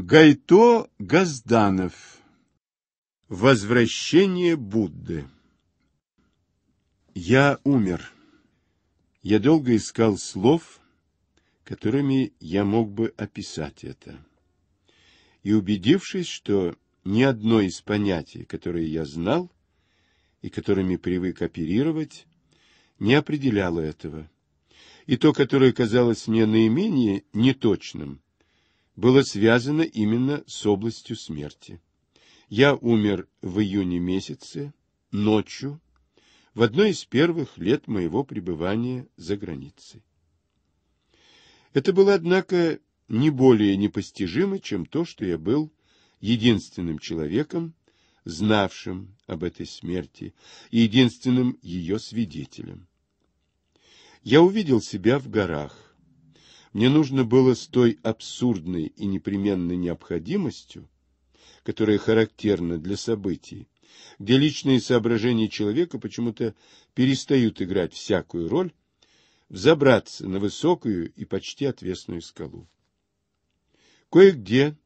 Гайто Газданов. Возвращение Будды. Я умер. Я долго искал слов, которыми я мог бы описать это. И убедившись, что ни одно из понятий, которые я знал и которыми привык оперировать, не определяло этого. И то, которое казалось мне наименее неточным – было связано именно с областью смерти. Я умер в июне месяце, ночью, в одной из первых лет моего пребывания за границей. Это было, однако, не более непостижимо, чем то, что я был единственным человеком, знавшим об этой смерти и единственным ее свидетелем. Я увидел себя в горах, мне нужно было с той абсурдной и непременной необходимостью, которая характерна для событий, где личные соображения человека почему-то перестают играть всякую роль, взобраться на высокую и почти отвесную скалу. Кое-где,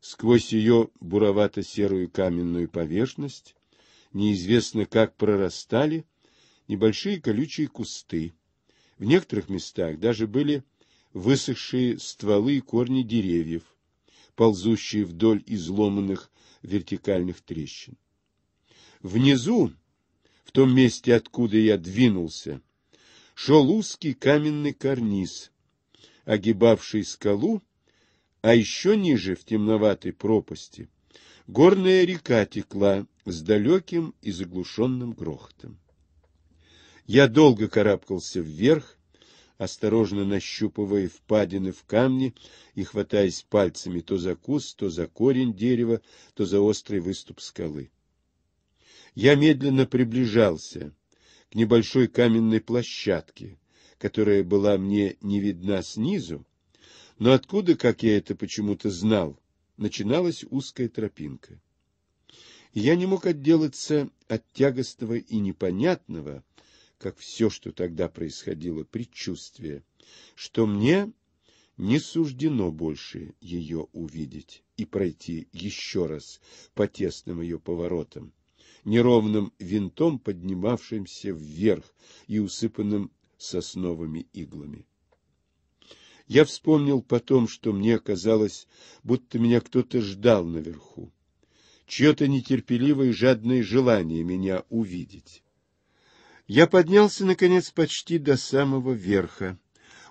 сквозь ее буровато-серую каменную поверхность, неизвестно как прорастали небольшие колючие кусты. В некоторых местах даже были высохшие стволы и корни деревьев, ползущие вдоль изломанных вертикальных трещин. Внизу, в том месте, откуда я двинулся, шел узкий каменный карниз, огибавший скалу, а еще ниже, в темноватой пропасти, горная река текла с далеким и заглушенным грохотом. Я долго карабкался вверх, осторожно нащупывая впадины в камни и хватаясь пальцами то за куст, то за корень дерева, то за острый выступ скалы. Я медленно приближался к небольшой каменной площадке, которая была мне не видна снизу, но откуда, как я это почему-то знал, начиналась узкая тропинка. И я не мог отделаться от тягостного и непонятного, как все, что тогда происходило, предчувствие, что мне не суждено больше ее увидеть и пройти еще раз по тесным ее поворотам, неровным винтом, поднимавшимся вверх и усыпанным сосновыми иглами. Я вспомнил потом, что мне казалось, будто меня кто-то ждал наверху, чье-то нетерпеливое и жадное желание меня увидеть. Я поднялся, наконец, почти до самого верха,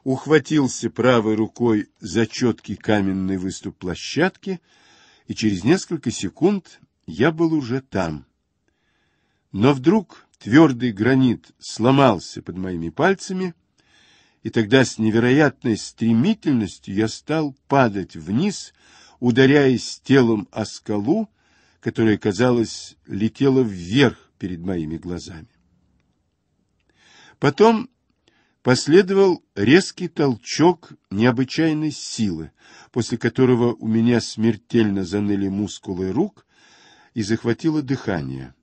ухватился правой рукой за четкий каменный выступ площадки, и через несколько секунд я был уже там. Но вдруг твердый гранит сломался под моими пальцами, и тогда с невероятной стремительностью я стал падать вниз, ударяясь телом о скалу, которая, казалось, летела вверх перед моими глазами. Потом последовал резкий толчок необычайной силы, после которого у меня смертельно заныли мускулы рук и захватило дыхание.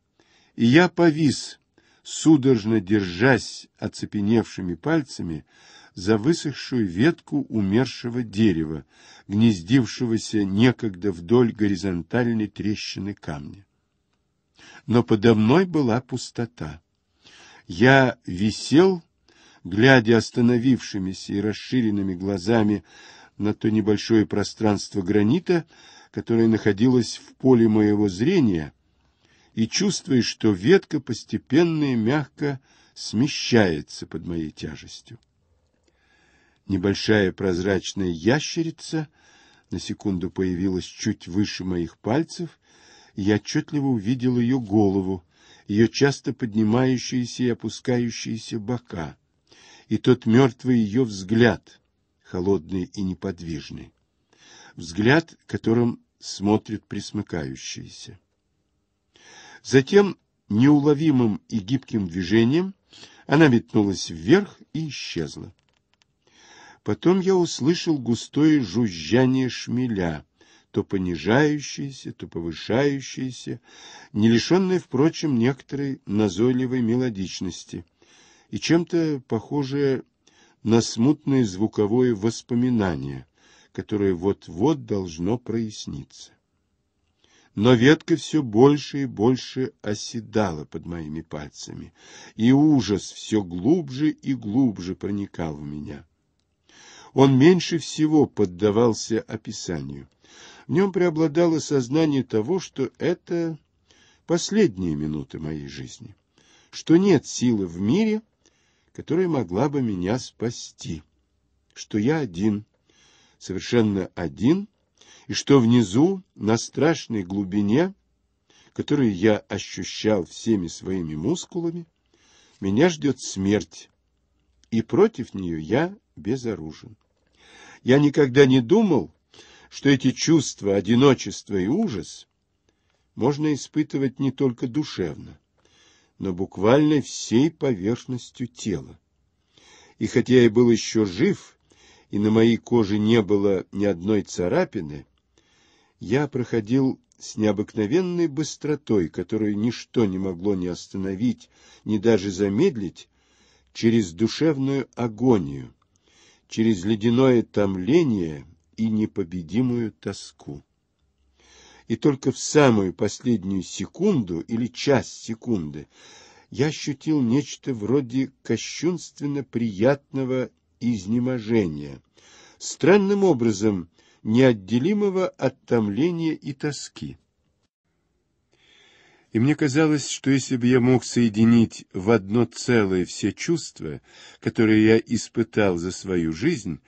И я повис, судорожно держась оцепеневшими пальцами за высохшую ветку умершего дерева, гнездившегося некогда вдоль горизонтальной трещины камня. Но подо мной была пустота. Я висел, глядя остановившимися и расширенными глазами на то небольшое пространство гранита, которое находилось в поле моего зрения, и чувствуя, что ветка постепенно и мягко смещается под моей тяжестью. Небольшая прозрачная ящерица на секунду появилась чуть выше моих пальцев, и я отчетливо увидел ее голову, ее часто поднимающиеся и опускающиеся бока, и тот мертвый ее взгляд, холодный и неподвижный, взгляд, которым смотрят присмыкающиеся. Затем неуловимым и гибким движением она метнулась вверх и исчезла. Потом я услышал густое жужжание шмеля, то понижающаяся, то повышающаяся, не лишенная, впрочем, некоторой назойливой мелодичности и чем-то похожая на смутное звуковое воспоминание, которое вот-вот должно проясниться. Но ветка все больше и больше оседала под моими пальцами, и ужас все глубже и глубже проникал в меня. Он меньше всего поддавался описанию — в нем преобладало сознание того, что это последние минуты моей жизни, что нет силы в мире, которая могла бы меня спасти, что я один, совершенно один, и что внизу, на страшной глубине, которую я ощущал всеми своими мускулами, меня ждет смерть, и против нее я безоружен. Я никогда не думал, что эти чувства, одиночество и ужас, можно испытывать не только душевно, но буквально всей поверхностью тела. И хотя я был еще жив, и на моей коже не было ни одной царапины, я проходил с необыкновенной быстротой, которую ничто не могло ни остановить, ни даже замедлить, через душевную агонию, через ледяное томление и непобедимую тоску. И только в самую последнюю секунду или час секунды я ощутил нечто вроде кощунственно приятного изнеможения, странным образом неотделимого от томления и тоски. И мне казалось, что если бы я мог соединить в одно целое все чувства, которые я испытал за свою жизнь,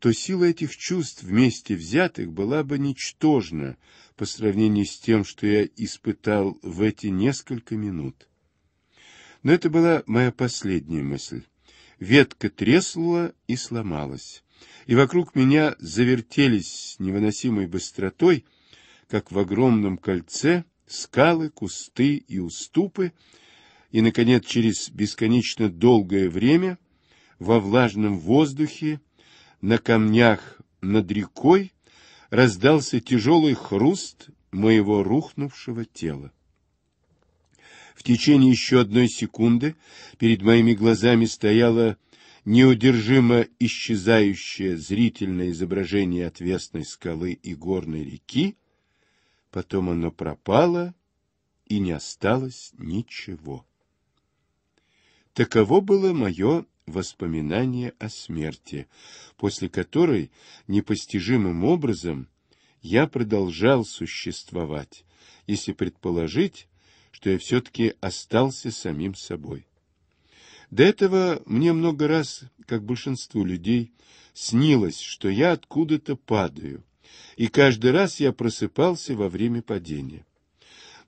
то сила этих чувств вместе взятых была бы ничтожна по сравнению с тем, что я испытал в эти несколько минут. Но это была моя последняя мысль. Ветка треснула и сломалась, и вокруг меня завертелись с невыносимой быстротой, как в огромном кольце, скалы, кусты и уступы, и, наконец, через бесконечно долгое время во влажном воздухе на камнях над рекой раздался тяжелый хруст моего рухнувшего тела. В течение еще одной секунды перед моими глазами стояло неудержимо исчезающее зрительное изображение отвесной скалы и горной реки, потом оно пропало, и не осталось ничего. Таково было мое воспоминание о смерти, после которой непостижимым образом я продолжал существовать, если предположить, что я все-таки остался самим собой. До этого мне много раз, как большинству людей, снилось, что я откуда-то падаю, и каждый раз я просыпался во время падения.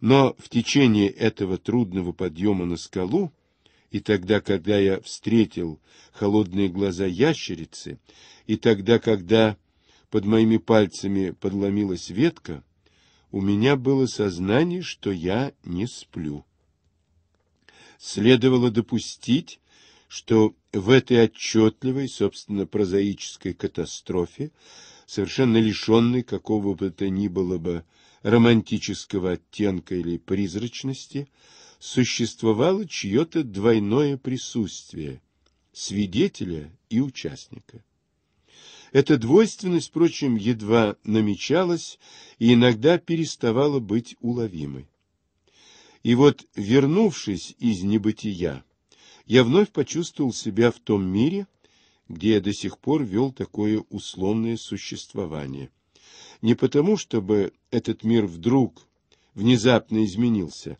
Но в течение этого трудного подъема на скалу и тогда, когда я встретил холодные глаза ящерицы, и тогда, когда под моими пальцами подломилась ветка, у меня было сознание, что я не сплю. Следовало допустить, что в этой отчетливой, собственно, прозаической катастрофе, совершенно лишенной какого бы то ни было бы романтического оттенка или призрачности, существовало чье-то двойное присутствие – свидетеля и участника. Эта двойственность, впрочем, едва намечалась и иногда переставала быть уловимой. И вот, вернувшись из небытия, я вновь почувствовал себя в том мире, где я до сих пор вел такое условное существование. Не потому, чтобы этот мир вдруг внезапно изменился,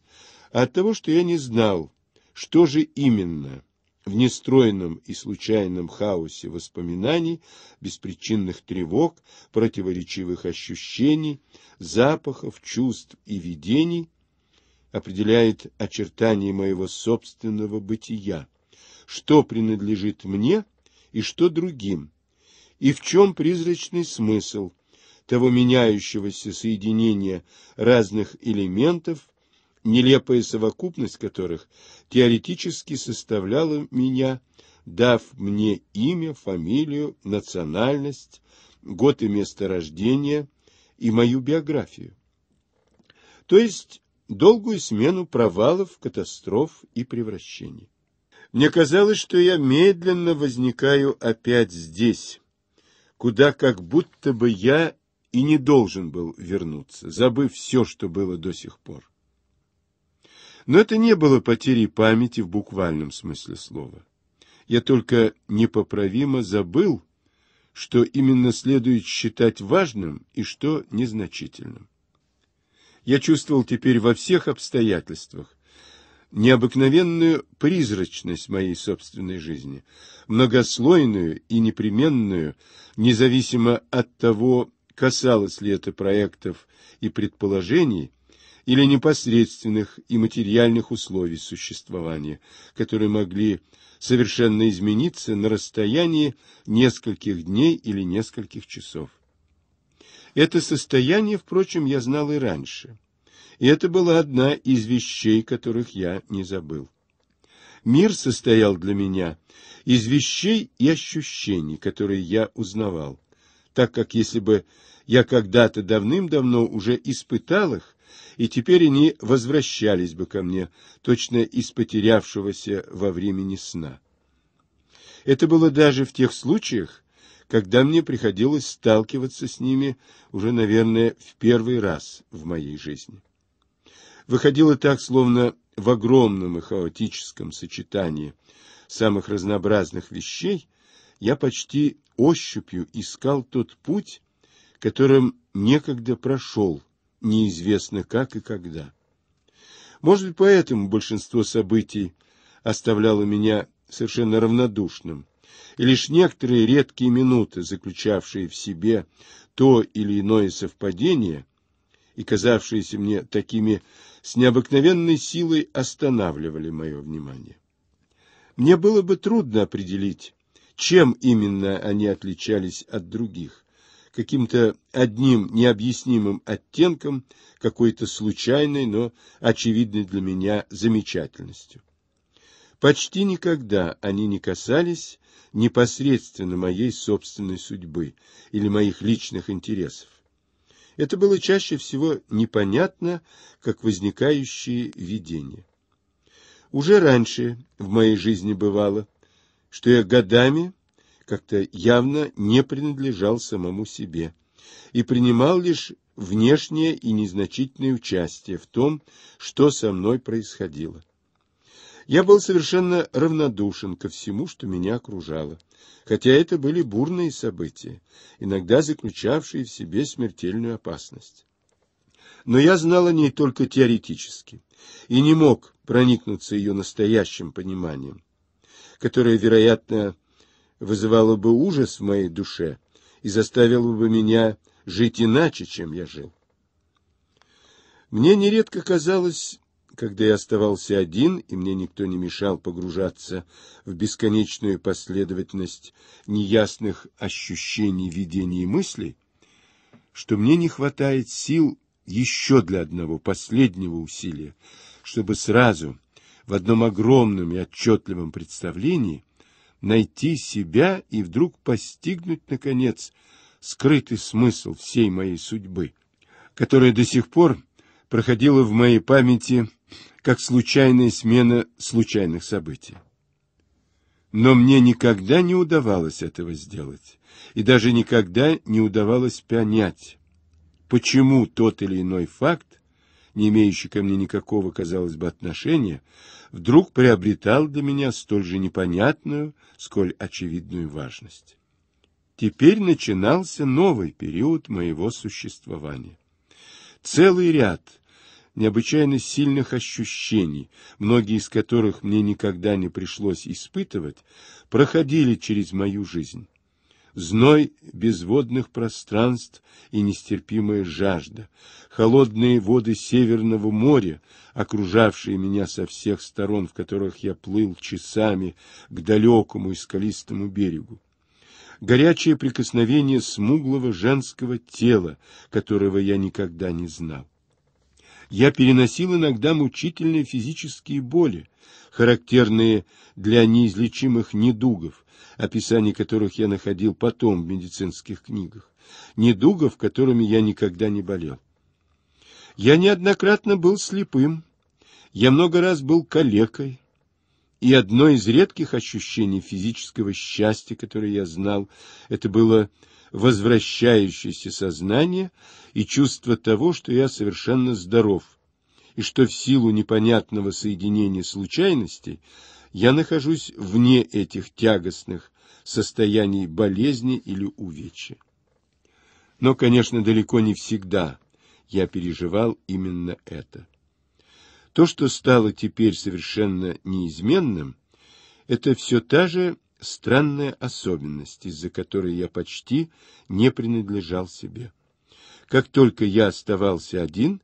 от того, что я не знал, что же именно в нестроенном и случайном хаосе воспоминаний, беспричинных тревог, противоречивых ощущений, запахов, чувств и видений определяет очертания моего собственного бытия, что принадлежит мне и что другим, и в чем призрачный смысл того меняющегося соединения разных элементов нелепая совокупность которых теоретически составляла меня, дав мне имя, фамилию, национальность, год и место рождения и мою биографию. То есть долгую смену провалов, катастроф и превращений. Мне казалось, что я медленно возникаю опять здесь, куда как будто бы я и не должен был вернуться, забыв все, что было до сих пор. Но это не было потерей памяти в буквальном смысле слова. Я только непоправимо забыл, что именно следует считать важным и что незначительным. Я чувствовал теперь во всех обстоятельствах необыкновенную призрачность моей собственной жизни, многослойную и непременную, независимо от того, касалось ли это проектов и предположений, или непосредственных и материальных условий существования, которые могли совершенно измениться на расстоянии нескольких дней или нескольких часов. Это состояние, впрочем, я знал и раньше, и это была одна из вещей, которых я не забыл. Мир состоял для меня из вещей и ощущений, которые я узнавал, так как если бы я когда-то давным-давно уже испытал их, и теперь они возвращались бы ко мне, точно из потерявшегося во времени сна. Это было даже в тех случаях, когда мне приходилось сталкиваться с ними уже, наверное, в первый раз в моей жизни. Выходило так, словно в огромном и хаотическом сочетании самых разнообразных вещей я почти ощупью искал тот путь, которым некогда прошел неизвестно как и когда. Может быть, поэтому большинство событий оставляло меня совершенно равнодушным, и лишь некоторые редкие минуты, заключавшие в себе то или иное совпадение и казавшиеся мне такими с необыкновенной силой, останавливали мое внимание. Мне было бы трудно определить, чем именно они отличались от других каким-то одним необъяснимым оттенком, какой-то случайной, но очевидной для меня замечательностью. Почти никогда они не касались непосредственно моей собственной судьбы или моих личных интересов. Это было чаще всего непонятно, как возникающие видения. Уже раньше в моей жизни бывало, что я годами как-то явно не принадлежал самому себе и принимал лишь внешнее и незначительное участие в том, что со мной происходило. Я был совершенно равнодушен ко всему, что меня окружало, хотя это были бурные события, иногда заключавшие в себе смертельную опасность. Но я знал о ней только теоретически и не мог проникнуться ее настоящим пониманием, которое, вероятно, вызывало бы ужас в моей душе и заставило бы меня жить иначе, чем я жил. Мне нередко казалось, когда я оставался один, и мне никто не мешал погружаться в бесконечную последовательность неясных ощущений, видений и мыслей, что мне не хватает сил еще для одного последнего усилия, чтобы сразу в одном огромном и отчетливом представлении найти себя и вдруг постигнуть, наконец, скрытый смысл всей моей судьбы, которая до сих пор проходила в моей памяти как случайная смена случайных событий. Но мне никогда не удавалось этого сделать, и даже никогда не удавалось понять, почему тот или иной факт не имеющий ко мне никакого, казалось бы, отношения, вдруг приобретал для меня столь же непонятную, сколь очевидную важность. Теперь начинался новый период моего существования. Целый ряд необычайно сильных ощущений, многие из которых мне никогда не пришлось испытывать, проходили через мою жизнь зной безводных пространств и нестерпимая жажда, холодные воды Северного моря, окружавшие меня со всех сторон, в которых я плыл часами к далекому и скалистому берегу, горячее прикосновение смуглого женского тела, которого я никогда не знал. Я переносил иногда мучительные физические боли, характерные для неизлечимых недугов, описаний которых я находил потом в медицинских книгах, недугов, которыми я никогда не болел. Я неоднократно был слепым, я много раз был калекой, и одно из редких ощущений физического счастья, которое я знал, это было возвращающееся сознание и чувство того, что я совершенно здоров, и что в силу непонятного соединения случайностей я нахожусь вне этих тягостных состояний болезни или увечья. Но, конечно, далеко не всегда я переживал именно это. То, что стало теперь совершенно неизменным, это все та же странная особенность, из-за которой я почти не принадлежал себе. Как только я оставался один,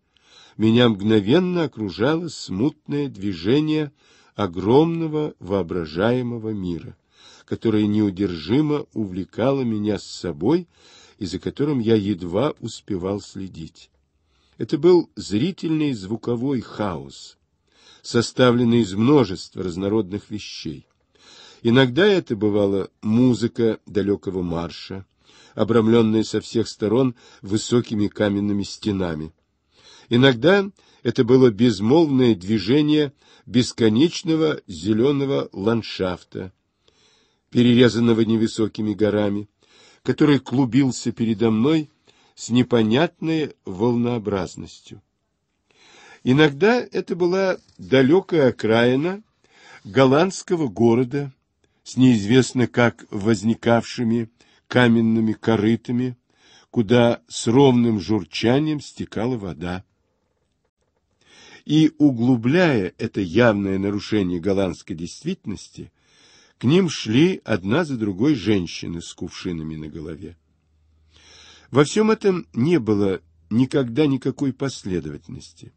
меня мгновенно окружало смутное движение – огромного воображаемого мира, которое неудержимо увлекало меня с собой и за которым я едва успевал следить. Это был зрительный звуковой хаос, составленный из множества разнородных вещей. Иногда это бывала музыка далекого марша, обрамленная со всех сторон высокими каменными стенами. Иногда это было безмолвное движение бесконечного зеленого ландшафта, перерезанного невысокими горами, который клубился передо мной с непонятной волнообразностью. Иногда это была далекая окраина голландского города с неизвестно как возникавшими каменными корытами, куда с ровным журчанием стекала вода и углубляя это явное нарушение голландской действительности, к ним шли одна за другой женщины с кувшинами на голове. Во всем этом не было никогда никакой последовательности,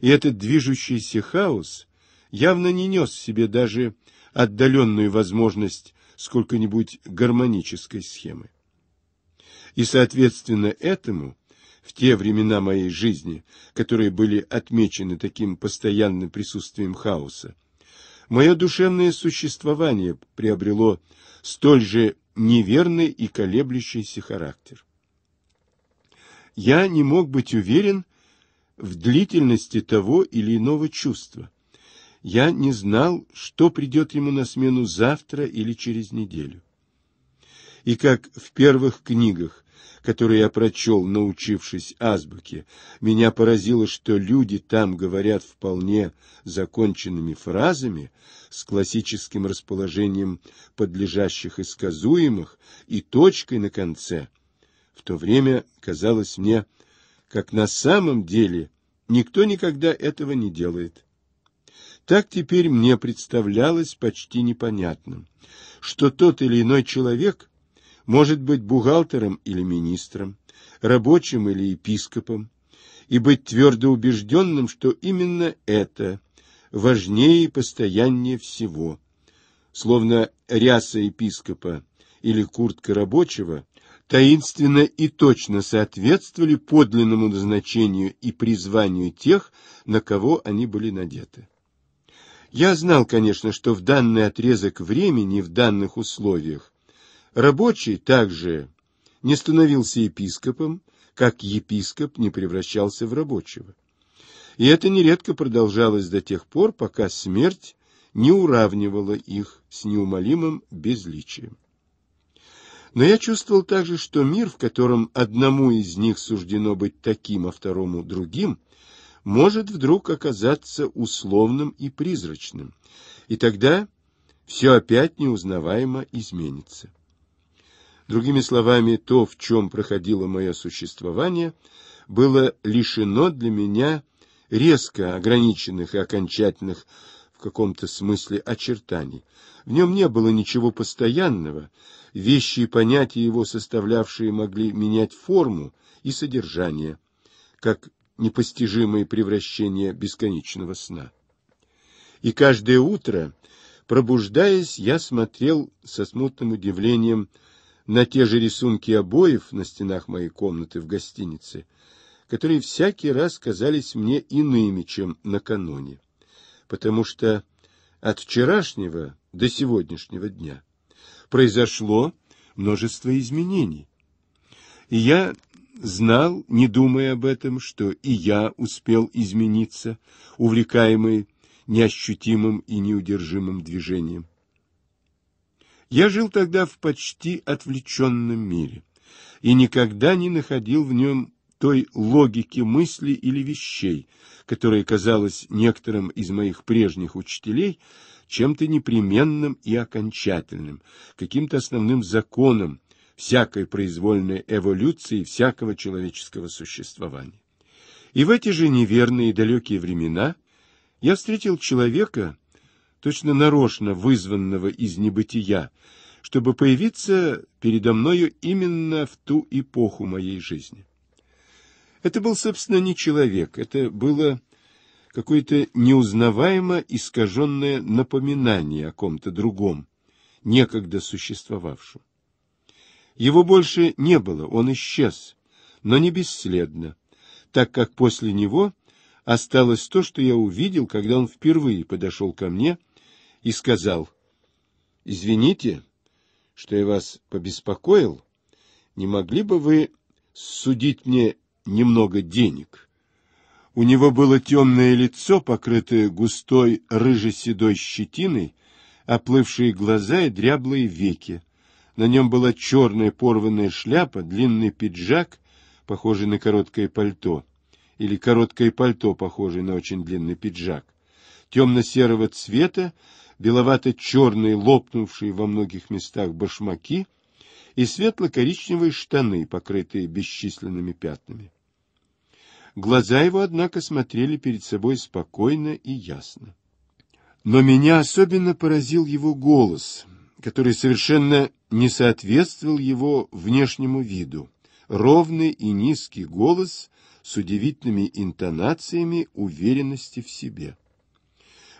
и этот движущийся хаос явно не нес в себе даже отдаленную возможность сколько-нибудь гармонической схемы. И, соответственно, этому – в те времена моей жизни, которые были отмечены таким постоянным присутствием хаоса, мое душевное существование приобрело столь же неверный и колеблющийся характер. Я не мог быть уверен в длительности того или иного чувства. Я не знал, что придет ему на смену завтра или через неделю. И как в первых книгах который я прочел, научившись азбуке, меня поразило, что люди там говорят вполне законченными фразами с классическим расположением подлежащих и сказуемых и точкой на конце. В то время казалось мне, как на самом деле никто никогда этого не делает. Так теперь мне представлялось почти непонятным, что тот или иной человек может быть бухгалтером или министром, рабочим или епископом, и быть твердо убежденным, что именно это важнее и постояннее всего. Словно ряса епископа или куртка рабочего таинственно и точно соответствовали подлинному назначению и призванию тех, на кого они были надеты. Я знал, конечно, что в данный отрезок времени, в данных условиях, Рабочий также не становился епископом, как епископ не превращался в рабочего. И это нередко продолжалось до тех пор, пока смерть не уравнивала их с неумолимым безличием. Но я чувствовал также, что мир, в котором одному из них суждено быть таким, а второму другим, может вдруг оказаться условным и призрачным, и тогда все опять неузнаваемо изменится. Другими словами, то, в чем проходило мое существование, было лишено для меня резко ограниченных и окончательных в каком-то смысле очертаний. В нем не было ничего постоянного, вещи и понятия его составлявшие могли менять форму и содержание, как непостижимые превращения бесконечного сна. И каждое утро, пробуждаясь, я смотрел со смутным удивлением – на те же рисунки обоев на стенах моей комнаты в гостинице, которые всякий раз казались мне иными, чем накануне, потому что от вчерашнего до сегодняшнего дня произошло множество изменений. И я знал, не думая об этом, что и я успел измениться, увлекаемый неощутимым и неудержимым движением. Я жил тогда в почти отвлеченном мире и никогда не находил в нем той логики мысли или вещей, которая казалась некоторым из моих прежних учителей чем-то непременным и окончательным, каким-то основным законом всякой произвольной эволюции всякого человеческого существования. И в эти же неверные и далекие времена я встретил человека, точно нарочно вызванного из небытия, чтобы появиться передо мною именно в ту эпоху моей жизни. Это был, собственно, не человек, это было какое-то неузнаваемо искаженное напоминание о ком-то другом, некогда существовавшем. Его больше не было, он исчез, но не бесследно, так как после него – осталось то, что я увидел, когда он впервые подошел ко мне и сказал, «Извините, что я вас побеспокоил. Не могли бы вы судить мне немного денег?» У него было темное лицо, покрытое густой рыжеседой щетиной, оплывшие глаза и дряблые веки. На нем была черная порванная шляпа, длинный пиджак, похожий на короткое пальто или короткое пальто, похожее на очень длинный пиджак, темно-серого цвета, беловато-черные, лопнувшие во многих местах башмаки и светло-коричневые штаны, покрытые бесчисленными пятнами. Глаза его, однако, смотрели перед собой спокойно и ясно. Но меня особенно поразил его голос, который совершенно не соответствовал его внешнему виду. Ровный и низкий голос, с удивительными интонациями уверенности в себе.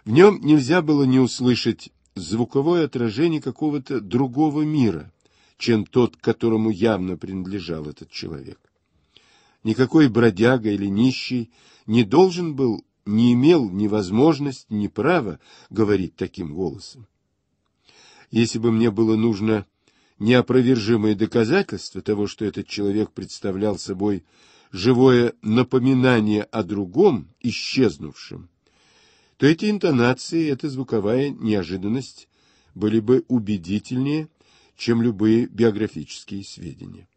В нем нельзя было не услышать звуковое отражение какого-то другого мира, чем тот, к которому явно принадлежал этот человек. Никакой бродяга или нищий не должен был, не имел ни возможности, ни права говорить таким голосом. Если бы мне было нужно неопровержимое доказательство того, что этот человек представлял собой живое напоминание о другом, исчезнувшем, то эти интонации, эта звуковая неожиданность были бы убедительнее, чем любые биографические сведения.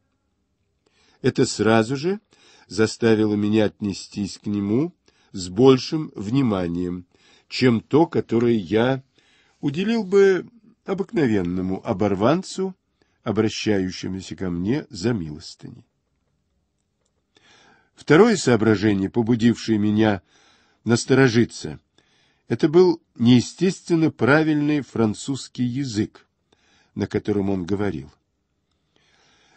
Это сразу же заставило меня отнестись к нему с большим вниманием, чем то, которое я уделил бы обыкновенному оборванцу, обращающемуся ко мне за милостыней. Второе соображение, побудившее меня насторожиться, это был неестественно правильный французский язык, на котором он говорил.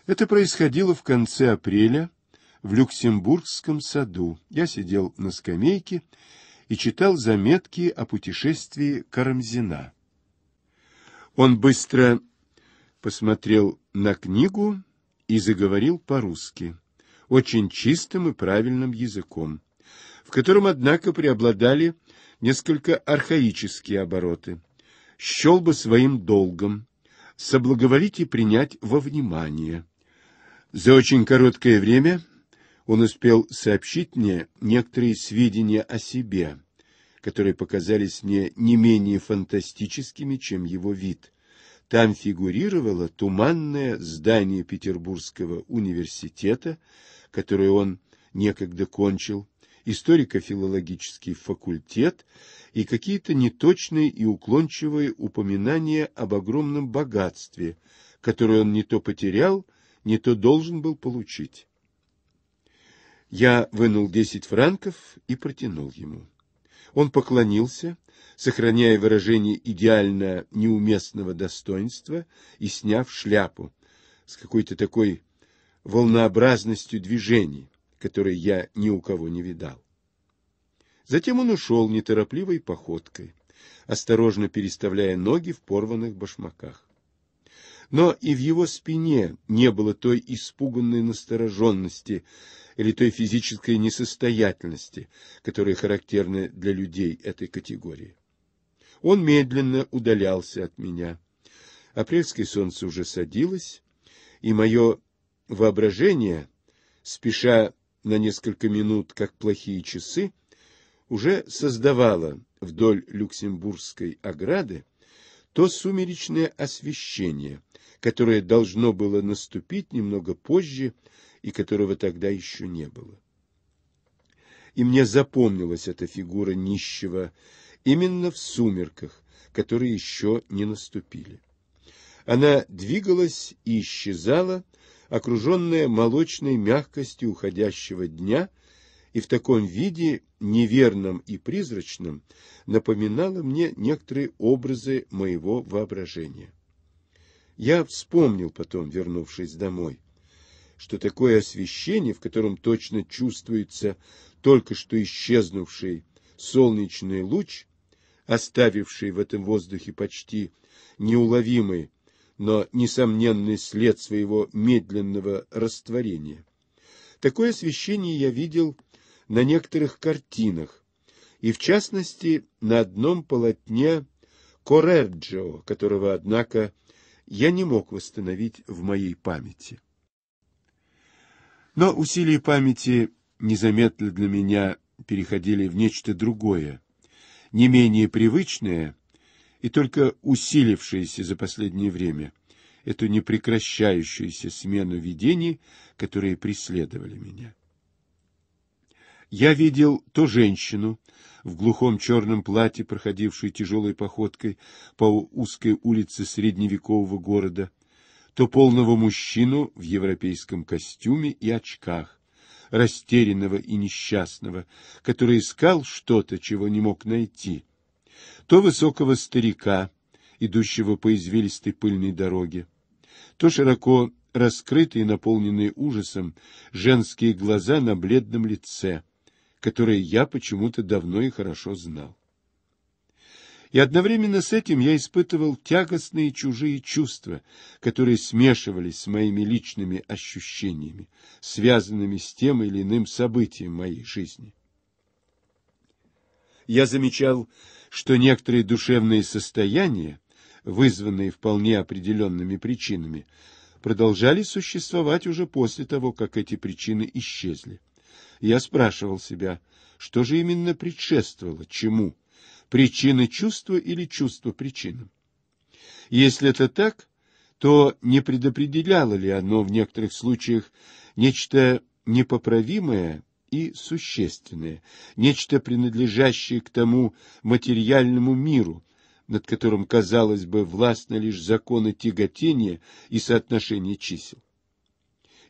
Это происходило в конце апреля в Люксембургском саду. Я сидел на скамейке и читал заметки о путешествии Карамзина. Он быстро посмотрел на книгу и заговорил по-русски очень чистым и правильным языком, в котором, однако, преобладали несколько архаические обороты. Щел бы своим долгом, и принять во внимание. За очень короткое время он успел сообщить мне некоторые сведения о себе, которые показались мне не менее фантастическими, чем его вид. Там фигурировало туманное здание Петербургского университета, которую он некогда кончил, историко-филологический факультет и какие-то неточные и уклончивые упоминания об огромном богатстве, которое он не то потерял, не то должен был получить. Я вынул десять франков и протянул ему. Он поклонился, сохраняя выражение идеально неуместного достоинства, и сняв шляпу с какой-то такой волнообразностью движений, которые я ни у кого не видал. Затем он ушел неторопливой походкой, осторожно переставляя ноги в порванных башмаках. Но и в его спине не было той испуганной настороженности или той физической несостоятельности, которая характерна для людей этой категории. Он медленно удалялся от меня. Апрельское солнце уже садилось, и мое Воображение, спеша на несколько минут, как плохие часы, уже создавало вдоль Люксембургской ограды то сумеречное освещение, которое должно было наступить немного позже и которого тогда еще не было. И мне запомнилась эта фигура нищего именно в сумерках, которые еще не наступили. Она двигалась и исчезала, окруженная молочной мягкостью уходящего дня, и в таком виде, неверном и призрачном, напоминала мне некоторые образы моего воображения. Я вспомнил потом, вернувшись домой, что такое освещение, в котором точно чувствуется только что исчезнувший солнечный луч, оставивший в этом воздухе почти неуловимый но несомненный след своего медленного растворения. Такое освещение я видел на некоторых картинах, и в частности на одном полотне Корерджио, которого, однако, я не мог восстановить в моей памяти. Но усилия памяти незаметно для меня переходили в нечто другое, не менее привычное и только усилившееся за последнее время, эту непрекращающуюся смену видений, которые преследовали меня. Я видел то женщину в глухом черном платье, проходившую тяжелой походкой по узкой улице средневекового города, то полного мужчину в европейском костюме и очках, растерянного и несчастного, который искал что-то, чего не мог найти, то высокого старика, идущего по извилистой пыльной дороге, то широко раскрытые, наполненные ужасом, женские глаза на бледном лице, которые я почему-то давно и хорошо знал. И одновременно с этим я испытывал тягостные чужие чувства, которые смешивались с моими личными ощущениями, связанными с тем или иным событием моей жизни. Я замечал что некоторые душевные состояния, вызванные вполне определенными причинами, продолжали существовать уже после того, как эти причины исчезли. Я спрашивал себя, что же именно предшествовало чему? Причины чувства или чувство причинам? Если это так, то не предопределяло ли оно в некоторых случаях нечто непоправимое и существенное, нечто принадлежащее к тому материальному миру, над которым, казалось бы, властны лишь законы тяготения и соотношения чисел.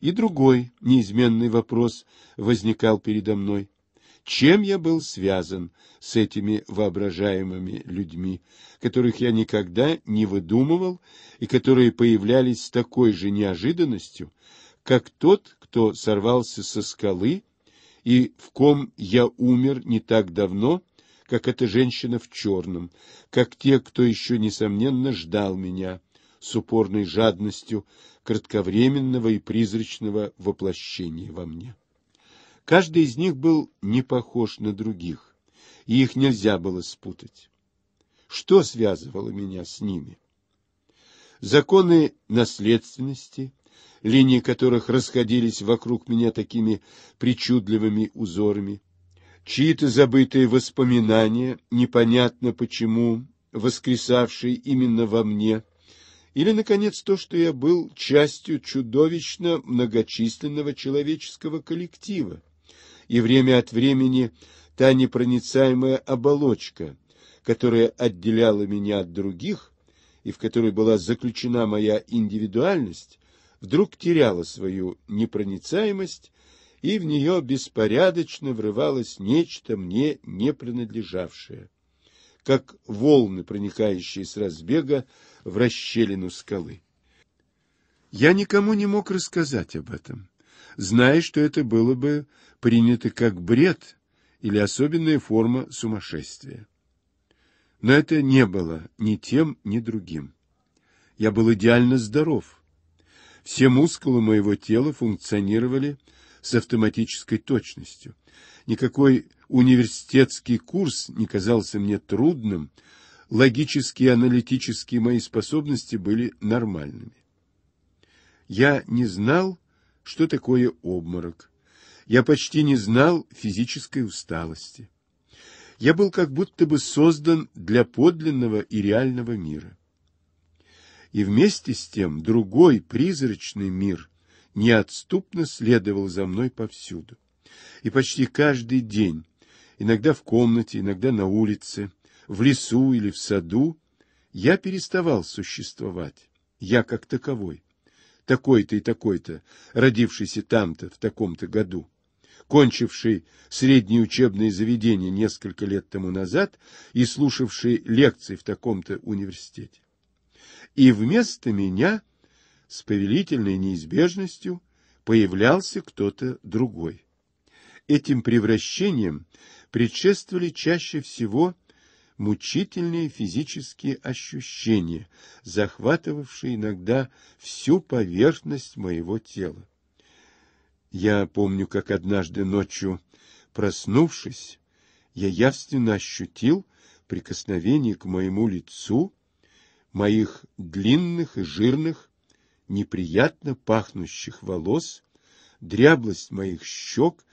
И другой неизменный вопрос возникал передо мной. Чем я был связан с этими воображаемыми людьми, которых я никогда не выдумывал и которые появлялись с такой же неожиданностью, как тот, кто сорвался со скалы и в ком я умер не так давно, как эта женщина в черном, как те, кто еще, несомненно, ждал меня с упорной жадностью кратковременного и призрачного воплощения во мне. Каждый из них был не похож на других, и их нельзя было спутать. Что связывало меня с ними? Законы наследственности, линии которых расходились вокруг меня такими причудливыми узорами, чьи-то забытые воспоминания, непонятно почему, воскресавшие именно во мне, или, наконец, то, что я был частью чудовищно многочисленного человеческого коллектива, и время от времени та непроницаемая оболочка, которая отделяла меня от других, и в которой была заключена моя индивидуальность, вдруг теряла свою непроницаемость, и в нее беспорядочно врывалось нечто мне не принадлежавшее, как волны, проникающие с разбега в расщелину скалы. Я никому не мог рассказать об этом, зная, что это было бы принято как бред или особенная форма сумасшествия. Но это не было ни тем, ни другим. Я был идеально здоров все мускулы моего тела функционировали с автоматической точностью. Никакой университетский курс не казался мне трудным, логические и аналитические мои способности были нормальными. Я не знал, что такое обморок. Я почти не знал физической усталости. Я был как будто бы создан для подлинного и реального мира и вместе с тем другой призрачный мир неотступно следовал за мной повсюду. И почти каждый день, иногда в комнате, иногда на улице, в лесу или в саду, я переставал существовать, я как таковой, такой-то и такой-то, родившийся там-то, в таком-то году кончивший среднее учебное заведение несколько лет тому назад и слушавший лекции в таком-то университете и вместо меня с повелительной неизбежностью появлялся кто-то другой. Этим превращением предшествовали чаще всего мучительные физические ощущения, захватывавшие иногда всю поверхность моего тела. Я помню, как однажды ночью, проснувшись, я явственно ощутил прикосновение к моему лицу моих длинных и жирных, неприятно пахнущих волос, дряблость моих щек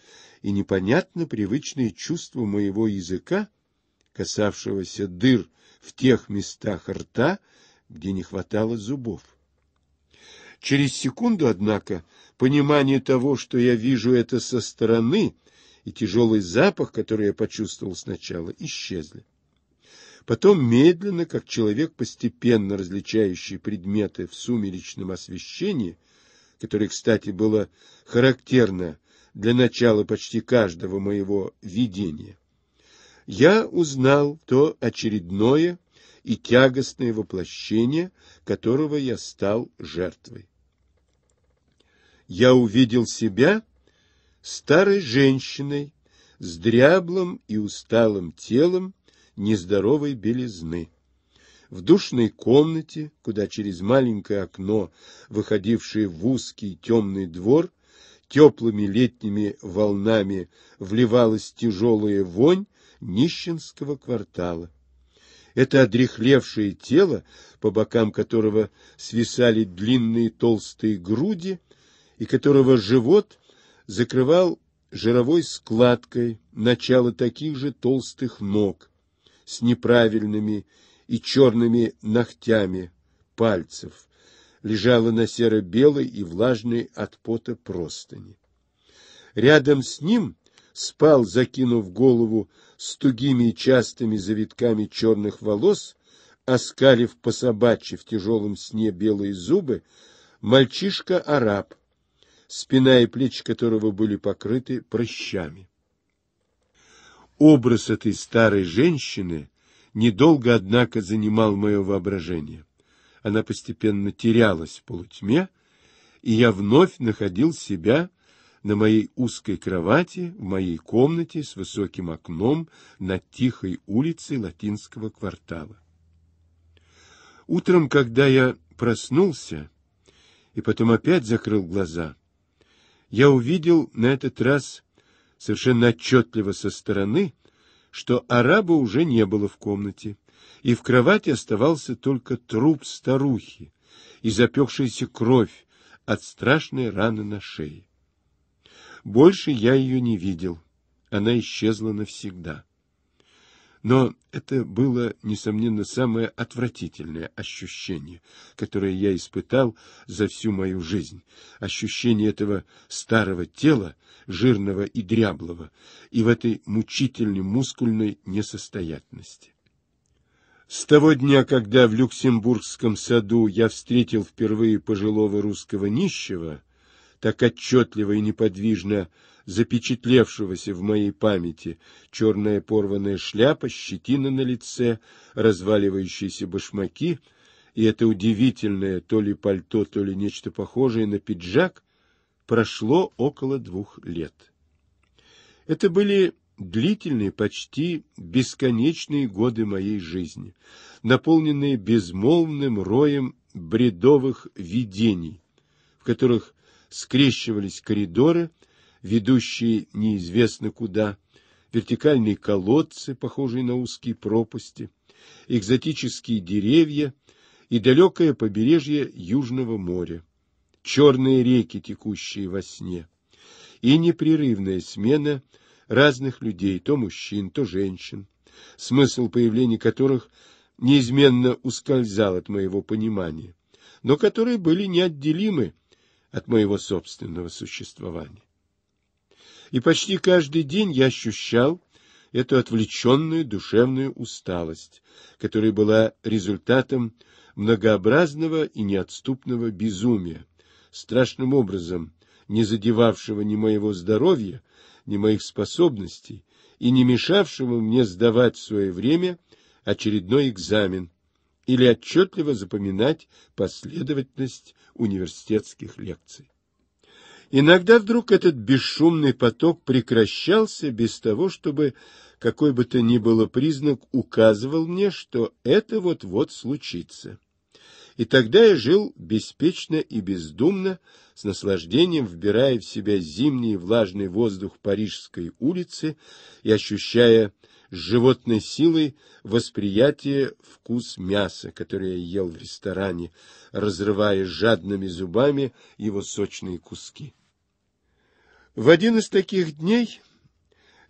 и непонятно привычные чувства моего языка, касавшегося дыр в тех местах рта, где не хватало зубов. Через секунду, однако, понимание того, что я вижу это со стороны, и тяжелый запах, который я почувствовал сначала, исчезли. Потом медленно, как человек, постепенно различающий предметы в сумеречном освещении, которое, кстати, было характерно для начала почти каждого моего видения, я узнал то очередное и тягостное воплощение, которого я стал жертвой. Я увидел себя старой женщиной с дряблым и усталым телом, нездоровой белизны. В душной комнате, куда через маленькое окно, выходившее в узкий темный двор, теплыми летними волнами вливалась тяжелая вонь нищенского квартала. Это одрехлевшее тело, по бокам которого свисали длинные толстые груди, и которого живот закрывал жировой складкой начало таких же толстых ног, с неправильными и черными ногтями пальцев, лежала на серо-белой и влажной от пота простыни. Рядом с ним спал, закинув голову с тугими и частыми завитками черных волос, оскалив по собачьи в тяжелом сне белые зубы, мальчишка-араб, спина и плечи которого были покрыты прыщами. Образ этой старой женщины недолго, однако, занимал мое воображение. Она постепенно терялась в полутьме, и я вновь находил себя на моей узкой кровати в моей комнате с высоким окном на тихой улице латинского квартала. Утром, когда я проснулся и потом опять закрыл глаза, я увидел на этот раз совершенно отчетливо со стороны, что араба уже не было в комнате, и в кровати оставался только труп старухи и запекшаяся кровь от страшной раны на шее. Больше я ее не видел, она исчезла навсегда. Но это было, несомненно, самое отвратительное ощущение, которое я испытал за всю мою жизнь. Ощущение этого старого тела, жирного и дряблого, и в этой мучительной мускульной несостоятельности. С того дня, когда в Люксембургском саду я встретил впервые пожилого русского нищего, так отчетливо и неподвижно запечатлевшегося в моей памяти, черная порванная шляпа, щетина на лице, разваливающиеся башмаки и это удивительное то ли пальто, то ли нечто похожее на пиджак, прошло около двух лет. Это были длительные, почти бесконечные годы моей жизни, наполненные безмолвным роем бредовых видений, в которых скрещивались коридоры, ведущие неизвестно куда, вертикальные колодцы, похожие на узкие пропасти, экзотические деревья и далекое побережье Южного моря, черные реки, текущие во сне, и непрерывная смена разных людей, то мужчин, то женщин, смысл появления которых неизменно ускользал от моего понимания, но которые были неотделимы от моего собственного существования и почти каждый день я ощущал эту отвлеченную душевную усталость, которая была результатом многообразного и неотступного безумия, страшным образом не задевавшего ни моего здоровья, ни моих способностей и не мешавшего мне сдавать в свое время очередной экзамен или отчетливо запоминать последовательность университетских лекций. Иногда вдруг этот бесшумный поток прекращался без того, чтобы какой бы то ни было признак указывал мне, что это вот-вот случится. И тогда я жил беспечно и бездумно, с наслаждением вбирая в себя зимний влажный воздух Парижской улицы и ощущая с животной силой восприятие вкус мяса, которое я ел в ресторане, разрывая жадными зубами его сочные куски. В один из таких дней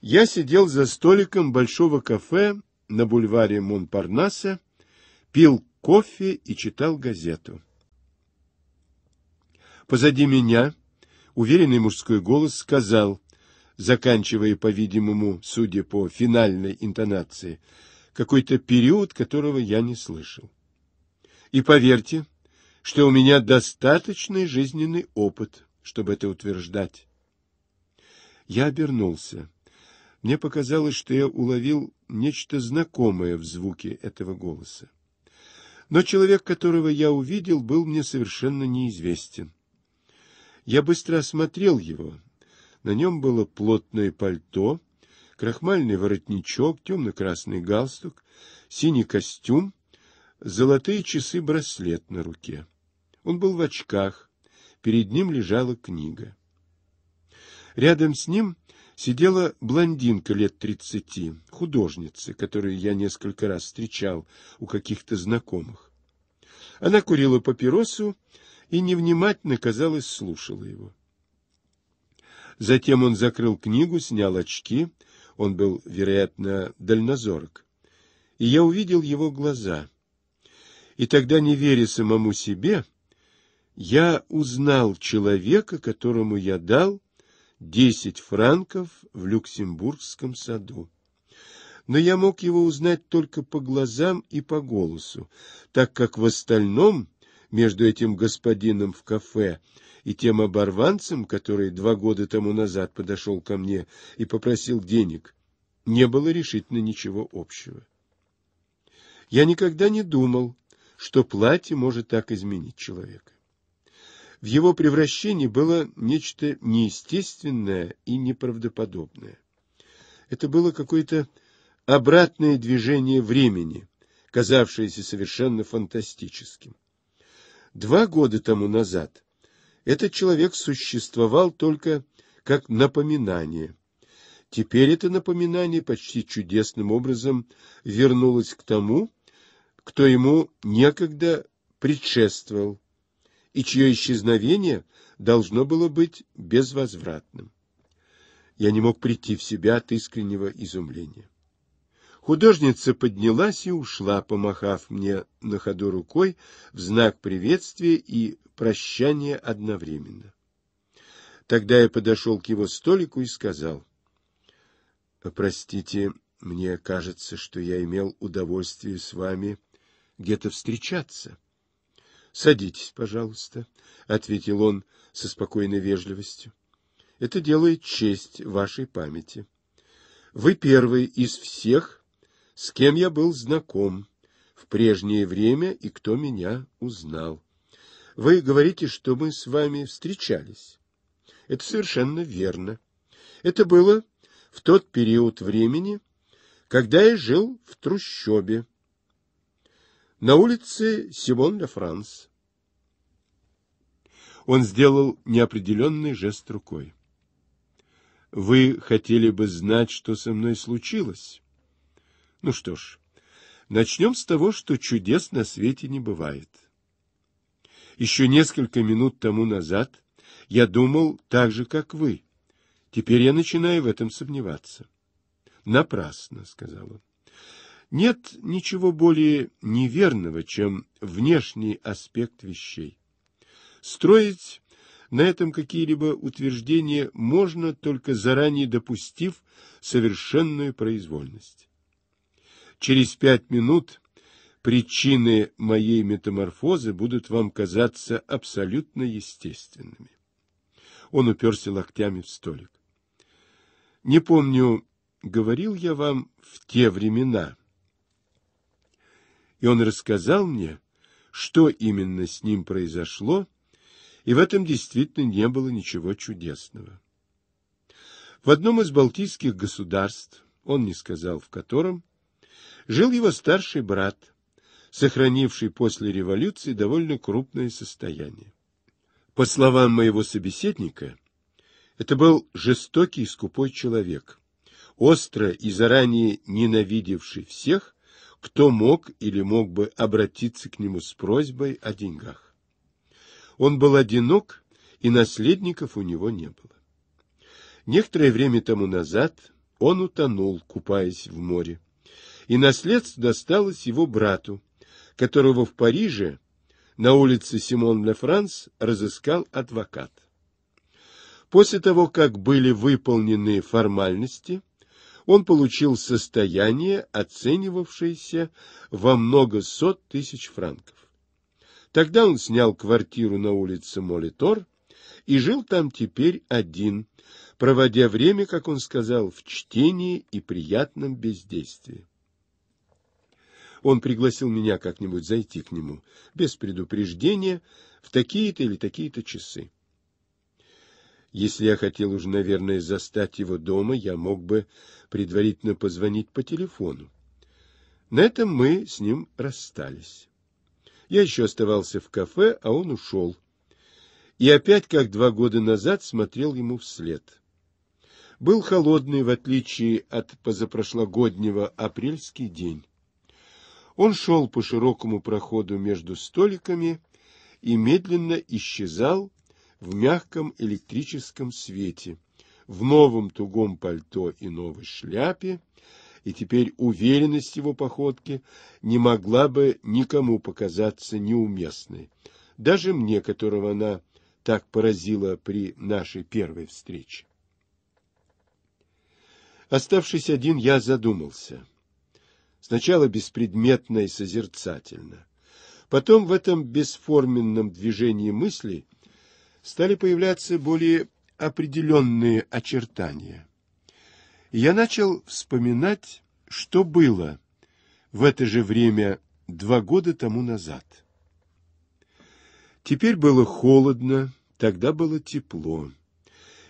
я сидел за столиком большого кафе на бульваре Монпарнаса, пил кофе и читал газету. Позади меня уверенный мужской голос сказал, заканчивая, по-видимому, судя по финальной интонации, какой-то период, которого я не слышал. И поверьте, что у меня достаточный жизненный опыт, чтобы это утверждать. Я обернулся. Мне показалось, что я уловил нечто знакомое в звуке этого голоса. Но человек, которого я увидел, был мне совершенно неизвестен. Я быстро осмотрел его. На нем было плотное пальто, крахмальный воротничок, темно-красный галстук, синий костюм, золотые часы-браслет на руке. Он был в очках, перед ним лежала книга. Рядом с ним сидела блондинка лет тридцати, художница, которую я несколько раз встречал у каких-то знакомых. Она курила папиросу и невнимательно, казалось, слушала его. Затем он закрыл книгу, снял очки, он был, вероятно, дальнозорок, и я увидел его глаза. И тогда, не веря самому себе, я узнал человека, которому я дал Десять франков в Люксембургском саду. Но я мог его узнать только по глазам и по голосу, так как в остальном между этим господином в кафе и тем оборванцем, который два года тому назад подошел ко мне и попросил денег, не было решительно ничего общего. Я никогда не думал, что платье может так изменить человека. В его превращении было нечто неестественное и неправдоподобное. Это было какое-то обратное движение времени, казавшееся совершенно фантастическим. Два года тому назад этот человек существовал только как напоминание. Теперь это напоминание почти чудесным образом вернулось к тому, кто ему некогда предшествовал и чье исчезновение должно было быть безвозвратным. Я не мог прийти в себя от искреннего изумления. Художница поднялась и ушла, помахав мне на ходу рукой в знак приветствия и прощания одновременно. Тогда я подошел к его столику и сказал, «Простите, мне кажется, что я имел удовольствие с вами где-то встречаться». — Садитесь, пожалуйста, — ответил он со спокойной вежливостью. — Это делает честь вашей памяти. Вы первый из всех, с кем я был знаком в прежнее время и кто меня узнал. Вы говорите, что мы с вами встречались. Это совершенно верно. Это было в тот период времени, когда я жил в трущобе, на улице Симон де Франс. Он сделал неопределенный жест рукой. Вы хотели бы знать, что со мной случилось? Ну что ж, начнем с того, что чудес на свете не бывает. Еще несколько минут тому назад я думал так же, как вы. Теперь я начинаю в этом сомневаться. Напрасно, — сказал он. Нет ничего более неверного, чем внешний аспект вещей. Строить на этом какие-либо утверждения можно, только заранее допустив совершенную произвольность. Через пять минут причины моей метаморфозы будут вам казаться абсолютно естественными. Он уперся локтями в столик. Не помню, говорил я вам в те времена, и он рассказал мне, что именно с ним произошло, и в этом действительно не было ничего чудесного. В одном из балтийских государств, он не сказал в котором, жил его старший брат, сохранивший после революции довольно крупное состояние. По словам моего собеседника, это был жестокий и скупой человек, остро и заранее ненавидевший всех, кто мог или мог бы обратиться к нему с просьбой о деньгах. Он был одинок, и наследников у него не было. Некоторое время тому назад он утонул, купаясь в море, и наследство досталось его брату, которого в Париже на улице Симон-Ле-Франс разыскал адвокат. После того, как были выполнены формальности, он получил состояние, оценивавшееся во много сот тысяч франков. Тогда он снял квартиру на улице Молитор и жил там теперь один, проводя время, как он сказал, в чтении и приятном бездействии. Он пригласил меня как-нибудь зайти к нему, без предупреждения, в такие-то или такие-то часы. Если я хотел уж, наверное, застать его дома, я мог бы предварительно позвонить по телефону. На этом мы с ним расстались. Я еще оставался в кафе, а он ушел. И опять, как два года назад, смотрел ему вслед. Был холодный, в отличие от позапрошлогоднего, апрельский день. Он шел по широкому проходу между столиками и медленно исчезал в мягком электрическом свете, в новом тугом пальто и новой шляпе, и теперь уверенность его походки не могла бы никому показаться неуместной, даже мне, которого она так поразила при нашей первой встрече. Оставшись один, я задумался. Сначала беспредметно и созерцательно. Потом в этом бесформенном движении мыслей стали появляться более определенные очертания. Я начал вспоминать, что было в это же время два года тому назад. Теперь было холодно, тогда было тепло.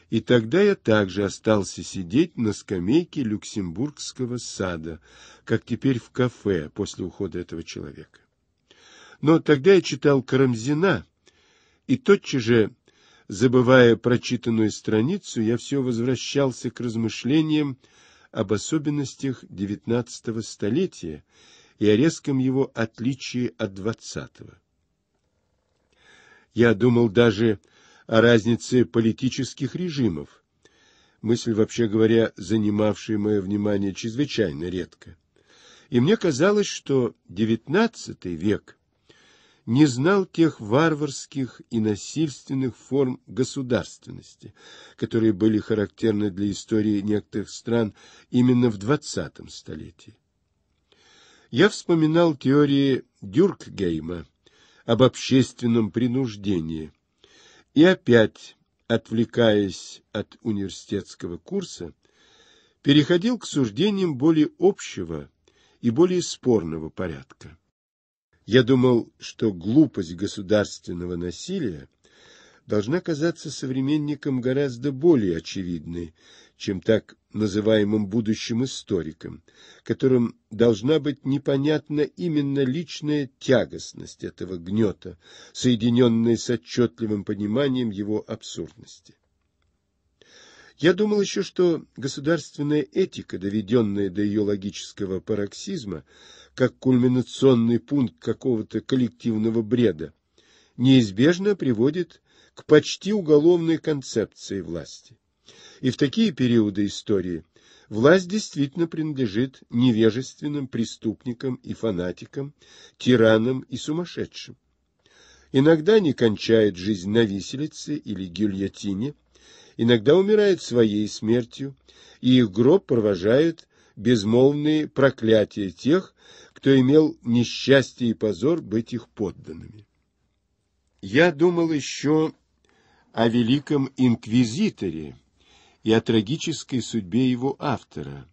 И тогда я также остался сидеть на скамейке Люксембургского сада, как теперь в кафе после ухода этого человека. Но тогда я читал Карамзина, и тотчас же Забывая прочитанную страницу, я все возвращался к размышлениям об особенностях XIX столетия и о резком его отличии от XX. Я думал даже о разнице политических режимов, мысль, вообще говоря, занимавшая мое внимание чрезвычайно редко. И мне казалось, что XIX век не знал тех варварских и насильственных форм государственности, которые были характерны для истории некоторых стран именно в 20 столетии. Я вспоминал теории Дюркгейма об общественном принуждении и опять, отвлекаясь от университетского курса, переходил к суждениям более общего и более спорного порядка. Я думал, что глупость государственного насилия должна казаться современникам гораздо более очевидной, чем так называемым будущим историкам, которым должна быть непонятна именно личная тягостность этого гнета, соединенная с отчетливым пониманием его абсурдности. Я думал еще, что государственная этика, доведенная до ее логического пароксизма, как кульминационный пункт какого-то коллективного бреда, неизбежно приводит к почти уголовной концепции власти. И в такие периоды истории власть действительно принадлежит невежественным преступникам и фанатикам, тиранам и сумасшедшим. Иногда они кончают жизнь на виселице или гильотине, иногда умирают своей смертью, и их гроб провожают безмолвные проклятия тех, кто имел несчастье и позор быть их подданными. Я думал еще о великом инквизиторе и о трагической судьбе его автора,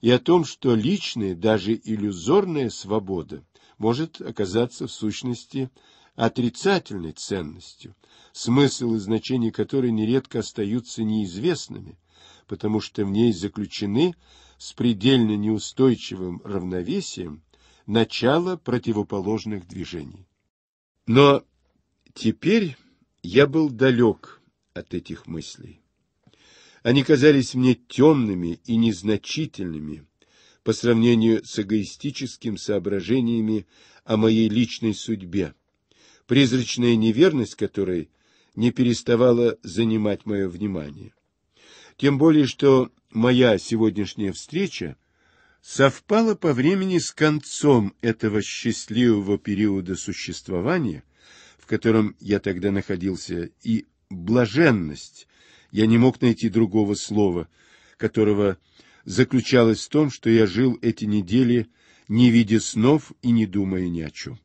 и о том, что личная, даже иллюзорная свобода может оказаться в сущности отрицательной ценностью, смысл и значение которой нередко остаются неизвестными, потому что в ней заключены с предельно неустойчивым равновесием начало противоположных движений. Но теперь я был далек от этих мыслей. Они казались мне темными и незначительными по сравнению с эгоистическими соображениями о моей личной судьбе, призрачная неверность которой не переставала занимать мое внимание. Тем более, что моя сегодняшняя встреча совпало по времени с концом этого счастливого периода существования, в котором я тогда находился, и блаженность, я не мог найти другого слова, которого заключалось в том, что я жил эти недели, не видя снов и не думая ни о чем.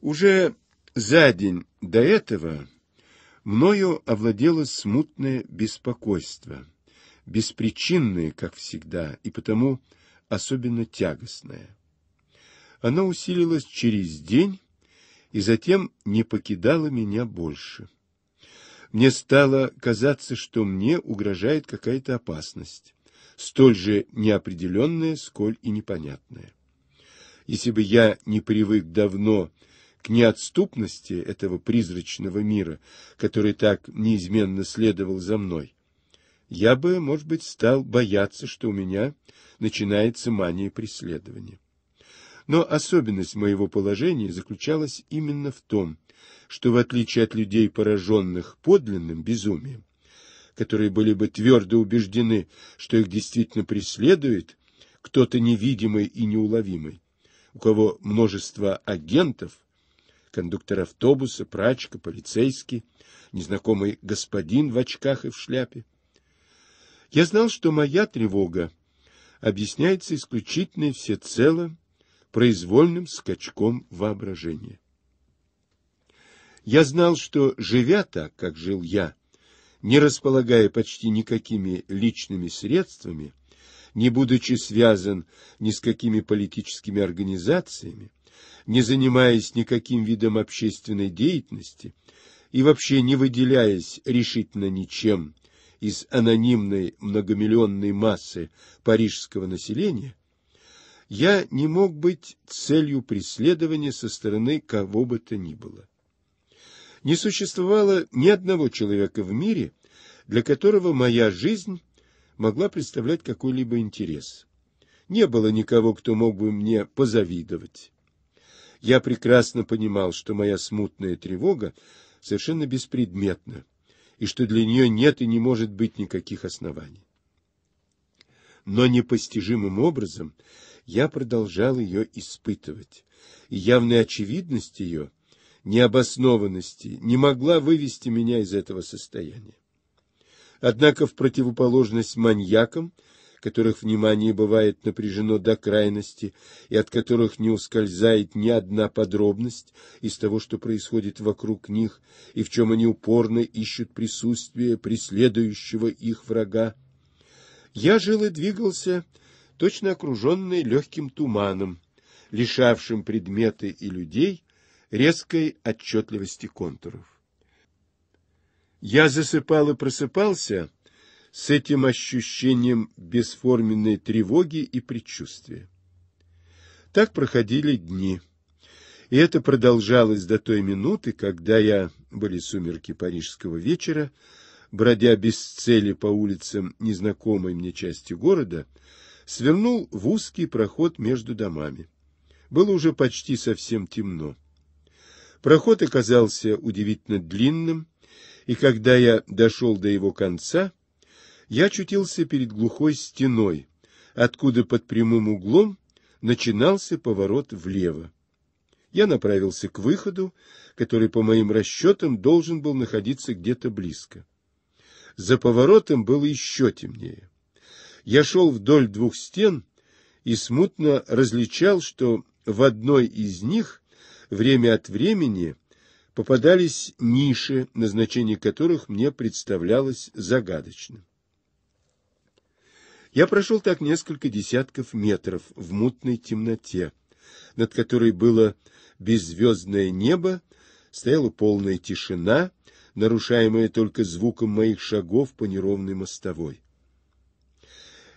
Уже за день до этого мною овладело смутное беспокойство — беспричинное, как всегда, и потому особенно тягостное. Оно усилилось через день и затем не покидало меня больше. Мне стало казаться, что мне угрожает какая-то опасность, столь же неопределенная, сколь и непонятная. Если бы я не привык давно к неотступности этого призрачного мира, который так неизменно следовал за мной, я бы, может быть, стал бояться, что у меня начинается мания преследования. Но особенность моего положения заключалась именно в том, что, в отличие от людей, пораженных подлинным безумием, которые были бы твердо убеждены, что их действительно преследует кто-то невидимый и неуловимый, у кого множество агентов, кондуктор автобуса, прачка, полицейский, незнакомый господин в очках и в шляпе, я знал, что моя тревога объясняется исключительно и всецело произвольным скачком воображения. Я знал, что, живя так, как жил я, не располагая почти никакими личными средствами, не будучи связан ни с какими политическими организациями, не занимаясь никаким видом общественной деятельности и вообще не выделяясь решительно ничем из анонимной многомиллионной массы парижского населения, я не мог быть целью преследования со стороны кого бы то ни было. Не существовало ни одного человека в мире, для которого моя жизнь могла представлять какой-либо интерес. Не было никого, кто мог бы мне позавидовать. Я прекрасно понимал, что моя смутная тревога совершенно беспредметна, и что для нее нет и не может быть никаких оснований. Но непостижимым образом я продолжал ее испытывать, и явная очевидность ее, необоснованности, не могла вывести меня из этого состояния. Однако в противоположность маньякам которых внимание бывает напряжено до крайности и от которых не ускользает ни одна подробность из того, что происходит вокруг них и в чем они упорно ищут присутствие преследующего их врага. Я жил и двигался, точно окруженный легким туманом, лишавшим предметы и людей резкой отчетливости контуров. Я засыпал и просыпался — с этим ощущением бесформенной тревоги и предчувствия. Так проходили дни. И это продолжалось до той минуты, когда я, были сумерки парижского вечера, бродя без цели по улицам незнакомой мне части города, свернул в узкий проход между домами. Было уже почти совсем темно. Проход оказался удивительно длинным, и когда я дошел до его конца, я очутился перед глухой стеной, откуда под прямым углом начинался поворот влево. Я направился к выходу, который, по моим расчетам, должен был находиться где-то близко. За поворотом было еще темнее. Я шел вдоль двух стен и смутно различал, что в одной из них время от времени попадались ниши, назначение которых мне представлялось загадочным. Я прошел так несколько десятков метров в мутной темноте, над которой было беззвездное небо, стояла полная тишина, нарушаемая только звуком моих шагов по неровной мостовой.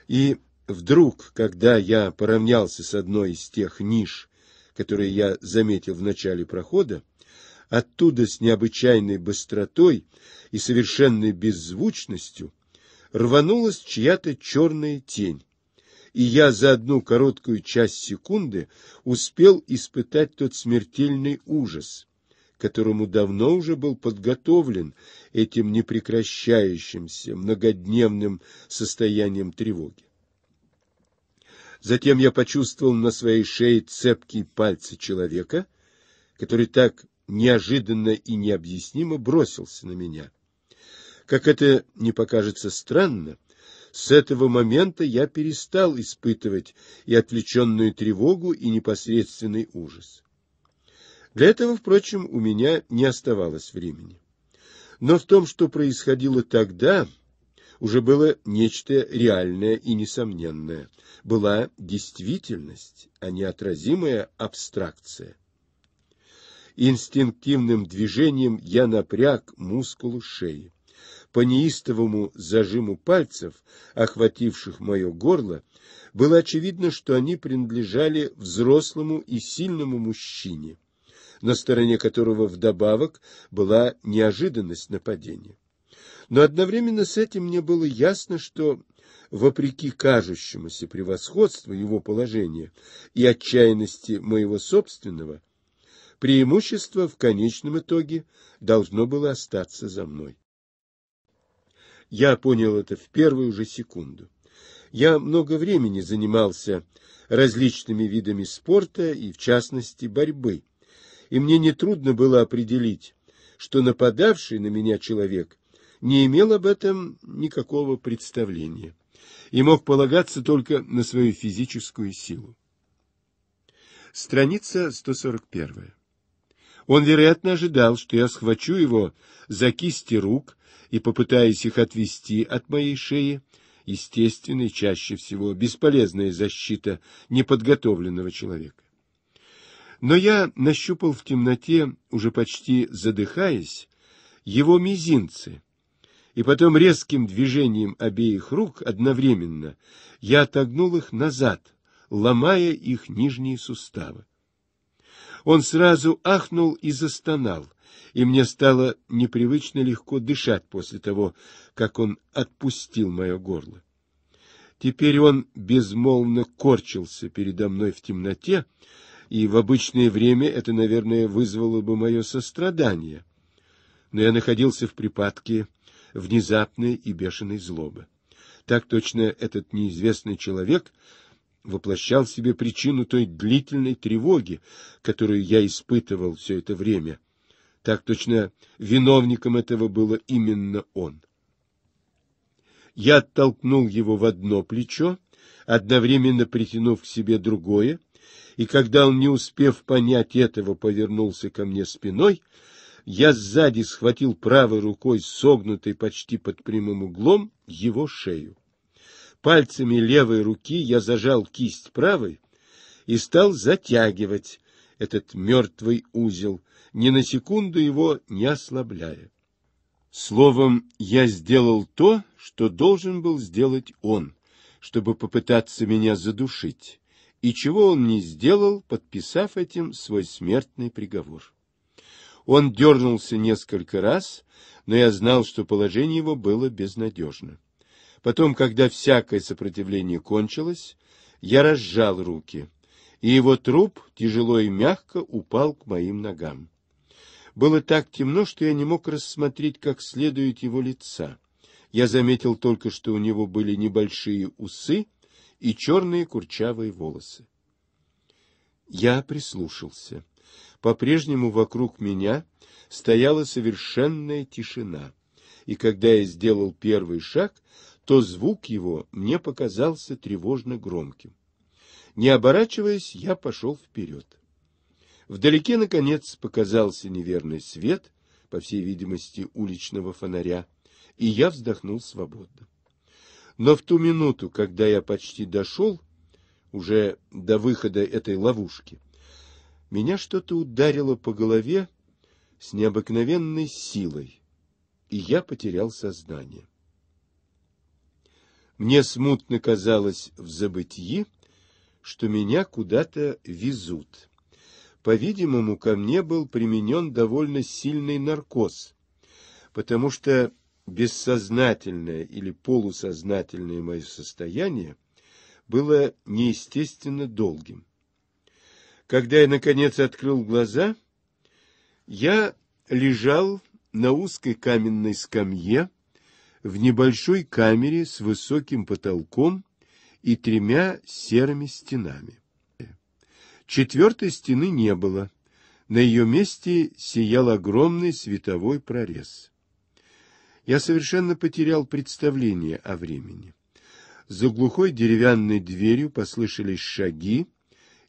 И вдруг, когда я поравнялся с одной из тех ниш, которые я заметил в начале прохода, оттуда с необычайной быстротой и совершенной беззвучностью рванулась чья-то черная тень, и я за одну короткую часть секунды успел испытать тот смертельный ужас, которому давно уже был подготовлен этим непрекращающимся многодневным состоянием тревоги. Затем я почувствовал на своей шее цепкие пальцы человека, который так неожиданно и необъяснимо бросился на меня — как это не покажется странно, с этого момента я перестал испытывать и отвлеченную тревогу, и непосредственный ужас. Для этого, впрочем, у меня не оставалось времени. Но в том, что происходило тогда, уже было нечто реальное и несомненное. Была действительность, а не отразимая абстракция. Инстинктивным движением я напряг мускулы шеи по неистовому зажиму пальцев, охвативших мое горло, было очевидно, что они принадлежали взрослому и сильному мужчине, на стороне которого вдобавок была неожиданность нападения. Но одновременно с этим мне было ясно, что, вопреки кажущемуся превосходству его положения и отчаянности моего собственного, преимущество в конечном итоге должно было остаться за мной. Я понял это в первую же секунду. Я много времени занимался различными видами спорта и, в частности, борьбы, и мне нетрудно было определить, что нападавший на меня человек не имел об этом никакого представления и мог полагаться только на свою физическую силу. Страница 141. Он, вероятно, ожидал, что я схвачу его за кисти рук и попытаясь их отвести от моей шеи, естественной чаще всего бесполезная защита неподготовленного человека. Но я нащупал в темноте, уже почти задыхаясь, его мизинцы, и потом резким движением обеих рук одновременно я отогнул их назад, ломая их нижние суставы. Он сразу ахнул и застонал, и мне стало непривычно легко дышать после того, как он отпустил мое горло. Теперь он безмолвно корчился передо мной в темноте, и в обычное время это, наверное, вызвало бы мое сострадание. Но я находился в припадке внезапной и бешеной злобы. Так точно этот неизвестный человек воплощал в себе причину той длительной тревоги, которую я испытывал все это время, так точно виновником этого было именно он. Я оттолкнул его в одно плечо, одновременно притянув к себе другое, и когда он, не успев понять этого, повернулся ко мне спиной, я сзади схватил правой рукой, согнутой почти под прямым углом, его шею. Пальцами левой руки я зажал кисть правой и стал затягивать, этот мертвый узел, ни на секунду его не ослабляя. Словом, я сделал то, что должен был сделать он, чтобы попытаться меня задушить, и чего он не сделал, подписав этим свой смертный приговор. Он дернулся несколько раз, но я знал, что положение его было безнадежно. Потом, когда всякое сопротивление кончилось, я разжал руки — и его труп тяжело и мягко упал к моим ногам. Было так темно, что я не мог рассмотреть как следует его лица. Я заметил только, что у него были небольшие усы и черные курчавые волосы. Я прислушался. По-прежнему вокруг меня стояла совершенная тишина, и когда я сделал первый шаг, то звук его мне показался тревожно громким. Не оборачиваясь, я пошел вперед. Вдалеке, наконец, показался неверный свет, по всей видимости, уличного фонаря, и я вздохнул свободно. Но в ту минуту, когда я почти дошел, уже до выхода этой ловушки, меня что-то ударило по голове с необыкновенной силой, и я потерял сознание. Мне смутно казалось в забытии, что меня куда-то везут. По-видимому, ко мне был применен довольно сильный наркоз, потому что бессознательное или полусознательное мое состояние было неестественно долгим. Когда я, наконец, открыл глаза, я лежал на узкой каменной скамье в небольшой камере с высоким потолком и тремя серыми стенами. Четвертой стены не было. На ее месте сиял огромный световой прорез. Я совершенно потерял представление о времени. За глухой деревянной дверью послышались шаги,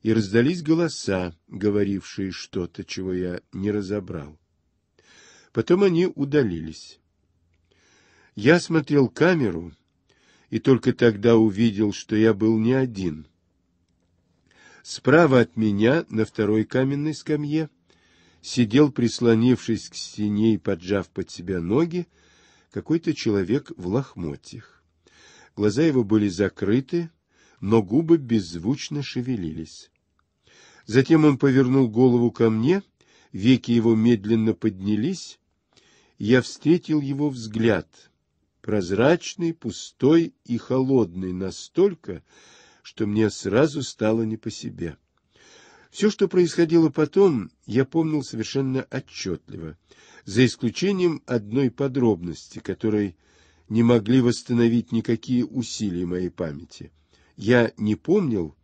и раздались голоса, говорившие что-то, чего я не разобрал. Потом они удалились. Я смотрел камеру и только тогда увидел, что я был не один. Справа от меня, на второй каменной скамье, сидел, прислонившись к стене и поджав под себя ноги, какой-то человек в лохмотьях. Глаза его были закрыты, но губы беззвучно шевелились. Затем он повернул голову ко мне, веки его медленно поднялись, я встретил его взгляд — прозрачный, пустой и холодный настолько, что мне сразу стало не по себе. Все, что происходило потом, я помнил совершенно отчетливо, за исключением одной подробности, которой не могли восстановить никакие усилия моей памяти. Я не помнил,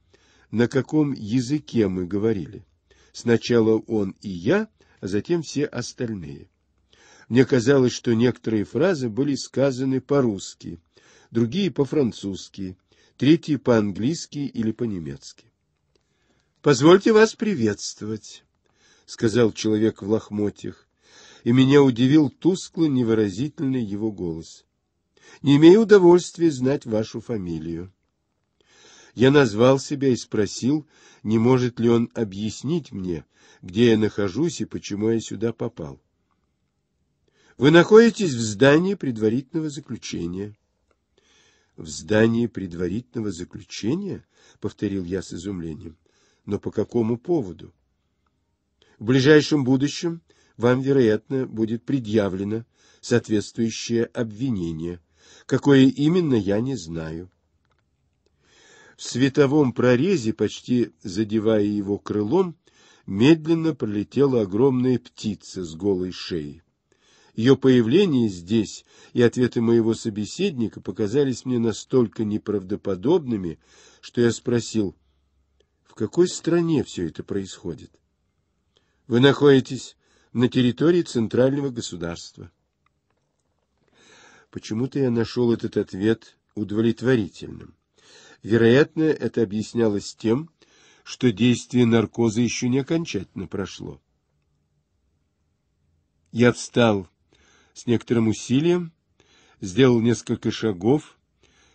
на каком языке мы говорили. Сначала он и я, а затем все остальные. Мне казалось, что некоторые фразы были сказаны по-русски, другие по-французски, третьи по-английски или по-немецки. «Позвольте вас приветствовать», — сказал человек в лохмотьях, и меня удивил тускло невыразительный его голос. «Не имею удовольствия знать вашу фамилию». Я назвал себя и спросил, не может ли он объяснить мне, где я нахожусь и почему я сюда попал. Вы находитесь в здании предварительного заключения. — В здании предварительного заключения? — повторил я с изумлением. — Но по какому поводу? — В ближайшем будущем вам, вероятно, будет предъявлено соответствующее обвинение, какое именно я не знаю. В световом прорезе, почти задевая его крылом, медленно пролетела огромная птица с голой шеей. Ее появление здесь и ответы моего собеседника показались мне настолько неправдоподобными, что я спросил, в какой стране все это происходит? Вы находитесь на территории центрального государства. Почему-то я нашел этот ответ удовлетворительным. Вероятно, это объяснялось тем, что действие наркоза еще не окончательно прошло. Я встал с некоторым усилием, сделал несколько шагов,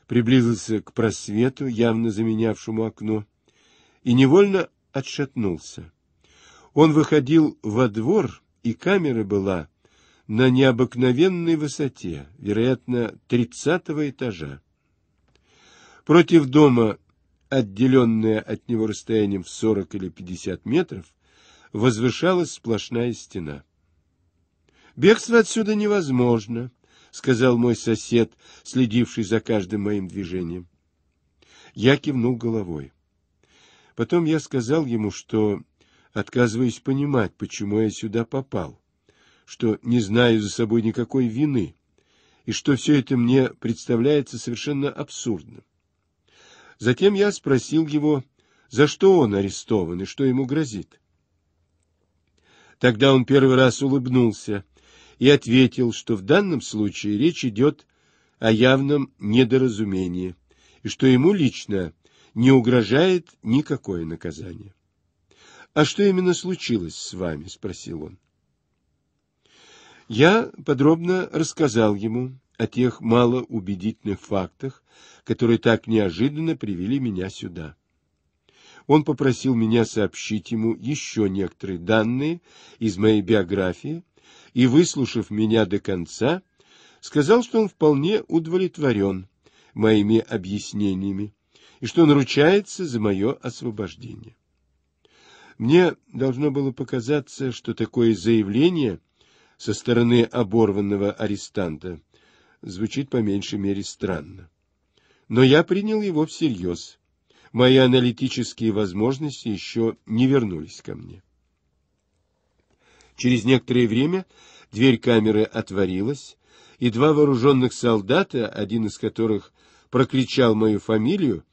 приблизился к просвету, явно заменявшему окно, и невольно отшатнулся. Он выходил во двор, и камера была на необыкновенной высоте, вероятно, тридцатого этажа. Против дома, отделенная от него расстоянием в сорок или пятьдесят метров, возвышалась сплошная стена. Бегство отсюда невозможно, — сказал мой сосед, следивший за каждым моим движением. Я кивнул головой. Потом я сказал ему, что отказываюсь понимать, почему я сюда попал, что не знаю за собой никакой вины и что все это мне представляется совершенно абсурдным. Затем я спросил его, за что он арестован и что ему грозит. Тогда он первый раз улыбнулся, и ответил, что в данном случае речь идет о явном недоразумении и что ему лично не угрожает никакое наказание. «А что именно случилось с вами?» — спросил он. Я подробно рассказал ему о тех малоубедительных фактах, которые так неожиданно привели меня сюда. Он попросил меня сообщить ему еще некоторые данные из моей биографии, и, выслушав меня до конца, сказал, что он вполне удовлетворен моими объяснениями и что наручается за мое освобождение. Мне должно было показаться, что такое заявление со стороны оборванного арестанта звучит по меньшей мере странно. Но я принял его всерьез. Мои аналитические возможности еще не вернулись ко мне. Через некоторое время дверь камеры отворилась, и два вооруженных солдата, один из которых прокричал мою фамилию,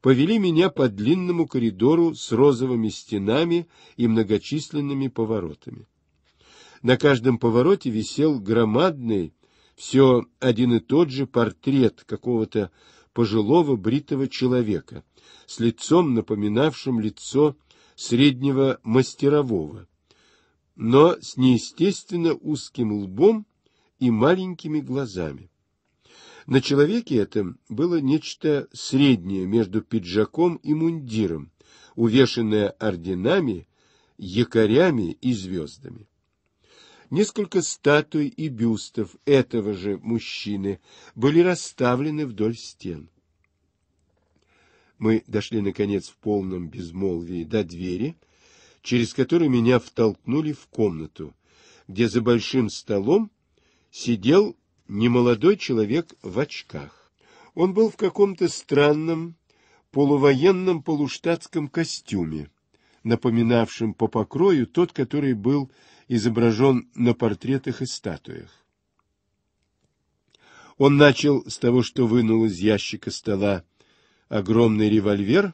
повели меня по длинному коридору с розовыми стенами и многочисленными поворотами. На каждом повороте висел громадный, все один и тот же портрет какого-то пожилого бритого человека с лицом, напоминавшим лицо среднего мастерового но с неестественно узким лбом и маленькими глазами. На человеке этом было нечто среднее между пиджаком и мундиром, увешанное орденами, якорями и звездами. Несколько статуй и бюстов этого же мужчины были расставлены вдоль стен. Мы дошли, наконец, в полном безмолвии до двери — через который меня втолкнули в комнату, где за большим столом сидел немолодой человек в очках. Он был в каком-то странном, полувоенном полуштатском костюме, напоминавшем по покрою тот, который был изображен на портретах и статуях. Он начал с того, что вынул из ящика стола огромный револьвер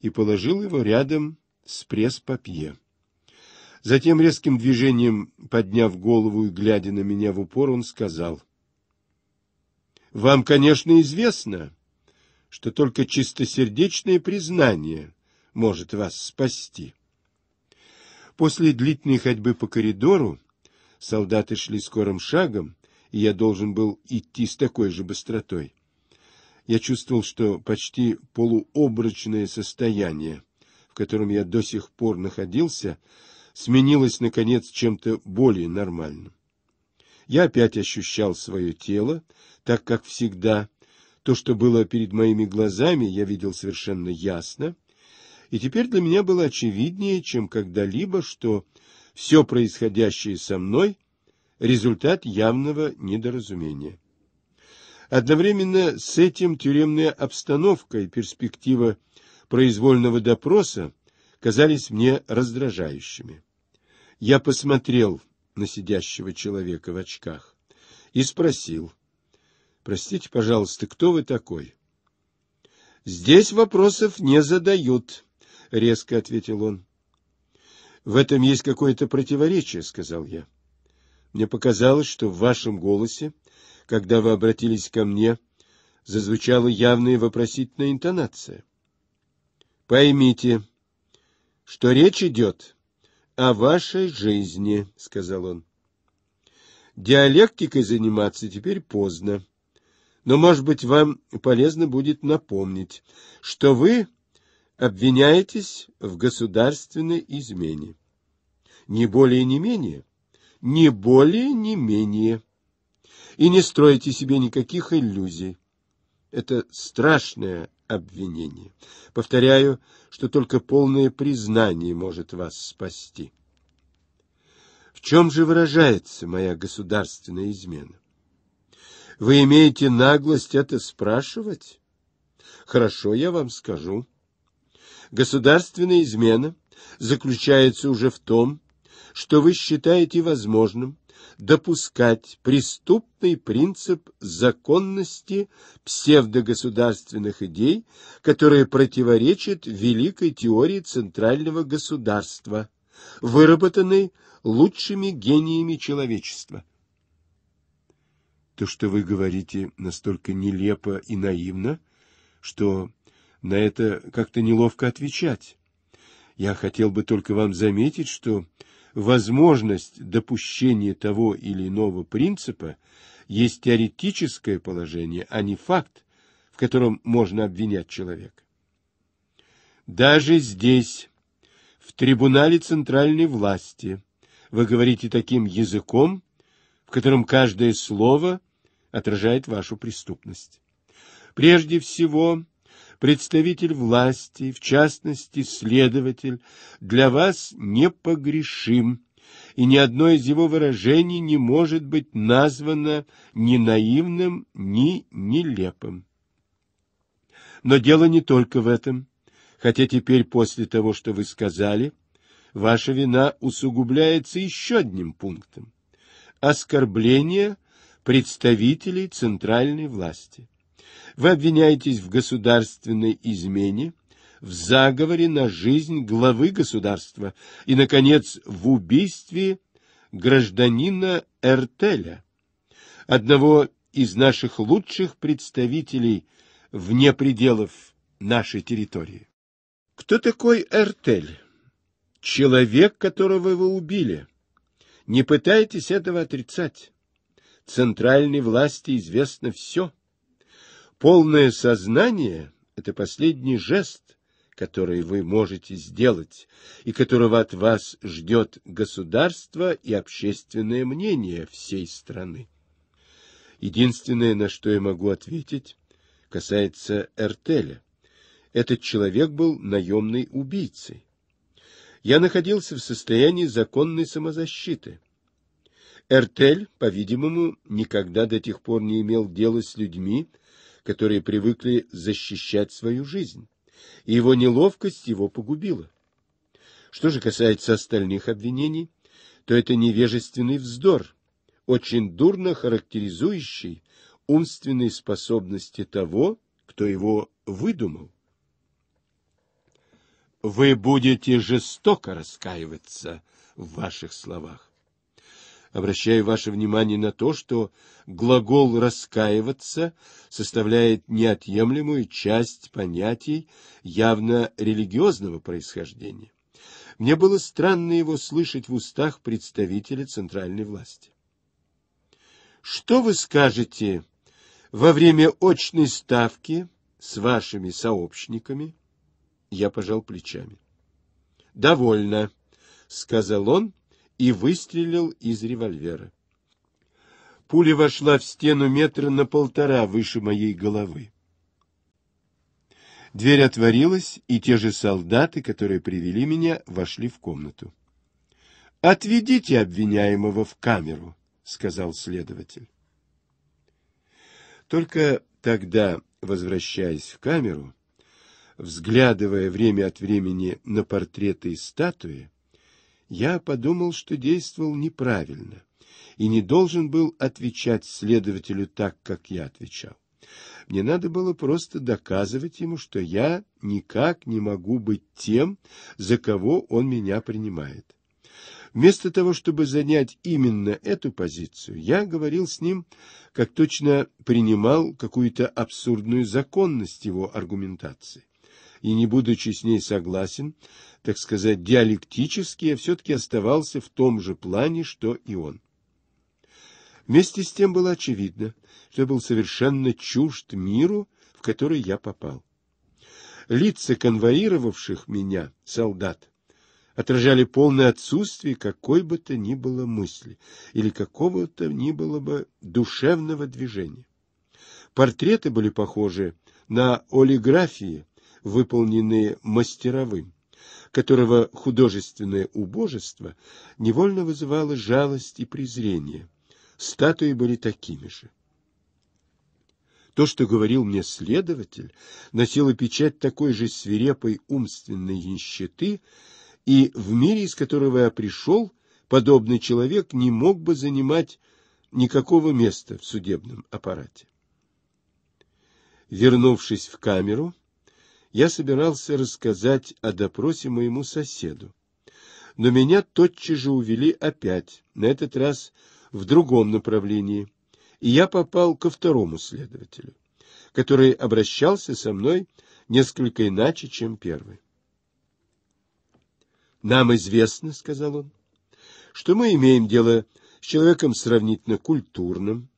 и положил его рядом с пресс-папье. Затем резким движением, подняв голову и глядя на меня в упор, он сказал. — Вам, конечно, известно, что только чистосердечное признание может вас спасти. После длительной ходьбы по коридору солдаты шли скорым шагом, и я должен был идти с такой же быстротой. Я чувствовал, что почти полуобрачное состояние — в котором я до сих пор находился, сменилось, наконец, чем-то более нормальным. Я опять ощущал свое тело, так как всегда. То, что было перед моими глазами, я видел совершенно ясно. И теперь для меня было очевиднее, чем когда-либо, что все происходящее со мной — результат явного недоразумения. Одновременно с этим тюремная обстановка и перспектива произвольного допроса казались мне раздражающими. Я посмотрел на сидящего человека в очках и спросил, «Простите, пожалуйста, кто вы такой?» «Здесь вопросов не задают», — резко ответил он. «В этом есть какое-то противоречие», — сказал я. «Мне показалось, что в вашем голосе, когда вы обратились ко мне, зазвучала явная вопросительная интонация». Поймите, что речь идет о вашей жизни, — сказал он. Диалектикой заниматься теперь поздно. Но, может быть, вам полезно будет напомнить, что вы обвиняетесь в государственной измене. Не более, не менее. Не более, не менее. И не стройте себе никаких иллюзий. Это страшная Обвинение. Повторяю, что только полное признание может вас спасти. В чем же выражается моя государственная измена? Вы имеете наглость это спрашивать? Хорошо, я вам скажу. Государственная измена заключается уже в том, что вы считаете возможным допускать преступный принцип законности псевдогосударственных идей, которые противоречат великой теории центрального государства, выработанной лучшими гениями человечества. То, что вы говорите, настолько нелепо и наивно, что на это как-то неловко отвечать. Я хотел бы только вам заметить, что возможность допущения того или иного принципа есть теоретическое положение, а не факт, в котором можно обвинять человека. Даже здесь, в трибунале центральной власти, вы говорите таким языком, в котором каждое слово отражает вашу преступность. Прежде всего, представитель власти, в частности, следователь, для вас непогрешим, и ни одно из его выражений не может быть названо ни наивным, ни нелепым. Но дело не только в этом, хотя теперь после того, что вы сказали, ваша вина усугубляется еще одним пунктом – оскорбление представителей центральной власти. Вы обвиняетесь в государственной измене, в заговоре на жизнь главы государства и, наконец, в убийстве гражданина Эртеля, одного из наших лучших представителей вне пределов нашей территории. Кто такой Эртель? Человек, которого вы убили. Не пытайтесь этого отрицать. Центральной власти известно все. Полное сознание — это последний жест, который вы можете сделать и которого от вас ждет государство и общественное мнение всей страны. Единственное, на что я могу ответить, касается Эртеля. Этот человек был наемной убийцей. Я находился в состоянии законной самозащиты. Эртель, по-видимому, никогда до тех пор не имел дела с людьми, которые привыкли защищать свою жизнь, и его неловкость его погубила. Что же касается остальных обвинений, то это невежественный вздор, очень дурно характеризующий умственные способности того, кто его выдумал. Вы будете жестоко раскаиваться в ваших словах. Обращаю ваше внимание на то, что глагол «раскаиваться» составляет неотъемлемую часть понятий явно религиозного происхождения. Мне было странно его слышать в устах представителя центральной власти. Что вы скажете во время очной ставки с вашими сообщниками? Я пожал плечами. — Довольно, — сказал он и выстрелил из револьвера. Пуля вошла в стену метра на полтора выше моей головы. Дверь отворилась, и те же солдаты, которые привели меня, вошли в комнату. — Отведите обвиняемого в камеру, — сказал следователь. Только тогда, возвращаясь в камеру, взглядывая время от времени на портреты и статуи, я подумал, что действовал неправильно и не должен был отвечать следователю так, как я отвечал. Мне надо было просто доказывать ему, что я никак не могу быть тем, за кого он меня принимает. Вместо того, чтобы занять именно эту позицию, я говорил с ним, как точно принимал какую-то абсурдную законность его аргументации и, не будучи с ней согласен, так сказать, диалектически, я все-таки оставался в том же плане, что и он. Вместе с тем было очевидно, что я был совершенно чужд миру, в который я попал. Лица конвоировавших меня, солдат, отражали полное отсутствие какой бы то ни было мысли или какого-то ни было бы душевного движения. Портреты были похожи на олиграфии, выполненные мастеровым, которого художественное убожество невольно вызывало жалость и презрение. Статуи были такими же. То, что говорил мне следователь, носило печать такой же свирепой умственной нищеты, и в мире, из которого я пришел, подобный человек не мог бы занимать никакого места в судебном аппарате. Вернувшись в камеру, я собирался рассказать о допросе моему соседу. Но меня тотчас же увели опять, на этот раз в другом направлении, и я попал ко второму следователю, который обращался со мной несколько иначе, чем первый. «Нам известно, — сказал он, — что мы имеем дело с человеком сравнительно культурным,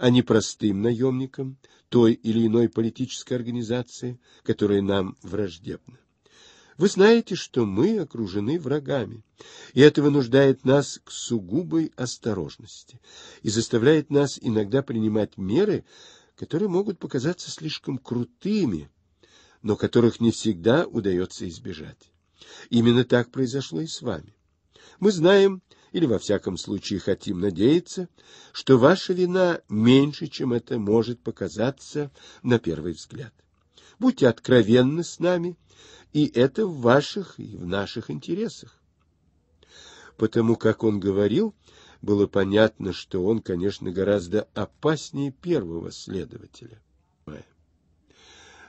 а не простым наемником той или иной политической организации, которая нам враждебна. Вы знаете, что мы окружены врагами, и это вынуждает нас к сугубой осторожности и заставляет нас иногда принимать меры, которые могут показаться слишком крутыми, но которых не всегда удается избежать. Именно так произошло и с вами. Мы знаем, или, во всяком случае, хотим надеяться, что ваша вина меньше, чем это может показаться на первый взгляд. Будьте откровенны с нами, и это в ваших и в наших интересах. Потому как он говорил, было понятно, что он, конечно, гораздо опаснее первого следователя.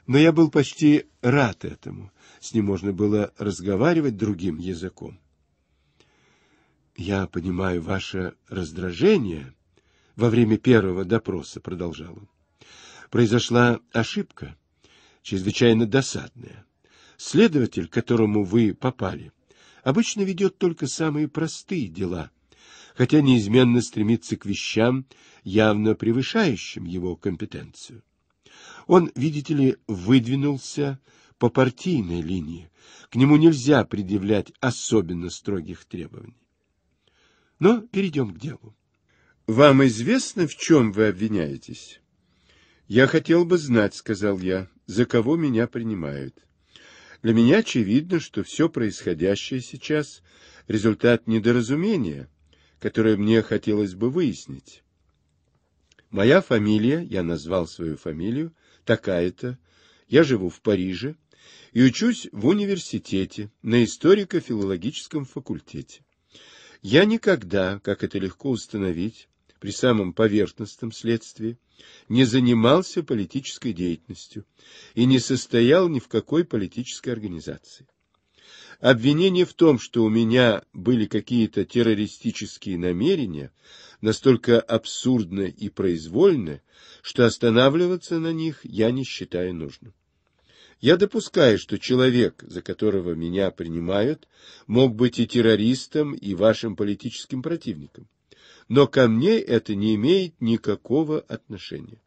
Но я был почти рад этому, с ним можно было разговаривать другим языком. Я понимаю ваше раздражение во время первого допроса, продолжал он. Произошла ошибка, чрезвычайно досадная. Следователь, к которому вы попали, обычно ведет только самые простые дела, хотя неизменно стремится к вещам, явно превышающим его компетенцию. Он, видите ли, выдвинулся по партийной линии. К нему нельзя предъявлять особенно строгих требований. Но перейдем к делу. Вам известно, в чем вы обвиняетесь? Я хотел бы знать, сказал я, за кого меня принимают. Для меня очевидно, что все происходящее сейчас – результат недоразумения, которое мне хотелось бы выяснить. Моя фамилия, я назвал свою фамилию, такая-то, я живу в Париже и учусь в университете на историко-филологическом факультете. Я никогда, как это легко установить, при самом поверхностном следствии, не занимался политической деятельностью и не состоял ни в какой политической организации. Обвинение в том, что у меня были какие-то террористические намерения, настолько абсурдны и произвольны, что останавливаться на них я не считаю нужным. Я допускаю, что человек, за которого меня принимают, мог быть и террористом, и вашим политическим противником. Но ко мне это не имеет никакого отношения.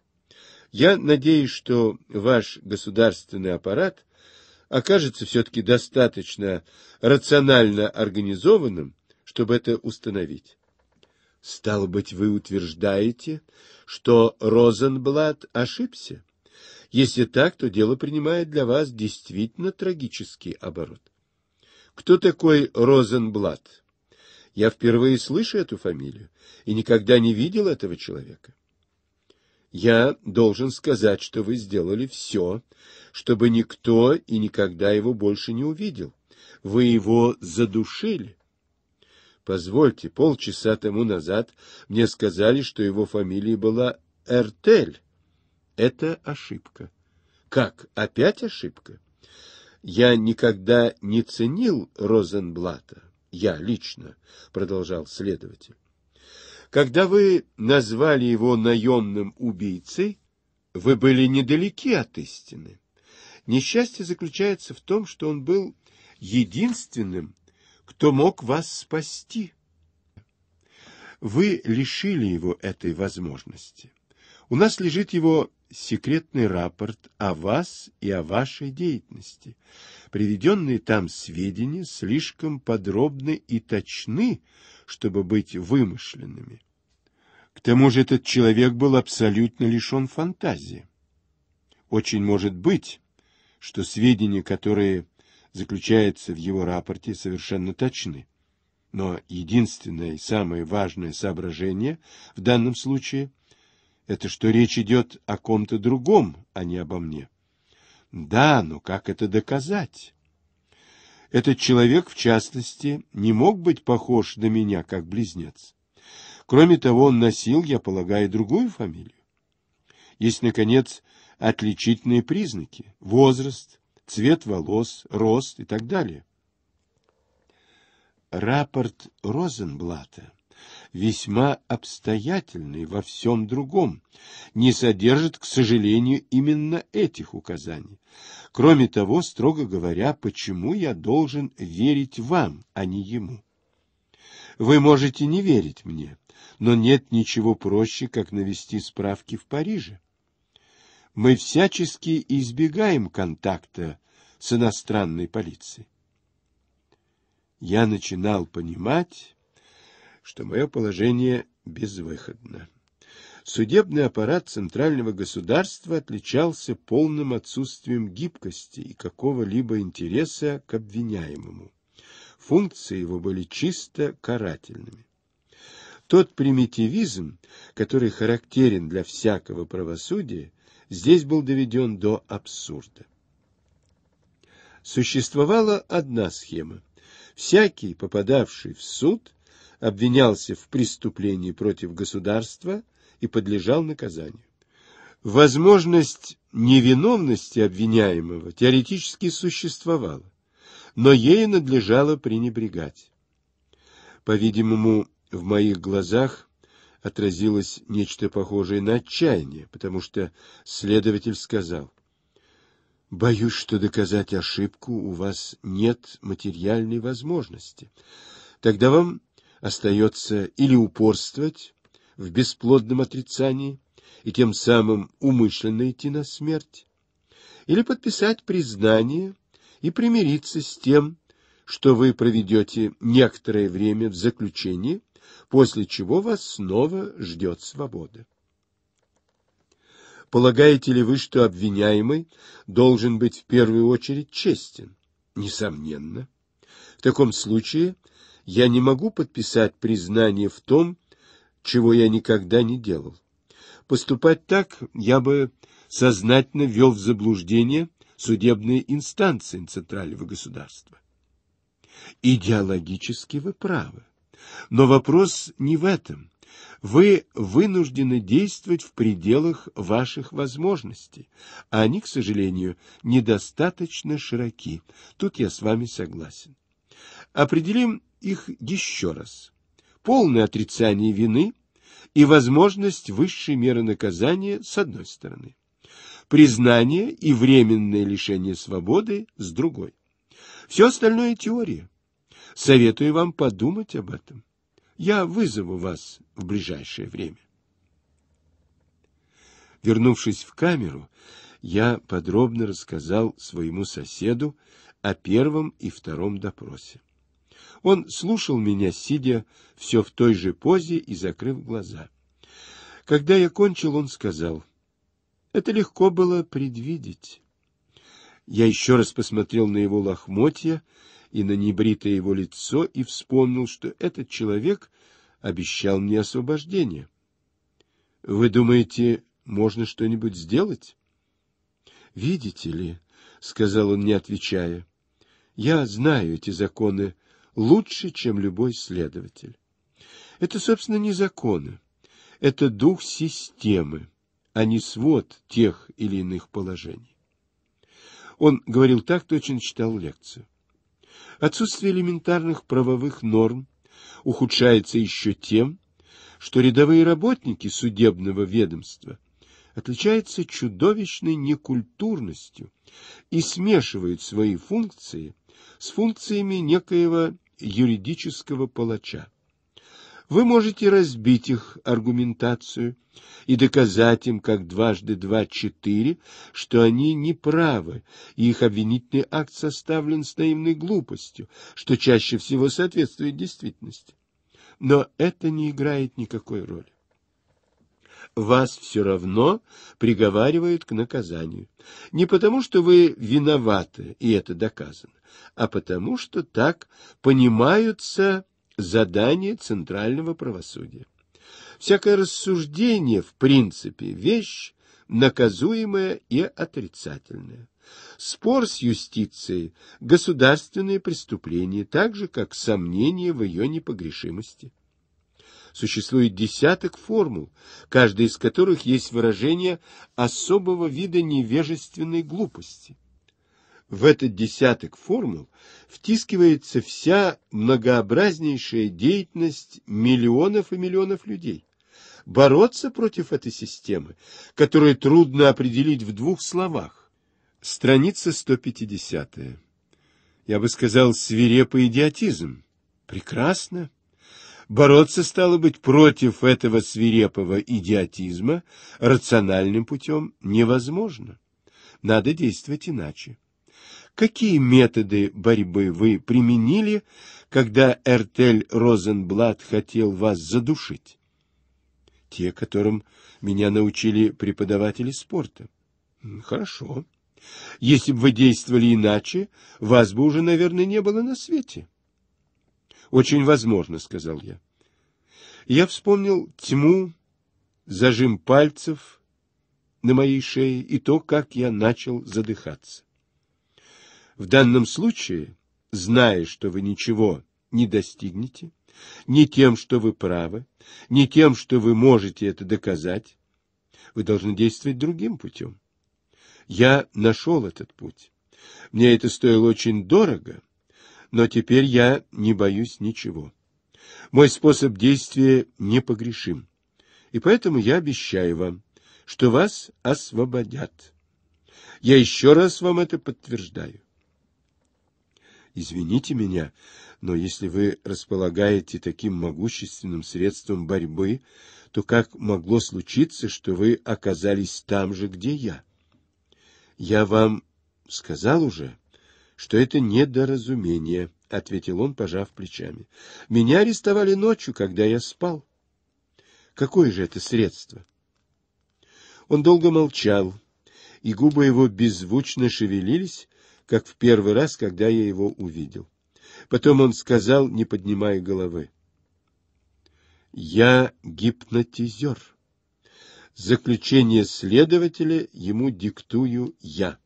Я надеюсь, что ваш государственный аппарат окажется все-таки достаточно рационально организованным, чтобы это установить. Стало быть, вы утверждаете, что Розенблат ошибся? Если так, то дело принимает для вас действительно трагический оборот. Кто такой Розенблат? Я впервые слышу эту фамилию и никогда не видел этого человека. Я должен сказать, что вы сделали все, чтобы никто и никогда его больше не увидел. Вы его задушили. Позвольте, полчаса тому назад мне сказали, что его фамилия была Эртель. Это ошибка. Как? Опять ошибка? Я никогда не ценил Розенблата, я лично, продолжал следователь. Когда вы назвали его наемным убийцей, вы были недалеки от истины. Несчастье заключается в том, что он был единственным, кто мог вас спасти. Вы лишили его этой возможности. У нас лежит его секретный рапорт о вас и о вашей деятельности. Приведенные там сведения слишком подробны и точны, чтобы быть вымышленными. К тому же этот человек был абсолютно лишен фантазии. Очень может быть, что сведения, которые заключаются в его рапорте, совершенно точны. Но единственное и самое важное соображение в данном случае – это что речь идет о ком-то другом, а не обо мне. Да, но как это доказать? Этот человек, в частности, не мог быть похож на меня, как близнец. Кроме того, он носил, я полагаю, другую фамилию. Есть, наконец, отличительные признаки – возраст, цвет волос, рост и так далее. Рапорт Розенблата весьма обстоятельный во всем другом, не содержит, к сожалению, именно этих указаний. Кроме того, строго говоря, почему я должен верить вам, а не ему? Вы можете не верить мне, но нет ничего проще, как навести справки в Париже. Мы всячески избегаем контакта с иностранной полицией. Я начинал понимать что мое положение безвыходно. Судебный аппарат центрального государства отличался полным отсутствием гибкости и какого-либо интереса к обвиняемому. Функции его были чисто карательными. Тот примитивизм, который характерен для всякого правосудия, здесь был доведен до абсурда. Существовала одна схема. Всякий, попадавший в суд, обвинялся в преступлении против государства и подлежал наказанию. Возможность невиновности обвиняемого теоретически существовала, но ей надлежало пренебрегать. По-видимому, в моих глазах отразилось нечто похожее на отчаяние, потому что следователь сказал, «Боюсь, что доказать ошибку у вас нет материальной возможности. Тогда вам остается или упорствовать в бесплодном отрицании и тем самым умышленно идти на смерть, или подписать признание и примириться с тем, что вы проведете некоторое время в заключении, после чего вас снова ждет свобода. Полагаете ли вы, что обвиняемый должен быть в первую очередь честен? Несомненно. В таком случае я не могу подписать признание в том, чего я никогда не делал. Поступать так я бы сознательно ввел в заблуждение судебные инстанции Центрального государства. Идеологически вы правы. Но вопрос не в этом. Вы вынуждены действовать в пределах ваших возможностей, а они, к сожалению, недостаточно широки. Тут я с вами согласен. Определим их еще раз. Полное отрицание вины и возможность высшей меры наказания с одной стороны, признание и временное лишение свободы с другой. Все остальное теория. Советую вам подумать об этом. Я вызову вас в ближайшее время. Вернувшись в камеру, я подробно рассказал своему соседу о первом и втором допросе. Он слушал меня, сидя все в той же позе и закрыв глаза. Когда я кончил, он сказал, «Это легко было предвидеть». Я еще раз посмотрел на его лохмотья и на небритое его лицо и вспомнил, что этот человек обещал мне освобождение. — Вы думаете, можно что-нибудь сделать? — Видите ли, — сказал он, не отвечая, — я знаю эти законы лучше, чем любой следователь. Это, собственно, не законы. Это дух системы, а не свод тех или иных положений. Он говорил так, точно читал лекцию. Отсутствие элементарных правовых норм ухудшается еще тем, что рядовые работники судебного ведомства отличаются чудовищной некультурностью и смешивают свои функции с функциями некоего юридического палача. Вы можете разбить их аргументацию и доказать им, как дважды два — четыре, что они неправы, и их обвинительный акт составлен с наивной глупостью, что чаще всего соответствует действительности. Но это не играет никакой роли вас все равно приговаривают к наказанию. Не потому, что вы виноваты, и это доказано, а потому, что так понимаются задания центрального правосудия. Всякое рассуждение, в принципе, вещь наказуемая и отрицательная. Спор с юстицией – государственные преступления, так же, как сомнение в ее непогрешимости существует десяток формул, каждая из которых есть выражение особого вида невежественной глупости. В этот десяток формул втискивается вся многообразнейшая деятельность миллионов и миллионов людей. Бороться против этой системы, которую трудно определить в двух словах. Страница 150. Я бы сказал, свирепый идиотизм. Прекрасно бороться, стало быть, против этого свирепого идиотизма рациональным путем невозможно. Надо действовать иначе. Какие методы борьбы вы применили, когда Эртель Розенблат хотел вас задушить? Те, которым меня научили преподаватели спорта. Хорошо. Если бы вы действовали иначе, вас бы уже, наверное, не было на свете. Очень возможно, сказал я. Я вспомнил тьму, зажим пальцев на моей шее и то, как я начал задыхаться. В данном случае, зная, что вы ничего не достигнете, ни тем, что вы правы, ни тем, что вы можете это доказать, вы должны действовать другим путем. Я нашел этот путь. Мне это стоило очень дорого — но теперь я не боюсь ничего. Мой способ действия непогрешим, и поэтому я обещаю вам, что вас освободят. Я еще раз вам это подтверждаю. Извините меня, но если вы располагаете таким могущественным средством борьбы, то как могло случиться, что вы оказались там же, где я? Я вам сказал уже, что это недоразумение, — ответил он, пожав плечами. — Меня арестовали ночью, когда я спал. — Какое же это средство? Он долго молчал, и губы его беззвучно шевелились, как в первый раз, когда я его увидел. Потом он сказал, не поднимая головы. — Я гипнотизер. Заключение следователя ему диктую я.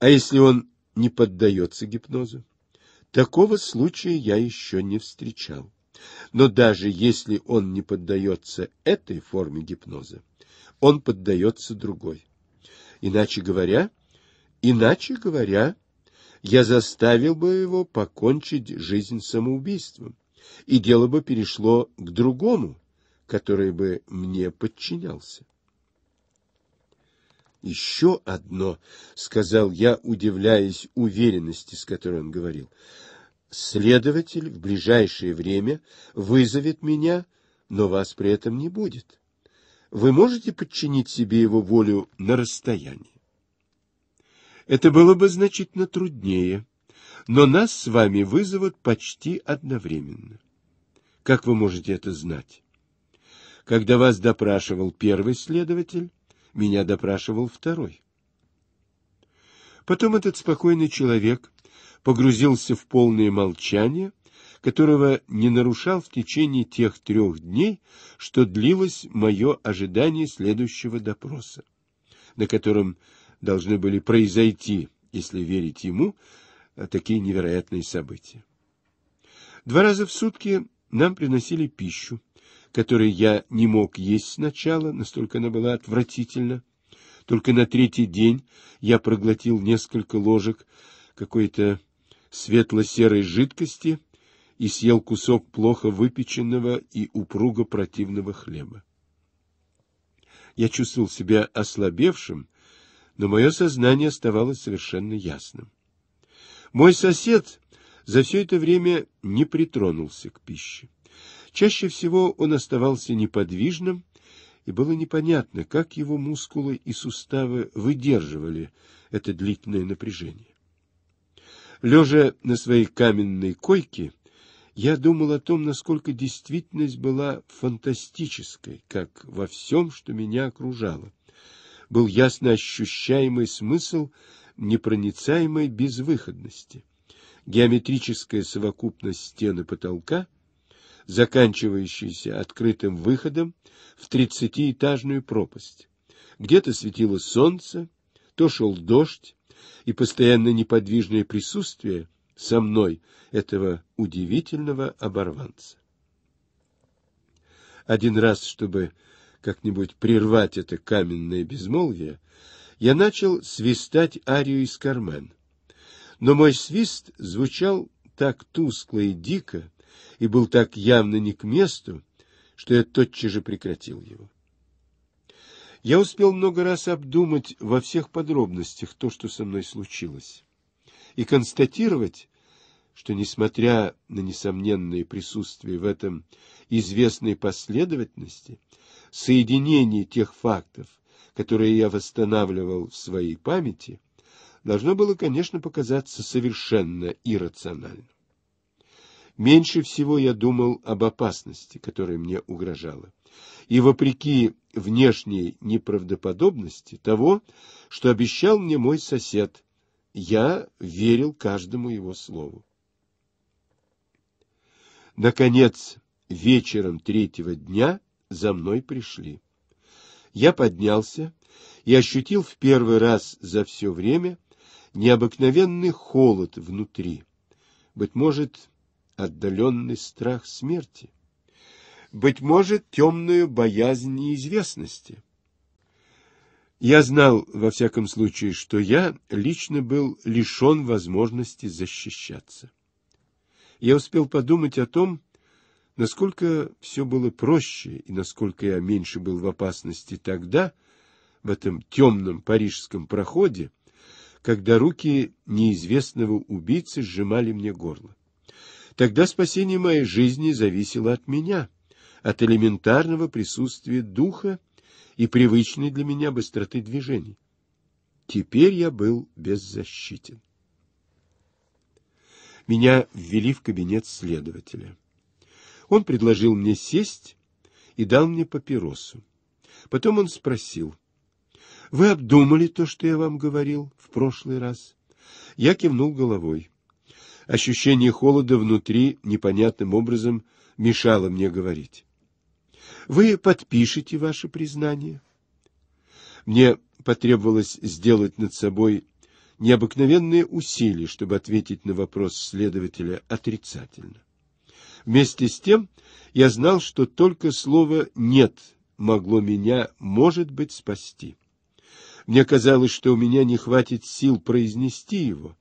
А если он не поддается гипнозу? Такого случая я еще не встречал. Но даже если он не поддается этой форме гипноза, он поддается другой. Иначе говоря, иначе говоря, я заставил бы его покончить жизнь самоубийством, и дело бы перешло к другому, который бы мне подчинялся. Еще одно, — сказал я, удивляясь уверенности, с которой он говорил. Следователь в ближайшее время вызовет меня, но вас при этом не будет. Вы можете подчинить себе его волю на расстоянии? Это было бы значительно труднее, но нас с вами вызовут почти одновременно. Как вы можете это знать? Когда вас допрашивал первый следователь, меня допрашивал второй. Потом этот спокойный человек погрузился в полное молчание, которого не нарушал в течение тех трех дней, что длилось мое ожидание следующего допроса, на котором должны были произойти, если верить ему, такие невероятные события. Два раза в сутки нам приносили пищу, которой я не мог есть сначала, настолько она была отвратительна. Только на третий день я проглотил несколько ложек какой-то светло-серой жидкости и съел кусок плохо выпеченного и упруго противного хлеба. Я чувствовал себя ослабевшим, но мое сознание оставалось совершенно ясным. Мой сосед за все это время не притронулся к пище. Чаще всего он оставался неподвижным, и было непонятно, как его мускулы и суставы выдерживали это длительное напряжение. Лежа на своей каменной койке, я думал о том, насколько действительность была фантастической, как во всем, что меня окружало. Был ясно ощущаемый смысл непроницаемой безвыходности. Геометрическая совокупность стены потолка — заканчивающийся открытым выходом в тридцатиэтажную пропасть. Где-то светило солнце, то шел дождь, и постоянно неподвижное присутствие со мной этого удивительного оборванца. Один раз, чтобы как-нибудь прервать это каменное безмолвие, я начал свистать арию из Кармен. Но мой свист звучал так тускло и дико, и был так явно не к месту, что я тотчас же прекратил его. Я успел много раз обдумать во всех подробностях то, что со мной случилось, и констатировать, что, несмотря на несомненное присутствие в этом известной последовательности, соединение тех фактов, которые я восстанавливал в своей памяти, должно было, конечно, показаться совершенно иррациональным. Меньше всего я думал об опасности, которая мне угрожала. И вопреки внешней неправдоподобности того, что обещал мне мой сосед, я верил каждому его слову. Наконец, вечером третьего дня за мной пришли. Я поднялся и ощутил в первый раз за все время необыкновенный холод внутри. Быть может, отдаленный страх смерти, быть может, темную боязнь неизвестности. Я знал, во всяком случае, что я лично был лишен возможности защищаться. Я успел подумать о том, насколько все было проще и насколько я меньше был в опасности тогда, в этом темном парижском проходе, когда руки неизвестного убийцы сжимали мне горло. Тогда спасение моей жизни зависело от меня, от элементарного присутствия духа и привычной для меня быстроты движений. Теперь я был беззащитен. Меня ввели в кабинет следователя. Он предложил мне сесть и дал мне папиросу. Потом он спросил, «Вы обдумали то, что я вам говорил в прошлый раз?» Я кивнул головой. Ощущение холода внутри непонятным образом мешало мне говорить. Вы подпишете ваше признание. Мне потребовалось сделать над собой необыкновенные усилия, чтобы ответить на вопрос следователя отрицательно. Вместе с тем я знал, что только слово «нет» могло меня, может быть, спасти. Мне казалось, что у меня не хватит сил произнести его,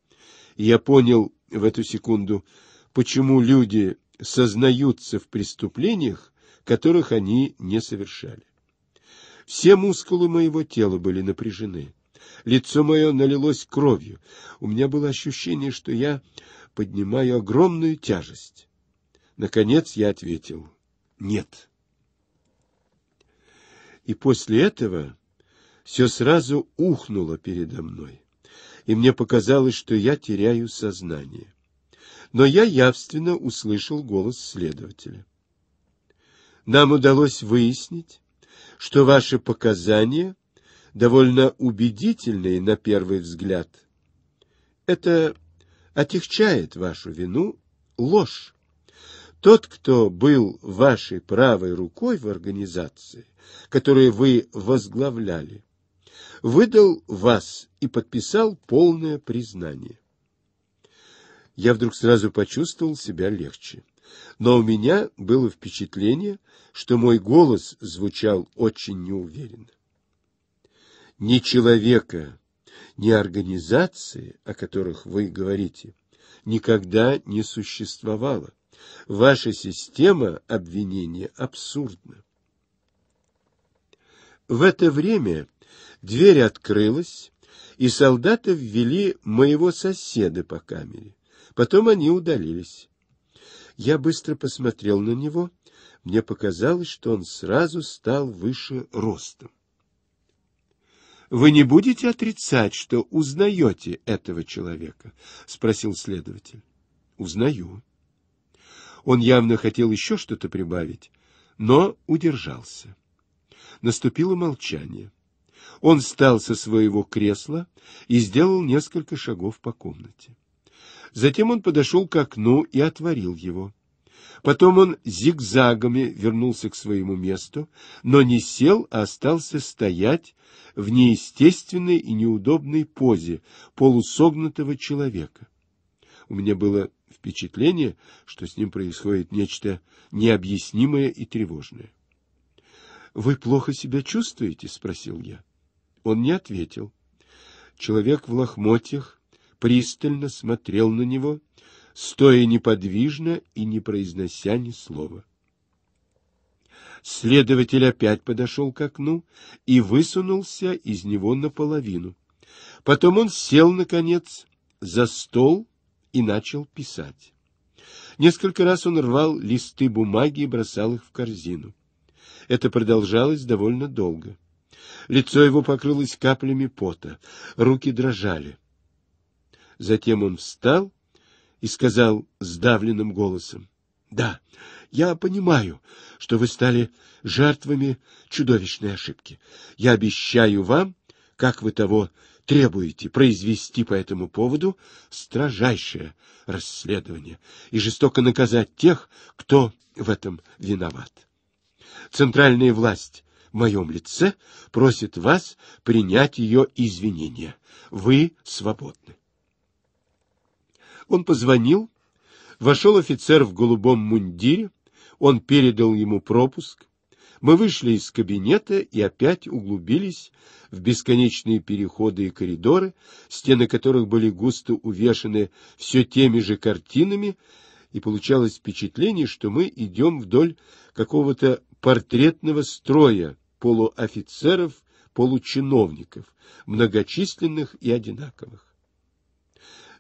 и я понял, в эту секунду, почему люди сознаются в преступлениях, которых они не совершали. Все мускулы моего тела были напряжены. Лицо мое налилось кровью. У меня было ощущение, что я поднимаю огромную тяжесть. Наконец я ответил «нет». И после этого все сразу ухнуло передо мной и мне показалось, что я теряю сознание. Но я явственно услышал голос следователя. Нам удалось выяснить, что ваши показания довольно убедительные на первый взгляд. Это отягчает вашу вину ложь. Тот, кто был вашей правой рукой в организации, которую вы возглавляли, выдал вас и подписал полное признание. Я вдруг сразу почувствовал себя легче. Но у меня было впечатление, что мой голос звучал очень неуверенно. Ни человека, ни организации, о которых вы говорите, никогда не существовало. Ваша система обвинения абсурдна. В это время Дверь открылась, и солдаты ввели моего соседа по камере. Потом они удалились. Я быстро посмотрел на него. Мне показалось, что он сразу стал выше ростом. — Вы не будете отрицать, что узнаете этого человека? — спросил следователь. — Узнаю. Он явно хотел еще что-то прибавить, но удержался. Наступило молчание. Он встал со своего кресла и сделал несколько шагов по комнате. Затем он подошел к окну и отворил его. Потом он зигзагами вернулся к своему месту, но не сел, а остался стоять в неестественной и неудобной позе полусогнутого человека. У меня было впечатление, что с ним происходит нечто необъяснимое и тревожное. — Вы плохо себя чувствуете? — спросил я. Он не ответил. Человек в лохмотьях пристально смотрел на него, стоя неподвижно и не произнося ни слова. Следователь опять подошел к окну и высунулся из него наполовину. Потом он сел, наконец, за стол и начал писать. Несколько раз он рвал листы бумаги и бросал их в корзину. Это продолжалось довольно долго. Лицо его покрылось каплями пота, руки дрожали. Затем он встал и сказал сдавленным голосом. — Да, я понимаю, что вы стали жертвами чудовищной ошибки. Я обещаю вам, как вы того требуете, произвести по этому поводу строжайшее расследование и жестоко наказать тех, кто в этом виноват. Центральная власть моем лице просит вас принять ее извинения. Вы свободны. Он позвонил, вошел офицер в голубом мундире, он передал ему пропуск. Мы вышли из кабинета и опять углубились в бесконечные переходы и коридоры, стены которых были густо увешаны все теми же картинами, и получалось впечатление, что мы идем вдоль какого-то портретного строя полуофицеров, получиновников, многочисленных и одинаковых.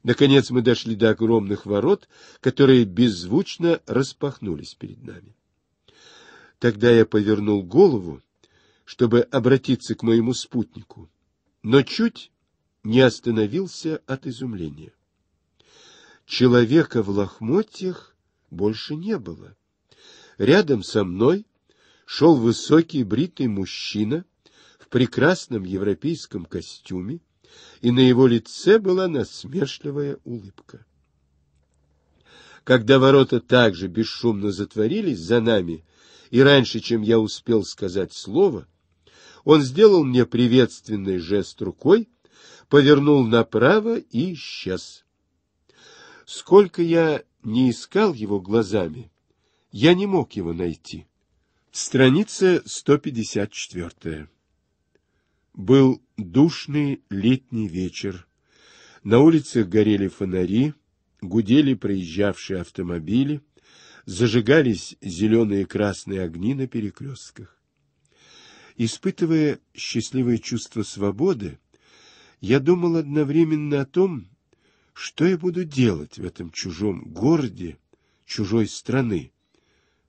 Наконец мы дошли до огромных ворот, которые беззвучно распахнулись перед нами. Тогда я повернул голову, чтобы обратиться к моему спутнику, но чуть не остановился от изумления. Человека в лохмотьях больше не было. Рядом со мной шел высокий бритый мужчина в прекрасном европейском костюме, и на его лице была насмешливая улыбка. Когда ворота также бесшумно затворились за нами, и раньше, чем я успел сказать слово, он сделал мне приветственный жест рукой, повернул направо и исчез. Сколько я не искал его глазами, я не мог его найти. Страница 154. Был душный летний вечер. На улицах горели фонари, гудели проезжавшие автомобили, зажигались зеленые и красные огни на перекрестках. Испытывая счастливое чувство свободы, я думал одновременно о том, что я буду делать в этом чужом городе, чужой страны,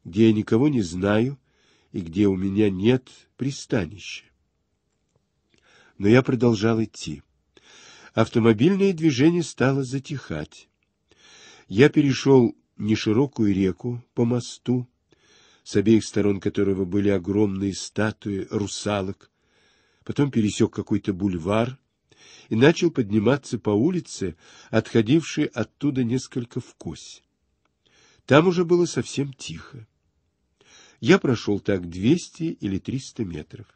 где я никого не знаю и где у меня нет пристанища. Но я продолжал идти. Автомобильное движение стало затихать. Я перешел неширокую реку по мосту, с обеих сторон которого были огромные статуи русалок, потом пересек какой-то бульвар и начал подниматься по улице, отходившей оттуда несколько вкось. Там уже было совсем тихо. Я прошел так 200 или 300 метров.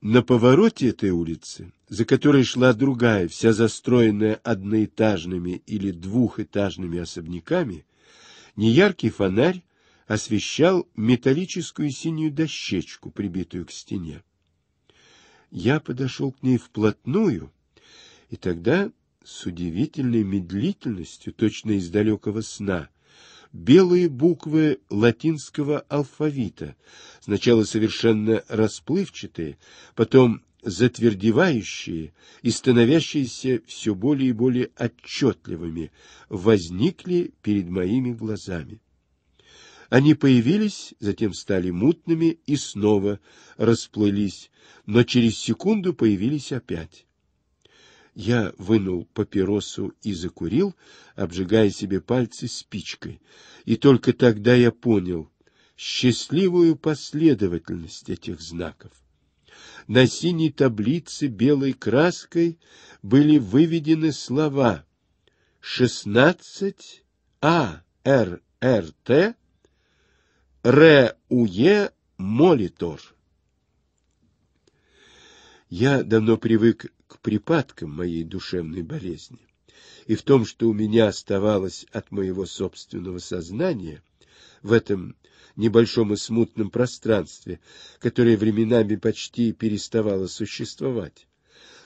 На повороте этой улицы, за которой шла другая, вся застроенная одноэтажными или двухэтажными особняками, неяркий фонарь освещал металлическую синюю дощечку, прибитую к стене. Я подошел к ней вплотную, и тогда с удивительной медлительностью, точно из далекого сна, белые буквы латинского алфавита, сначала совершенно расплывчатые, потом затвердевающие и становящиеся все более и более отчетливыми, возникли перед моими глазами. Они появились, затем стали мутными и снова расплылись, но через секунду появились опять. Я вынул папиросу и закурил, обжигая себе пальцы спичкой. И только тогда я понял счастливую последовательность этих знаков. На синей таблице белой краской были выведены слова шестнадцать А Р Р Т Р У Е Молитор. Я давно привык к припадкам моей душевной болезни и в том, что у меня оставалось от моего собственного сознания в этом небольшом и смутном пространстве, которое временами почти переставало существовать,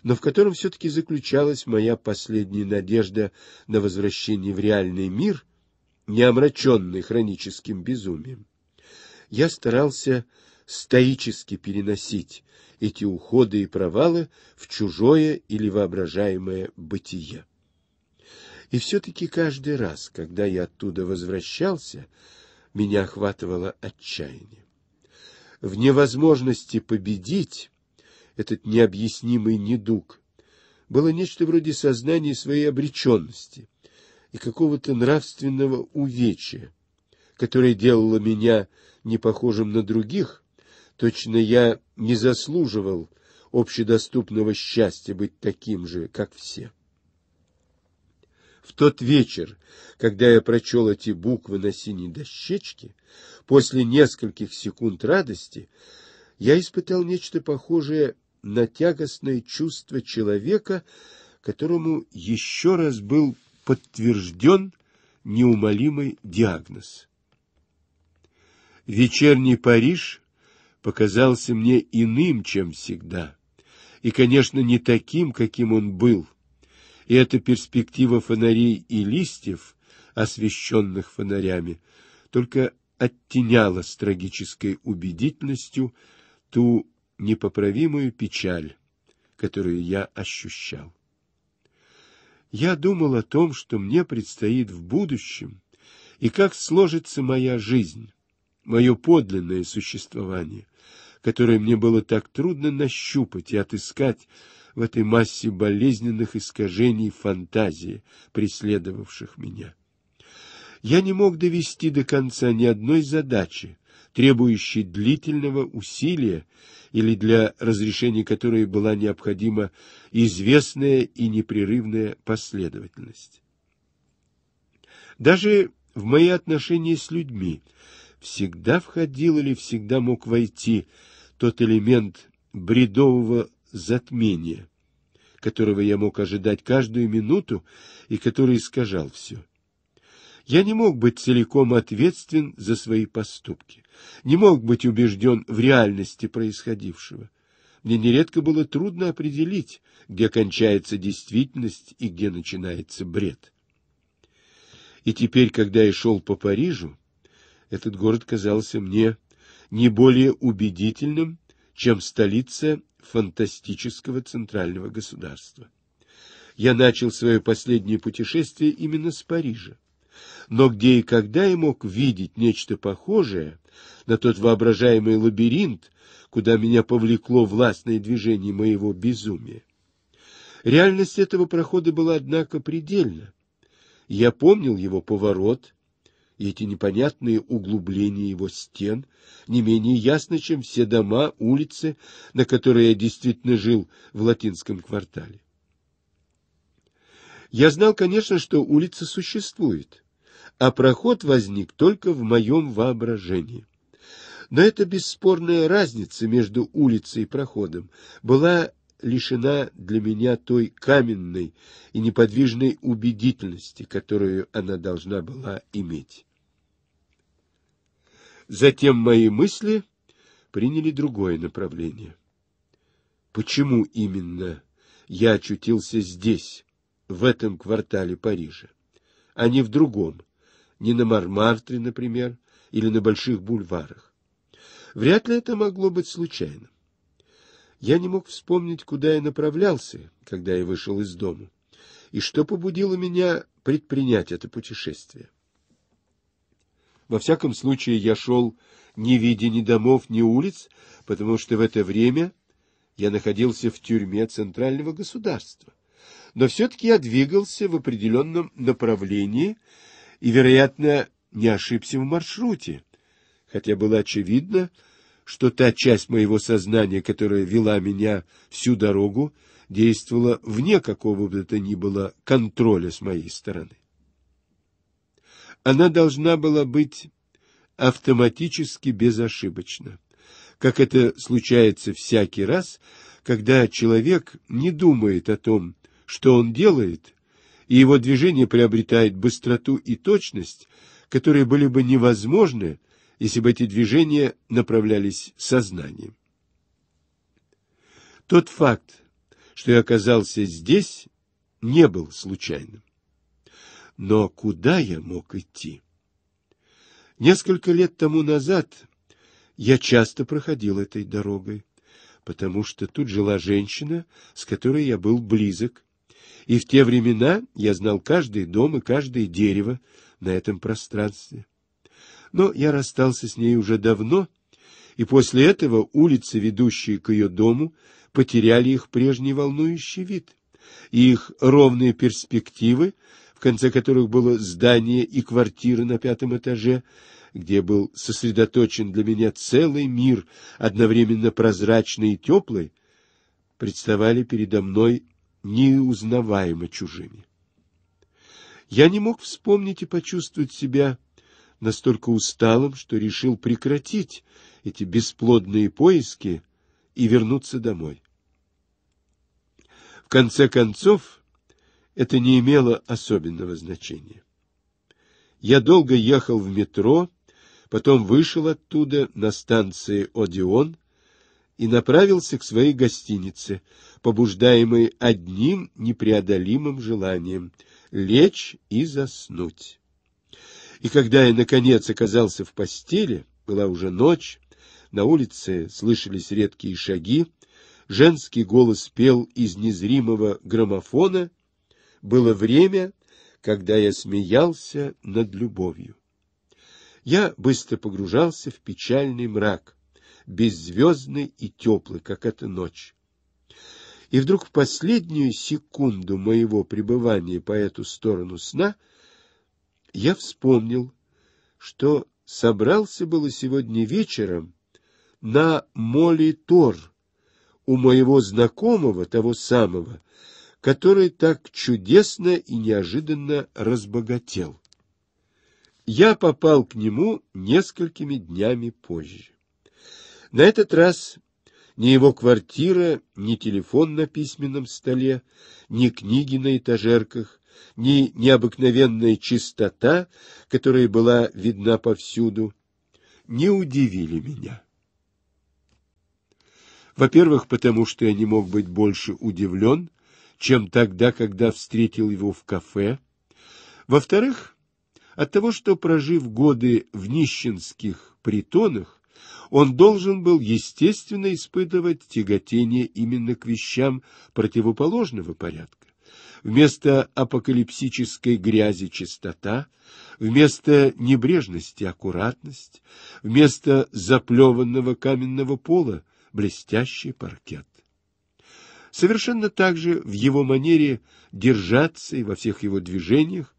но в котором все-таки заключалась моя последняя надежда на возвращение в реальный мир, не омраченный хроническим безумием. Я старался стоически переносить эти уходы и провалы в чужое или воображаемое бытие. И все-таки каждый раз, когда я оттуда возвращался, меня охватывало отчаяние. В невозможности победить этот необъяснимый недуг было нечто вроде сознания своей обреченности и какого-то нравственного увечья, которое делало меня не похожим на других, Точно я не заслуживал общедоступного счастья быть таким же, как все. В тот вечер, когда я прочел эти буквы на синей дощечке, после нескольких секунд радости, я испытал нечто похожее на тягостное чувство человека, которому еще раз был подтвержден неумолимый диагноз. Вечерний Париж показался мне иным, чем всегда, и, конечно, не таким, каким он был. И эта перспектива фонарей и листьев, освещенных фонарями, только оттеняла с трагической убедительностью ту непоправимую печаль, которую я ощущал. Я думал о том, что мне предстоит в будущем, и как сложится моя жизнь, мое подлинное существование, которое мне было так трудно нащупать и отыскать в этой массе болезненных искажений фантазии, преследовавших меня. Я не мог довести до конца ни одной задачи, требующей длительного усилия или для разрешения которой была необходима известная и непрерывная последовательность. Даже в мои отношения с людьми всегда входил или всегда мог войти тот элемент бредового затмения, которого я мог ожидать каждую минуту и который искажал все. Я не мог быть целиком ответственен за свои поступки, не мог быть убежден в реальности происходившего. Мне нередко было трудно определить, где кончается действительность и где начинается бред. И теперь, когда я шел по Парижу, этот город казался мне не более убедительным, чем столица фантастического центрального государства. Я начал свое последнее путешествие именно с Парижа. Но где и когда я мог видеть нечто похожее на тот воображаемый лабиринт, куда меня повлекло властное движение моего безумия? Реальность этого прохода была, однако, предельна. Я помнил его поворот, и эти непонятные углубления его стен не менее ясны, чем все дома, улицы, на которые я действительно жил в латинском квартале. Я знал, конечно, что улица существует, а проход возник только в моем воображении. Но эта бесспорная разница между улицей и проходом была лишена для меня той каменной и неподвижной убедительности, которую она должна была иметь. Затем мои мысли приняли другое направление. Почему именно я очутился здесь, в этом квартале Парижа, а не в другом, не на Мармартре, например, или на больших бульварах? Вряд ли это могло быть случайным. Я не мог вспомнить, куда я направлялся, когда я вышел из дома, и что побудило меня предпринять это путешествие. Во всяком случае, я шел, не видя ни домов, ни улиц, потому что в это время я находился в тюрьме центрального государства. Но все-таки я двигался в определенном направлении и, вероятно, не ошибся в маршруте, хотя было очевидно, что та часть моего сознания, которая вела меня всю дорогу, действовала вне какого бы то ни было контроля с моей стороны. Она должна была быть автоматически безошибочна, как это случается всякий раз, когда человек не думает о том, что он делает, и его движение приобретает быстроту и точность, которые были бы невозможны, если бы эти движения направлялись сознанием. Тот факт, что я оказался здесь, не был случайным. Но куда я мог идти? Несколько лет тому назад я часто проходил этой дорогой, потому что тут жила женщина, с которой я был близок, и в те времена я знал каждый дом и каждое дерево на этом пространстве но я расстался с ней уже давно, и после этого улицы, ведущие к ее дому, потеряли их прежний волнующий вид, и их ровные перспективы, в конце которых было здание и квартира на пятом этаже, где был сосредоточен для меня целый мир, одновременно прозрачный и теплый, представали передо мной неузнаваемо чужими. Я не мог вспомнить и почувствовать себя настолько усталым, что решил прекратить эти бесплодные поиски и вернуться домой. В конце концов, это не имело особенного значения. Я долго ехал в метро, потом вышел оттуда на станции Одеон и направился к своей гостинице, побуждаемой одним непреодолимым желанием — лечь и заснуть. И когда я, наконец, оказался в постели, была уже ночь, на улице слышались редкие шаги, женский голос пел из незримого граммофона. Было время, когда я смеялся над любовью. Я быстро погружался в печальный мрак, беззвездный и теплый, как эта ночь. И вдруг в последнюю секунду моего пребывания по эту сторону сна — я вспомнил, что собрался было сегодня вечером на молитор у моего знакомого, того самого, который так чудесно и неожиданно разбогател. Я попал к нему несколькими днями позже. На этот раз ни его квартира, ни телефон на письменном столе, ни книги на этажерках ни необыкновенная чистота, которая была видна повсюду, не удивили меня. Во-первых, потому что я не мог быть больше удивлен, чем тогда, когда встретил его в кафе. Во-вторых, от того, что, прожив годы в нищенских притонах, он должен был, естественно, испытывать тяготение именно к вещам противоположного порядка. Вместо апокалипсической грязи чистота, вместо небрежности аккуратность, вместо заплеванного каменного пола блестящий паркет. Совершенно так же в его манере держаться и во всех его движениях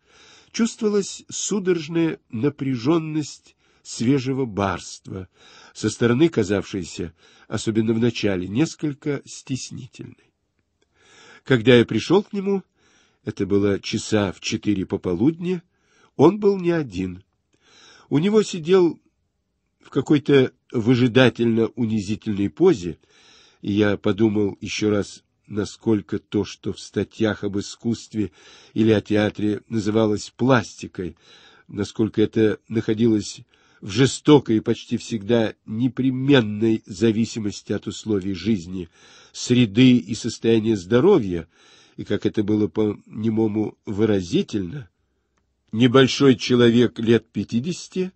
чувствовалась судорожная напряженность свежего барства, со стороны казавшейся, особенно в начале, несколько стеснительной. Когда я пришел к нему, это было часа в четыре пополудни, он был не один. У него сидел в какой-то выжидательно-унизительной позе, и я подумал еще раз, насколько то, что в статьях об искусстве или о театре называлось пластикой, насколько это находилось в жестокой и почти всегда непременной зависимости от условий жизни, среды и состояния здоровья, и, как это было по-немому выразительно, небольшой человек лет пятидесяти,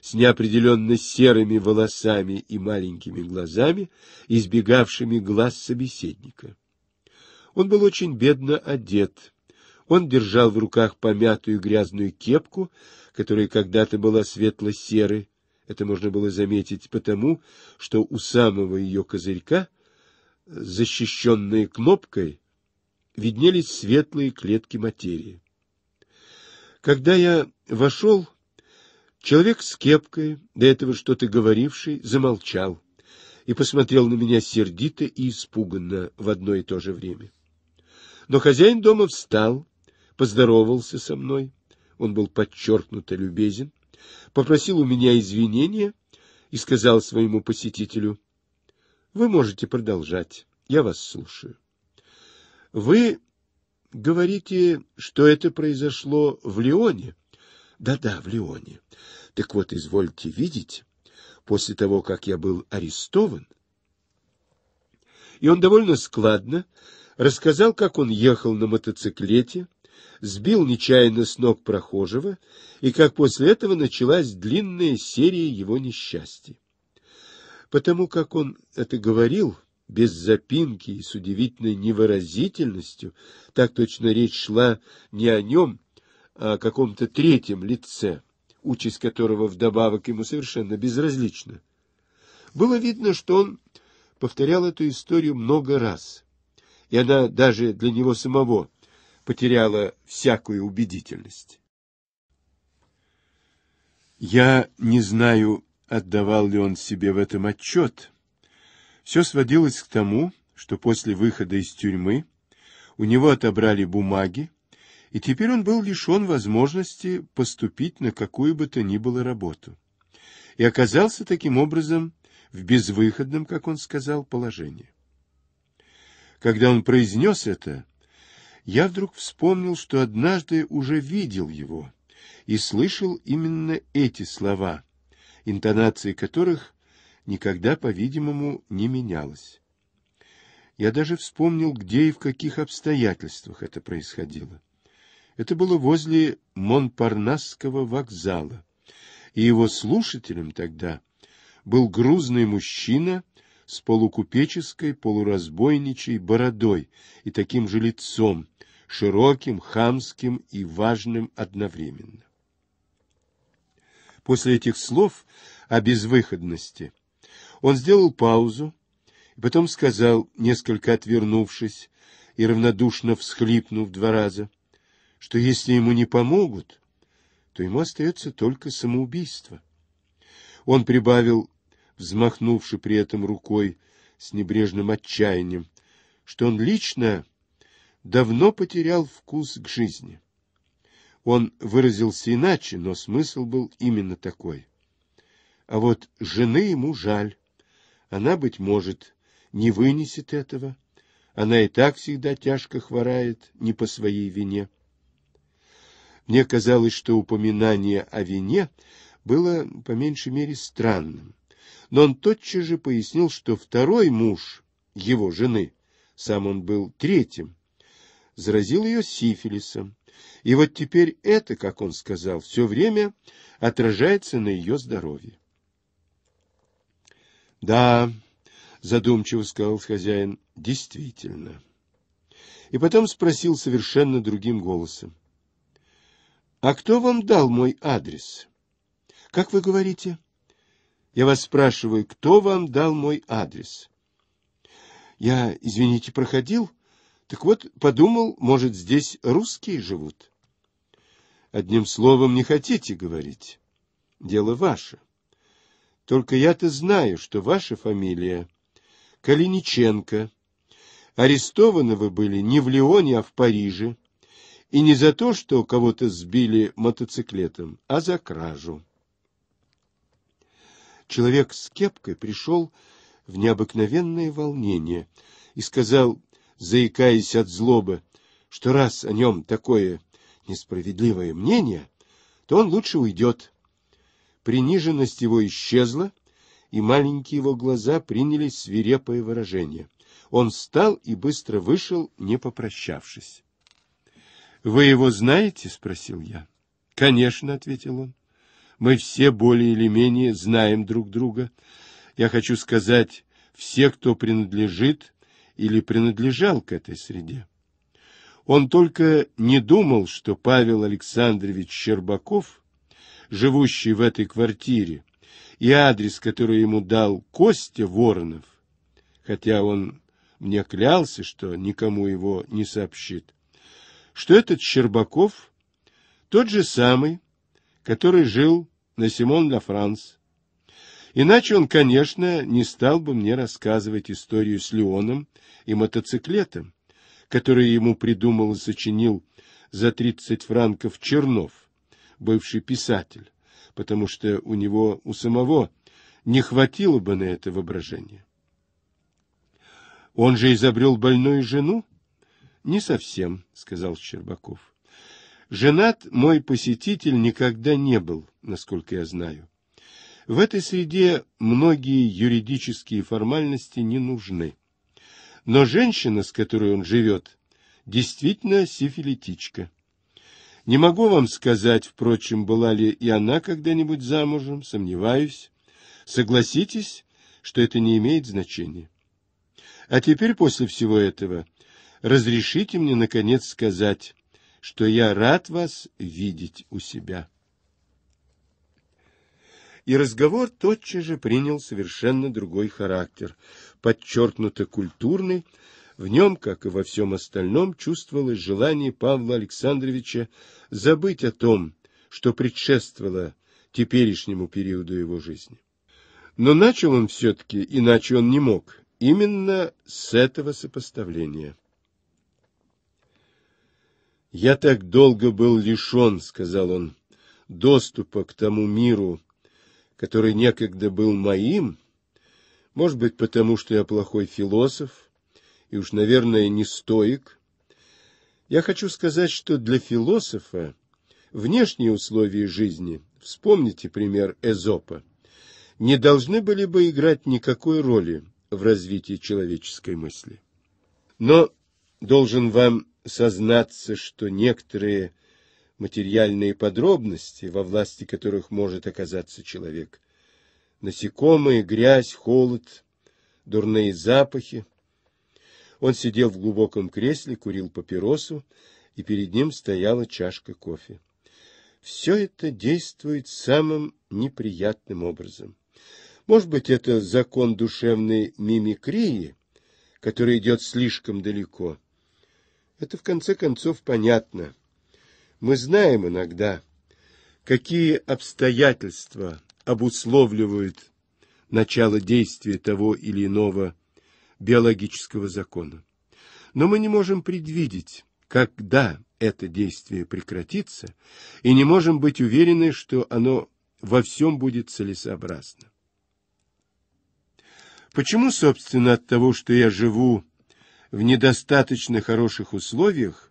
с неопределенно серыми волосами и маленькими глазами, избегавшими глаз собеседника. Он был очень бедно одет. Он держал в руках помятую грязную кепку, которая когда-то была светло-серой. Это можно было заметить потому, что у самого ее козырька, защищенная кнопкой, виднелись светлые клетки материи. Когда я вошел, человек с кепкой, до этого что-то говоривший, замолчал и посмотрел на меня сердито и испуганно в одно и то же время. Но хозяин дома встал, поздоровался со мной, он был подчеркнуто любезен, попросил у меня извинения и сказал своему посетителю, «Вы можете продолжать, я вас слушаю». Вы говорите, что это произошло в Лионе? Да-да, в Лионе. Так вот, извольте видеть, после того, как я был арестован, и он довольно складно рассказал, как он ехал на мотоциклете, сбил нечаянно с ног прохожего, и как после этого началась длинная серия его несчастий. Потому как он это говорил, без запинки и с удивительной невыразительностью, так точно речь шла не о нем, а о каком-то третьем лице, участь которого вдобавок ему совершенно безразлична. Было видно, что он повторял эту историю много раз, и она даже для него самого потеряла всякую убедительность. Я не знаю, отдавал ли он себе в этом отчет, — все сводилось к тому, что после выхода из тюрьмы у него отобрали бумаги, и теперь он был лишен возможности поступить на какую бы то ни было работу. И оказался таким образом в безвыходном, как он сказал, положении. Когда он произнес это, я вдруг вспомнил, что однажды уже видел его и слышал именно эти слова, интонации которых никогда, по-видимому, не менялось. Я даже вспомнил, где и в каких обстоятельствах это происходило. Это было возле Монпарнасского вокзала, и его слушателем тогда был грузный мужчина с полукупеческой, полуразбойничей бородой и таким же лицом, широким, хамским и важным одновременно. После этих слов о безвыходности – он сделал паузу, и потом сказал, несколько отвернувшись и равнодушно всхлипнув два раза, что если ему не помогут, то ему остается только самоубийство. Он прибавил, взмахнувши при этом рукой с небрежным отчаянием, что он лично давно потерял вкус к жизни. Он выразился иначе, но смысл был именно такой. А вот жены ему жаль. Она, быть может, не вынесет этого. Она и так всегда тяжко хворает, не по своей вине. Мне казалось, что упоминание о вине было по меньшей мере странным. Но он тотчас же пояснил, что второй муж его жены, сам он был третьим, заразил ее сифилисом. И вот теперь это, как он сказал, все время отражается на ее здоровье. Да, задумчиво сказал хозяин, действительно. И потом спросил совершенно другим голосом. А кто вам дал мой адрес? Как вы говорите? Я вас спрашиваю, кто вам дал мой адрес? Я, извините, проходил. Так вот, подумал, может, здесь русские живут. Одним словом, не хотите говорить. Дело ваше. — только я-то знаю, что ваша фамилия Калиниченко. Арестованы вы были не в Лионе, а в Париже. И не за то, что кого-то сбили мотоциклетом, а за кражу. Человек с кепкой пришел в необыкновенное волнение и сказал, заикаясь от злобы, что раз о нем такое несправедливое мнение, то он лучше уйдет. Приниженность его исчезла, и маленькие его глаза приняли свирепое выражение. Он встал и быстро вышел, не попрощавшись. — Вы его знаете? — спросил я. — Конечно, — ответил он. — Мы все более или менее знаем друг друга. Я хочу сказать, все, кто принадлежит или принадлежал к этой среде. Он только не думал, что Павел Александрович Щербаков — живущий в этой квартире, и адрес, который ему дал Костя Воронов, хотя он мне клялся, что никому его не сообщит, что этот Щербаков тот же самый, который жил на Симон-Ла-Франс. Иначе он, конечно, не стал бы мне рассказывать историю с Леоном и мотоциклетом, который ему придумал и сочинил за 30 франков Чернов бывший писатель, потому что у него у самого не хватило бы на это воображения. Он же изобрел больную жену? Не совсем, сказал Щербаков. Женат мой посетитель никогда не был, насколько я знаю. В этой среде многие юридические формальности не нужны. Но женщина, с которой он живет, действительно сифилитичка. Не могу вам сказать, впрочем, была ли и она когда-нибудь замужем, сомневаюсь. Согласитесь, что это не имеет значения. А теперь после всего этого разрешите мне, наконец, сказать, что я рад вас видеть у себя. И разговор тотчас же принял совершенно другой характер, подчеркнуто культурный, в нем, как и во всем остальном, чувствовалось желание Павла Александровича забыть о том, что предшествовало теперешнему периоду его жизни. Но начал он все-таки, иначе он не мог, именно с этого сопоставления. «Я так долго был лишен, — сказал он, — доступа к тому миру, который некогда был моим, может быть, потому что я плохой философ, и уж, наверное, не стоик, я хочу сказать, что для философа внешние условия жизни, вспомните пример Эзопа, не должны были бы играть никакой роли в развитии человеческой мысли. Но должен вам сознаться, что некоторые материальные подробности, во власти которых может оказаться человек, насекомые, грязь, холод, дурные запахи, он сидел в глубоком кресле, курил папиросу, и перед ним стояла чашка кофе. Все это действует самым неприятным образом. Может быть, это закон душевной мимикрии, который идет слишком далеко. Это, в конце концов, понятно. Мы знаем иногда, какие обстоятельства обусловливают начало действия того или иного биологического закона. Но мы не можем предвидеть, когда это действие прекратится, и не можем быть уверены, что оно во всем будет целесообразно. Почему, собственно, от того, что я живу в недостаточно хороших условиях,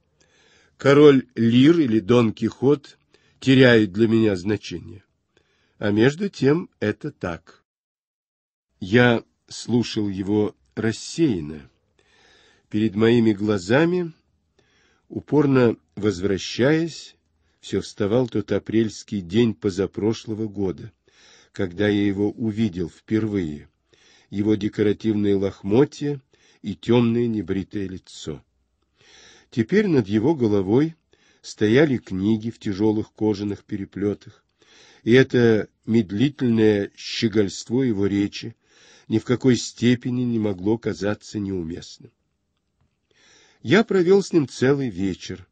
король Лир или Дон Кихот теряют для меня значение? А между тем это так. Я слушал его рассеяно. Перед моими глазами, упорно возвращаясь, все вставал тот апрельский день позапрошлого года, когда я его увидел впервые, его декоративные лохмотья и темное небритое лицо. Теперь над его головой стояли книги в тяжелых кожаных переплетах, и это медлительное щегольство его речи ни в какой степени не могло казаться неуместным. Я провел с ним целый вечер,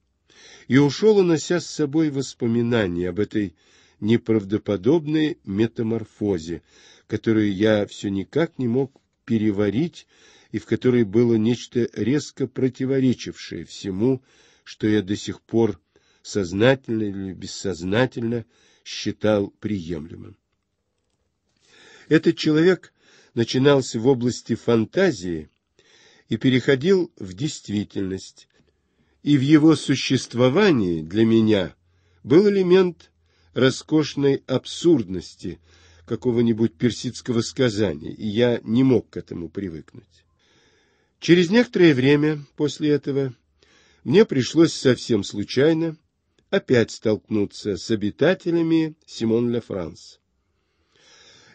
и ушел, унося с собой воспоминания об этой неправдоподобной метаморфозе, которую я все никак не мог переварить и в которой было нечто резко противоречившее всему, что я до сих пор сознательно или бессознательно считал приемлемым. Этот человек начинался в области фантазии и переходил в действительность. И в его существовании для меня был элемент роскошной абсурдности какого-нибудь персидского сказания, и я не мог к этому привыкнуть. Через некоторое время после этого мне пришлось совсем случайно опять столкнуться с обитателями Симон-Ле-Франс.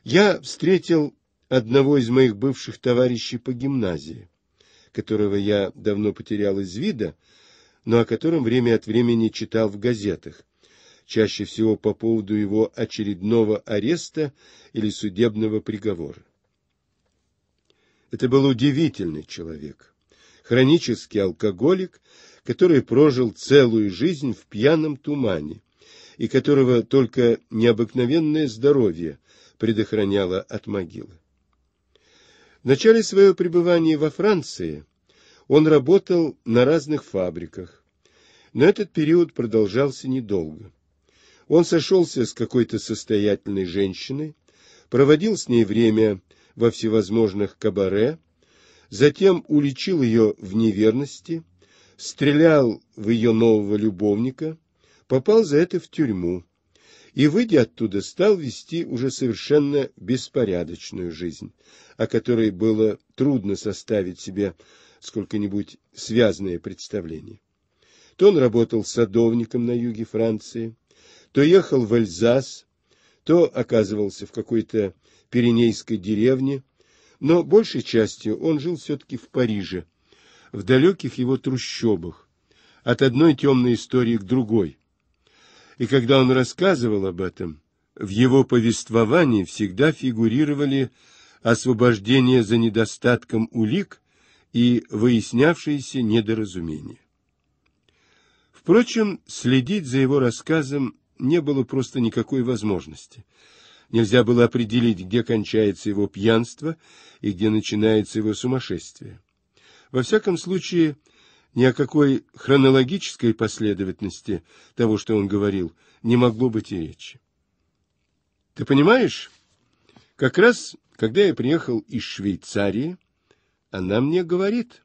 Я встретил одного из моих бывших товарищей по гимназии, которого я давно потерял из вида, но о котором время от времени читал в газетах, чаще всего по поводу его очередного ареста или судебного приговора. Это был удивительный человек, хронический алкоголик, который прожил целую жизнь в пьяном тумане, и которого только необыкновенное здоровье предохраняло от могилы. В начале своего пребывания во Франции он работал на разных фабриках, но этот период продолжался недолго. Он сошелся с какой-то состоятельной женщиной, проводил с ней время во всевозможных кабаре, затем уличил ее в неверности, стрелял в ее нового любовника, попал за это в тюрьму и, выйдя оттуда, стал вести уже совершенно беспорядочную жизнь, о которой было трудно составить себе сколько-нибудь связанное представление. То он работал садовником на юге Франции, то ехал в Эльзас, то оказывался в какой-то пиренейской деревне, но большей частью он жил все-таки в Париже, в далеких его трущобах, от одной темной истории к другой – и когда он рассказывал об этом, в его повествовании всегда фигурировали освобождение за недостатком улик и выяснявшиеся недоразумения. Впрочем, следить за его рассказом не было просто никакой возможности. Нельзя было определить, где кончается его пьянство и где начинается его сумасшествие. Во всяком случае, ни о какой хронологической последовательности того, что он говорил, не могло быть и речи. Ты понимаешь, как раз, когда я приехал из Швейцарии, она мне говорит,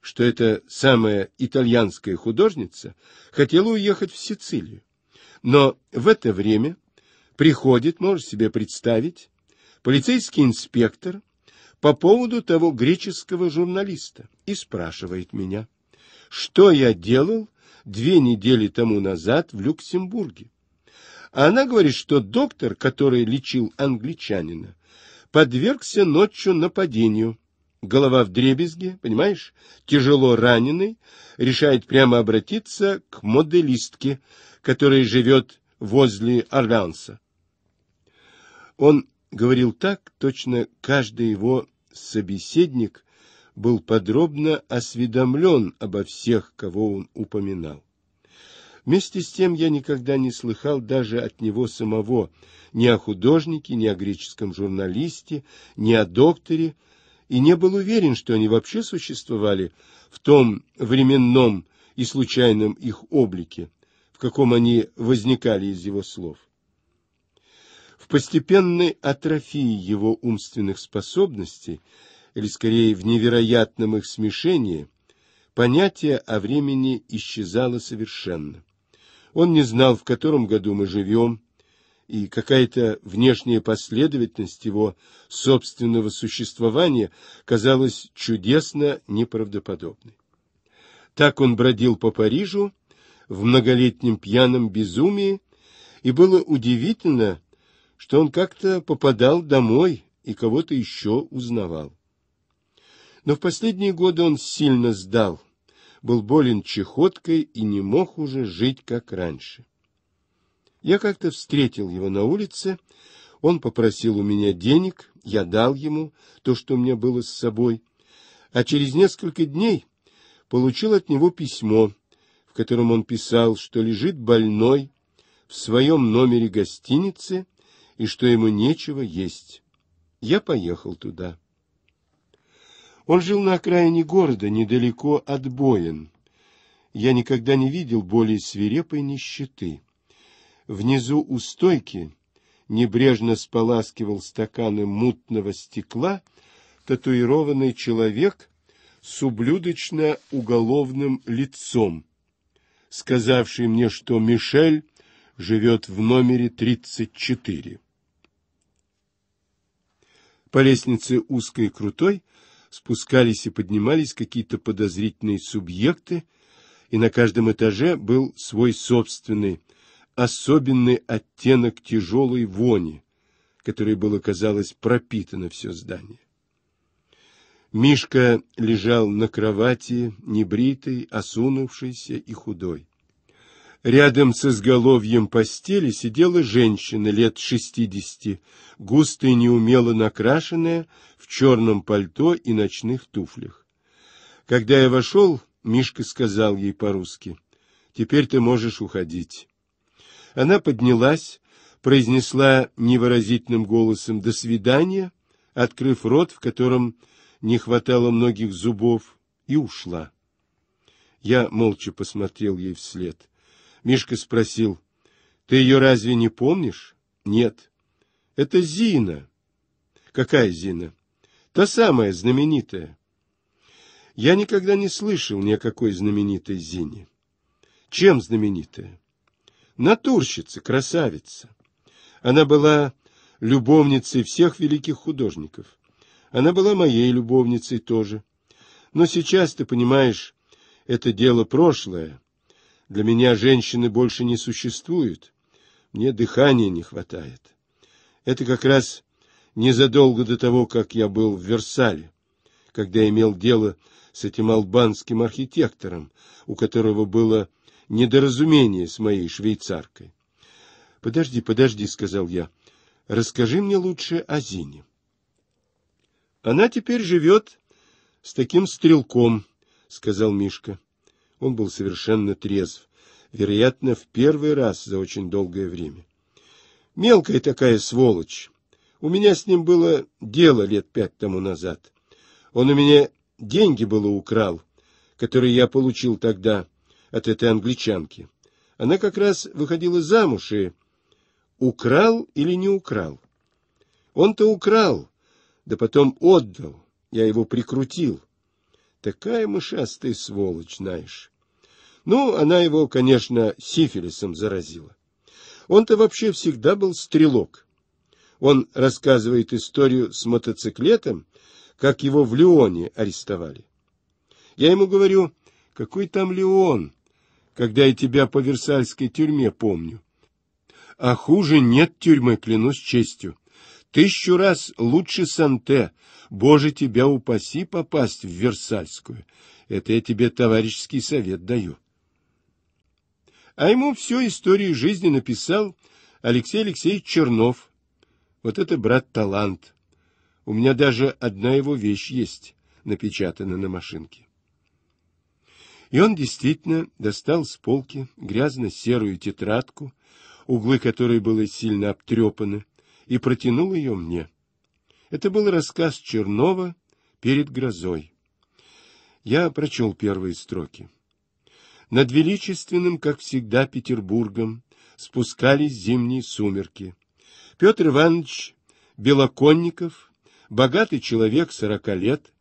что эта самая итальянская художница хотела уехать в Сицилию. Но в это время приходит, можешь себе представить, полицейский инспектор по поводу того греческого журналиста и спрашивает меня — что я делал две недели тому назад в Люксембурге. Она говорит, что доктор, который лечил англичанина, подвергся ночью нападению. Голова в дребезге, понимаешь, тяжело раненый, решает прямо обратиться к моделистке, которая живет возле Орлянса. Он говорил так, точно каждый его собеседник был подробно осведомлен обо всех, кого он упоминал. Вместе с тем я никогда не слыхал даже от него самого ни о художнике, ни о греческом журналисте, ни о докторе, и не был уверен, что они вообще существовали в том временном и случайном их облике, в каком они возникали из его слов. В постепенной атрофии его умственных способностей или скорее в невероятном их смешении, понятие о времени исчезало совершенно. Он не знал, в котором году мы живем, и какая-то внешняя последовательность его собственного существования казалась чудесно неправдоподобной. Так он бродил по Парижу в многолетнем пьяном безумии, и было удивительно, что он как-то попадал домой и кого-то еще узнавал но в последние годы он сильно сдал, был болен чехоткой и не мог уже жить, как раньше. Я как-то встретил его на улице, он попросил у меня денег, я дал ему то, что у меня было с собой, а через несколько дней получил от него письмо, в котором он писал, что лежит больной в своем номере гостиницы и что ему нечего есть. Я поехал туда. Он жил на окраине города, недалеко от Боин. Я никогда не видел более свирепой нищеты. Внизу у стойки небрежно споласкивал стаканы мутного стекла татуированный человек с ублюдочно-уголовным лицом, сказавший мне, что Мишель живет в номере 34. По лестнице узкой и крутой спускались и поднимались какие-то подозрительные субъекты, и на каждом этаже был свой собственный, особенный оттенок тяжелой вони, которой было, казалось, пропитано все здание. Мишка лежал на кровати, небритый, осунувшийся и худой. Рядом с изголовьем постели сидела женщина лет шестидесяти, густая, неумело накрашенная, черном пальто и ночных туфлях. Когда я вошел, Мишка сказал ей по-русски, «Теперь ты можешь уходить». Она поднялась, произнесла невыразительным голосом «до свидания», открыв рот, в котором не хватало многих зубов, и ушла. Я молча посмотрел ей вслед. Мишка спросил, «Ты ее разве не помнишь?» «Нет». «Это Зина». «Какая Зина?» Та самая, знаменитая. Я никогда не слышал ни о какой знаменитой Зине. Чем знаменитая? Натурщица, красавица. Она была любовницей всех великих художников. Она была моей любовницей тоже. Но сейчас, ты понимаешь, это дело прошлое. Для меня женщины больше не существует. Мне дыхания не хватает. Это как раз незадолго до того, как я был в Версале, когда имел дело с этим албанским архитектором, у которого было недоразумение с моей швейцаркой. — Подожди, подожди, — сказал я, — расскажи мне лучше о Зине. Она теперь живет с таким стрелком, — сказал Мишка. Он был совершенно трезв, вероятно, в первый раз за очень долгое время. Мелкая такая сволочь, у меня с ним было дело лет пять тому назад. Он у меня деньги было украл, которые я получил тогда от этой англичанки. Она как раз выходила замуж и... Украл или не украл? Он-то украл, да потом отдал. Я его прикрутил. Такая мышастая сволочь, знаешь. Ну, она его, конечно, сифилисом заразила. Он-то вообще всегда был стрелок. Он рассказывает историю с мотоциклетом, как его в Леоне арестовали. Я ему говорю, какой там Леон, когда я тебя по Версальской тюрьме помню. А хуже нет тюрьмы, клянусь честью. Тысячу раз лучше Санте. Боже, тебя упаси попасть в Версальскую. Это я тебе товарищеский совет даю. А ему всю историю жизни написал Алексей Алексеевич Чернов, вот это, брат, талант. У меня даже одна его вещь есть, напечатана на машинке. И он действительно достал с полки грязно-серую тетрадку, углы которой были сильно обтрепаны, и протянул ее мне. Это был рассказ Чернова «Перед грозой». Я прочел первые строки. Над величественным, как всегда, Петербургом спускались зимние сумерки — Петр Иванович Белоконников, богатый человек сорока лет,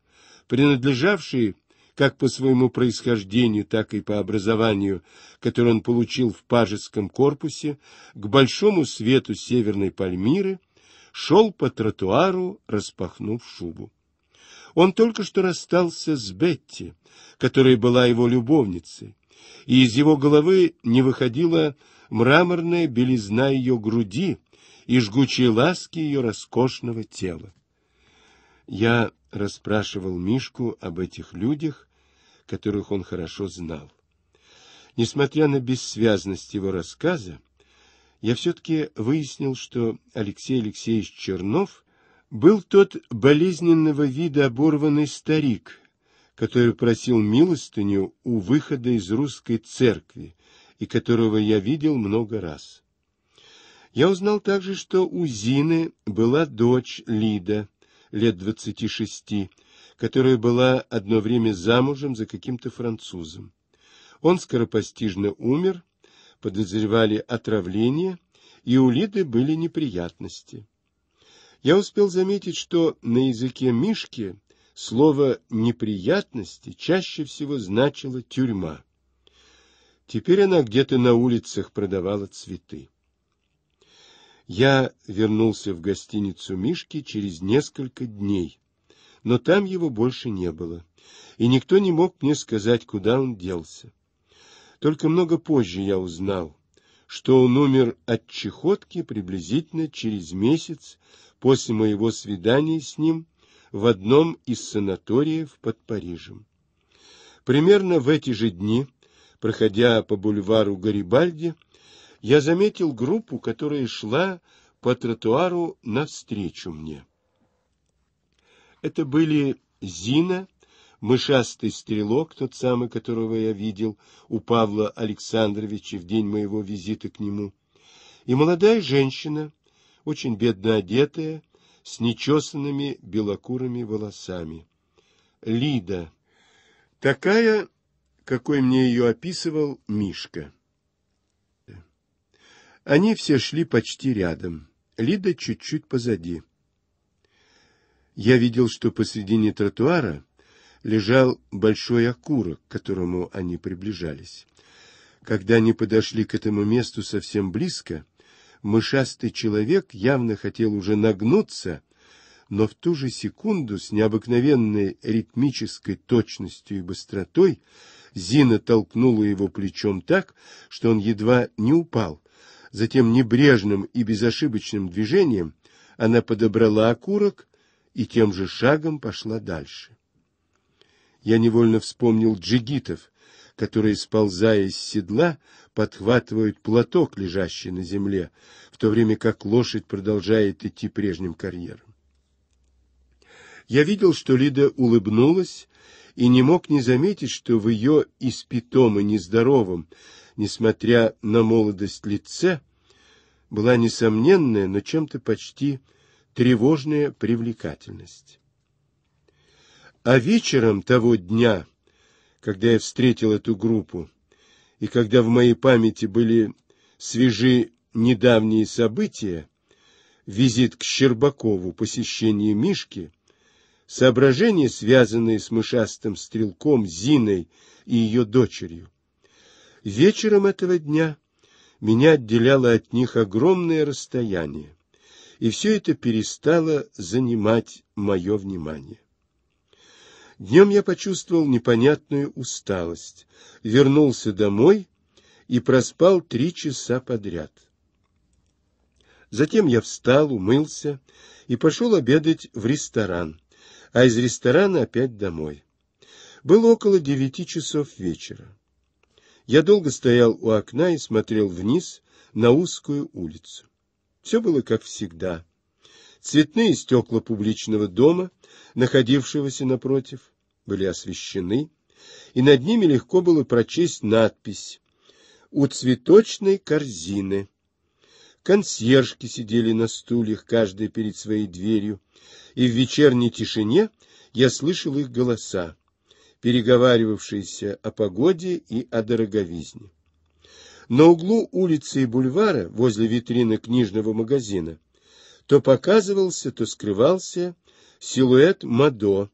принадлежавший как по своему происхождению, так и по образованию, которое он получил в пажеском корпусе, к большому свету Северной Пальмиры, шел по тротуару, распахнув шубу. Он только что расстался с Бетти, которая была его любовницей, и из его головы не выходила мраморная белизна ее груди, и жгучие ласки ее роскошного тела. Я расспрашивал Мишку об этих людях, которых он хорошо знал. Несмотря на бессвязность его рассказа, я все-таки выяснил, что Алексей Алексеевич Чернов был тот болезненного вида оборванный старик, который просил милостыню у выхода из русской церкви и которого я видел много раз. Я узнал также, что у Зины была дочь Лида, лет двадцати шести, которая была одно время замужем за каким-то французом. Он скоропостижно умер, подозревали отравление, и у Лиды были неприятности. Я успел заметить, что на языке Мишки слово «неприятности» чаще всего значило «тюрьма». Теперь она где-то на улицах продавала цветы. Я вернулся в гостиницу Мишки через несколько дней, но там его больше не было, и никто не мог мне сказать, куда он делся. Только много позже я узнал, что он умер от чехотки приблизительно через месяц после моего свидания с ним в одном из санаториев под Парижем. Примерно в эти же дни, проходя по бульвару Гарибальди, я заметил группу, которая шла по тротуару навстречу мне. Это были Зина, мышастый стрелок, тот самый, которого я видел у Павла Александровича в день моего визита к нему, и молодая женщина, очень бедно одетая, с нечесанными белокурыми волосами. Лида. Такая, какой мне ее описывал Мишка. Они все шли почти рядом. Лида чуть-чуть позади. Я видел, что посредине тротуара лежал большой окурок, к которому они приближались. Когда они подошли к этому месту совсем близко, мышастый человек явно хотел уже нагнуться, но в ту же секунду с необыкновенной ритмической точностью и быстротой Зина толкнула его плечом так, что он едва не упал, Затем небрежным и безошибочным движением она подобрала окурок и тем же шагом пошла дальше. Я невольно вспомнил джигитов, которые, сползая из седла, подхватывают платок, лежащий на земле, в то время как лошадь продолжает идти прежним карьером. Я видел, что Лида улыбнулась, и не мог не заметить, что в ее испитом и нездоровом, несмотря на молодость лице, была несомненная, но чем-то почти тревожная привлекательность. А вечером того дня, когда я встретил эту группу, и когда в моей памяти были свежи недавние события, визит к Щербакову, посещение Мишки, соображения, связанные с мышастым стрелком Зиной и ее дочерью, Вечером этого дня меня отделяло от них огромное расстояние, и все это перестало занимать мое внимание. Днем я почувствовал непонятную усталость, вернулся домой и проспал три часа подряд. Затем я встал, умылся и пошел обедать в ресторан, а из ресторана опять домой. Было около девяти часов вечера. Я долго стоял у окна и смотрел вниз на узкую улицу. Все было как всегда. Цветные стекла публичного дома, находившегося напротив, были освещены, и над ними легко было прочесть надпись «У цветочной корзины». Консьержки сидели на стульях, каждая перед своей дверью, и в вечерней тишине я слышал их голоса переговаривавшиеся о погоде и о дороговизне. На углу улицы и бульвара, возле витрины книжного магазина, то показывался, то скрывался силуэт Мадо,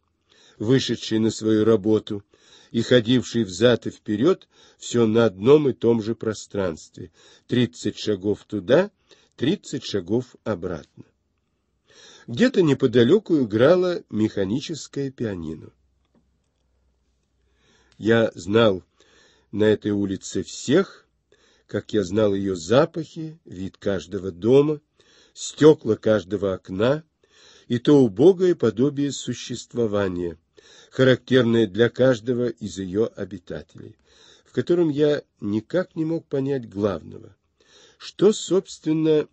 вышедший на свою работу и ходивший взад и вперед все на одном и том же пространстве, тридцать шагов туда, тридцать шагов обратно. Где-то неподалеку играла механическое пианино. Я знал на этой улице всех, как я знал ее запахи, вид каждого дома, стекла каждого окна и то убогое подобие существования, характерное для каждого из ее обитателей, в котором я никак не мог понять главного, что, собственно,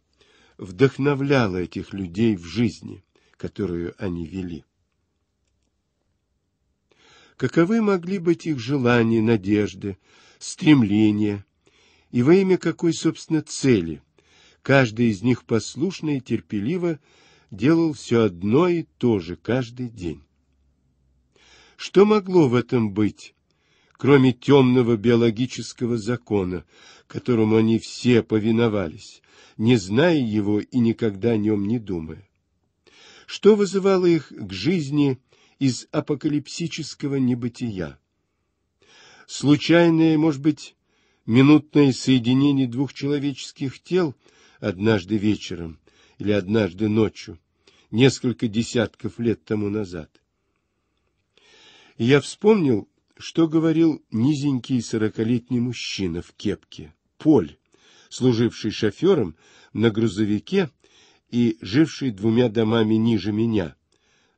вдохновляло этих людей в жизни, которую они вели каковы могли быть их желания, надежды, стремления, и во имя какой, собственно, цели. Каждый из них послушно и терпеливо делал все одно и то же каждый день. Что могло в этом быть, кроме темного биологического закона, которому они все повиновались, не зная его и никогда о нем не думая? Что вызывало их к жизни из апокалипсического небытия. Случайное, может быть, минутное соединение двух человеческих тел однажды вечером или однажды ночью, несколько десятков лет тому назад. я вспомнил, что говорил низенький сорокалетний мужчина в кепке, Поль, служивший шофером на грузовике и живший двумя домами ниже меня,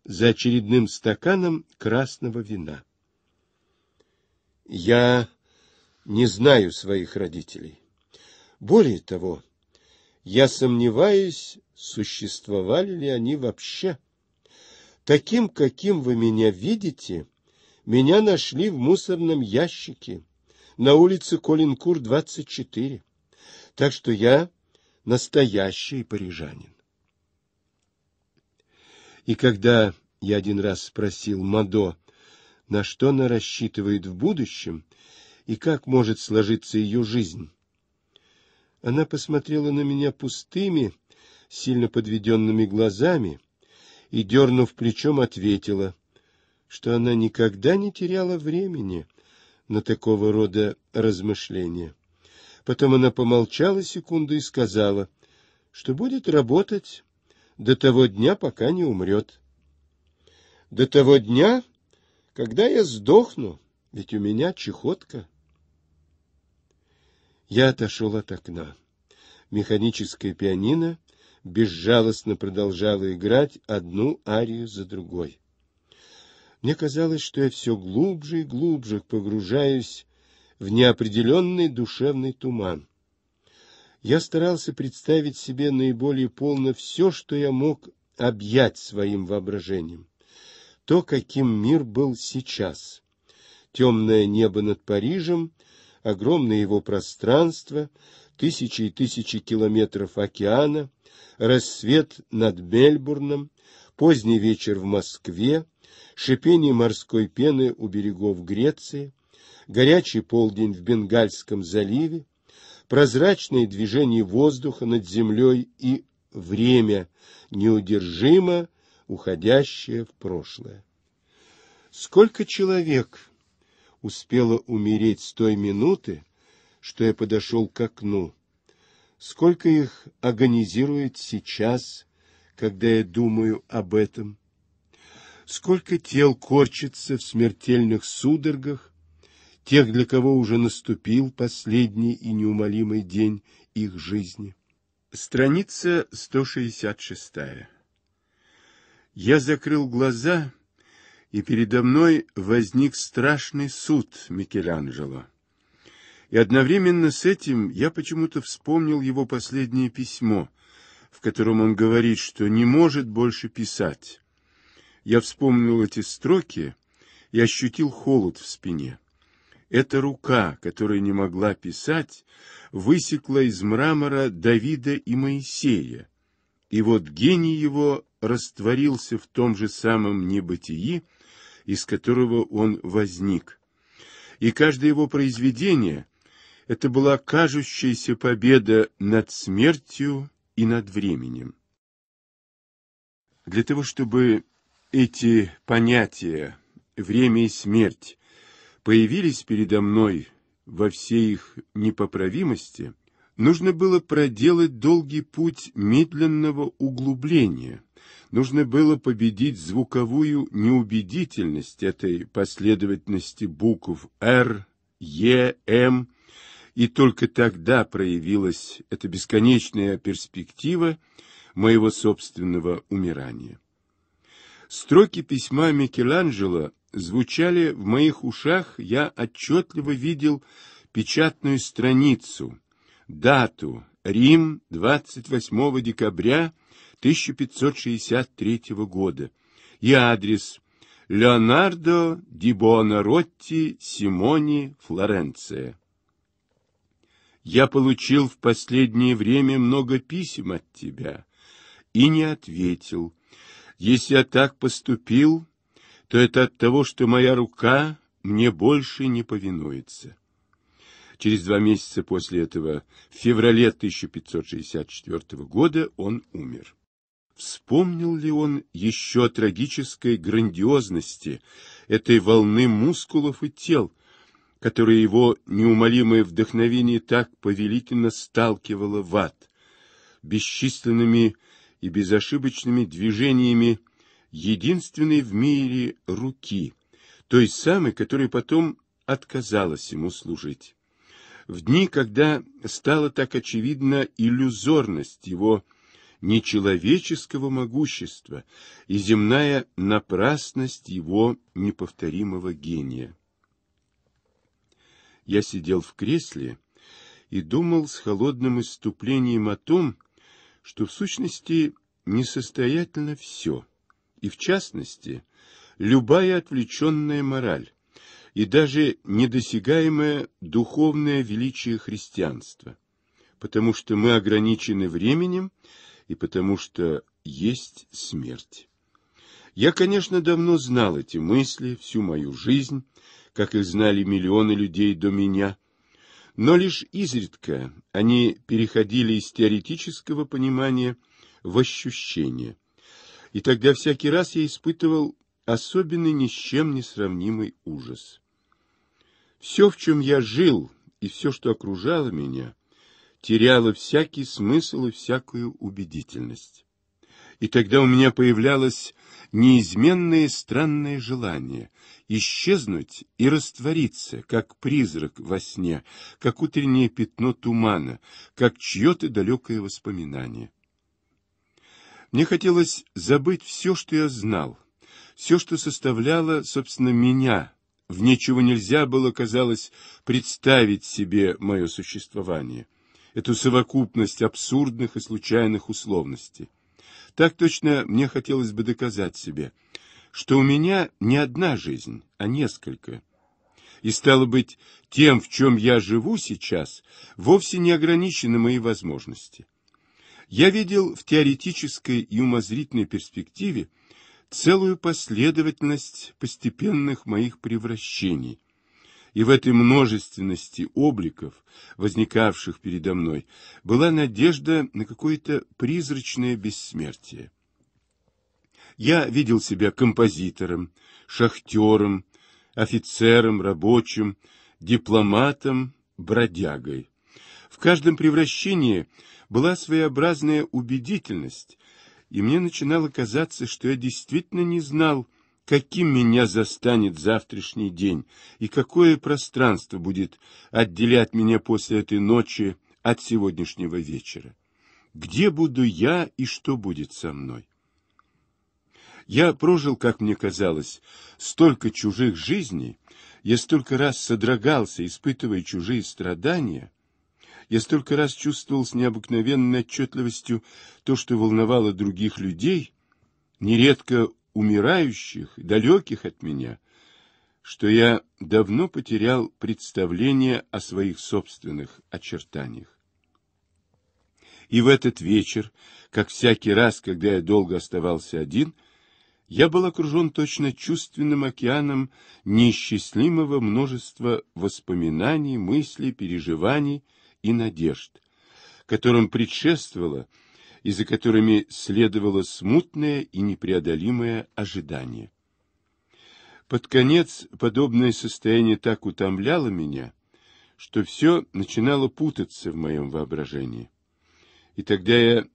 за очередным стаканом красного вина. Я не знаю своих родителей. Более того, я сомневаюсь, существовали ли они вообще. Таким, каким вы меня видите, меня нашли в мусорном ящике на улице Колинкур, 24. Так что я настоящий парижанин. И когда я один раз спросил Мадо, на что она рассчитывает в будущем и как может сложиться ее жизнь, она посмотрела на меня пустыми, сильно подведенными глазами и, дернув плечом, ответила, что она никогда не теряла времени на такого рода размышления. Потом она помолчала секунду и сказала, что будет работать до того дня, пока не умрет. До того дня, когда я сдохну, ведь у меня чехотка. Я отошел от окна. Механическое пианино безжалостно продолжало играть одну арию за другой. Мне казалось, что я все глубже и глубже погружаюсь в неопределенный душевный туман я старался представить себе наиболее полно все, что я мог объять своим воображением. То, каким мир был сейчас. Темное небо над Парижем, огромное его пространство, тысячи и тысячи километров океана, рассвет над Мельбурном, поздний вечер в Москве, шипение морской пены у берегов Греции, горячий полдень в Бенгальском заливе, прозрачные движения воздуха над землей и время, неудержимо уходящее в прошлое. Сколько человек успело умереть с той минуты, что я подошел к окну? Сколько их агонизирует сейчас, когда я думаю об этом? Сколько тел корчится в смертельных судорогах, тех, для кого уже наступил последний и неумолимый день их жизни. Страница 166. Я закрыл глаза, и передо мной возник страшный суд Микеланджело. И одновременно с этим я почему-то вспомнил его последнее письмо, в котором он говорит, что не может больше писать. Я вспомнил эти строки и ощутил холод в спине. Эта рука, которая не могла писать, высекла из мрамора Давида и Моисея, и вот гений его растворился в том же самом небытии, из которого он возник. И каждое его произведение — это была кажущаяся победа над смертью и над временем. Для того, чтобы эти понятия «время и смерть» появились передо мной во всей их непоправимости, нужно было проделать долгий путь медленного углубления, нужно было победить звуковую неубедительность этой последовательности букв «Р», «Е», «М», и только тогда проявилась эта бесконечная перспектива моего собственного умирания. Строки письма Микеланджело звучали в моих ушах, я отчетливо видел печатную страницу, дату Рим 28 декабря 1563 года и адрес Леонардо Ди Ротти Симони Флоренция. Я получил в последнее время много писем от тебя и не ответил. Если я так поступил, то это от того, что моя рука мне больше не повинуется. Через два месяца после этого, в феврале 1564 года, он умер. Вспомнил ли он еще о трагической грандиозности этой волны мускулов и тел, которые его неумолимое вдохновение так повелительно сталкивало в ад, бесчисленными и безошибочными движениями, единственной в мире руки, той самой, которая потом отказалась ему служить. В дни, когда стала так очевидна иллюзорность его нечеловеческого могущества и земная напрасность его неповторимого гения. Я сидел в кресле и думал с холодным иступлением о том, что в сущности несостоятельно все — и, в частности, любая отвлеченная мораль и даже недосягаемое духовное величие христианства, потому что мы ограничены временем и потому что есть смерть. Я, конечно, давно знал эти мысли всю мою жизнь, как их знали миллионы людей до меня, но лишь изредка они переходили из теоретического понимания в ощущение – и тогда всякий раз я испытывал особенный ни с чем не сравнимый ужас. Все, в чем я жил, и все, что окружало меня, теряло всякий смысл и всякую убедительность. И тогда у меня появлялось неизменное странное желание исчезнуть и раствориться, как призрак во сне, как утреннее пятно тумана, как чье-то далекое воспоминание. Мне хотелось забыть все, что я знал, все, что составляло, собственно, меня. В ничего нельзя было, казалось, представить себе мое существование, эту совокупность абсурдных и случайных условностей. Так точно мне хотелось бы доказать себе, что у меня не одна жизнь, а несколько. И стало быть, тем, в чем я живу сейчас, вовсе не ограничены мои возможности. Я видел в теоретической и умозрительной перспективе целую последовательность постепенных моих превращений, и в этой множественности обликов, возникавших передо мной, была надежда на какое-то призрачное бессмертие. Я видел себя композитором, шахтером, офицером, рабочим, дипломатом, бродягой. В каждом превращении была своеобразная убедительность, и мне начинало казаться, что я действительно не знал, каким меня застанет завтрашний день и какое пространство будет отделять меня после этой ночи от сегодняшнего вечера. Где буду я и что будет со мной? Я прожил, как мне казалось, столько чужих жизней, я столько раз содрогался, испытывая чужие страдания — я столько раз чувствовал с необыкновенной отчетливостью то, что волновало других людей, нередко умирающих, далеких от меня, что я давно потерял представление о своих собственных очертаниях. И в этот вечер, как всякий раз, когда я долго оставался один, я был окружен точно чувственным океаном неисчислимого множества воспоминаний, мыслей, переживаний, и надежд, которым предшествовало и за которыми следовало смутное и непреодолимое ожидание. Под конец подобное состояние так утомляло меня, что все начинало путаться в моем воображении. И тогда я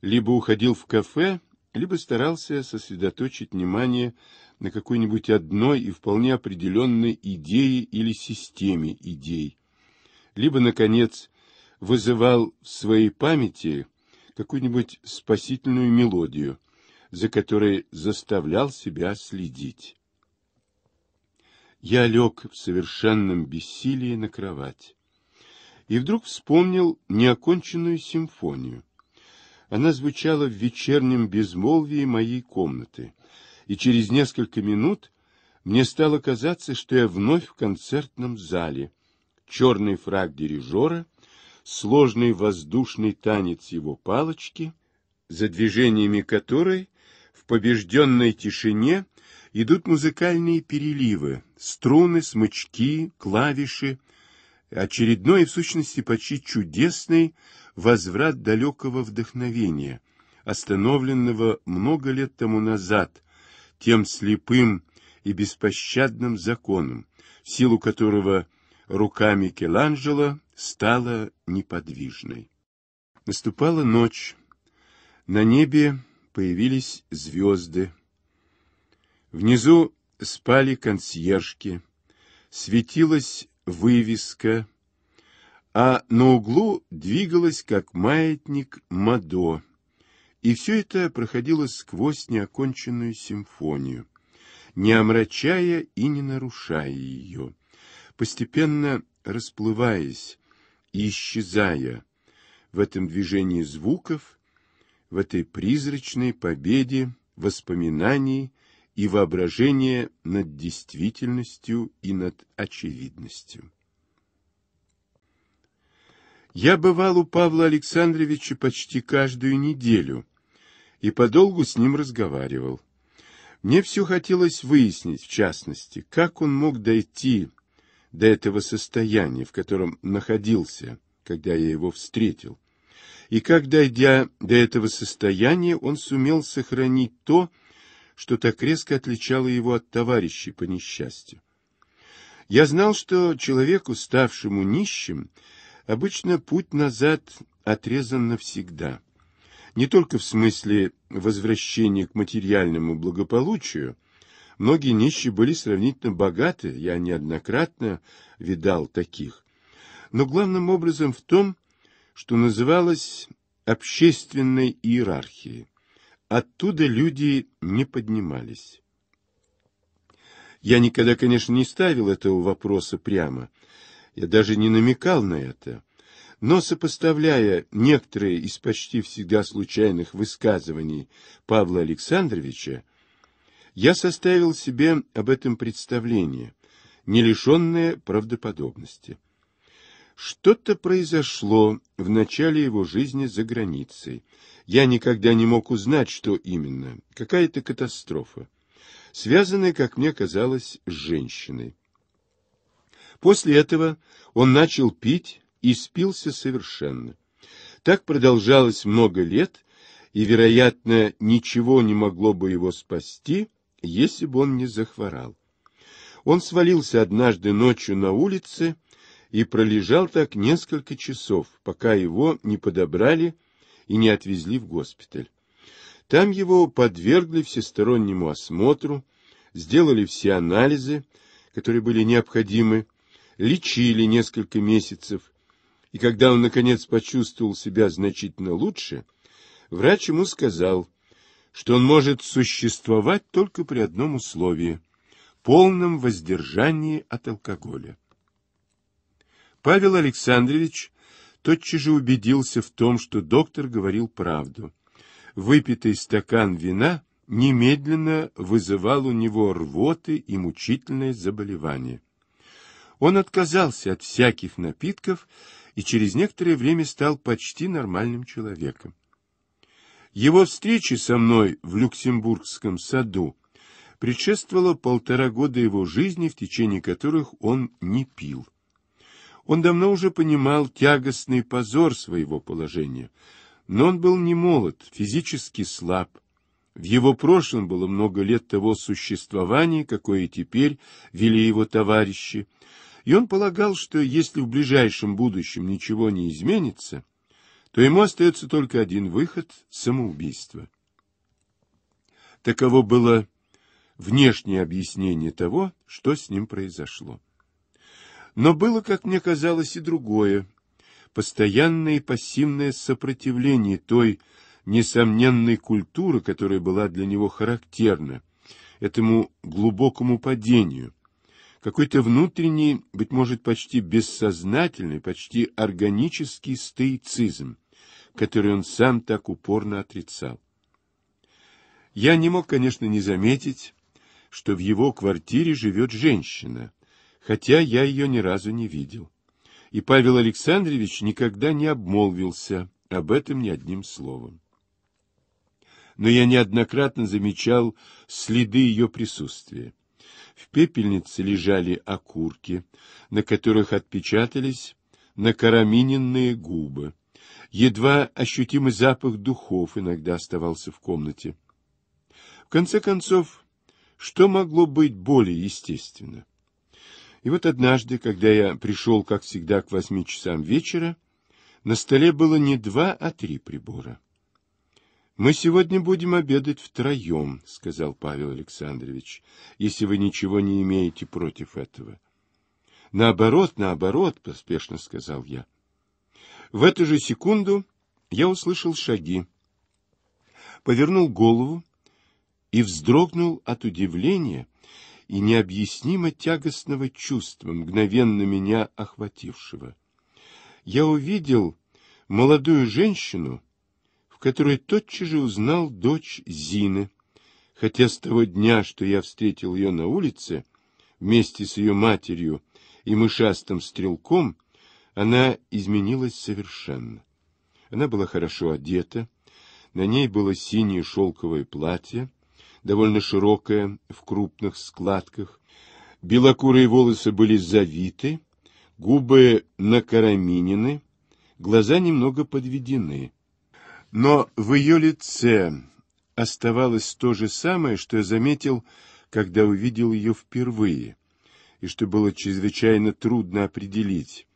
либо уходил в кафе, либо старался сосредоточить внимание на какой-нибудь одной и вполне определенной идее или системе идей, либо, наконец, вызывал в своей памяти какую-нибудь спасительную мелодию, за которой заставлял себя следить. Я лег в совершенном бессилии на кровать и вдруг вспомнил неоконченную симфонию. Она звучала в вечернем безмолвии моей комнаты, и через несколько минут мне стало казаться, что я вновь в концертном зале, черный фраг дирижера, сложный воздушный танец его палочки, за движениями которой в побежденной тишине идут музыкальные переливы, струны, смычки, клавиши, очередной в сущности почти чудесный возврат далекого вдохновения, остановленного много лет тому назад тем слепым и беспощадным законом, силу которого – Руками Микеланджело стала неподвижной. Наступала ночь. На небе появились звезды. Внизу спали консьержки. Светилась вывеска. А на углу двигалась, как маятник, Мадо. И все это проходило сквозь неоконченную симфонию, не омрачая и не нарушая ее постепенно расплываясь и исчезая в этом движении звуков, в этой призрачной победе воспоминаний и воображения над действительностью и над очевидностью. Я бывал у Павла Александровича почти каждую неделю и подолгу с ним разговаривал. Мне все хотелось выяснить, в частности, как он мог дойти до этого состояния, в котором находился, когда я его встретил. И как, дойдя до этого состояния, он сумел сохранить то, что так резко отличало его от товарищей по несчастью. Я знал, что человеку, ставшему нищим, обычно путь назад отрезан навсегда. Не только в смысле возвращения к материальному благополучию, Многие нищие были сравнительно богаты, я неоднократно видал таких. Но главным образом в том, что называлось общественной иерархией. Оттуда люди не поднимались. Я никогда, конечно, не ставил этого вопроса прямо. Я даже не намекал на это. Но сопоставляя некоторые из почти всегда случайных высказываний Павла Александровича, я составил себе об этом представление, не лишенное правдоподобности. Что-то произошло в начале его жизни за границей. Я никогда не мог узнать, что именно. Какая-то катастрофа, связанная, как мне казалось, с женщиной. После этого он начал пить и спился совершенно. Так продолжалось много лет, и, вероятно, ничего не могло бы его спасти, если бы он не захворал. Он свалился однажды ночью на улице и пролежал так несколько часов, пока его не подобрали и не отвезли в госпиталь. Там его подвергли всестороннему осмотру, сделали все анализы, которые были необходимы, лечили несколько месяцев, и когда он, наконец, почувствовал себя значительно лучше, врач ему сказал, что он может существовать только при одном условии – полном воздержании от алкоголя. Павел Александрович тотчас же убедился в том, что доктор говорил правду. Выпитый стакан вина немедленно вызывал у него рвоты и мучительное заболевание. Он отказался от всяких напитков и через некоторое время стал почти нормальным человеком. Его встрече со мной в Люксембургском саду предшествовало полтора года его жизни, в течение которых он не пил. Он давно уже понимал тягостный позор своего положения, но он был не молод, физически слаб. В его прошлом было много лет того существования, какое теперь вели его товарищи, и он полагал, что если в ближайшем будущем ничего не изменится, то ему остается только один выход – самоубийство. Таково было внешнее объяснение того, что с ним произошло. Но было, как мне казалось, и другое – постоянное и пассивное сопротивление той несомненной культуры, которая была для него характерна, этому глубокому падению, какой-то внутренний, быть может, почти бессознательный, почти органический стоицизм, который он сам так упорно отрицал. Я не мог, конечно, не заметить, что в его квартире живет женщина, хотя я ее ни разу не видел. И Павел Александрович никогда не обмолвился об этом ни одним словом. Но я неоднократно замечал следы ее присутствия. В пепельнице лежали окурки, на которых отпечатались накараминенные губы. Едва ощутимый запах духов иногда оставался в комнате. В конце концов, что могло быть более естественно? И вот однажды, когда я пришел, как всегда, к восьми часам вечера, на столе было не два, а три прибора. «Мы сегодня будем обедать втроем», — сказал Павел Александрович, — «если вы ничего не имеете против этого». «Наоборот, наоборот», — поспешно сказал я. В эту же секунду я услышал шаги, повернул голову и вздрогнул от удивления и необъяснимо тягостного чувства, мгновенно меня охватившего. Я увидел молодую женщину, в которой тотчас же узнал дочь Зины, хотя с того дня, что я встретил ее на улице, вместе с ее матерью и мышастым стрелком, она изменилась совершенно. Она была хорошо одета, на ней было синее шелковое платье, довольно широкое, в крупных складках, белокурые волосы были завиты, губы накараминены, глаза немного подведены. Но в ее лице оставалось то же самое, что я заметил, когда увидел ее впервые, и что было чрезвычайно трудно определить.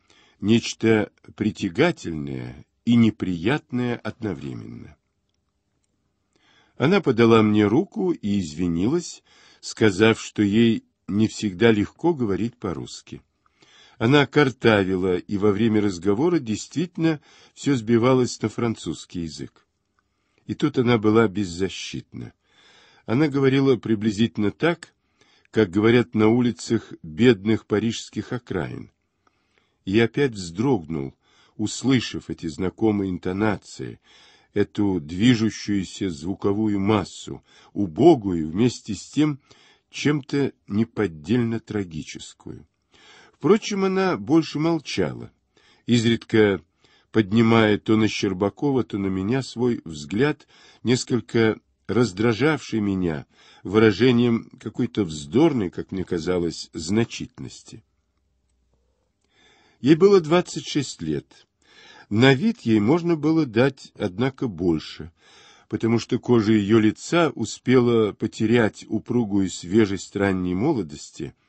Нечто притягательное и неприятное одновременно. Она подала мне руку и извинилась, сказав, что ей не всегда легко говорить по-русски. Она картавила и во время разговора действительно все сбивалось на французский язык. И тут она была беззащитна. Она говорила приблизительно так, как говорят на улицах бедных парижских окраин. И опять вздрогнул, услышав эти знакомые интонации, эту движущуюся звуковую массу, убогую вместе с тем чем-то неподдельно трагическую. Впрочем, она больше молчала, изредка поднимая то на Щербакова, то на меня свой взгляд, несколько раздражавший меня выражением какой-то вздорной, как мне казалось, значительности. Ей было 26 лет. На вид ей можно было дать, однако, больше, потому что кожа ее лица успела потерять упругую свежесть ранней молодости —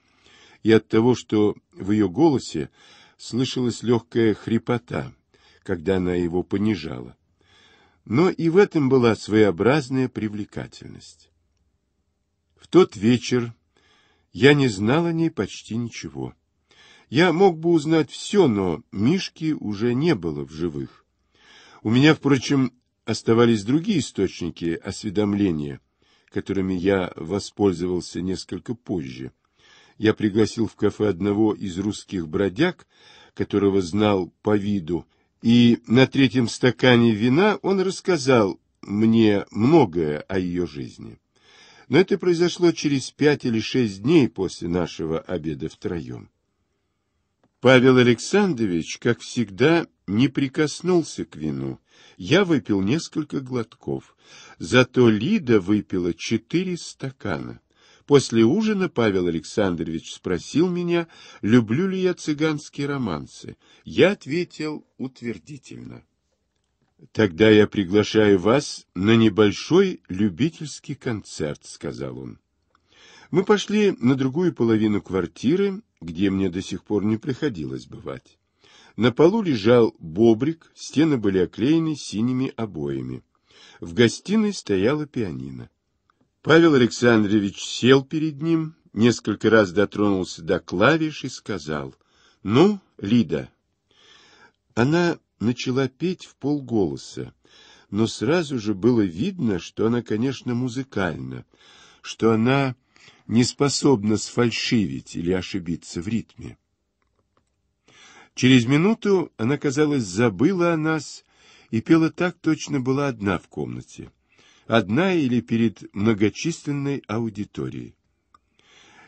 и от того, что в ее голосе слышалась легкая хрипота, когда она его понижала. Но и в этом была своеобразная привлекательность. В тот вечер я не знал о ней почти ничего. Я мог бы узнать все, но Мишки уже не было в живых. У меня, впрочем, оставались другие источники осведомления, которыми я воспользовался несколько позже — я пригласил в кафе одного из русских бродяг, которого знал по виду, и на третьем стакане вина он рассказал мне многое о ее жизни. Но это произошло через пять или шесть дней после нашего обеда втроем. Павел Александрович, как всегда, не прикоснулся к вину. Я выпил несколько глотков, зато Лида выпила четыре стакана. После ужина Павел Александрович спросил меня, люблю ли я цыганские романсы. Я ответил утвердительно. «Тогда я приглашаю вас на небольшой любительский концерт», — сказал он. Мы пошли на другую половину квартиры, где мне до сих пор не приходилось бывать. На полу лежал бобрик, стены были оклеены синими обоями. В гостиной стояла пианино. Павел Александрович сел перед ним, несколько раз дотронулся до клавиш и сказал, «Ну, Лида». Она начала петь в полголоса, но сразу же было видно, что она, конечно, музыкальна, что она не способна сфальшивить или ошибиться в ритме. Через минуту она, казалось, забыла о нас и пела так, точно была одна в комнате одна или перед многочисленной аудиторией.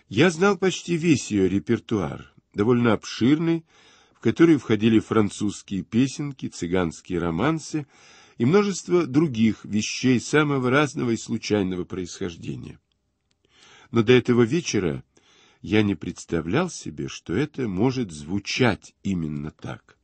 Я знал почти весь ее репертуар, довольно обширный, в который входили французские песенки, цыганские романсы и множество других вещей самого разного и случайного происхождения. Но до этого вечера я не представлял себе, что это может звучать именно так.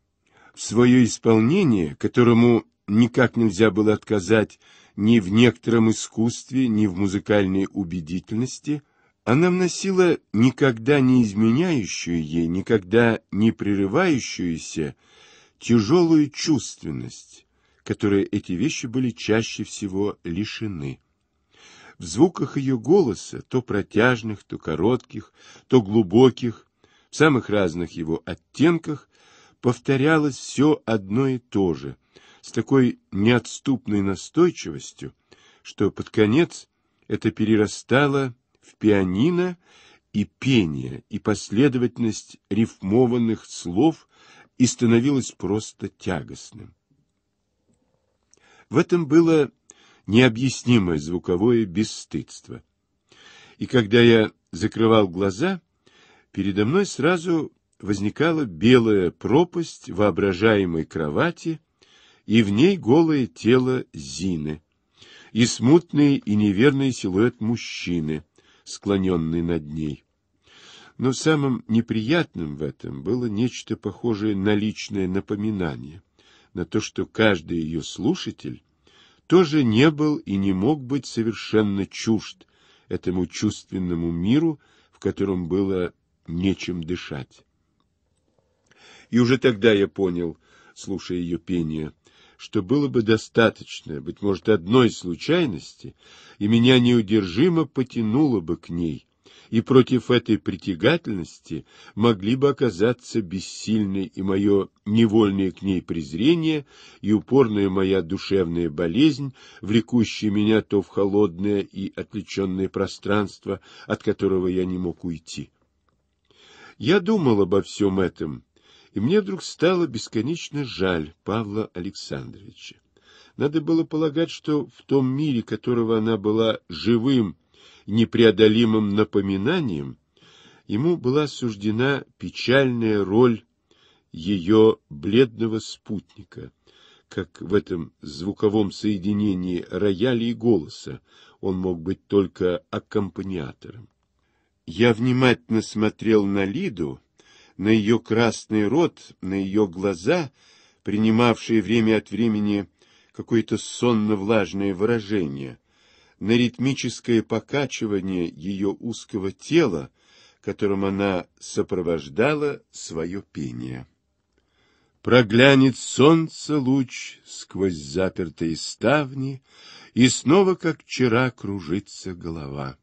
В свое исполнение, которому никак нельзя было отказать ни в некотором искусстве, ни в музыкальной убедительности она вносила никогда не изменяющую ей, никогда не прерывающуюся тяжелую чувственность, которой эти вещи были чаще всего лишены. В звуках ее голоса, то протяжных, то коротких, то глубоких, в самых разных его оттенках, повторялось все одно и то же – с такой неотступной настойчивостью, что под конец это перерастало в пианино и пение, и последовательность рифмованных слов и становилось просто тягостным. В этом было необъяснимое звуковое бесстыдство. И когда я закрывал глаза, передо мной сразу возникала белая пропасть воображаемой кровати — и в ней голое тело Зины, и смутный и неверный силуэт мужчины, склоненный над ней. Но самым неприятным в этом было нечто похожее на личное напоминание, на то, что каждый ее слушатель тоже не был и не мог быть совершенно чужд этому чувственному миру, в котором было нечем дышать. И уже тогда я понял, слушая ее пение, что было бы достаточно, быть может, одной случайности, и меня неудержимо потянуло бы к ней, и против этой притягательности могли бы оказаться бессильны и мое невольное к ней презрение, и упорная моя душевная болезнь, влекущая меня то в холодное и отвлеченное пространство, от которого я не мог уйти. Я думал обо всем этом, и мне вдруг стало бесконечно жаль Павла Александровича. Надо было полагать, что в том мире, которого она была живым, непреодолимым напоминанием, ему была суждена печальная роль ее бледного спутника, как в этом звуковом соединении рояля и голоса он мог быть только аккомпаниатором. Я внимательно смотрел на Лиду, на ее красный рот, на ее глаза, принимавшие время от времени какое-то сонно-влажное выражение, на ритмическое покачивание ее узкого тела, которым она сопровождала свое пение. Проглянет солнце луч сквозь запертые ставни, И снова, как вчера, кружится голова.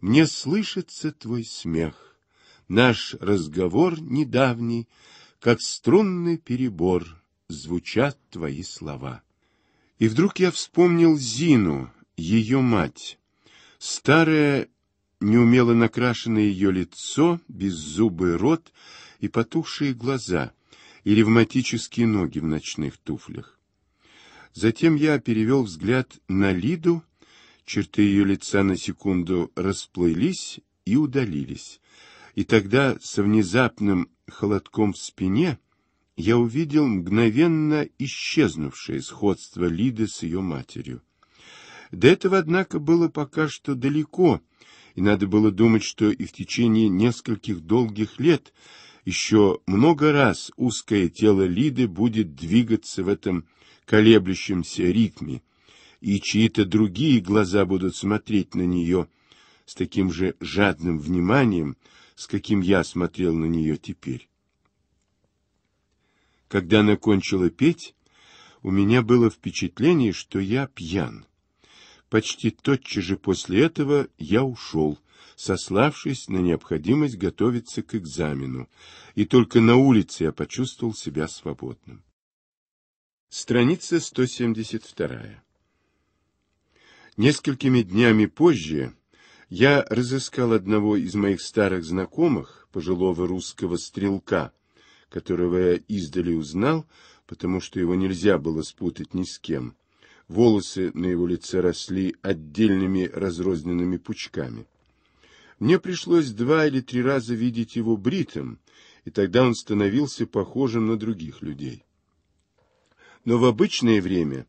Мне слышится твой смех, наш разговор недавний, как струнный перебор, звучат твои слова. И вдруг я вспомнил Зину, ее мать. Старое, неумело накрашенное ее лицо, беззубый рот и потухшие глаза, и ревматические ноги в ночных туфлях. Затем я перевел взгляд на Лиду, черты ее лица на секунду расплылись и удалились. И тогда со внезапным холодком в спине я увидел мгновенно исчезнувшее сходство Лиды с ее матерью. До этого, однако, было пока что далеко, и надо было думать, что и в течение нескольких долгих лет еще много раз узкое тело Лиды будет двигаться в этом колеблющемся ритме, и чьи-то другие глаза будут смотреть на нее с таким же жадным вниманием, с каким я смотрел на нее теперь. Когда она кончила петь, у меня было впечатление, что я пьян. Почти тотчас же после этого я ушел, сославшись на необходимость готовиться к экзамену, и только на улице я почувствовал себя свободным. Страница 172. Несколькими днями позже я разыскал одного из моих старых знакомых, пожилого русского стрелка, которого я издали узнал, потому что его нельзя было спутать ни с кем. Волосы на его лице росли отдельными разрозненными пучками. Мне пришлось два или три раза видеть его бритым, и тогда он становился похожим на других людей. Но в обычное время,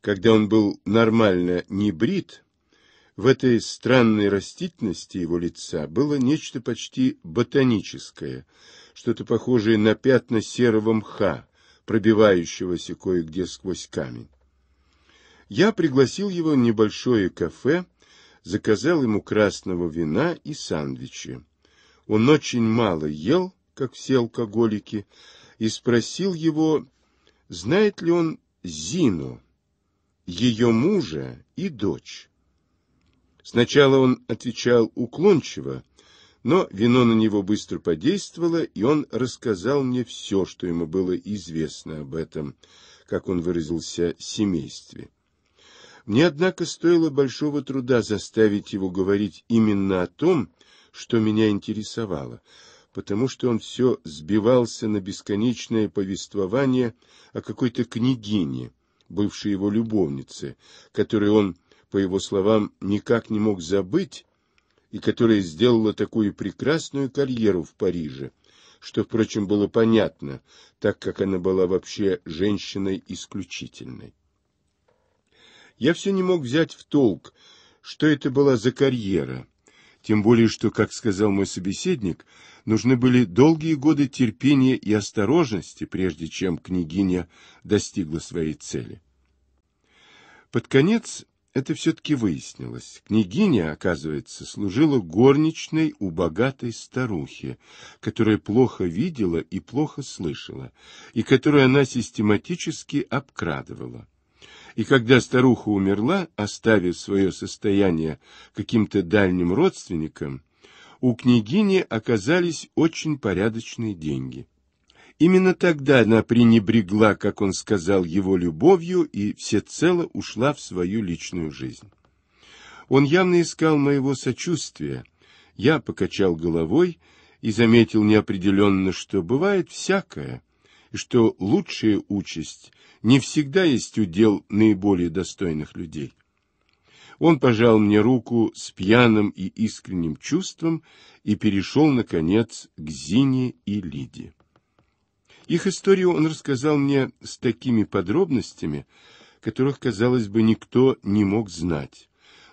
когда он был нормально не брит, в этой странной растительности его лица было нечто почти ботаническое, что-то похожее на пятна серого мха, пробивающегося кое-где сквозь камень. Я пригласил его в небольшое кафе, заказал ему красного вина и сандвичи. Он очень мало ел, как все алкоголики, и спросил его, знает ли он Зину, ее мужа и дочь. Сначала он отвечал уклончиво, но вино на него быстро подействовало, и он рассказал мне все, что ему было известно об этом, как он выразился, семействе. Мне, однако, стоило большого труда заставить его говорить именно о том, что меня интересовало, потому что он все сбивался на бесконечное повествование о какой-то княгине, бывшей его любовнице, которой он по его словам, никак не мог забыть, и которая сделала такую прекрасную карьеру в Париже, что, впрочем, было понятно, так как она была вообще женщиной исключительной. Я все не мог взять в толк, что это была за карьера, тем более, что, как сказал мой собеседник, нужны были долгие годы терпения и осторожности, прежде чем княгиня достигла своей цели. Под конец это все-таки выяснилось. Княгиня, оказывается, служила горничной у богатой старухи, которая плохо видела и плохо слышала, и которую она систематически обкрадывала. И когда старуха умерла, оставив свое состояние каким-то дальним родственникам, у княгини оказались очень порядочные деньги – Именно тогда она пренебрегла, как он сказал, его любовью и всецело ушла в свою личную жизнь. Он явно искал моего сочувствия. Я покачал головой и заметил неопределенно, что бывает всякое, и что лучшая участь не всегда есть удел наиболее достойных людей. Он пожал мне руку с пьяным и искренним чувством и перешел, наконец, к Зине и Лиде. Их историю он рассказал мне с такими подробностями, которых, казалось бы, никто не мог знать.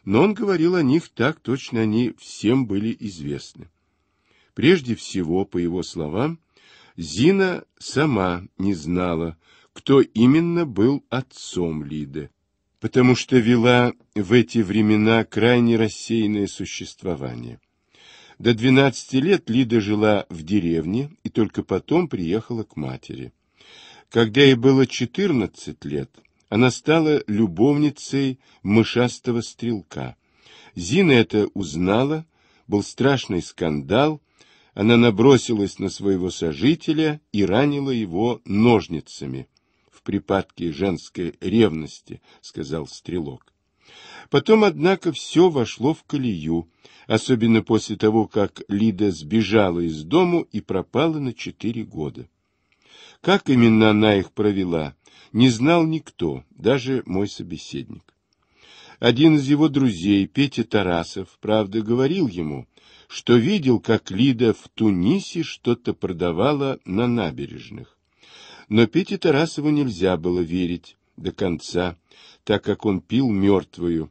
Но он говорил о них так, точно они всем были известны. Прежде всего, по его словам, Зина сама не знала, кто именно был отцом Лиды, потому что вела в эти времена крайне рассеянное существование. До 12 лет Лида жила в деревне и только потом приехала к матери. Когда ей было 14 лет, она стала любовницей мышастого стрелка. Зина это узнала, был страшный скандал, она набросилась на своего сожителя и ранила его ножницами. В припадке женской ревности, сказал стрелок. Потом, однако, все вошло в колею, особенно после того, как Лида сбежала из дому и пропала на четыре года. Как именно она их провела, не знал никто, даже мой собеседник. Один из его друзей, Петя Тарасов, правда, говорил ему, что видел, как Лида в Тунисе что-то продавала на набережных. Но Пете Тарасову нельзя было верить до конца так как он пил мертвую,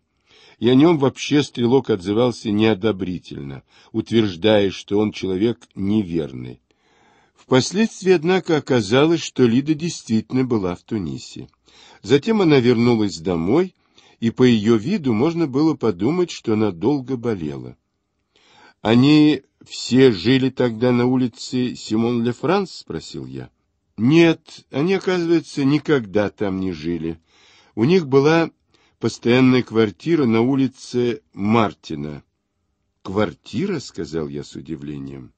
и о нем вообще Стрелок отзывался неодобрительно, утверждая, что он человек неверный. Впоследствии, однако, оказалось, что Лида действительно была в Тунисе. Затем она вернулась домой, и по ее виду можно было подумать, что она долго болела. «Они все жили тогда на улице Симон-Ле-Франс?» — спросил я. «Нет, они, оказывается, никогда там не жили», у них была постоянная квартира на улице Мартина. «Квартира?» — сказал я с удивлением.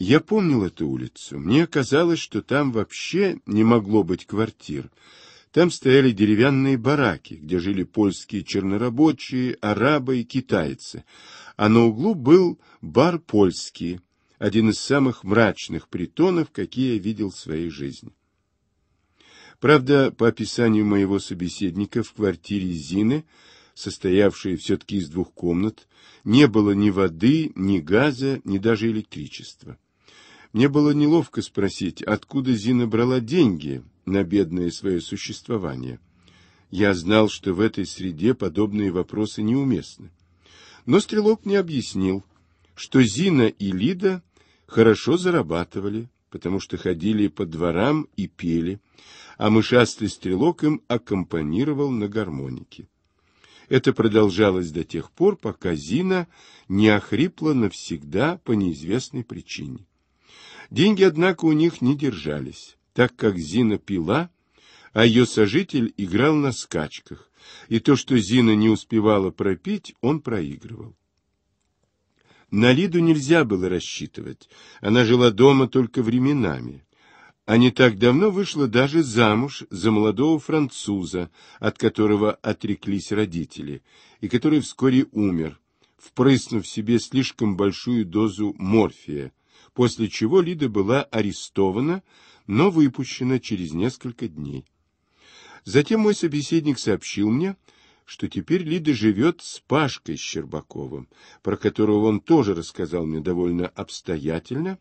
Я помнил эту улицу. Мне казалось, что там вообще не могло быть квартир. Там стояли деревянные бараки, где жили польские чернорабочие, арабы и китайцы. А на углу был бар польский, один из самых мрачных притонов, какие я видел в своей жизни. Правда, по описанию моего собеседника в квартире Зины, состоявшей все-таки из двух комнат, не было ни воды, ни газа, ни даже электричества. Мне было неловко спросить, откуда Зина брала деньги на бедное свое существование. Я знал, что в этой среде подобные вопросы неуместны. Но Стрелок мне объяснил, что Зина и Лида хорошо зарабатывали, потому что ходили по дворам и пели, а мышастый стрелок им аккомпанировал на гармонике. Это продолжалось до тех пор, пока Зина не охрипла навсегда по неизвестной причине. Деньги, однако, у них не держались, так как Зина пила, а ее сожитель играл на скачках, и то, что Зина не успевала пропить, он проигрывал. На Лиду нельзя было рассчитывать, она жила дома только временами. А не так давно вышла даже замуж за молодого француза, от которого отреклись родители, и который вскоре умер, впрыснув себе слишком большую дозу морфия, после чего Лида была арестована, но выпущена через несколько дней. Затем мой собеседник сообщил мне, что теперь Лида живет с Пашкой Щербаковым, про которого он тоже рассказал мне довольно обстоятельно,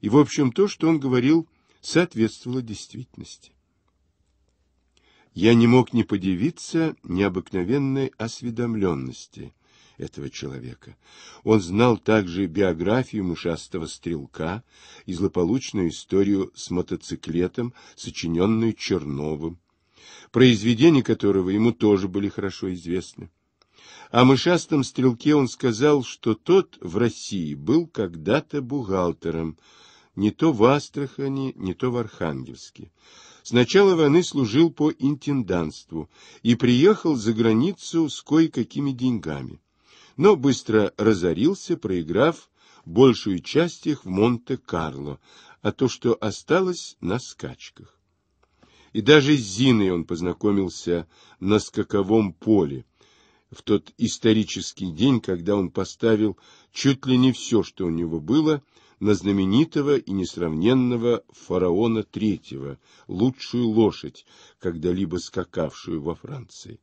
и, в общем, то, что он говорил, соответствовало действительности. Я не мог не подивиться необыкновенной осведомленности этого человека. Он знал также биографию мушастого стрелка и злополучную историю с мотоциклетом, сочиненную Черновым, произведения которого ему тоже были хорошо известны. О мышастом стрелке он сказал, что тот в России был когда-то бухгалтером, не то в Астрахани, не то в Архангельске. Сначала начала войны служил по интенданству и приехал за границу с кое-какими деньгами, но быстро разорился, проиграв большую часть их в Монте-Карло, а то, что осталось, на скачках. И даже с Зиной он познакомился на скаковом поле в тот исторический день, когда он поставил чуть ли не все, что у него было, на знаменитого и несравненного фараона третьего, лучшую лошадь, когда-либо скакавшую во Франции.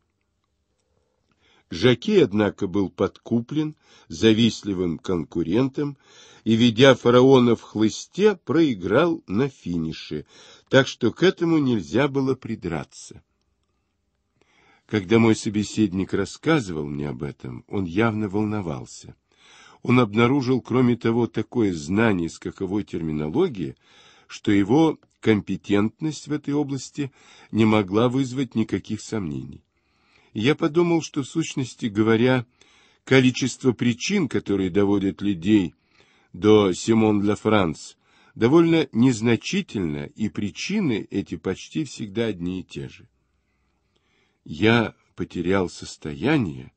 Жакей, однако, был подкуплен завистливым конкурентом и, ведя фараона в хлысте, проиграл на финише, так что к этому нельзя было придраться. Когда мой собеседник рассказывал мне об этом, он явно волновался. Он обнаружил, кроме того, такое знание скаковой терминологии, что его компетентность в этой области не могла вызвать никаких сомнений я подумал, что, в сущности говоря, количество причин, которые доводят людей до Симон для Франц, довольно незначительно, и причины эти почти всегда одни и те же. «Я потерял состояние,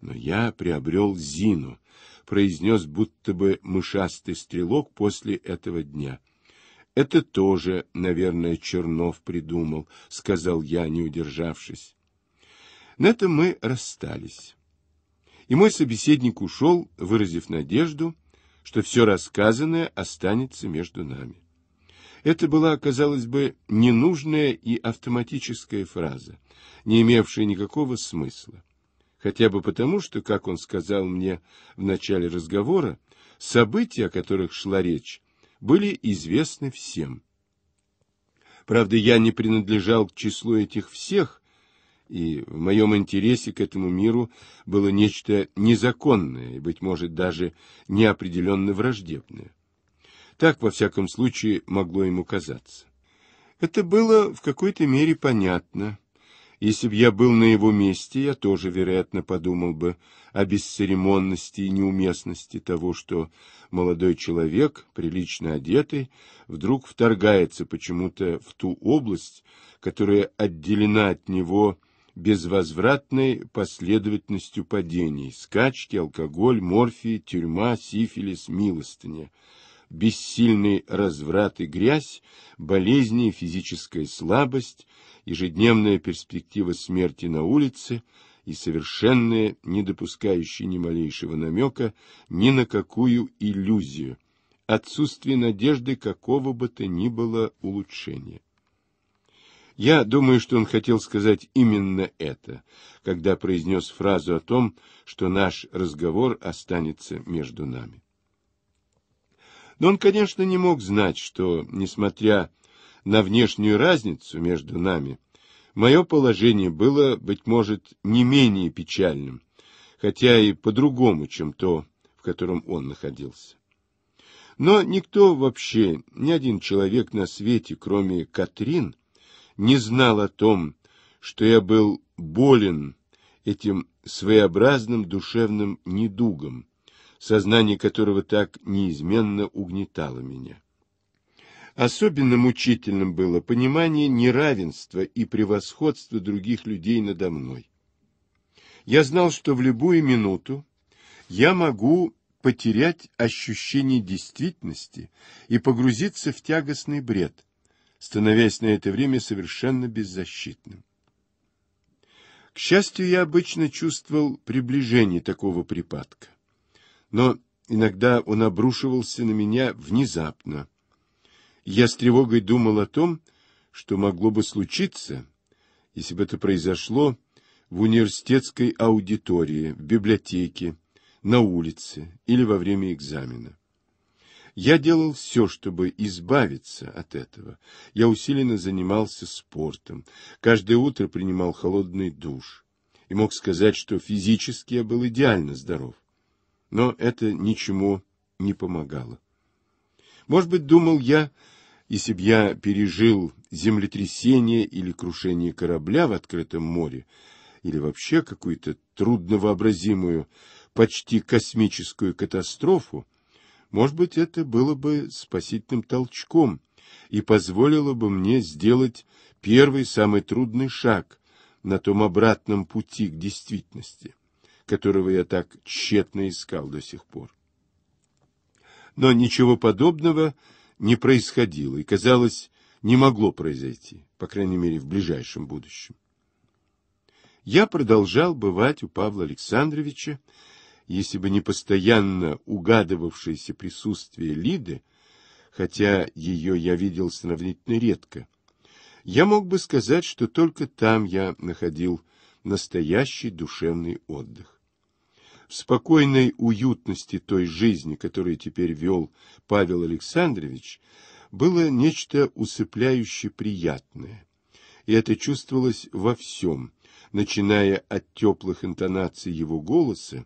но я приобрел Зину», — произнес будто бы мышастый стрелок после этого дня. «Это тоже, наверное, Чернов придумал», — сказал я, не удержавшись. На этом мы расстались. И мой собеседник ушел, выразив надежду, что все рассказанное останется между нами. Это была, казалось бы, ненужная и автоматическая фраза, не имевшая никакого смысла. Хотя бы потому, что, как он сказал мне в начале разговора, события, о которых шла речь, были известны всем. Правда, я не принадлежал к числу этих всех, и в моем интересе к этому миру было нечто незаконное и, быть может, даже неопределенно враждебное. Так, во всяком случае, могло ему казаться. Это было в какой-то мере понятно. Если бы я был на его месте, я тоже, вероятно, подумал бы о бесцеремонности и неуместности того, что молодой человек, прилично одетый, вдруг вторгается почему-то в ту область, которая отделена от него безвозвратной последовательностью падений, скачки, алкоголь, морфий, тюрьма, сифилис, милостыня, бессильный разврат и грязь, болезни, физическая слабость, ежедневная перспектива смерти на улице и совершенная, не допускающая ни малейшего намека ни на какую иллюзию, отсутствие надежды какого бы то ни было улучшения. Я думаю, что он хотел сказать именно это, когда произнес фразу о том, что наш разговор останется между нами. Но он, конечно, не мог знать, что, несмотря на внешнюю разницу между нами, мое положение было, быть может, не менее печальным, хотя и по-другому, чем то, в котором он находился. Но никто вообще, ни один человек на свете, кроме Катрин, — не знал о том, что я был болен этим своеобразным душевным недугом, сознание которого так неизменно угнетало меня. Особенно мучительным было понимание неравенства и превосходства других людей надо мной. Я знал, что в любую минуту я могу потерять ощущение действительности и погрузиться в тягостный бред, становясь на это время совершенно беззащитным. К счастью, я обычно чувствовал приближение такого припадка. Но иногда он обрушивался на меня внезапно. Я с тревогой думал о том, что могло бы случиться, если бы это произошло в университетской аудитории, в библиотеке, на улице или во время экзамена. Я делал все, чтобы избавиться от этого. Я усиленно занимался спортом, каждое утро принимал холодный душ и мог сказать, что физически я был идеально здоров. Но это ничему не помогало. Может быть, думал я, если бы я пережил землетрясение или крушение корабля в открытом море, или вообще какую-то трудновообразимую, почти космическую катастрофу, может быть, это было бы спасительным толчком и позволило бы мне сделать первый самый трудный шаг на том обратном пути к действительности, которого я так тщетно искал до сих пор. Но ничего подобного не происходило и, казалось, не могло произойти, по крайней мере, в ближайшем будущем. Я продолжал бывать у Павла Александровича, если бы не постоянно угадывавшееся присутствие Лиды, хотя ее я видел сравнительно редко, я мог бы сказать, что только там я находил настоящий душевный отдых. В спокойной уютности той жизни, которую теперь вел Павел Александрович, было нечто усыпляюще приятное, и это чувствовалось во всем, начиная от теплых интонаций его голоса,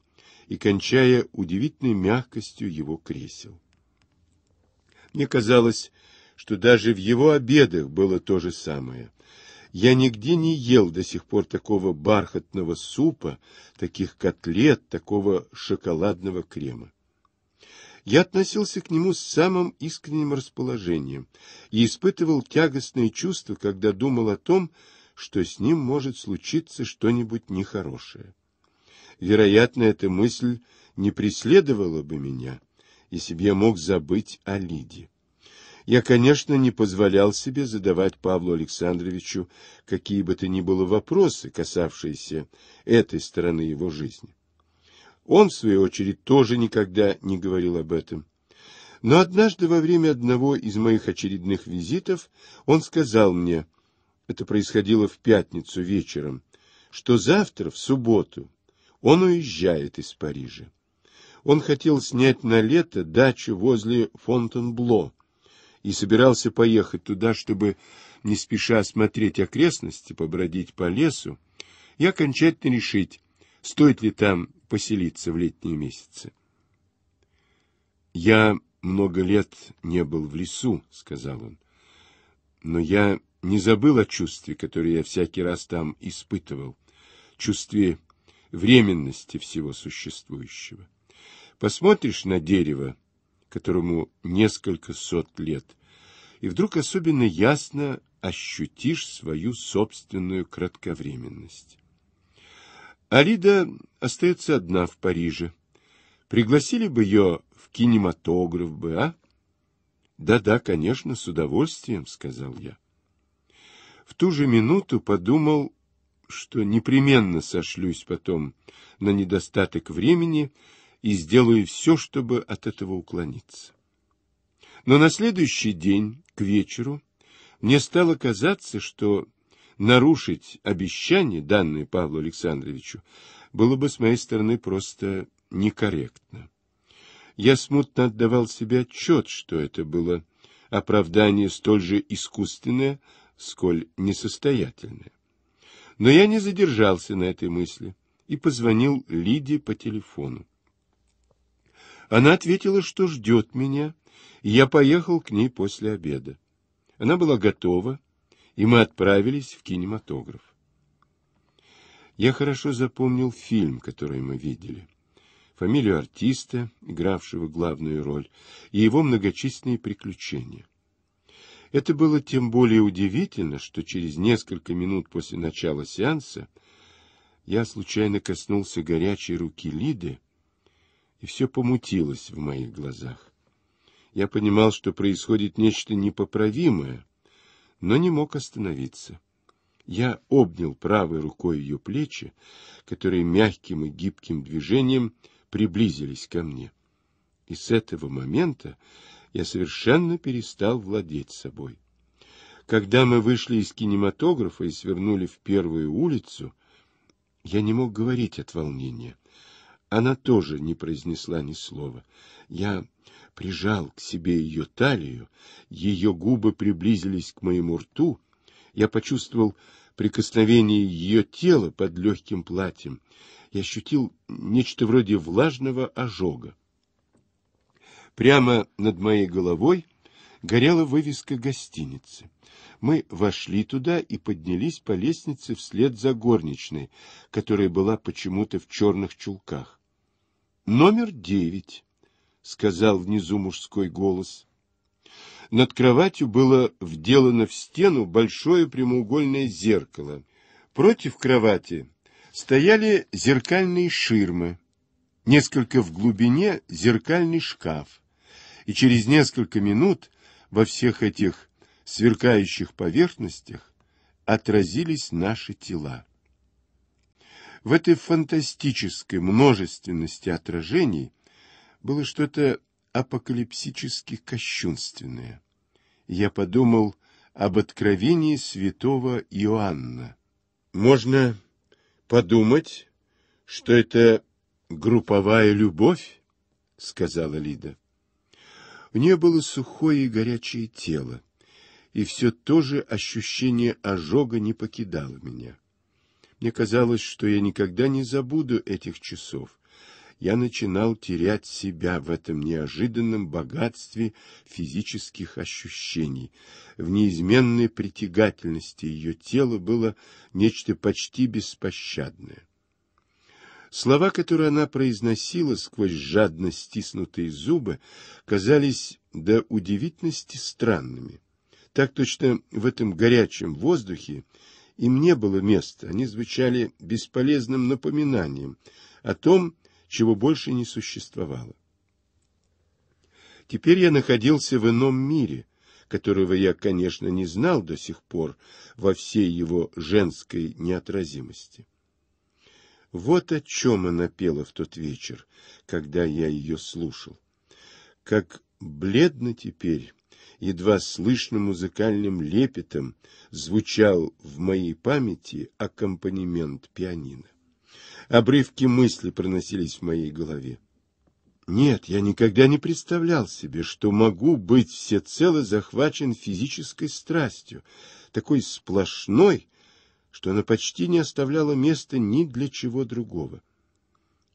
и кончая удивительной мягкостью его кресел. Мне казалось, что даже в его обедах было то же самое. Я нигде не ел до сих пор такого бархатного супа, таких котлет, такого шоколадного крема. Я относился к нему с самым искренним расположением и испытывал тягостные чувства, когда думал о том, что с ним может случиться что-нибудь нехорошее вероятно, эта мысль не преследовала бы меня, и себе мог забыть о Лиде. Я, конечно, не позволял себе задавать Павлу Александровичу какие бы то ни было вопросы, касавшиеся этой стороны его жизни. Он, в свою очередь, тоже никогда не говорил об этом. Но однажды во время одного из моих очередных визитов он сказал мне, это происходило в пятницу вечером, что завтра, в субботу, он уезжает из Парижа. Он хотел снять на лето дачу возле Фонтенбло и собирался поехать туда, чтобы, не спеша осмотреть окрестности, побродить по лесу и окончательно решить, стоит ли там поселиться в летние месяцы. «Я много лет не был в лесу», — сказал он, — «но я не забыл о чувстве, которое я всякий раз там испытывал, чувстве временности всего существующего. Посмотришь на дерево, которому несколько сот лет, и вдруг особенно ясно ощутишь свою собственную кратковременность. Алида остается одна в Париже. Пригласили бы ее в кинематограф бы, а? Да-да, конечно, с удовольствием, сказал я. В ту же минуту подумал что непременно сошлюсь потом на недостаток времени и сделаю все, чтобы от этого уклониться. Но на следующий день, к вечеру, мне стало казаться, что нарушить обещание, данное Павлу Александровичу, было бы с моей стороны просто некорректно. Я смутно отдавал себе отчет, что это было оправдание столь же искусственное, сколь несостоятельное. Но я не задержался на этой мысли и позвонил Лиде по телефону. Она ответила, что ждет меня, и я поехал к ней после обеда. Она была готова, и мы отправились в кинематограф. Я хорошо запомнил фильм, который мы видели, фамилию артиста, игравшего главную роль, и его многочисленные приключения. Это было тем более удивительно, что через несколько минут после начала сеанса я случайно коснулся горячей руки Лиды, и все помутилось в моих глазах. Я понимал, что происходит нечто непоправимое, но не мог остановиться. Я обнял правой рукой ее плечи, которые мягким и гибким движением приблизились ко мне. И с этого момента я совершенно перестал владеть собой. Когда мы вышли из кинематографа и свернули в первую улицу, я не мог говорить от волнения. Она тоже не произнесла ни слова. Я прижал к себе ее талию, ее губы приблизились к моему рту. Я почувствовал прикосновение ее тела под легким платьем. Я ощутил нечто вроде влажного ожога. Прямо над моей головой горела вывеска гостиницы. Мы вошли туда и поднялись по лестнице вслед за горничной, которая была почему-то в черных чулках. — Номер девять, — сказал внизу мужской голос. Над кроватью было вделано в стену большое прямоугольное зеркало. Против кровати стояли зеркальные ширмы, несколько в глубине зеркальный шкаф и через несколько минут во всех этих сверкающих поверхностях отразились наши тела. В этой фантастической множественности отражений было что-то апокалипсически кощунственное. Я подумал об откровении святого Иоанна. Можно подумать, что это групповая любовь, сказала Лида. У нее было сухое и горячее тело, и все то же ощущение ожога не покидало меня. Мне казалось, что я никогда не забуду этих часов. Я начинал терять себя в этом неожиданном богатстве физических ощущений. В неизменной притягательности ее тела было нечто почти беспощадное. Слова, которые она произносила сквозь жадно стиснутые зубы, казались до удивительности странными. Так точно в этом горячем воздухе им не было места, они звучали бесполезным напоминанием о том, чего больше не существовало. Теперь я находился в ином мире, которого я, конечно, не знал до сих пор во всей его женской неотразимости. Вот о чем она пела в тот вечер, когда я ее слушал. Как бледно теперь, едва слышным музыкальным лепетом, звучал в моей памяти аккомпанемент пианино. Обрывки мысли проносились в моей голове. Нет, я никогда не представлял себе, что могу быть всецело захвачен физической страстью, такой сплошной, что она почти не оставляла места ни для чего другого.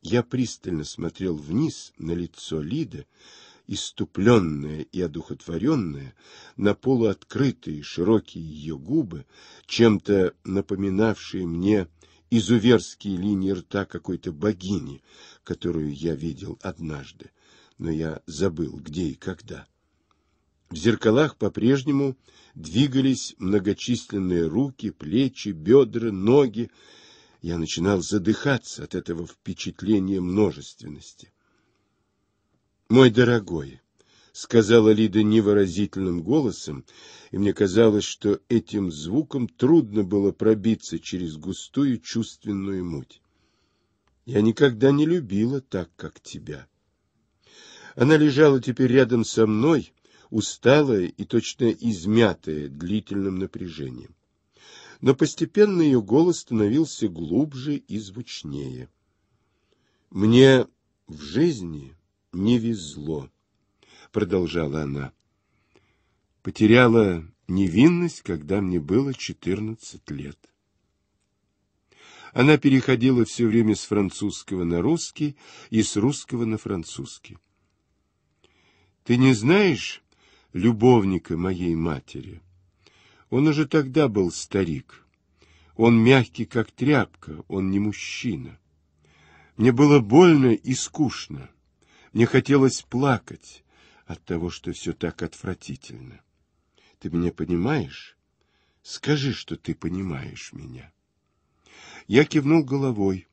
Я пристально смотрел вниз на лицо Лиды, иступленное и одухотворенное, на полуоткрытые широкие ее губы, чем-то напоминавшие мне изуверские линии рта какой-то богини, которую я видел однажды, но я забыл, где и когда. В зеркалах по-прежнему двигались многочисленные руки, плечи, бедра, ноги. Я начинал задыхаться от этого впечатления множественности. «Мой дорогой», — сказала Лида невыразительным голосом, и мне казалось, что этим звуком трудно было пробиться через густую чувственную муть. «Я никогда не любила так, как тебя». Она лежала теперь рядом со мной, — усталая и точно измятая длительным напряжением. Но постепенно ее голос становился глубже и звучнее. «Мне в жизни не везло», — продолжала она. «Потеряла невинность, когда мне было четырнадцать лет». Она переходила все время с французского на русский и с русского на французский. «Ты не знаешь, любовника моей матери. Он уже тогда был старик. Он мягкий, как тряпка, он не мужчина. Мне было больно и скучно. Мне хотелось плакать от того, что все так отвратительно. Ты меня понимаешь? Скажи, что ты понимаешь меня. Я кивнул головой.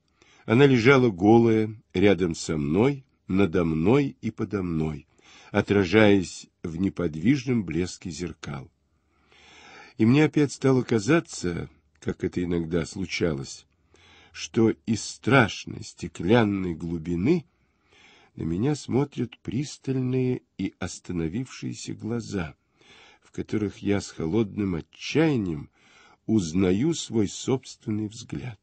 Она лежала голая, рядом со мной, надо мной и подо мной, отражаясь в неподвижном блеске зеркал. И мне опять стало казаться, как это иногда случалось, что из страшной стеклянной глубины на меня смотрят пристальные и остановившиеся глаза, в которых я с холодным отчаянием узнаю свой собственный взгляд.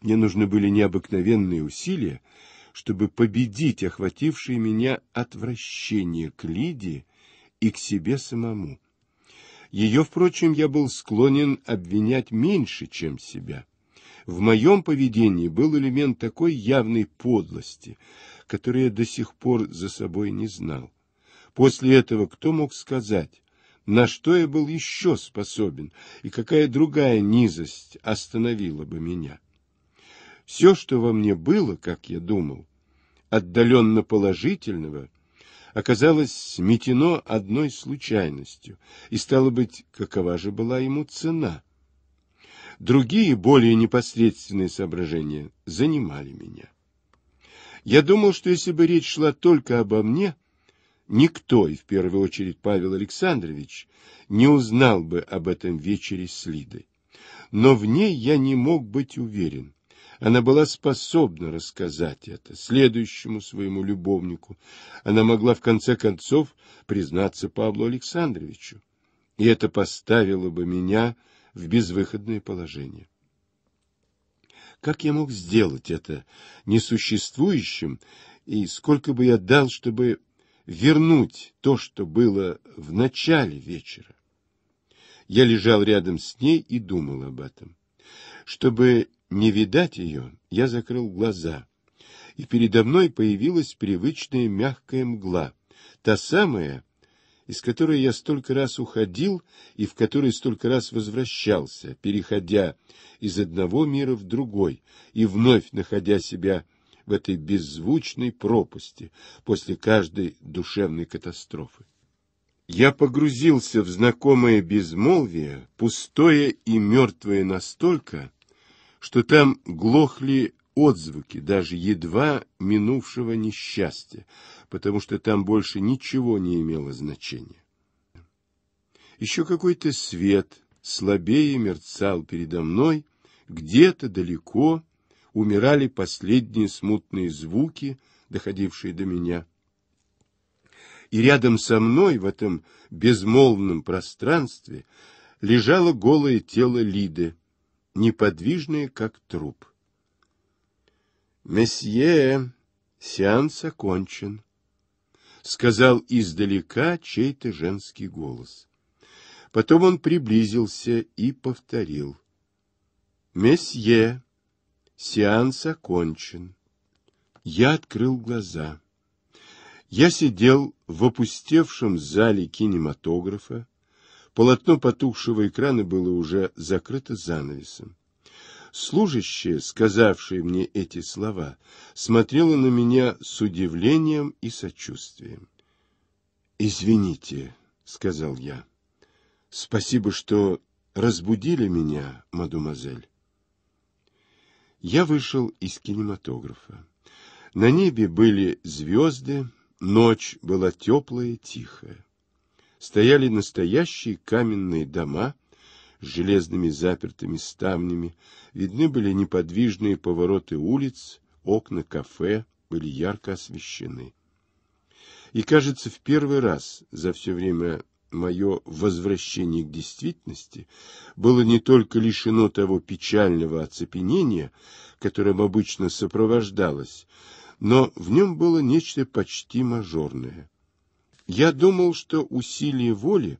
Мне нужны были необыкновенные усилия, чтобы победить охватившее меня отвращение к Лиде и к себе самому. Ее, впрочем, я был склонен обвинять меньше, чем себя. В моем поведении был элемент такой явной подлости, который я до сих пор за собой не знал. После этого кто мог сказать, на что я был еще способен, и какая другая низость остановила бы меня? Все, что во мне было, как я думал, отдаленно положительного, оказалось сметено одной случайностью, и, стало быть, какова же была ему цена? Другие, более непосредственные соображения занимали меня. Я думал, что если бы речь шла только обо мне, никто, и в первую очередь Павел Александрович, не узнал бы об этом вечере с Лидой. Но в ней я не мог быть уверен. Она была способна рассказать это следующему своему любовнику. Она могла, в конце концов, признаться Павлу Александровичу. И это поставило бы меня в безвыходное положение. Как я мог сделать это несуществующим, и сколько бы я дал, чтобы вернуть то, что было в начале вечера? Я лежал рядом с ней и думал об этом. Чтобы не видать ее, я закрыл глаза, и передо мной появилась привычная мягкая мгла, та самая, из которой я столько раз уходил и в которой столько раз возвращался, переходя из одного мира в другой и вновь находя себя в этой беззвучной пропасти после каждой душевной катастрофы. Я погрузился в знакомое безмолвие, пустое и мертвое настолько, что там глохли отзвуки даже едва минувшего несчастья, потому что там больше ничего не имело значения. Еще какой-то свет слабее мерцал передо мной, где-то далеко умирали последние смутные звуки, доходившие до меня. И рядом со мной в этом безмолвном пространстве лежало голое тело Лиды, неподвижные, как труп. «Месье, сеанс окончен», — сказал издалека чей-то женский голос. Потом он приблизился и повторил. «Месье, сеанс окончен». Я открыл глаза. Я сидел в опустевшем зале кинематографа, Полотно потухшего экрана было уже закрыто занавесом. Служащая, сказавшая мне эти слова, смотрела на меня с удивлением и сочувствием. «Извините», — сказал я. «Спасибо, что разбудили меня, мадемуазель». Я вышел из кинематографа. На небе были звезды, ночь была теплая и тихая стояли настоящие каменные дома с железными запертыми ставнями, видны были неподвижные повороты улиц, окна кафе были ярко освещены. И, кажется, в первый раз за все время мое возвращение к действительности было не только лишено того печального оцепенения, которым обычно сопровождалось, но в нем было нечто почти мажорное. Я думал, что усилие воли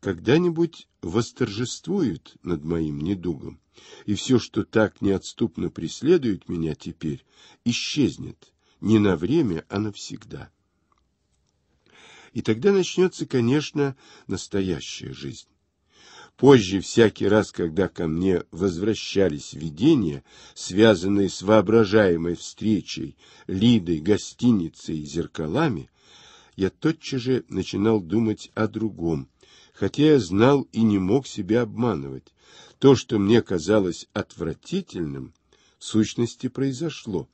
когда-нибудь восторжествует над моим недугом, и все, что так неотступно преследует меня теперь, исчезнет не на время, а навсегда. И тогда начнется, конечно, настоящая жизнь. Позже, всякий раз, когда ко мне возвращались видения, связанные с воображаемой встречей, Лидой, гостиницей и зеркалами, я тотчас же начинал думать о другом, хотя я знал и не мог себя обманывать. То, что мне казалось отвратительным, в сущности произошло.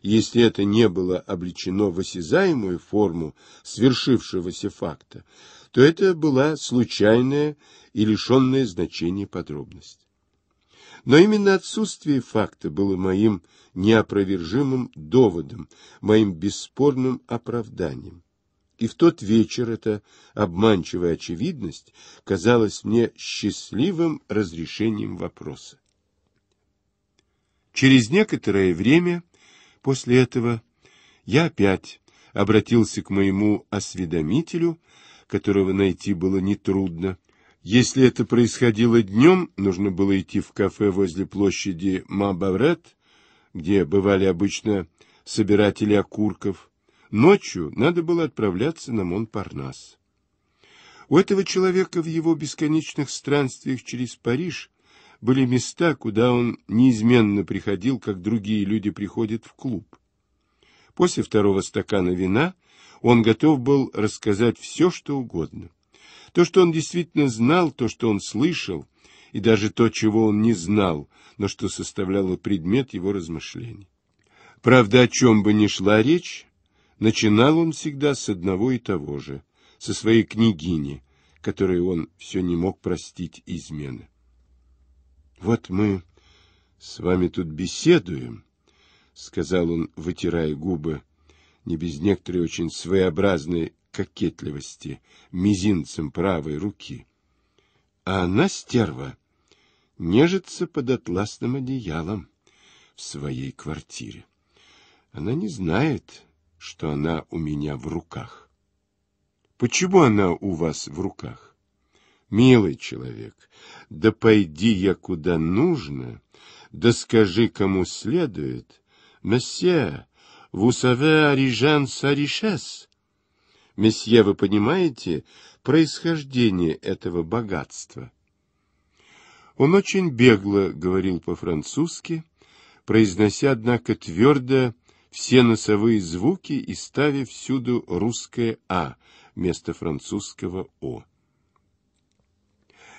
Если это не было обличено в осязаемую форму свершившегося факта, то это была случайная и лишенная значения подробность. Но именно отсутствие факта было моим неопровержимым доводом, моим бесспорным оправданием. И в тот вечер эта обманчивая очевидность казалась мне счастливым разрешением вопроса. Через некоторое время после этого я опять обратился к моему осведомителю, которого найти было нетрудно. Если это происходило днем, нужно было идти в кафе возле площади Мабаврет, где бывали обычно собиратели окурков, Ночью надо было отправляться на Монпарнас. У этого человека в его бесконечных странствиях через Париж были места, куда он неизменно приходил, как другие люди приходят в клуб. После второго стакана вина он готов был рассказать все, что угодно. То, что он действительно знал, то, что он слышал, и даже то, чего он не знал, но что составляло предмет его размышлений. Правда, о чем бы ни шла речь, Начинал он всегда с одного и того же, со своей княгини, которой он все не мог простить измены. «Вот мы с вами тут беседуем», — сказал он, вытирая губы, не без некоторой очень своеобразной кокетливости, мизинцем правой руки. А она, стерва, нежится под атласным одеялом в своей квартире. Она не знает, что она у меня в руках. Почему она у вас в руках? Милый человек, да пойди я куда нужно, да скажи, кому следует. Месье, вусаве арижан саришес, Месье, вы понимаете происхождение этого богатства? Он очень бегло говорил по-французски, произнося, однако, твердо все носовые звуки и ставя всюду русское «а» вместо французского «о».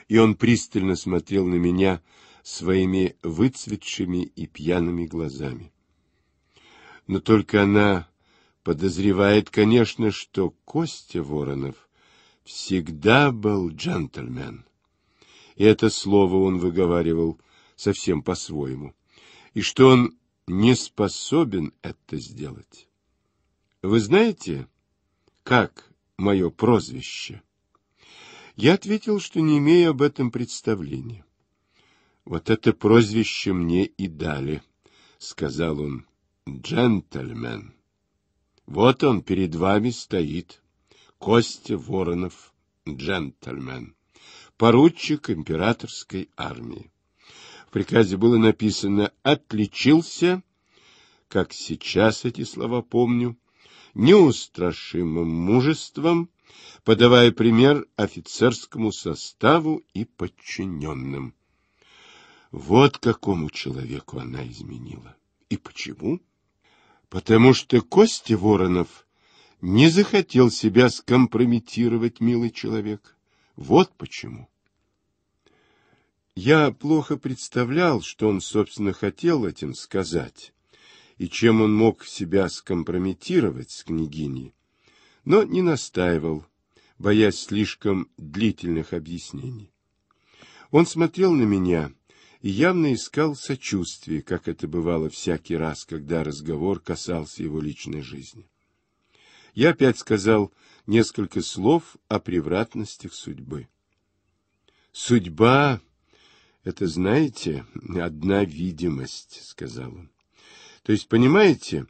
И он пристально смотрел на меня своими выцветшими и пьяными глазами. Но только она подозревает, конечно, что Костя Воронов всегда был джентльмен. И это слово он выговаривал совсем по-своему. И что он не способен это сделать. Вы знаете, как мое прозвище? Я ответил, что не имею об этом представления. Вот это прозвище мне и дали, сказал он. Джентльмен. Вот он перед вами стоит. Костя Воронов, джентльмен. Поручик императорской армии. В приказе было написано «отличился», как сейчас эти слова помню, неустрашимым мужеством, подавая пример офицерскому составу и подчиненным. Вот какому человеку она изменила. И почему? Потому что Костя Воронов не захотел себя скомпрометировать, милый человек. Вот почему. Я плохо представлял, что он, собственно, хотел этим сказать, и чем он мог себя скомпрометировать с княгиней, но не настаивал, боясь слишком длительных объяснений. Он смотрел на меня и явно искал сочувствия, как это бывало всякий раз, когда разговор касался его личной жизни. Я опять сказал несколько слов о превратностях судьбы. Судьба это, знаете, одна видимость, — сказал он. То есть, понимаете,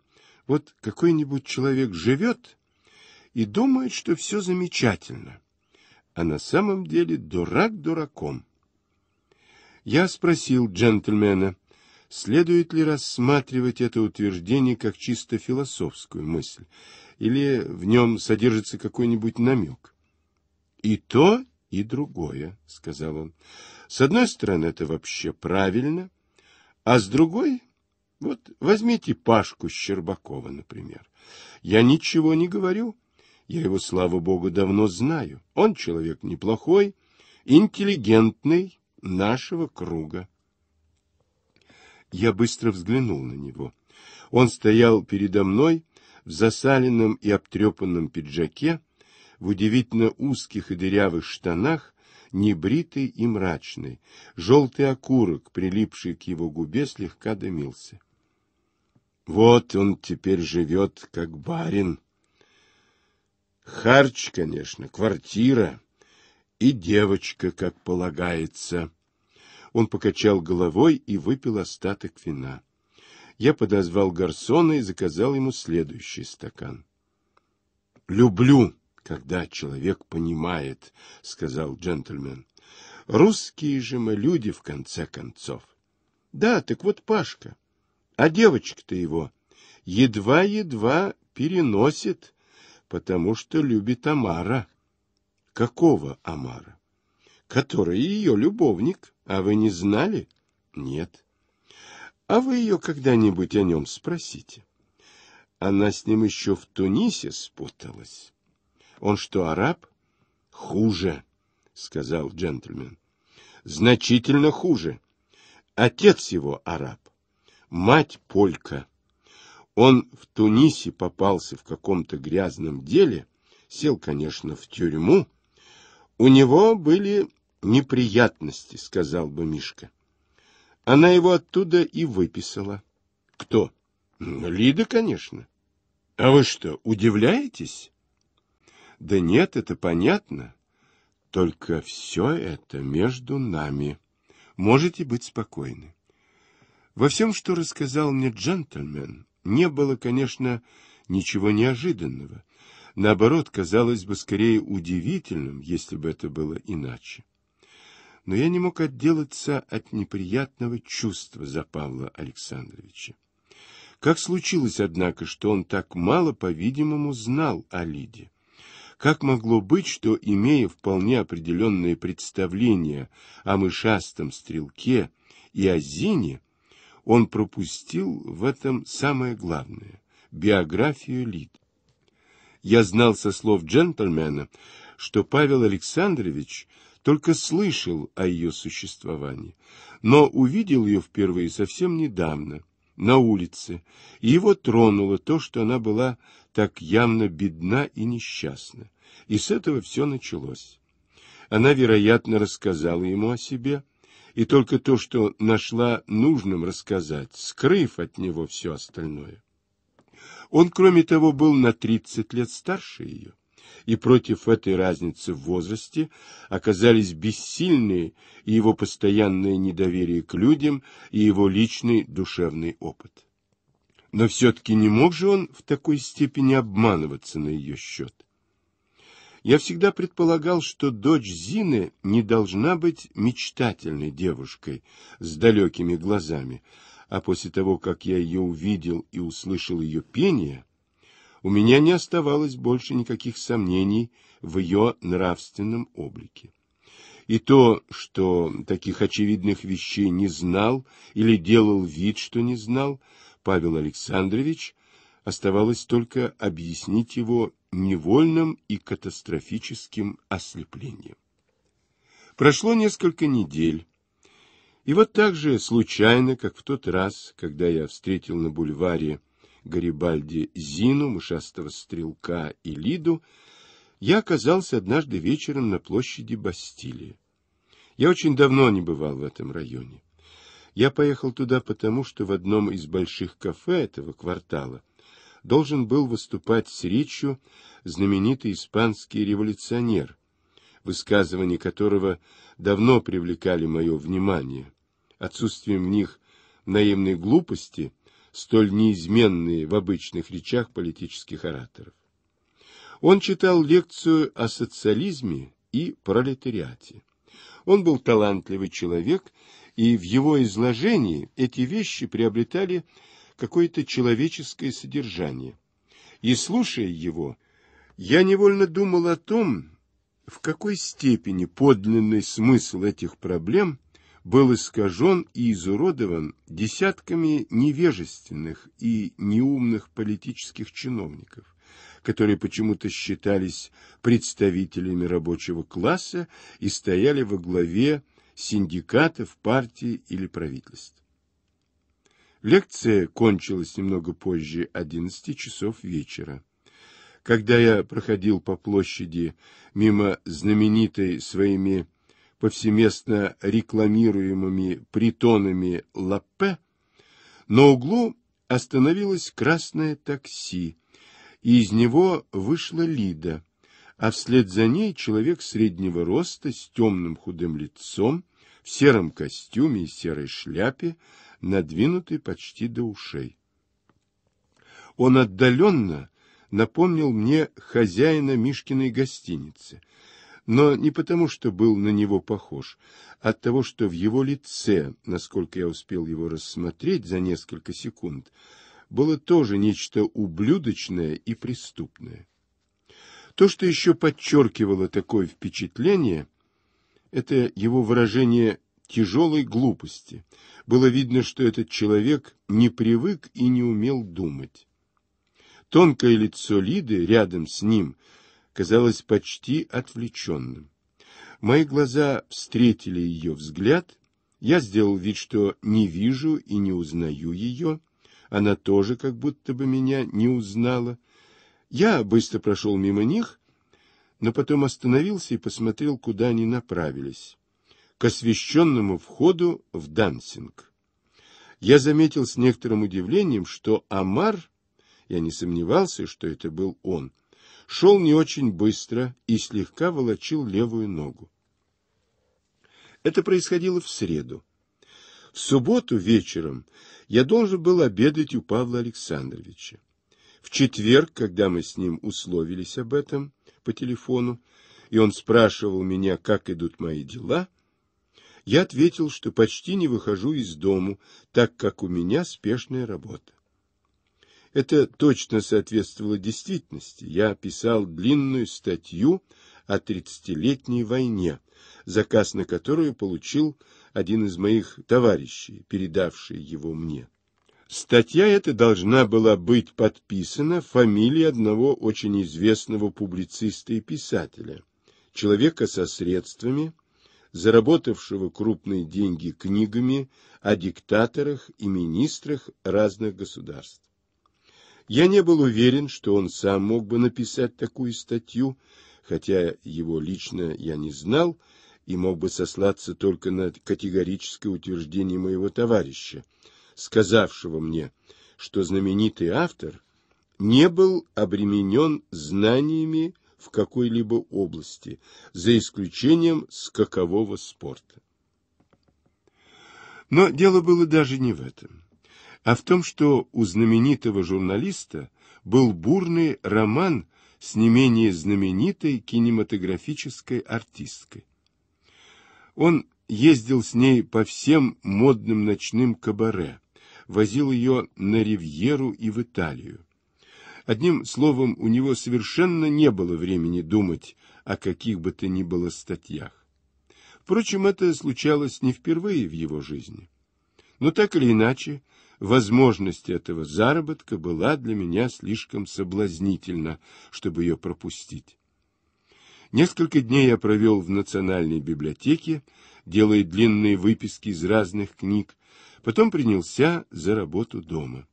вот какой-нибудь человек живет и думает, что все замечательно, а на самом деле дурак дураком. Я спросил джентльмена, следует ли рассматривать это утверждение как чисто философскую мысль, или в нем содержится какой-нибудь намек. — И то, и другое, — сказал он. С одной стороны, это вообще правильно, а с другой, вот возьмите Пашку Щербакова, например. Я ничего не говорю, я его, слава богу, давно знаю. Он человек неплохой, интеллигентный, нашего круга. Я быстро взглянул на него. Он стоял передо мной в засаленном и обтрепанном пиджаке, в удивительно узких и дырявых штанах, небритый и мрачный. Желтый окурок, прилипший к его губе, слегка дымился. Вот он теперь живет, как барин. Харч, конечно, квартира и девочка, как полагается. Он покачал головой и выпил остаток вина. Я подозвал гарсона и заказал ему следующий стакан. «Люблю!» когда человек понимает, — сказал джентльмен. — Русские же мы люди, в конце концов. — Да, так вот Пашка. А девочка-то его едва-едва переносит, потому что любит Амара. — Какого Амара? — Который ее любовник. А вы не знали? — Нет. — А вы ее когда-нибудь о нем спросите? Она с ним еще в Тунисе спуталась. Он что, араб? Хуже, сказал джентльмен. Значительно хуже. Отец его араб, мать полька. Он в Тунисе попался в каком-то грязном деле, сел, конечно, в тюрьму. У него были неприятности, сказал бы Мишка. Она его оттуда и выписала. Кто? Лида, конечно. А вы что, удивляетесь? Да нет, это понятно. Только все это между нами. Можете быть спокойны. Во всем, что рассказал мне джентльмен, не было, конечно, ничего неожиданного. Наоборот, казалось бы скорее удивительным, если бы это было иначе. Но я не мог отделаться от неприятного чувства за Павла Александровича. Как случилось, однако, что он так мало, по-видимому, знал о Лиде? Как могло быть, что, имея вполне определенное представление о мышастом стрелке и о Зине, он пропустил в этом самое главное – биографию Лид. Я знал со слов джентльмена, что Павел Александрович только слышал о ее существовании, но увидел ее впервые совсем недавно, на улице, и его тронуло то, что она была так явно бедна и несчастна. И с этого все началось. Она, вероятно, рассказала ему о себе, и только то, что нашла нужным рассказать, скрыв от него все остальное. Он, кроме того, был на 30 лет старше ее, и против этой разницы в возрасте оказались бессильные и его постоянное недоверие к людям, и его личный душевный опыт но все-таки не мог же он в такой степени обманываться на ее счет. Я всегда предполагал, что дочь Зины не должна быть мечтательной девушкой с далекими глазами, а после того, как я ее увидел и услышал ее пение, у меня не оставалось больше никаких сомнений в ее нравственном облике. И то, что таких очевидных вещей не знал или делал вид, что не знал, Павел Александрович, оставалось только объяснить его невольным и катастрофическим ослеплением. Прошло несколько недель, и вот так же случайно, как в тот раз, когда я встретил на бульваре Гарибальди Зину, мышастого стрелка и Лиду, я оказался однажды вечером на площади Бастилии. Я очень давно не бывал в этом районе. Я поехал туда потому, что в одном из больших кафе этого квартала должен был выступать с речью знаменитый испанский революционер, высказывания которого давно привлекали мое внимание. Отсутствием в них наивной глупости, столь неизменные в обычных речах политических ораторов. Он читал лекцию о социализме и пролетариате. Он был талантливый человек и в его изложении эти вещи приобретали какое-то человеческое содержание. И, слушая его, я невольно думал о том, в какой степени подлинный смысл этих проблем был искажен и изуродован десятками невежественных и неумных политических чиновников, которые почему-то считались представителями рабочего класса и стояли во главе синдикатов, партии или правительств. Лекция кончилась немного позже 11 часов вечера. Когда я проходил по площади мимо знаменитой своими повсеместно рекламируемыми притонами Лаппе, на углу остановилось красное такси, и из него вышла Лида, а вслед за ней человек среднего роста с темным худым лицом, в сером костюме и серой шляпе, надвинутой почти до ушей. Он отдаленно напомнил мне хозяина Мишкиной гостиницы, но не потому, что был на него похож, а от того, что в его лице, насколько я успел его рассмотреть за несколько секунд, было тоже нечто ублюдочное и преступное. То, что еще подчеркивало такое впечатление – это его выражение тяжелой глупости. Было видно, что этот человек не привык и не умел думать. Тонкое лицо Лиды рядом с ним казалось почти отвлеченным. Мои глаза встретили ее взгляд. Я сделал вид, что не вижу и не узнаю ее. Она тоже как будто бы меня не узнала. Я быстро прошел мимо них но потом остановился и посмотрел, куда они направились. К освещенному входу в дансинг. Я заметил с некоторым удивлением, что Амар, я не сомневался, что это был он, шел не очень быстро и слегка волочил левую ногу. Это происходило в среду. В субботу вечером я должен был обедать у Павла Александровича. В четверг, когда мы с ним условились об этом, по телефону, и он спрашивал меня, как идут мои дела, я ответил, что почти не выхожу из дому, так как у меня спешная работа. Это точно соответствовало действительности. Я писал длинную статью о 30-летней войне, заказ на которую получил один из моих товарищей, передавший его мне. Статья эта должна была быть подписана фамилией одного очень известного публициста и писателя, человека со средствами, заработавшего крупные деньги книгами о диктаторах и министрах разных государств. Я не был уверен, что он сам мог бы написать такую статью, хотя его лично я не знал и мог бы сослаться только на категорическое утверждение моего товарища, сказавшего мне, что знаменитый автор не был обременен знаниями в какой-либо области, за исключением скакового спорта. Но дело было даже не в этом, а в том, что у знаменитого журналиста был бурный роман с не менее знаменитой кинематографической артисткой. Он ездил с ней по всем модным ночным кабаре, возил ее на Ривьеру и в Италию. Одним словом, у него совершенно не было времени думать о каких бы то ни было статьях. Впрочем, это случалось не впервые в его жизни. Но так или иначе, возможность этого заработка была для меня слишком соблазнительна, чтобы ее пропустить. Несколько дней я провел в Национальной библиотеке, делая длинные выписки из разных книг, Потом принялся за работу дома.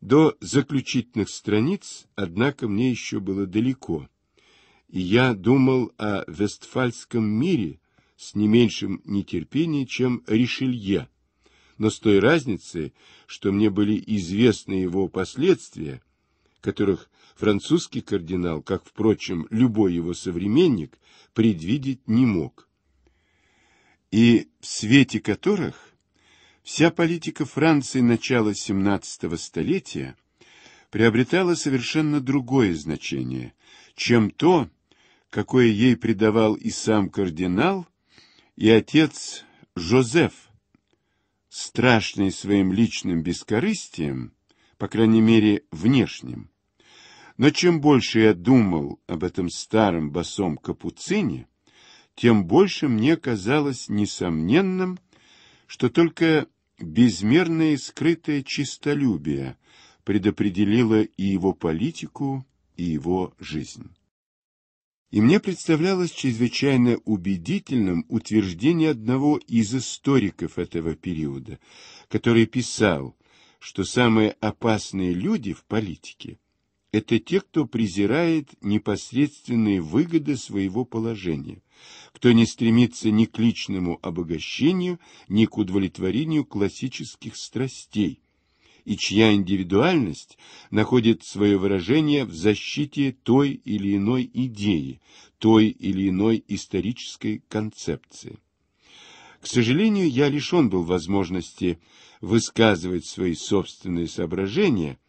До заключительных страниц, однако, мне еще было далеко, и я думал о Вестфальском мире с не меньшим нетерпением, чем Ришелье, но с той разницей, что мне были известны его последствия, которых французский кардинал, как, впрочем, любой его современник, предвидеть не мог, и в свете которых Вся политика Франции начала XVII столетия приобретала совершенно другое значение, чем то, какое ей придавал и сам кардинал, и отец Жозеф, страшный своим личным бескорыстием, по крайней мере, внешним. Но чем больше я думал об этом старом босом капуцине, тем больше мне казалось несомненным, что только безмерное скрытое чистолюбие предопределило и его политику, и его жизнь. И мне представлялось чрезвычайно убедительным утверждение одного из историков этого периода, который писал, что самые опасные люди в политике это те, кто презирает непосредственные выгоды своего положения, кто не стремится ни к личному обогащению, ни к удовлетворению классических страстей, и чья индивидуальность находит свое выражение в защите той или иной идеи, той или иной исторической концепции. К сожалению, я лишен был возможности высказывать свои собственные соображения –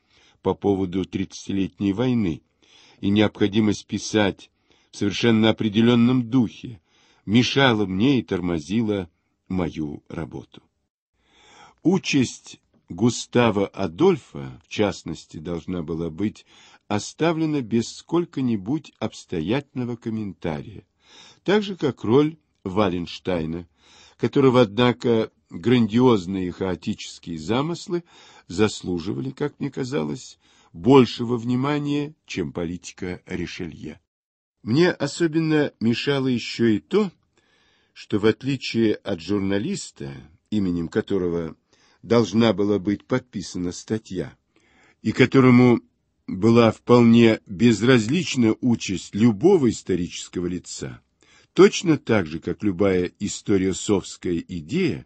по поводу 30-летней войны и необходимость писать в совершенно определенном духе мешала мне и тормозила мою работу. Участь Густава Адольфа, в частности, должна была быть оставлена без сколько-нибудь обстоятельного комментария, так же, как роль Валенштейна, которого, однако, грандиозные хаотические замыслы заслуживали, как мне казалось, большего внимания, чем политика Ришелье. Мне особенно мешало еще и то, что в отличие от журналиста, именем которого должна была быть подписана статья, и которому была вполне безразлична участь любого исторического лица, точно так же, как любая историосовская идея,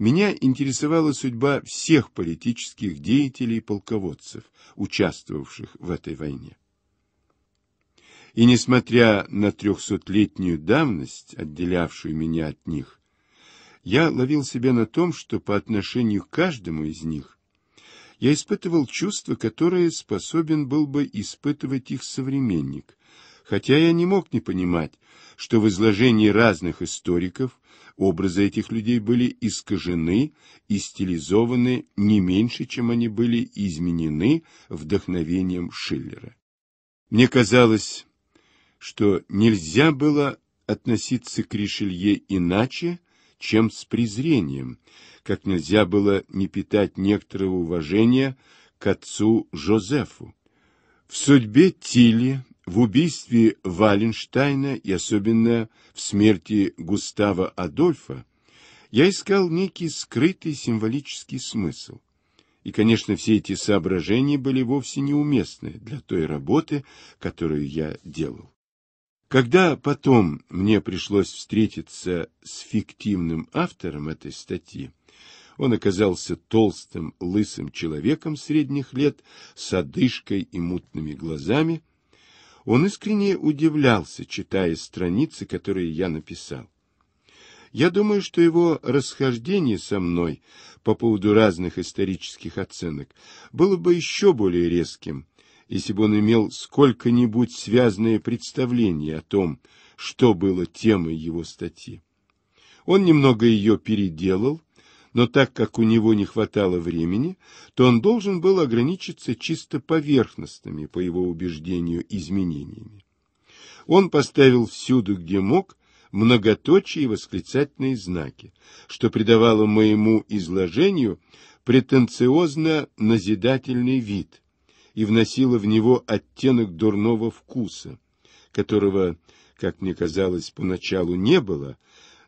меня интересовала судьба всех политических деятелей и полководцев, участвовавших в этой войне. И несмотря на трехсотлетнюю давность, отделявшую меня от них, я ловил себя на том, что по отношению к каждому из них я испытывал чувство, которое способен был бы испытывать их современник, хотя я не мог не понимать, что в изложении разных историков образы этих людей были искажены и стилизованы не меньше, чем они были изменены вдохновением Шиллера. Мне казалось, что нельзя было относиться к Ришелье иначе, чем с презрением, как нельзя было не питать некоторого уважения к отцу Жозефу. В судьбе Тилли в убийстве Валенштайна и особенно в смерти Густава Адольфа я искал некий скрытый символический смысл. И, конечно, все эти соображения были вовсе неуместны для той работы, которую я делал. Когда потом мне пришлось встретиться с фиктивным автором этой статьи, он оказался толстым, лысым человеком средних лет, с одышкой и мутными глазами, он искренне удивлялся, читая страницы, которые я написал. Я думаю, что его расхождение со мной по поводу разных исторических оценок было бы еще более резким, если бы он имел сколько-нибудь связанное представление о том, что было темой его статьи. Он немного ее переделал но так как у него не хватало времени, то он должен был ограничиться чисто поверхностными, по его убеждению, изменениями. Он поставил всюду, где мог, многоточие и восклицательные знаки, что придавало моему изложению претенциозно-назидательный вид и вносило в него оттенок дурного вкуса, которого, как мне казалось, поначалу не было,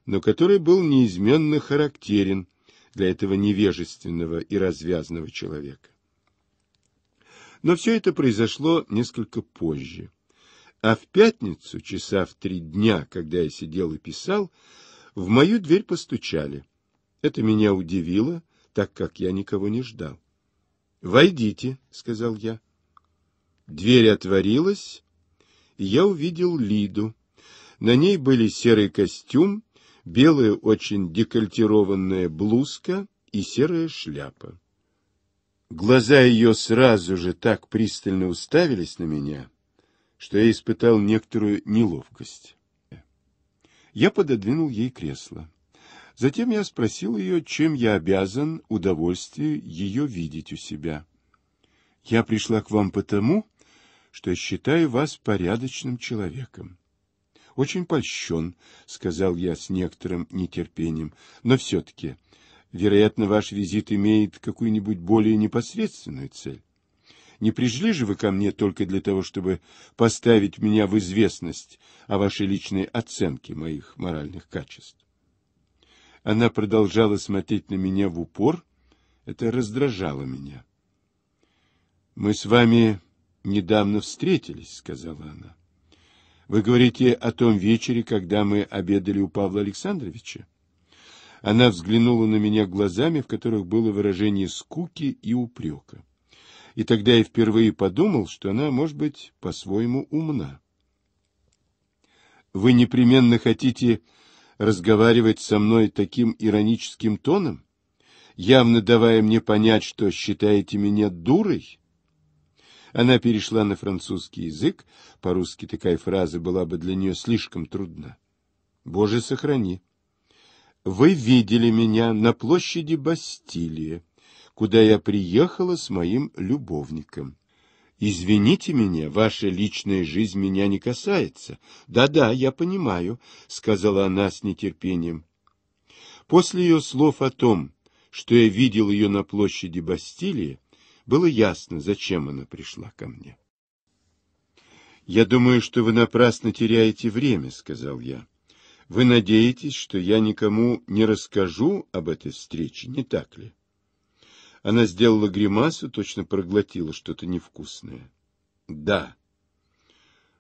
но который был неизменно характерен для этого невежественного и развязного человека. Но все это произошло несколько позже. А в пятницу, часа в три дня, когда я сидел и писал, в мою дверь постучали. Это меня удивило, так как я никого не ждал. «Войдите», — сказал я. Дверь отворилась, и я увидел Лиду. На ней были серый костюм белая очень декольтированная блузка и серая шляпа. Глаза ее сразу же так пристально уставились на меня, что я испытал некоторую неловкость. Я пододвинул ей кресло. Затем я спросил ее, чем я обязан удовольствию ее видеть у себя. «Я пришла к вам потому, что считаю вас порядочным человеком. — Очень польщен, — сказал я с некоторым нетерпением, — но все-таки, вероятно, ваш визит имеет какую-нибудь более непосредственную цель. Не прижили же вы ко мне только для того, чтобы поставить меня в известность о вашей личной оценке моих моральных качеств? Она продолжала смотреть на меня в упор. Это раздражало меня. — Мы с вами недавно встретились, — сказала она. Вы говорите о том вечере, когда мы обедали у Павла Александровича? Она взглянула на меня глазами, в которых было выражение скуки и упрека. И тогда я впервые подумал, что она, может быть, по-своему умна. Вы непременно хотите разговаривать со мной таким ироническим тоном, явно давая мне понять, что считаете меня дурой? Она перешла на французский язык, по-русски такая фраза была бы для нее слишком трудна. «Боже, сохрани!» «Вы видели меня на площади Бастилии, куда я приехала с моим любовником. Извините меня, ваша личная жизнь меня не касается. Да-да, я понимаю», — сказала она с нетерпением. После ее слов о том, что я видел ее на площади Бастилии, было ясно, зачем она пришла ко мне. «Я думаю, что вы напрасно теряете время», — сказал я. «Вы надеетесь, что я никому не расскажу об этой встрече, не так ли?» Она сделала гримасу, точно проглотила что-то невкусное. «Да».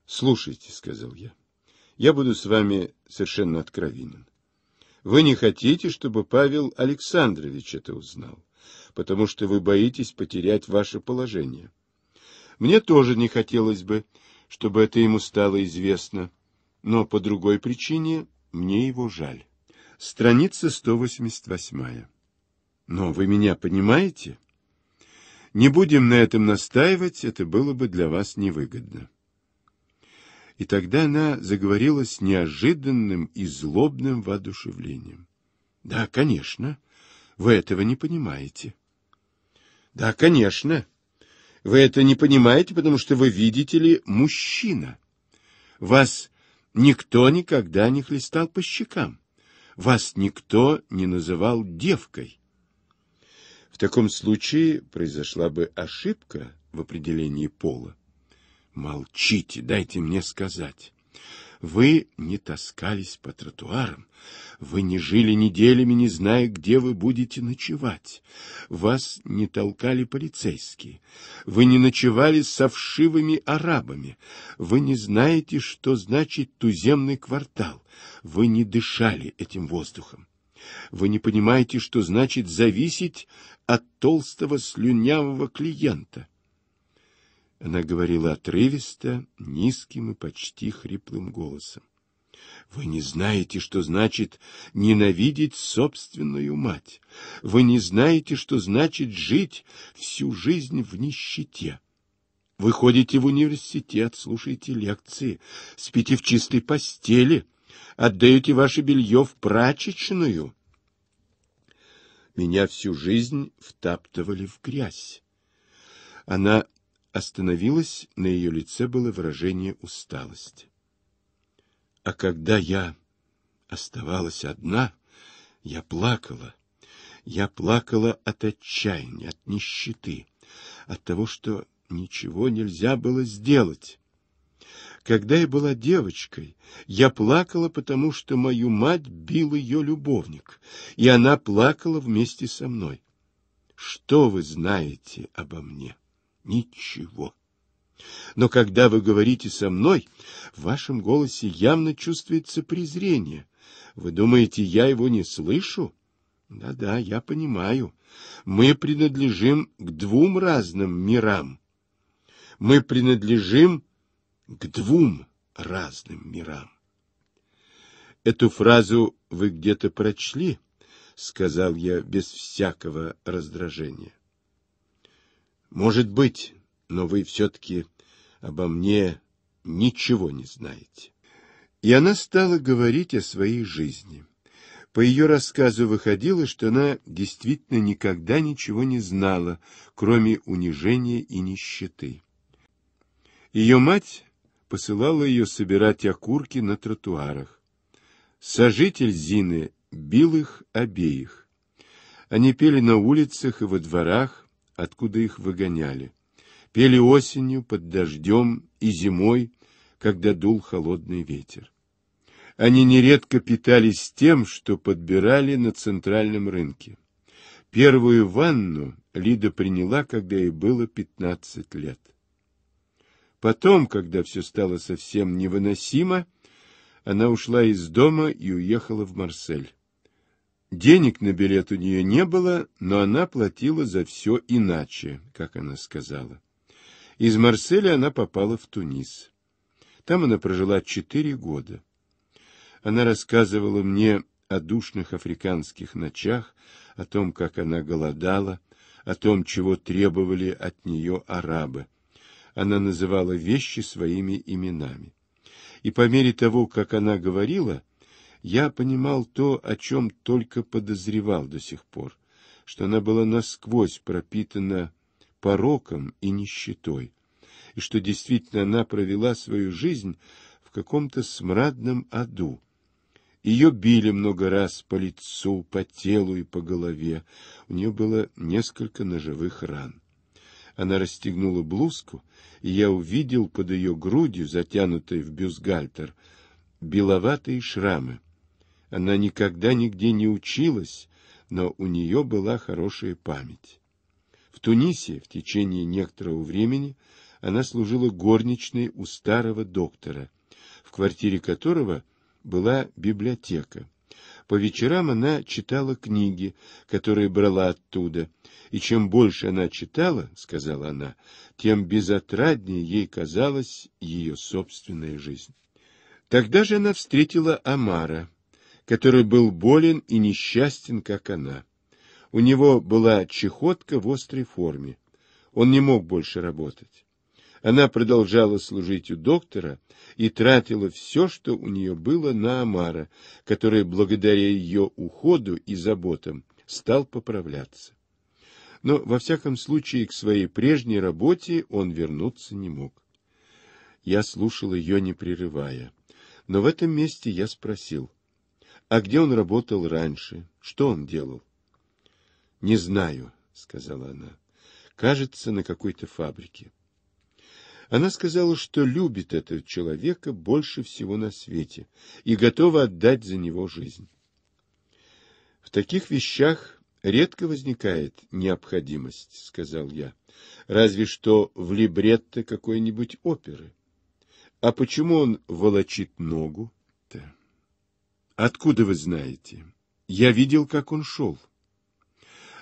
«Слушайте», — сказал я, — «я буду с вами совершенно откровенен. Вы не хотите, чтобы Павел Александрович это узнал?» потому что вы боитесь потерять ваше положение. Мне тоже не хотелось бы, чтобы это ему стало известно, но по другой причине мне его жаль. Страница 188. Но вы меня понимаете? Не будем на этом настаивать, это было бы для вас невыгодно. И тогда она заговорила с неожиданным и злобным воодушевлением. — Да, конечно, вы этого не понимаете. — да, конечно. Вы это не понимаете, потому что вы, видите ли, мужчина. Вас никто никогда не хлестал по щекам. Вас никто не называл девкой. В таком случае произошла бы ошибка в определении пола. Молчите, дайте мне сказать. Вы не таскались по тротуарам, вы не жили неделями, не зная, где вы будете ночевать, вас не толкали полицейские, вы не ночевали со вшивыми арабами, вы не знаете, что значит туземный квартал, вы не дышали этим воздухом. Вы не понимаете, что значит зависеть от толстого слюнявого клиента. Она говорила отрывисто, низким и почти хриплым голосом. Вы не знаете, что значит ненавидеть собственную мать. Вы не знаете, что значит жить всю жизнь в нищете. Вы ходите в университет, слушаете лекции, спите в чистой постели, отдаете ваше белье в прачечную. Меня всю жизнь втаптывали в грязь. Она остановилась, на ее лице было выражение усталости. А когда я оставалась одна, я плакала. Я плакала от отчаяния, от нищеты, от того, что ничего нельзя было сделать. Когда я была девочкой, я плакала, потому что мою мать бил ее любовник, и она плакала вместе со мной. Что вы знаете обо мне? Ничего. Но когда вы говорите со мной, в вашем голосе явно чувствуется презрение. Вы думаете, я его не слышу? Да-да, я понимаю. Мы принадлежим к двум разным мирам. Мы принадлежим к двум разным мирам. Эту фразу вы где-то прочли, — сказал я без всякого раздражения. Может быть, но вы все-таки обо мне ничего не знаете. И она стала говорить о своей жизни. По ее рассказу выходило, что она действительно никогда ничего не знала, кроме унижения и нищеты. Ее мать посылала ее собирать окурки на тротуарах. Сожитель Зины бил их обеих. Они пели на улицах и во дворах, откуда их выгоняли. Пели осенью, под дождем и зимой, когда дул холодный ветер. Они нередко питались тем, что подбирали на центральном рынке. Первую ванну Лида приняла, когда ей было 15 лет. Потом, когда все стало совсем невыносимо, она ушла из дома и уехала в Марсель. Денег на билет у нее не было, но она платила за все иначе, как она сказала. Из Марселя она попала в Тунис. Там она прожила четыре года. Она рассказывала мне о душных африканских ночах, о том, как она голодала, о том, чего требовали от нее арабы. Она называла вещи своими именами. И по мере того, как она говорила, я понимал то, о чем только подозревал до сих пор, что она была насквозь пропитана пороком и нищетой, и что действительно она провела свою жизнь в каком-то смрадном аду. Ее били много раз по лицу, по телу и по голове. У нее было несколько ножевых ран. Она расстегнула блузку, и я увидел под ее грудью, затянутой в бюстгальтер, беловатые шрамы. Она никогда нигде не училась, но у нее была хорошая память. В Тунисе в течение некоторого времени она служила горничной у старого доктора, в квартире которого была библиотека. По вечерам она читала книги, которые брала оттуда, и чем больше она читала, — сказала она, — тем безотраднее ей казалась ее собственная жизнь. Тогда же она встретила Амара, который был болен и несчастен, как она. У него была чехотка в острой форме. Он не мог больше работать. Она продолжала служить у доктора и тратила все, что у нее было, на Амара, который, благодаря ее уходу и заботам, стал поправляться. Но, во всяком случае, к своей прежней работе он вернуться не мог. Я слушал ее, не прерывая. Но в этом месте я спросил — а где он работал раньше? Что он делал? — Не знаю, — сказала она. — Кажется, на какой-то фабрике. Она сказала, что любит этого человека больше всего на свете и готова отдать за него жизнь. — В таких вещах редко возникает необходимость, — сказал я, — разве что в либретто какой-нибудь оперы. А почему он волочит ногу? Откуда вы знаете? Я видел, как он шел.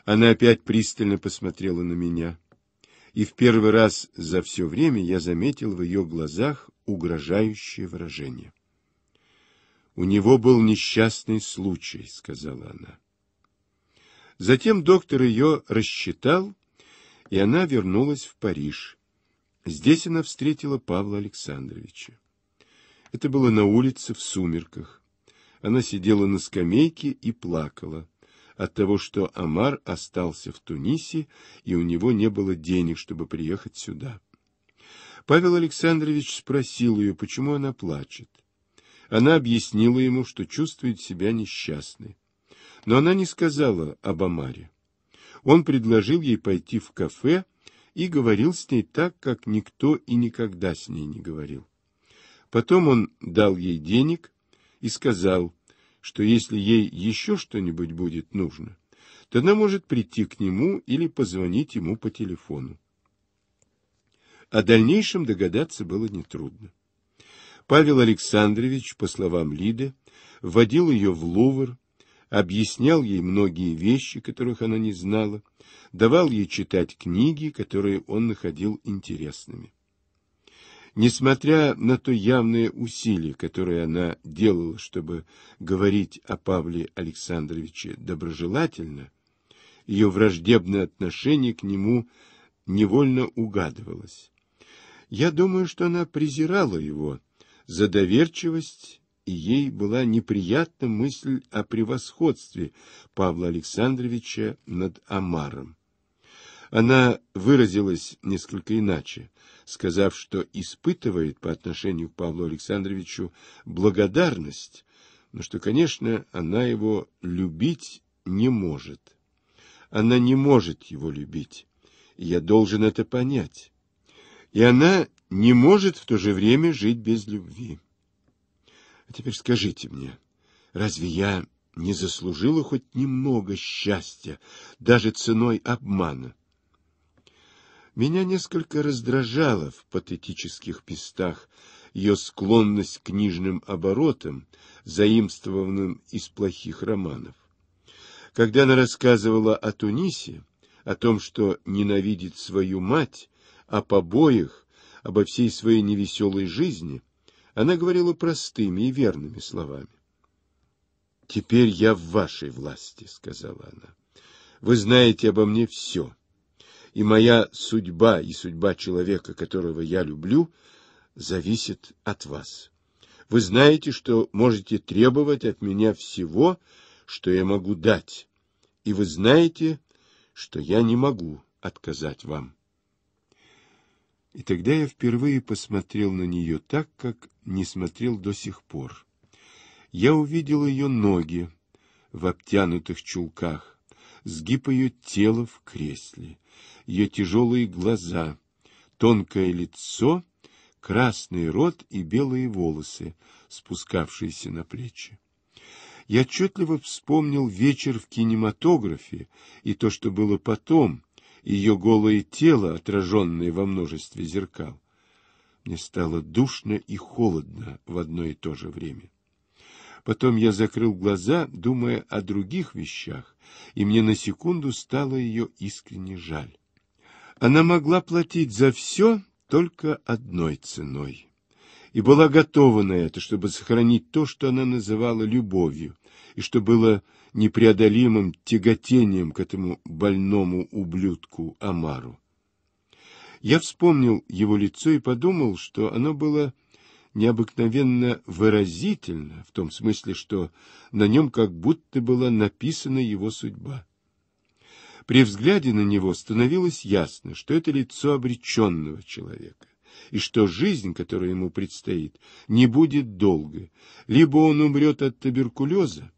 Она опять пристально посмотрела на меня. И в первый раз за все время я заметил в ее глазах угрожающее выражение. «У него был несчастный случай», — сказала она. Затем доктор ее рассчитал, и она вернулась в Париж. Здесь она встретила Павла Александровича. Это было на улице в сумерках. Она сидела на скамейке и плакала от того, что Амар остался в Тунисе, и у него не было денег, чтобы приехать сюда. Павел Александрович спросил ее, почему она плачет. Она объяснила ему, что чувствует себя несчастной. Но она не сказала об Амаре. Он предложил ей пойти в кафе и говорил с ней так, как никто и никогда с ней не говорил. Потом он дал ей денег и сказал, что если ей еще что-нибудь будет нужно, то она может прийти к нему или позвонить ему по телефону. О дальнейшем догадаться было нетрудно. Павел Александрович, по словам Лиды, вводил ее в Лувр, объяснял ей многие вещи, которых она не знала, давал ей читать книги, которые он находил интересными. Несмотря на то явное усилие, которое она делала, чтобы говорить о Павле Александровиче доброжелательно, ее враждебное отношение к нему невольно угадывалось. Я думаю, что она презирала его за доверчивость, и ей была неприятна мысль о превосходстве Павла Александровича над Амаром. Она выразилась несколько иначе, сказав, что испытывает по отношению к Павлу Александровичу благодарность, но что, конечно, она его любить не может. Она не может его любить. И я должен это понять. И она не может в то же время жить без любви. А теперь скажите мне, разве я не заслужила хоть немного счастья, даже ценой обмана? Меня несколько раздражало в патетических пистах ее склонность к книжным оборотам, заимствованным из плохих романов. Когда она рассказывала о Тунисе, о том, что ненавидит свою мать, о побоях, обо всей своей невеселой жизни, она говорила простыми и верными словами. «Теперь я в вашей власти», — сказала она. «Вы знаете обо мне все» и моя судьба, и судьба человека, которого я люблю, зависит от вас. Вы знаете, что можете требовать от меня всего, что я могу дать, и вы знаете, что я не могу отказать вам. И тогда я впервые посмотрел на нее так, как не смотрел до сих пор. Я увидел ее ноги в обтянутых чулках, сгиб ее тела в кресле, ее тяжелые глаза, тонкое лицо, красный рот и белые волосы, спускавшиеся на плечи. Я отчетливо вспомнил вечер в кинематографе и то, что было потом, ее голое тело, отраженное во множестве зеркал. Мне стало душно и холодно в одно и то же время. Потом я закрыл глаза, думая о других вещах, и мне на секунду стало ее искренне жаль. Она могла платить за все только одной ценой и была готова на это, чтобы сохранить то, что она называла любовью, и что было непреодолимым тяготением к этому больному ублюдку Амару. Я вспомнил его лицо и подумал, что оно было необыкновенно выразительно, в том смысле, что на нем как будто была написана его судьба. При взгляде на него становилось ясно, что это лицо обреченного человека, и что жизнь, которая ему предстоит, не будет долгой: Либо он умрет от туберкулеза,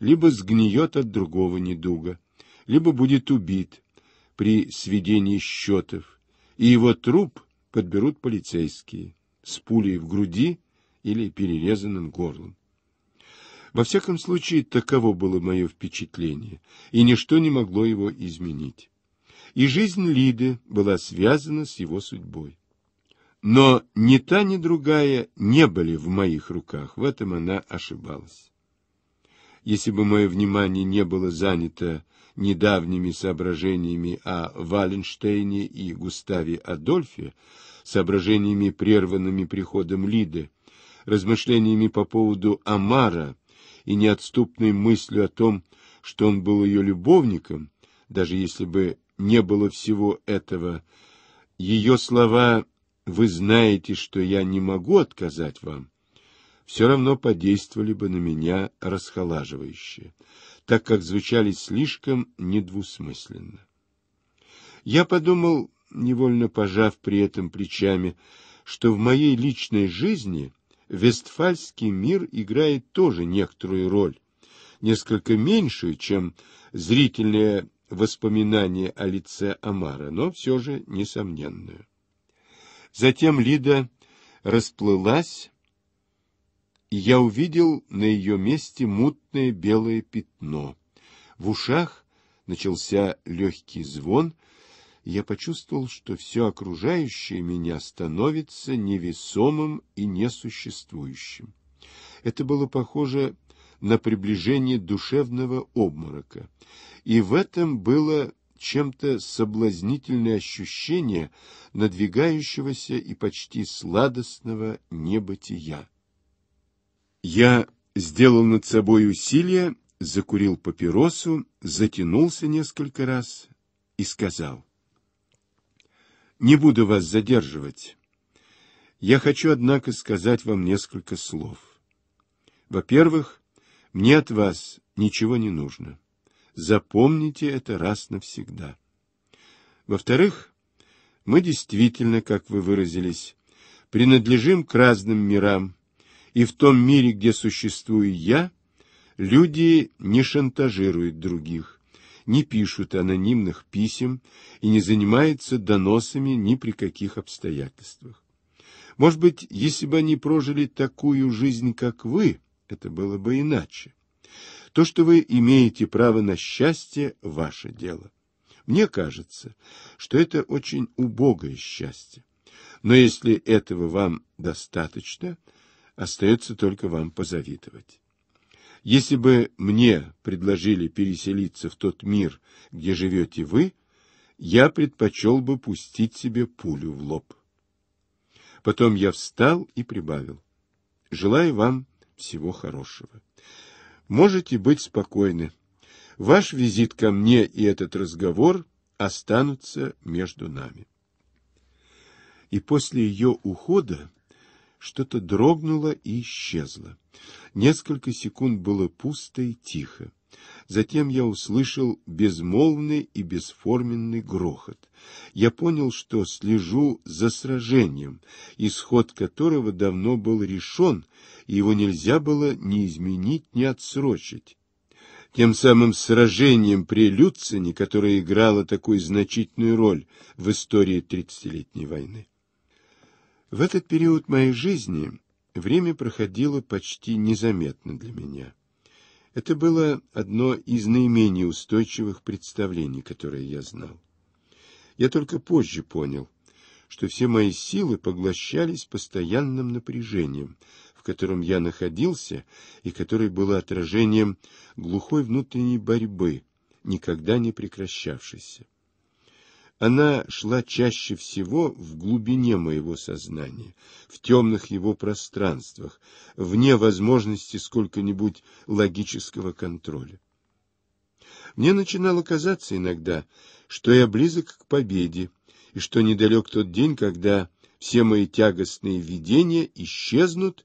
либо сгниет от другого недуга, либо будет убит при сведении счетов, и его труп подберут полицейские с пулей в груди или перерезанным горлом. Во всяком случае, таково было мое впечатление, и ничто не могло его изменить. И жизнь Лиды была связана с его судьбой. Но ни та, ни другая не были в моих руках, в этом она ошибалась. Если бы мое внимание не было занято недавними соображениями о Валенштейне и Густаве Адольфе, соображениями, прерванными приходом Лиды, размышлениями по поводу Амара, и неотступной мыслью о том, что он был ее любовником, даже если бы не было всего этого, ее слова «Вы знаете, что я не могу отказать вам» все равно подействовали бы на меня расхолаживающе, так как звучали слишком недвусмысленно. Я подумал, невольно пожав при этом плечами, что в моей личной жизни Вестфальский мир играет тоже некоторую роль, несколько меньшую, чем зрительное воспоминание о лице Амара, но все же несомненную. Затем Лида расплылась, и я увидел на ее месте мутное белое пятно. В ушах начался легкий звон, я почувствовал, что все окружающее меня становится невесомым и несуществующим. Это было похоже на приближение душевного обморока, и в этом было чем-то соблазнительное ощущение надвигающегося и почти сладостного небытия. Я сделал над собой усилие, закурил папиросу, затянулся несколько раз и сказал — не буду вас задерживать. Я хочу, однако, сказать вам несколько слов. Во-первых, мне от вас ничего не нужно. Запомните это раз навсегда. Во-вторых, мы действительно, как вы выразились, принадлежим к разным мирам, и в том мире, где существую я, люди не шантажируют других, не пишут анонимных писем и не занимаются доносами ни при каких обстоятельствах. Может быть, если бы они прожили такую жизнь, как вы, это было бы иначе. То, что вы имеете право на счастье, ваше дело. Мне кажется, что это очень убогое счастье. Но если этого вам достаточно, остается только вам позавидовать. Если бы мне предложили переселиться в тот мир, где живете вы, я предпочел бы пустить себе пулю в лоб. Потом я встал и прибавил. Желаю вам всего хорошего. Можете быть спокойны. Ваш визит ко мне и этот разговор останутся между нами. И после ее ухода что-то дрогнуло и исчезло. Несколько секунд было пусто и тихо. Затем я услышал безмолвный и бесформенный грохот. Я понял, что слежу за сражением, исход которого давно был решен, и его нельзя было ни изменить, ни отсрочить. Тем самым сражением при Люцине, которое играло такую значительную роль в истории Тридцатилетней войны. В этот период моей жизни время проходило почти незаметно для меня. Это было одно из наименее устойчивых представлений, которые я знал. Я только позже понял, что все мои силы поглощались постоянным напряжением, в котором я находился и которое было отражением глухой внутренней борьбы, никогда не прекращавшейся. Она шла чаще всего в глубине моего сознания, в темных его пространствах, вне возможности сколько-нибудь логического контроля. Мне начинало казаться иногда, что я близок к победе, и что недалек тот день, когда все мои тягостные видения исчезнут,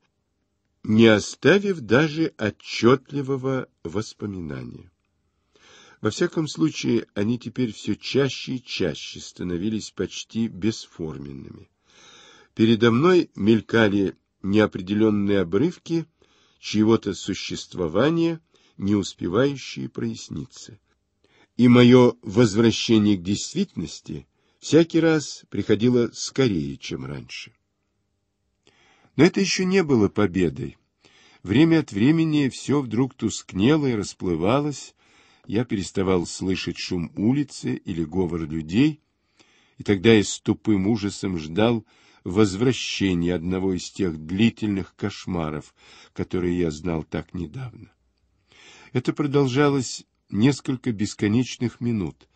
не оставив даже отчетливого воспоминания. Во всяком случае, они теперь все чаще и чаще становились почти бесформенными. Передо мной мелькали неопределенные обрывки чьего-то существования, не успевающие проясниться. И мое возвращение к действительности всякий раз приходило скорее, чем раньше. Но это еще не было победой. Время от времени все вдруг тускнело и расплывалось, я переставал слышать шум улицы или говор людей, и тогда я с тупым ужасом ждал возвращения одного из тех длительных кошмаров, которые я знал так недавно. Это продолжалось несколько бесконечных минут.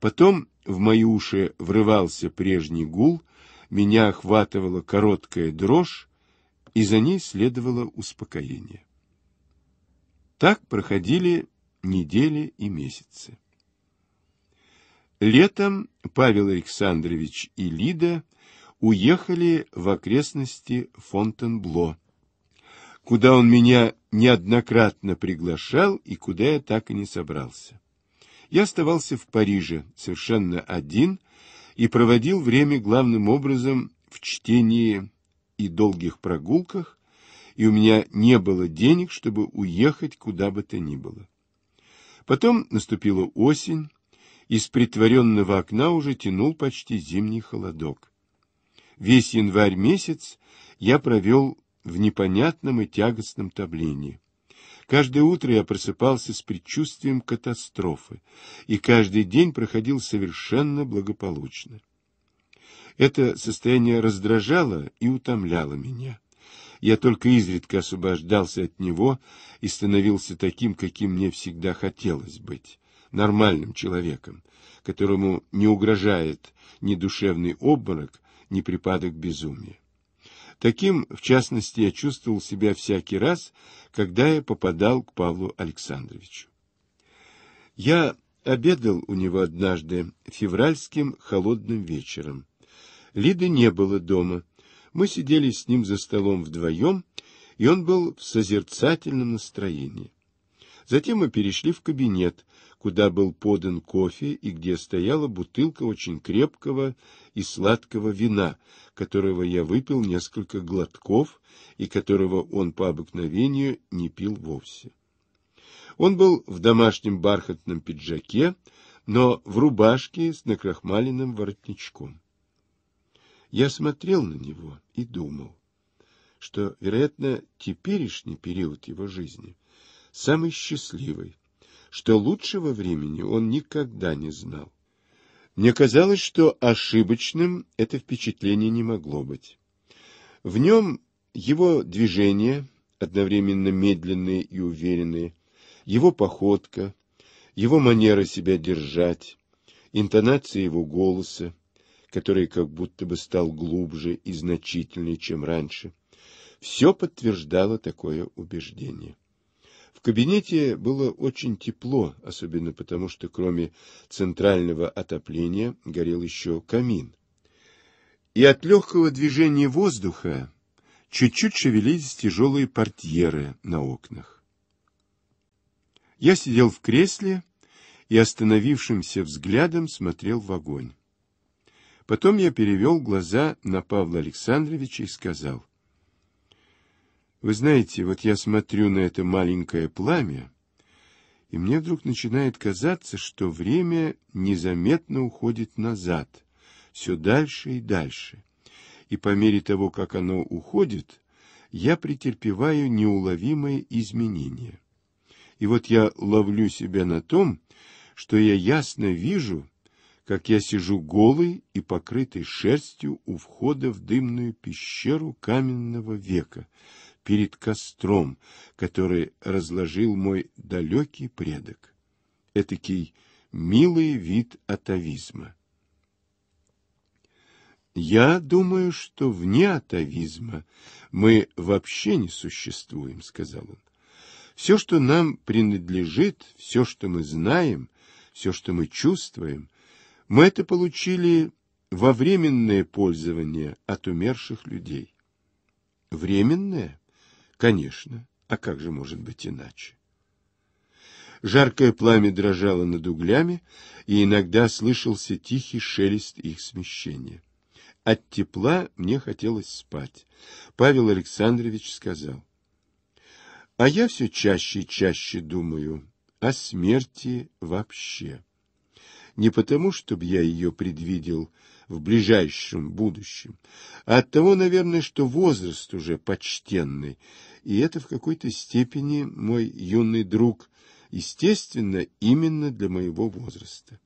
Потом в мои уши врывался прежний гул, меня охватывала короткая дрожь, и за ней следовало успокоение. Так проходили недели и месяцы. Летом Павел Александрович и Лида уехали в окрестности Фонтенбло, куда он меня неоднократно приглашал и куда я так и не собрался. Я оставался в Париже совершенно один и проводил время главным образом в чтении и долгих прогулках, и у меня не было денег, чтобы уехать куда бы то ни было. Потом наступила осень, из притворенного окна уже тянул почти зимний холодок. Весь январь месяц я провел в непонятном и тягостном таблении. Каждое утро я просыпался с предчувствием катастрофы, и каждый день проходил совершенно благополучно. Это состояние раздражало и утомляло меня. Я только изредка освобождался от него и становился таким, каким мне всегда хотелось быть, нормальным человеком, которому не угрожает ни душевный обморок, ни припадок безумия. Таким, в частности, я чувствовал себя всякий раз, когда я попадал к Павлу Александровичу. Я обедал у него однажды февральским холодным вечером. Лиды не было дома. Мы сидели с ним за столом вдвоем, и он был в созерцательном настроении. Затем мы перешли в кабинет, куда был подан кофе и где стояла бутылка очень крепкого и сладкого вина, которого я выпил несколько глотков и которого он по обыкновению не пил вовсе. Он был в домашнем бархатном пиджаке, но в рубашке с накрахмаленным воротничком. Я смотрел на него и думал, что, вероятно, теперешний период его жизни самый счастливый, что лучшего времени он никогда не знал. Мне казалось, что ошибочным это впечатление не могло быть. В нем его движения, одновременно медленные и уверенные, его походка, его манера себя держать, интонация его голоса, который как будто бы стал глубже и значительнее, чем раньше. Все подтверждало такое убеждение. В кабинете было очень тепло, особенно потому, что кроме центрального отопления горел еще камин. И от легкого движения воздуха чуть-чуть шевелились тяжелые портьеры на окнах. Я сидел в кресле и остановившимся взглядом смотрел в огонь. Потом я перевел глаза на Павла Александровича и сказал. «Вы знаете, вот я смотрю на это маленькое пламя, и мне вдруг начинает казаться, что время незаметно уходит назад, все дальше и дальше. И по мере того, как оно уходит, я претерпеваю неуловимые изменения. И вот я ловлю себя на том, что я ясно вижу, как я сижу голый и покрытый шерстью у входа в дымную пещеру каменного века, перед костром, который разложил мой далекий предок. Этакий милый вид атовизма. Я думаю, что вне атовизма мы вообще не существуем, сказал он. Все, что нам принадлежит, все, что мы знаем, все, что мы чувствуем, мы это получили во временное пользование от умерших людей. Временное? Конечно. А как же может быть иначе? Жаркое пламя дрожало над углями, и иногда слышался тихий шелест их смещения. От тепла мне хотелось спать. Павел Александрович сказал. А я все чаще и чаще думаю о смерти вообще не потому, чтобы я ее предвидел в ближайшем будущем, а от того, наверное, что возраст уже почтенный, и это в какой-то степени мой юный друг, естественно, именно для моего возраста.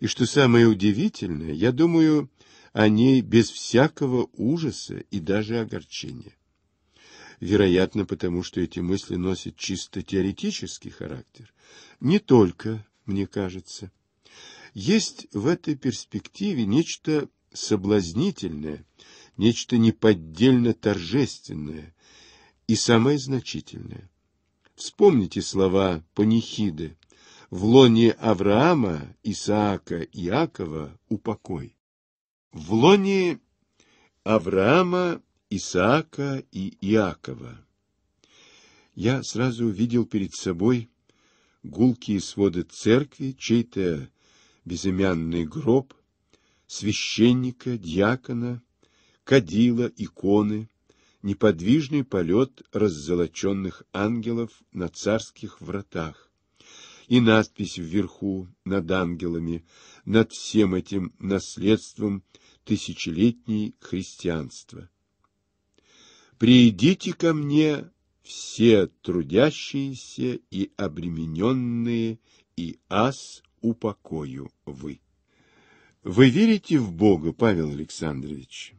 И что самое удивительное, я думаю о ней без всякого ужаса и даже огорчения. Вероятно, потому что эти мысли носят чисто теоретический характер. Не только, мне кажется. Есть в этой перспективе нечто соблазнительное, нечто неподдельно торжественное и самое значительное. Вспомните слова панихиды «В лоне Авраама, Исаака, Иакова упокой». В лоне Авраама, Исаака и Иакова. Я сразу увидел перед собой гулкие своды церкви, чей-то безымянный гроб, священника, диакона, кадила, иконы, неподвижный полет раззолоченных ангелов на царских вратах и надпись вверху над ангелами, над всем этим наследством тысячелетней христианства. «Приидите ко мне все трудящиеся и обремененные, и ас, упокою вы. Вы верите в Бога, Павел Александрович?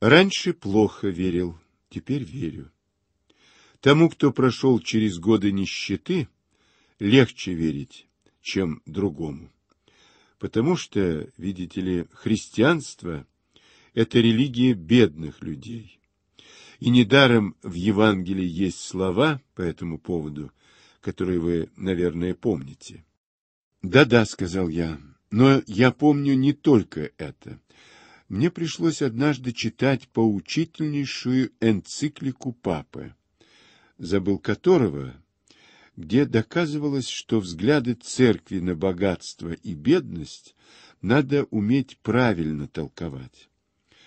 Раньше плохо верил, теперь верю. Тому, кто прошел через годы нищеты, легче верить, чем другому. Потому что, видите ли, христианство – это религия бедных людей. И недаром в Евангелии есть слова по этому поводу, которые вы, наверное, помните – «Да-да», — сказал я, — «но я помню не только это. Мне пришлось однажды читать поучительнейшую энциклику Папы, забыл которого, где доказывалось, что взгляды церкви на богатство и бедность надо уметь правильно толковать.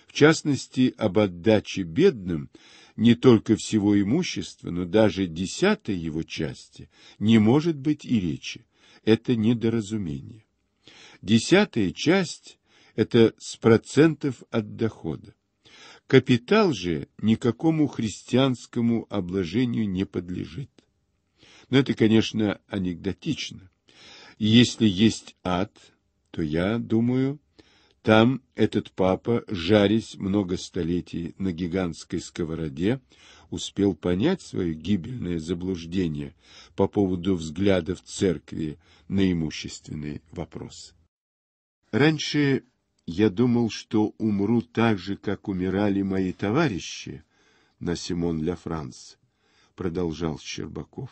В частности, об отдаче бедным не только всего имущества, но даже десятой его части не может быть и речи это недоразумение. Десятая часть – это с процентов от дохода. Капитал же никакому христианскому обложению не подлежит. Но это, конечно, анекдотично. И если есть ад, то я думаю, там этот папа, жарясь много столетий на гигантской сковороде, успел понять свое гибельное заблуждение по поводу взгляда в церкви на имущественный вопрос. Раньше я думал, что умру так же, как умирали мои товарищи на Симон Ля Франс, продолжал Щербаков.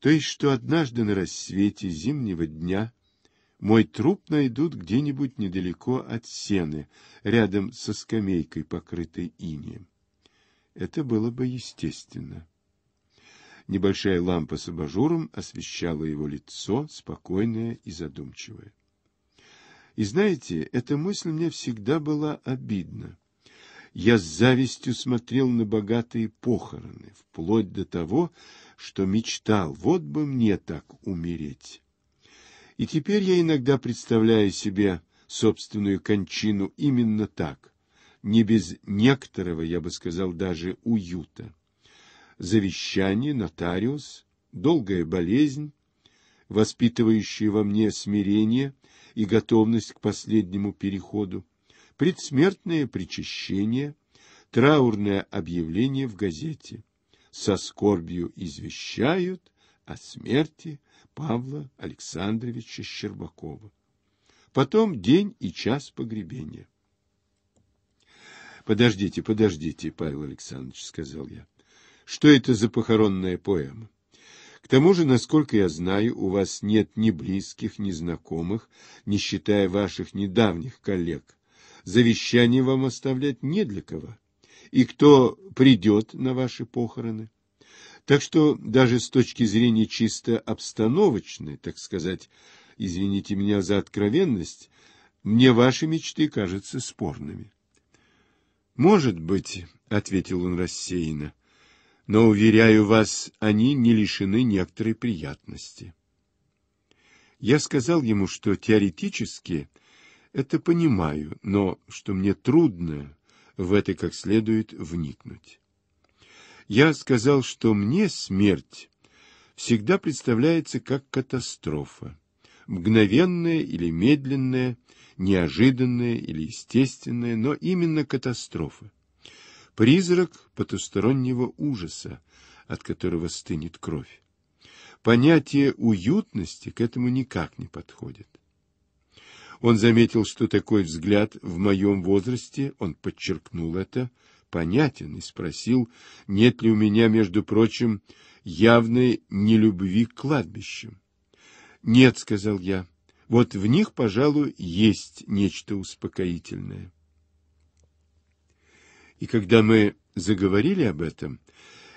То есть, что однажды на рассвете зимнего дня мой труп найдут где-нибудь недалеко от сены, рядом со скамейкой, покрытой инеем. Это было бы естественно. Небольшая лампа с абажуром освещала его лицо, спокойное и задумчивое. И знаете, эта мысль мне всегда была обидна. Я с завистью смотрел на богатые похороны, вплоть до того, что мечтал, вот бы мне так умереть. И теперь я иногда представляю себе собственную кончину именно так, не без некоторого, я бы сказал, даже уюта. Завещание, нотариус, долгая болезнь, воспитывающая во мне смирение и готовность к последнему переходу, предсмертное причащение, траурное объявление в газете. Со скорбью извещают о смерти Павла Александровича Щербакова. Потом день и час погребения. — Подождите, подождите, Павел Александрович, — сказал я. — Что это за похоронная поэма? К тому же, насколько я знаю, у вас нет ни близких, ни знакомых, не считая ваших недавних коллег. Завещание вам оставлять не для кого. И кто придет на ваши похороны? Так что даже с точки зрения чисто обстановочной, так сказать, извините меня за откровенность, мне ваши мечты кажутся спорными. «Может быть», — ответил он рассеянно, — «но, уверяю вас, они не лишены некоторой приятности». Я сказал ему, что теоретически это понимаю, но что мне трудно в это как следует вникнуть. Я сказал, что мне смерть всегда представляется как катастрофа, мгновенная или медленная, неожиданная или естественная, но именно катастрофа. Призрак потустороннего ужаса, от которого стынет кровь. Понятие уютности к этому никак не подходит. Он заметил, что такой взгляд в моем возрасте, он подчеркнул это, понятен и спросил, нет ли у меня, между прочим, явной нелюбви к кладбищам. «Нет», — сказал я, вот в них, пожалуй, есть нечто успокоительное. И когда мы заговорили об этом,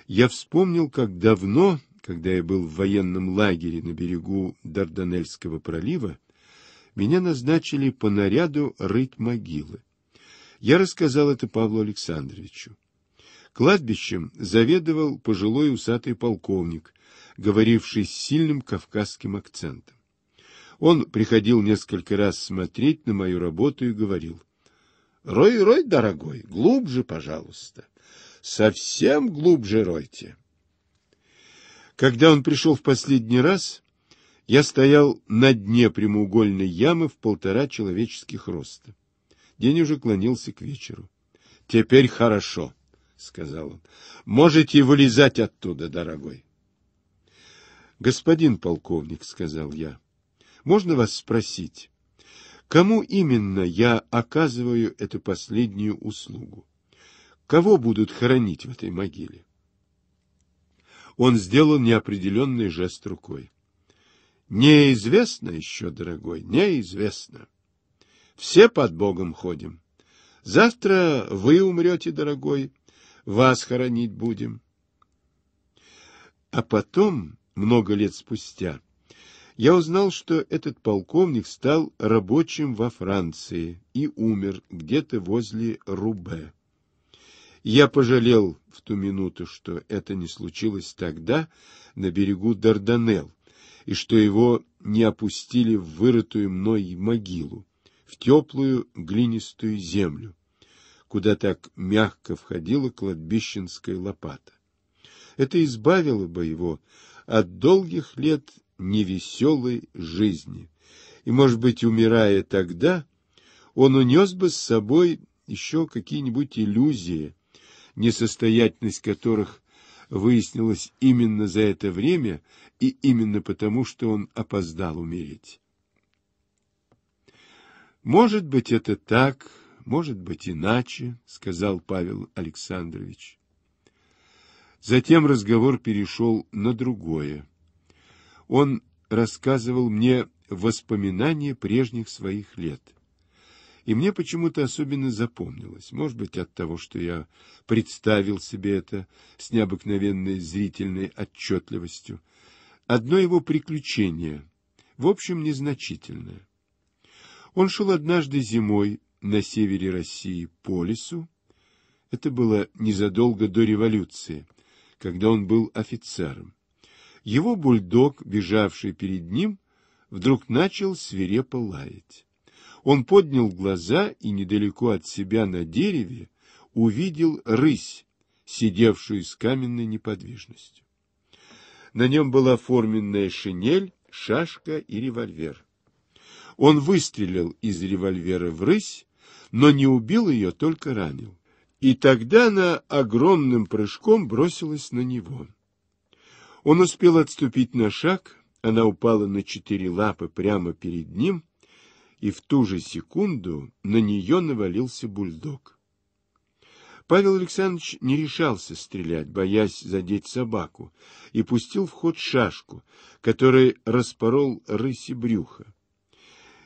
я вспомнил, как давно, когда я был в военном лагере на берегу Дарданельского пролива, меня назначили по наряду рыть могилы. Я рассказал это Павлу Александровичу. Кладбищем заведовал пожилой усатый полковник, говоривший с сильным кавказским акцентом. Он приходил несколько раз смотреть на мою работу и говорил. — Рой, рой, дорогой, глубже, пожалуйста. Совсем глубже ройте. Когда он пришел в последний раз, я стоял на дне прямоугольной ямы в полтора человеческих роста. День уже клонился к вечеру. — Теперь хорошо, — сказал он. — Можете вылезать оттуда, дорогой. — Господин полковник, — сказал я, — можно вас спросить, кому именно я оказываю эту последнюю услугу? Кого будут хоронить в этой могиле? Он сделал неопределенный жест рукой. Неизвестно еще, дорогой, неизвестно. Все под Богом ходим. Завтра вы умрете, дорогой, вас хоронить будем. А потом, много лет спустя, я узнал, что этот полковник стал рабочим во Франции и умер где-то возле Рубе. Я пожалел в ту минуту, что это не случилось тогда на берегу Дарданел, и что его не опустили в вырытую мной могилу, в теплую глинистую землю, куда так мягко входила кладбищенская лопата. Это избавило бы его от долгих лет невеселой жизни. И, может быть, умирая тогда, он унес бы с собой еще какие-нибудь иллюзии, несостоятельность которых выяснилась именно за это время и именно потому, что он опоздал умереть. «Может быть, это так, может быть, иначе», — сказал Павел Александрович. Затем разговор перешел на другое он рассказывал мне воспоминания прежних своих лет. И мне почему-то особенно запомнилось, может быть, от того, что я представил себе это с необыкновенной зрительной отчетливостью, одно его приключение, в общем, незначительное. Он шел однажды зимой на севере России по лесу, это было незадолго до революции, когда он был офицером его бульдог, бежавший перед ним, вдруг начал свирепо лаять. Он поднял глаза и недалеко от себя на дереве увидел рысь, сидевшую с каменной неподвижностью. На нем была форменная шинель, шашка и револьвер. Он выстрелил из револьвера в рысь, но не убил ее, только ранил. И тогда она огромным прыжком бросилась на него. Он успел отступить на шаг, она упала на четыре лапы прямо перед ним, и в ту же секунду на нее навалился бульдог. Павел Александрович не решался стрелять, боясь задеть собаку, и пустил в ход шашку, который распорол рыси брюха.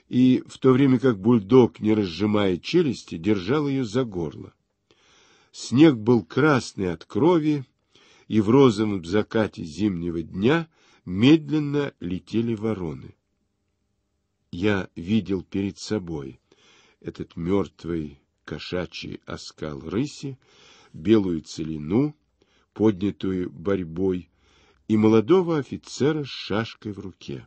И в то время как бульдог, не разжимая челюсти, держал ее за горло. Снег был красный от крови, и в розовом закате зимнего дня медленно летели вороны. Я видел перед собой этот мертвый кошачий оскал рыси, белую целину, поднятую борьбой, и молодого офицера с шашкой в руке.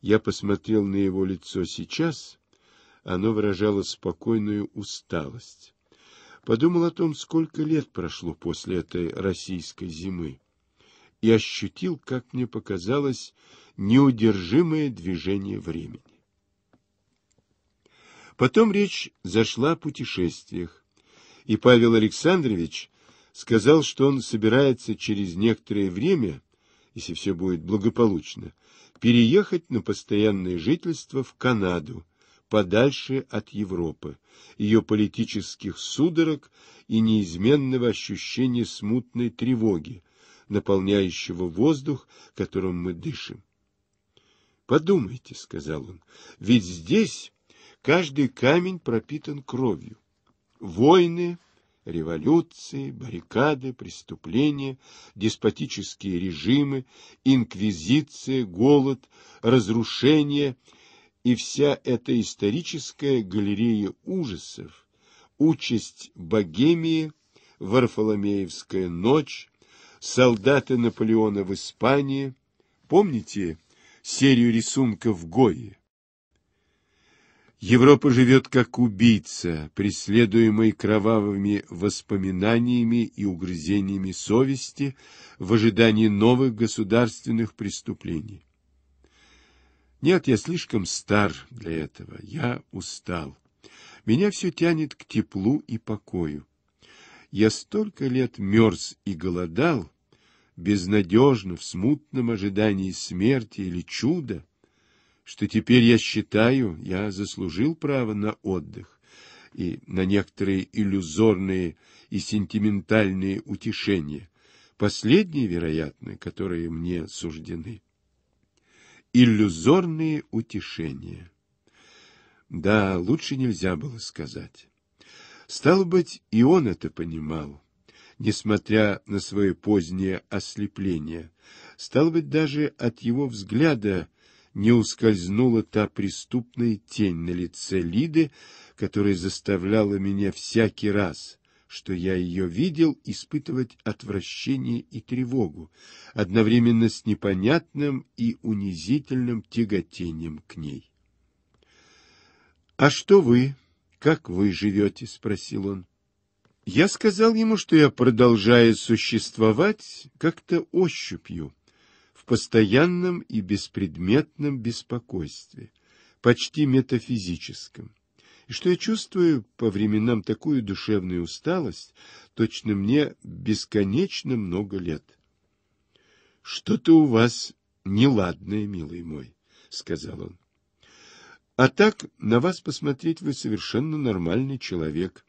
Я посмотрел на его лицо сейчас, оно выражало спокойную усталость подумал о том, сколько лет прошло после этой российской зимы, и ощутил, как мне показалось, неудержимое движение времени. Потом речь зашла о путешествиях, и Павел Александрович сказал, что он собирается через некоторое время, если все будет благополучно, переехать на постоянное жительство в Канаду, подальше от Европы, ее политических судорог и неизменного ощущения смутной тревоги, наполняющего воздух, которым мы дышим. «Подумайте», — сказал он, — «ведь здесь каждый камень пропитан кровью. Войны, революции, баррикады, преступления, деспотические режимы, инквизиция, голод, разрушение — и вся эта историческая галерея ужасов, участь Богемии, Варфоломеевская ночь, солдаты Наполеона в Испании. Помните серию рисунков Гои? Европа живет как убийца, преследуемый кровавыми воспоминаниями и угрызениями совести в ожидании новых государственных преступлений. Нет, я слишком стар для этого. Я устал. Меня все тянет к теплу и покою. Я столько лет мерз и голодал, безнадежно, в смутном ожидании смерти или чуда, что теперь я считаю, я заслужил право на отдых и на некоторые иллюзорные и сентиментальные утешения, последние, вероятно, которые мне суждены иллюзорные утешения. Да, лучше нельзя было сказать. Стало быть, и он это понимал, несмотря на свое позднее ослепление. Стало быть, даже от его взгляда не ускользнула та преступная тень на лице Лиды, которая заставляла меня всякий раз, что я ее видел, испытывать отвращение и тревогу, одновременно с непонятным и унизительным тяготением к ней. — А что вы? Как вы живете? — спросил он. Я сказал ему, что я продолжаю существовать как-то ощупью, в постоянном и беспредметном беспокойстве, почти метафизическом и что я чувствую по временам такую душевную усталость, точно мне бесконечно много лет. — Что-то у вас неладное, милый мой, — сказал он. — А так, на вас посмотреть вы совершенно нормальный человек.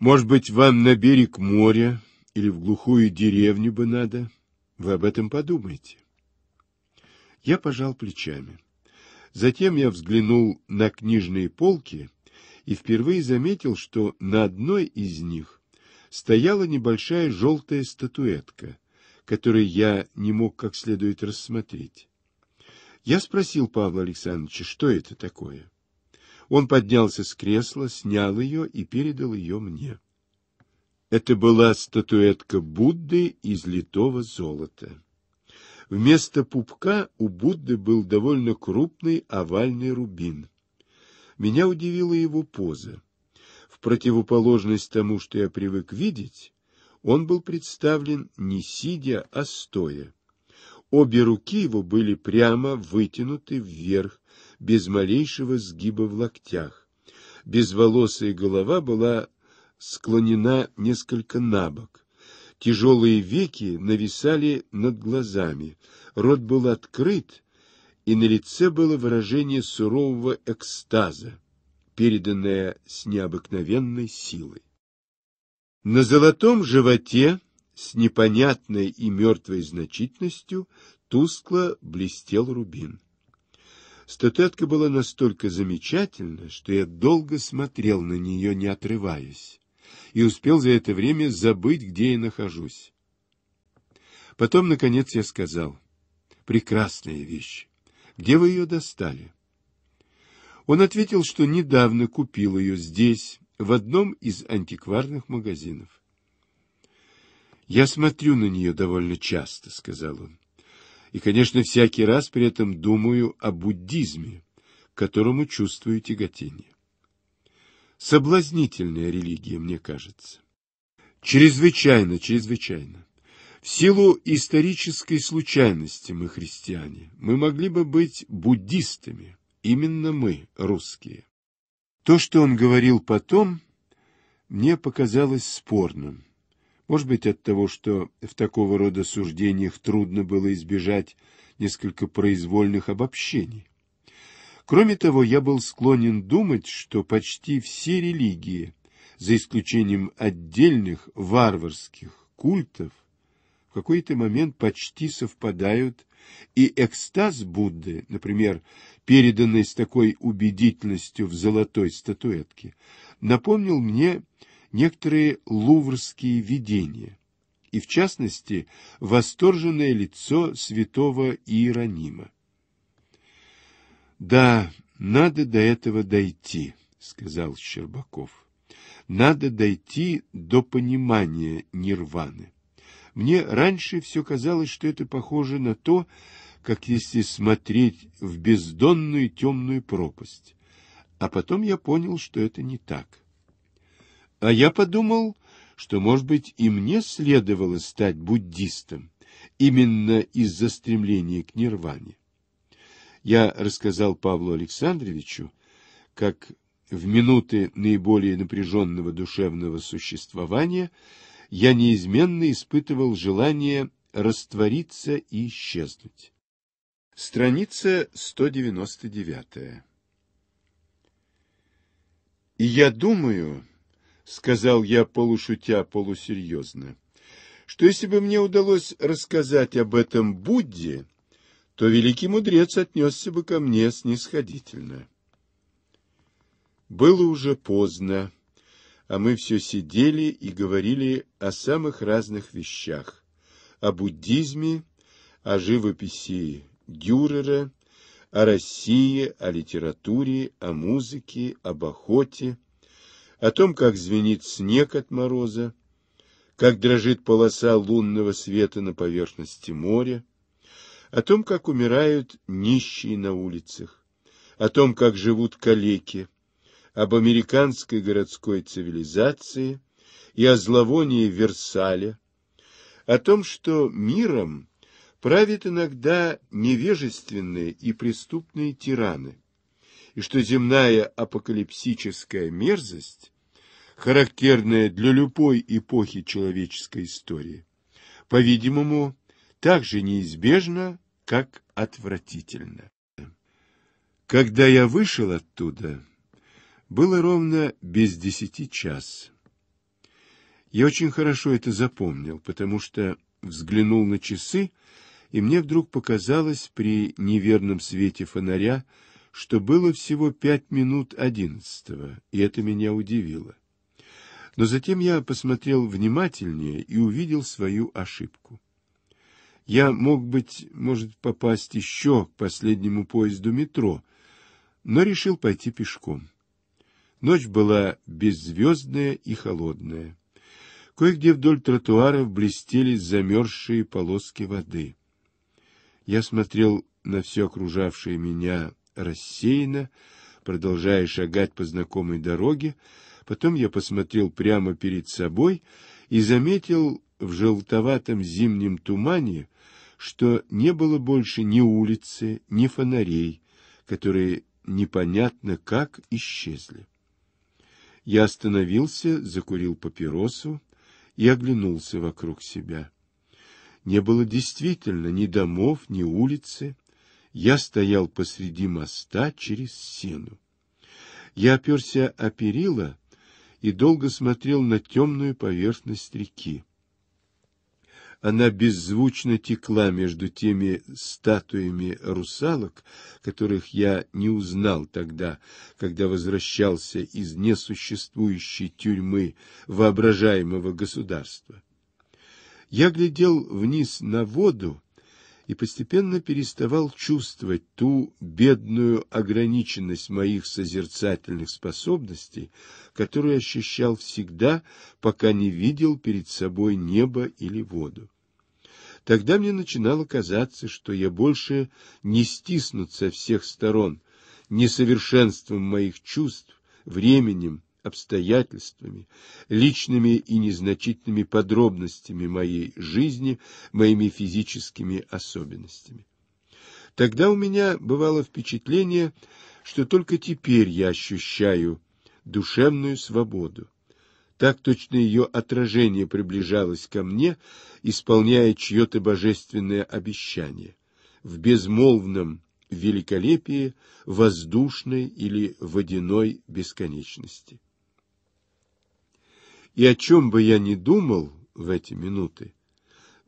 Может быть, вам на берег моря или в глухую деревню бы надо? Вы об этом подумайте. Я пожал плечами. Затем я взглянул на книжные полки — и впервые заметил, что на одной из них стояла небольшая желтая статуэтка, которую я не мог как следует рассмотреть. Я спросил Павла Александровича, что это такое. Он поднялся с кресла, снял ее и передал ее мне. Это была статуэтка Будды из литого золота. Вместо пупка у Будды был довольно крупный овальный рубин — меня удивила его поза. В противоположность тому, что я привык видеть, он был представлен не сидя, а стоя. Обе руки его были прямо вытянуты вверх, без малейшего сгиба в локтях. Безволосая голова была склонена несколько на бок. Тяжелые веки нависали над глазами, рот был открыт, и на лице было выражение сурового экстаза, переданное с необыкновенной силой. На золотом животе с непонятной и мертвой значительностью тускло блестел рубин. Статуэтка была настолько замечательна, что я долго смотрел на нее, не отрываясь, и успел за это время забыть, где я нахожусь. Потом, наконец, я сказал, «Прекрасная вещь. Где вы ее достали? Он ответил, что недавно купил ее здесь, в одном из антикварных магазинов. «Я смотрю на нее довольно часто», — сказал он. «И, конечно, всякий раз при этом думаю о буддизме, к которому чувствую тяготение. Соблазнительная религия, мне кажется. Чрезвычайно, чрезвычайно. В силу исторической случайности мы христиане, мы могли бы быть буддистами, именно мы, русские. То, что он говорил потом, мне показалось спорным. Может быть, от того, что в такого рода суждениях трудно было избежать несколько произвольных обобщений. Кроме того, я был склонен думать, что почти все религии, за исключением отдельных варварских культов, какой-то момент почти совпадают, и экстаз Будды, например, переданный с такой убедительностью в золотой статуэтке, напомнил мне некоторые луврские видения, и, в частности, восторженное лицо святого Иеронима. «Да, надо до этого дойти», — сказал Щербаков. «Надо дойти до понимания нирваны». Мне раньше все казалось, что это похоже на то, как если смотреть в бездонную темную пропасть. А потом я понял, что это не так. А я подумал, что, может быть, и мне следовало стать буддистом, именно из-за стремления к нирване. Я рассказал Павлу Александровичу, как в минуты наиболее напряженного душевного существования – я неизменно испытывал желание раствориться и исчезнуть. Страница 199. «И я думаю, — сказал я полушутя, полусерьезно, — что если бы мне удалось рассказать об этом Будде, то великий мудрец отнесся бы ко мне снисходительно. Было уже поздно а мы все сидели и говорили о самых разных вещах. О буддизме, о живописи Дюрера, о России, о литературе, о музыке, об охоте, о том, как звенит снег от мороза, как дрожит полоса лунного света на поверхности моря, о том, как умирают нищие на улицах, о том, как живут калеки, об американской городской цивилизации и о зловонии Версаля, о том, что миром правят иногда невежественные и преступные тираны, и что земная апокалипсическая мерзость, характерная для любой эпохи человеческой истории, по-видимому, так же неизбежна, как отвратительна. Когда я вышел оттуда, было ровно без десяти час. Я очень хорошо это запомнил, потому что взглянул на часы, и мне вдруг показалось при неверном свете фонаря, что было всего пять минут одиннадцатого, и это меня удивило. Но затем я посмотрел внимательнее и увидел свою ошибку. Я мог быть, может, попасть еще к последнему поезду метро, но решил пойти пешком. Ночь была беззвездная и холодная. Кое-где вдоль тротуаров блестели замерзшие полоски воды. Я смотрел на все окружавшее меня рассеянно, продолжая шагать по знакомой дороге. Потом я посмотрел прямо перед собой и заметил в желтоватом зимнем тумане, что не было больше ни улицы, ни фонарей, которые непонятно как исчезли. Я остановился, закурил папиросу и оглянулся вокруг себя. Не было действительно ни домов, ни улицы. Я стоял посреди моста через сену. Я оперся о перила и долго смотрел на темную поверхность реки. Она беззвучно текла между теми статуями русалок, которых я не узнал тогда, когда возвращался из несуществующей тюрьмы воображаемого государства. Я глядел вниз на воду, и постепенно переставал чувствовать ту бедную ограниченность моих созерцательных способностей, которую ощущал всегда, пока не видел перед собой небо или воду. Тогда мне начинало казаться, что я больше не стиснут со всех сторон несовершенством моих чувств, временем, обстоятельствами, личными и незначительными подробностями моей жизни, моими физическими особенностями. Тогда у меня бывало впечатление, что только теперь я ощущаю душевную свободу, так точно ее отражение приближалось ко мне, исполняя чье-то божественное обещание. В безмолвном великолепии воздушной или водяной бесконечности. И о чем бы я ни думал в эти минуты,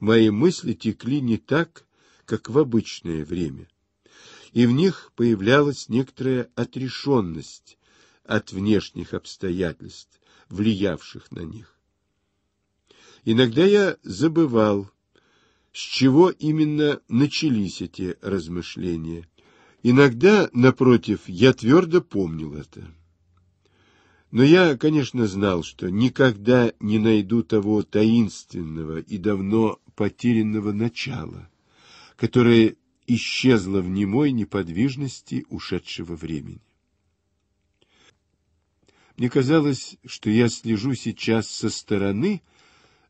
мои мысли текли не так, как в обычное время, и в них появлялась некоторая отрешенность от внешних обстоятельств, влиявших на них. Иногда я забывал, с чего именно начались эти размышления. Иногда, напротив, я твердо помнил это. Но я, конечно, знал, что никогда не найду того таинственного и давно потерянного начала, которое исчезло в немой неподвижности ушедшего времени. Мне казалось, что я слежу сейчас со стороны,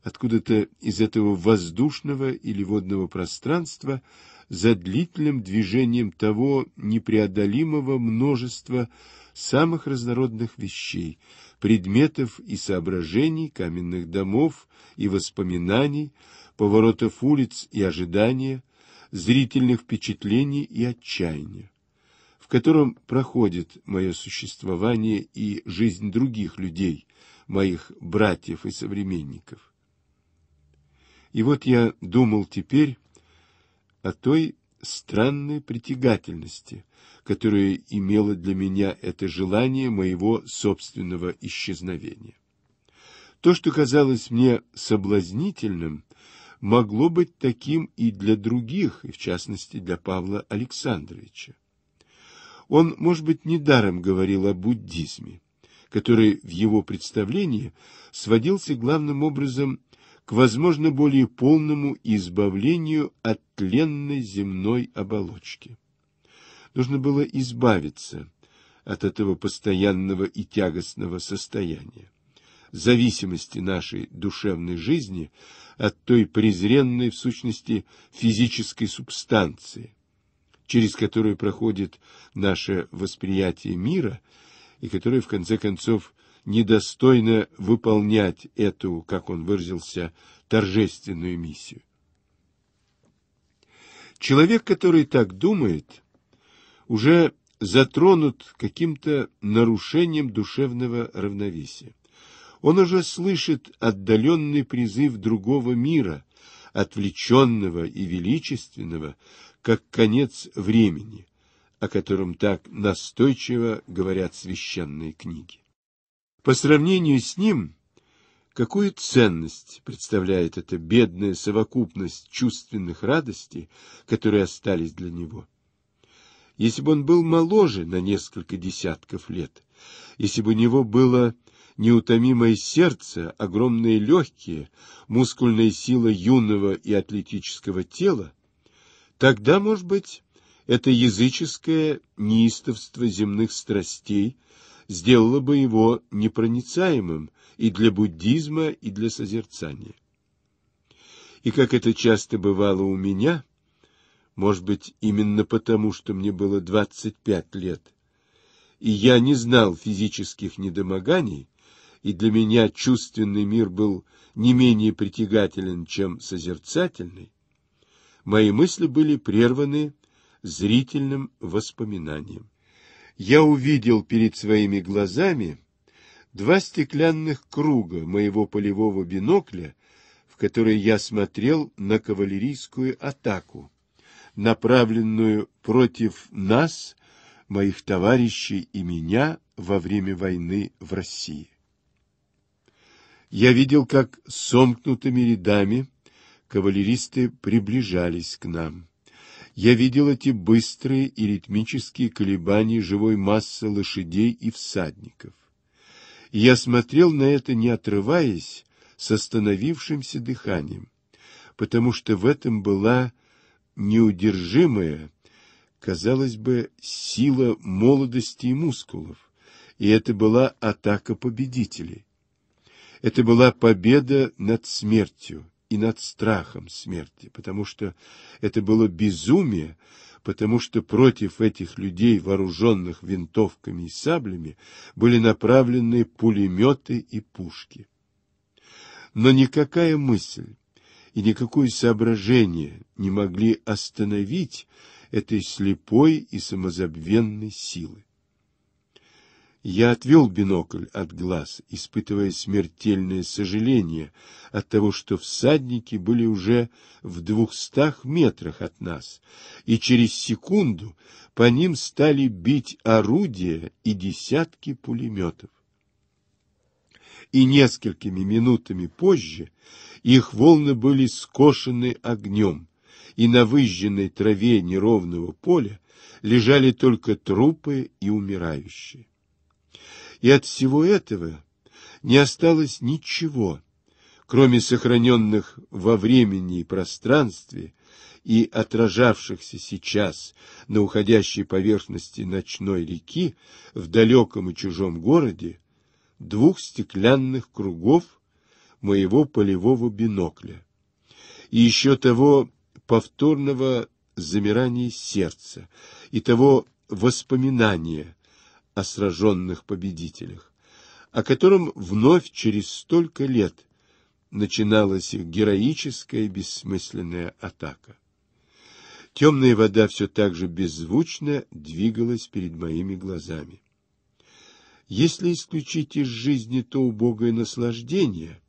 откуда-то из этого воздушного или водного пространства, за длительным движением того непреодолимого множества самых разнородных вещей, предметов и соображений, каменных домов и воспоминаний, поворотов улиц и ожидания, зрительных впечатлений и отчаяния в котором проходит мое существование и жизнь других людей, моих братьев и современников. И вот я думал теперь о той странной притягательности, которая имела для меня это желание моего собственного исчезновения. То, что казалось мне соблазнительным, могло быть таким и для других, и в частности для Павла Александровича. Он, может быть, недаром говорил о буддизме, который в его представлении сводился главным образом к, возможно, более полному избавлению от тленной земной оболочки. Нужно было избавиться от этого постоянного и тягостного состояния, зависимости нашей душевной жизни от той презренной, в сущности, физической субстанции, через которую проходит наше восприятие мира, и которая, в конце концов, недостойно выполнять эту, как он выразился, торжественную миссию. Человек, который так думает, уже затронут каким-то нарушением душевного равновесия. Он уже слышит отдаленный призыв другого мира, отвлеченного и величественного, как конец времени, о котором так настойчиво говорят священные книги. По сравнению с ним, какую ценность представляет эта бедная совокупность чувственных радостей, которые остались для него? Если бы он был моложе на несколько десятков лет, если бы у него было неутомимое сердце, огромные легкие, мускульная сила юного и атлетического тела, Тогда, может быть, это языческое неистовство земных страстей сделало бы его непроницаемым и для буддизма, и для созерцания. И как это часто бывало у меня, может быть, именно потому, что мне было 25 лет, и я не знал физических недомоганий, и для меня чувственный мир был не менее притягателен, чем созерцательный, мои мысли были прерваны зрительным воспоминанием. Я увидел перед своими глазами два стеклянных круга моего полевого бинокля, в которые я смотрел на кавалерийскую атаку, направленную против нас, моих товарищей и меня во время войны в России. Я видел, как сомкнутыми рядами кавалеристы приближались к нам. Я видел эти быстрые и ритмические колебания живой массы лошадей и всадников. я смотрел на это, не отрываясь, с остановившимся дыханием, потому что в этом была неудержимая, казалось бы, сила молодости и мускулов, и это была атака победителей. Это была победа над смертью, и над страхом смерти, потому что это было безумие, потому что против этих людей, вооруженных винтовками и саблями, были направлены пулеметы и пушки. Но никакая мысль и никакое соображение не могли остановить этой слепой и самозабвенной силы. Я отвел бинокль от глаз, испытывая смертельное сожаление от того, что всадники были уже в двухстах метрах от нас, и через секунду по ним стали бить орудия и десятки пулеметов. И несколькими минутами позже их волны были скошены огнем, и на выжженной траве неровного поля лежали только трупы и умирающие и от всего этого не осталось ничего, кроме сохраненных во времени и пространстве и отражавшихся сейчас на уходящей поверхности ночной реки в далеком и чужом городе двух стеклянных кругов моего полевого бинокля и еще того повторного замирания сердца и того воспоминания, о сраженных победителях, о котором вновь через столько лет начиналась их героическая бессмысленная атака. Темная вода все так же беззвучно двигалась перед моими глазами. Если исключить из жизни то убогое наслаждение,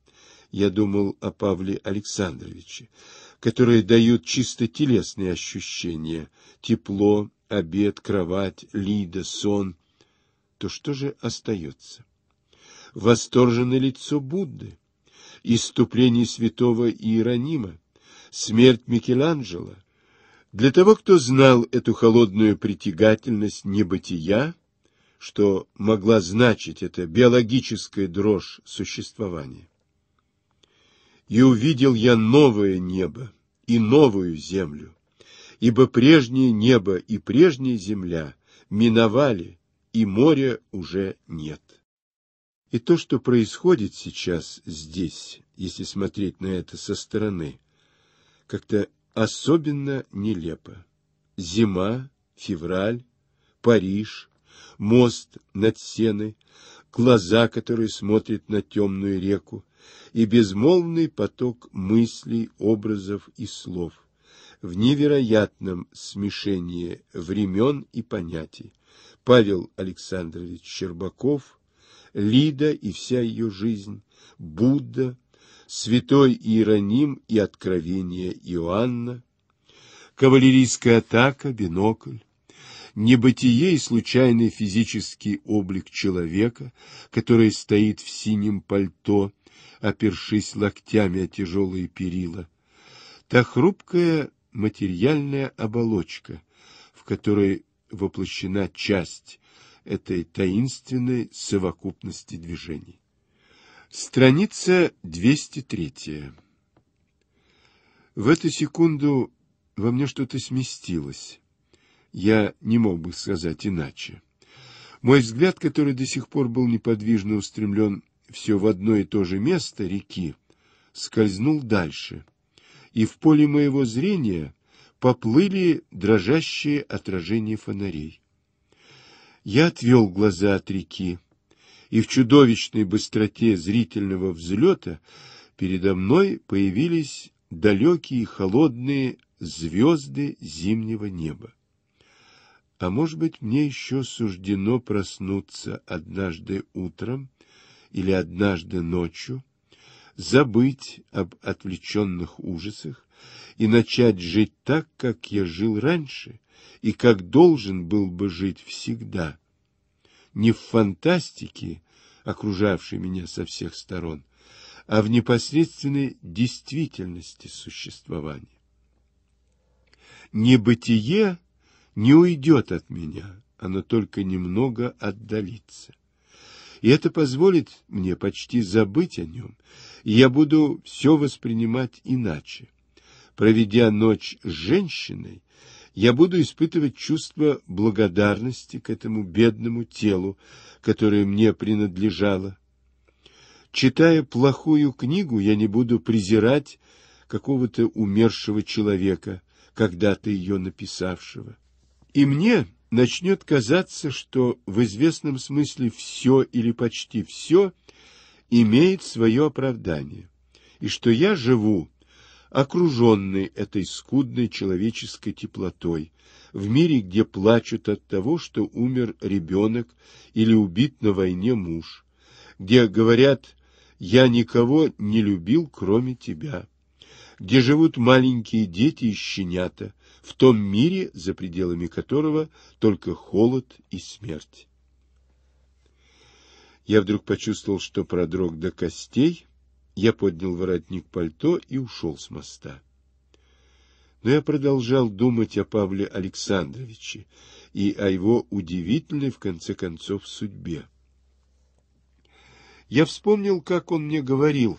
я думал о Павле Александровиче, которое дают чисто телесные ощущения — тепло, обед, кровать, лида, сон, то что же остается? Восторженное лицо Будды, иступление святого Иеронима, смерть Микеланджело. Для того, кто знал эту холодную притягательность небытия, что могла значить эта биологическая дрожь существования. И увидел я новое небо и новую землю, ибо прежнее небо и прежняя земля миновали, и моря уже нет. И то, что происходит сейчас здесь, если смотреть на это со стороны, как-то особенно нелепо. Зима, февраль, Париж, мост над сеной, глаза, которые смотрят на темную реку, и безмолвный поток мыслей, образов и слов в невероятном смешении времен и понятий, Павел Александрович Щербаков, Лида и вся ее жизнь, Будда, святой Иероним и откровение Иоанна, кавалерийская атака, бинокль, небытие и случайный физический облик человека, который стоит в синем пальто, опершись локтями о тяжелые перила, та хрупкая материальная оболочка, в которой воплощена часть этой таинственной совокупности движений. Страница 203. В эту секунду во мне что-то сместилось. Я не мог бы сказать иначе. Мой взгляд, который до сих пор был неподвижно устремлен все в одно и то же место реки, скользнул дальше, и в поле моего зрения поплыли дрожащие отражения фонарей. Я отвел глаза от реки, и в чудовищной быстроте зрительного взлета передо мной появились далекие холодные звезды зимнего неба. А может быть, мне еще суждено проснуться однажды утром или однажды ночью, забыть об отвлеченных ужасах и начать жить так, как я жил раньше и как должен был бы жить всегда. Не в фантастике, окружавшей меня со всех сторон, а в непосредственной действительности существования. Небытие не уйдет от меня, оно только немного отдалится и это позволит мне почти забыть о нем, и я буду все воспринимать иначе проведя ночь с женщиной, я буду испытывать чувство благодарности к этому бедному телу, которое мне принадлежало. Читая плохую книгу, я не буду презирать какого-то умершего человека, когда-то ее написавшего. И мне начнет казаться, что в известном смысле все или почти все имеет свое оправдание, и что я живу окруженный этой скудной человеческой теплотой, в мире, где плачут от того, что умер ребенок или убит на войне муж, где говорят «я никого не любил, кроме тебя», где живут маленькие дети и щенята, в том мире, за пределами которого только холод и смерть. Я вдруг почувствовал, что продрог до костей, я поднял воротник пальто и ушел с моста. Но я продолжал думать о Павле Александровиче и о его удивительной, в конце концов, судьбе. Я вспомнил, как он мне говорил,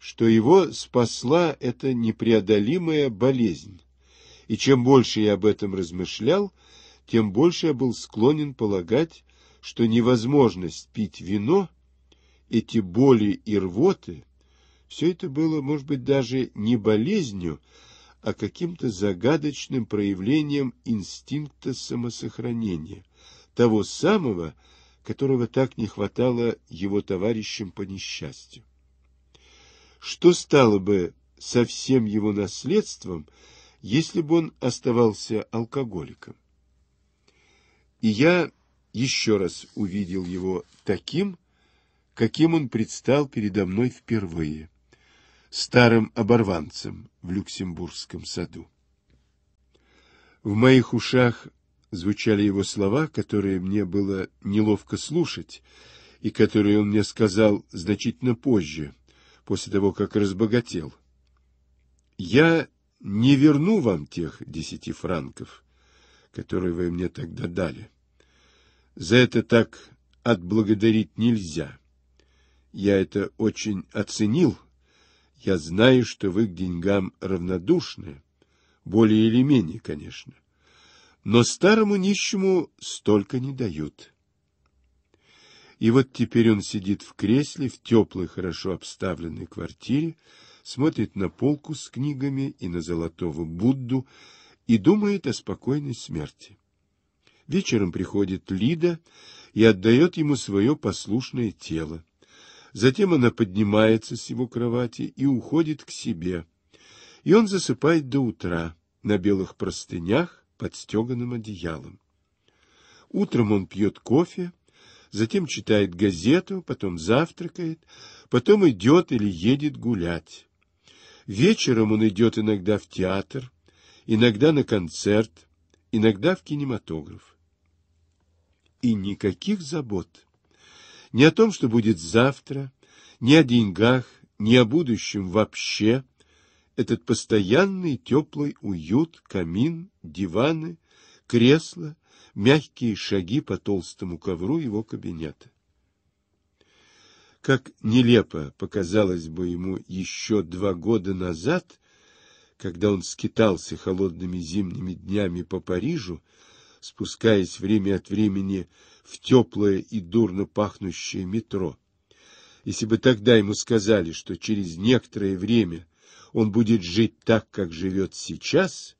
что его спасла эта непреодолимая болезнь, и чем больше я об этом размышлял, тем больше я был склонен полагать, что невозможность пить вино — эти боли и рвоты, все это было, может быть, даже не болезнью, а каким-то загадочным проявлением инстинкта самосохранения, того самого, которого так не хватало его товарищам по несчастью. Что стало бы со всем его наследством, если бы он оставался алкоголиком? И я еще раз увидел его таким, каким он предстал передо мной впервые, старым оборванцем в Люксембургском саду. В моих ушах звучали его слова, которые мне было неловко слушать, и которые он мне сказал значительно позже, после того, как разбогател. «Я не верну вам тех десяти франков, которые вы мне тогда дали. За это так отблагодарить нельзя. Я это очень оценил. Я знаю, что вы к деньгам равнодушны. Более или менее, конечно. Но старому нищему столько не дают. И вот теперь он сидит в кресле, в теплой, хорошо обставленной квартире, смотрит на полку с книгами и на золотого Будду и думает о спокойной смерти. Вечером приходит Лида и отдает ему свое послушное тело. Затем она поднимается с его кровати и уходит к себе. И он засыпает до утра на белых простынях под стеганым одеялом. Утром он пьет кофе, затем читает газету, потом завтракает, потом идет или едет гулять. Вечером он идет иногда в театр, иногда на концерт, иногда в кинематограф. И никаких забот ни о том, что будет завтра, ни о деньгах, ни о будущем вообще. Этот постоянный теплый уют, камин, диваны, кресла, мягкие шаги по толстому ковру его кабинета. Как нелепо показалось бы ему еще два года назад, когда он скитался холодными зимними днями по Парижу, спускаясь время от времени в теплое и дурно пахнущее метро. Если бы тогда ему сказали, что через некоторое время он будет жить так, как живет сейчас,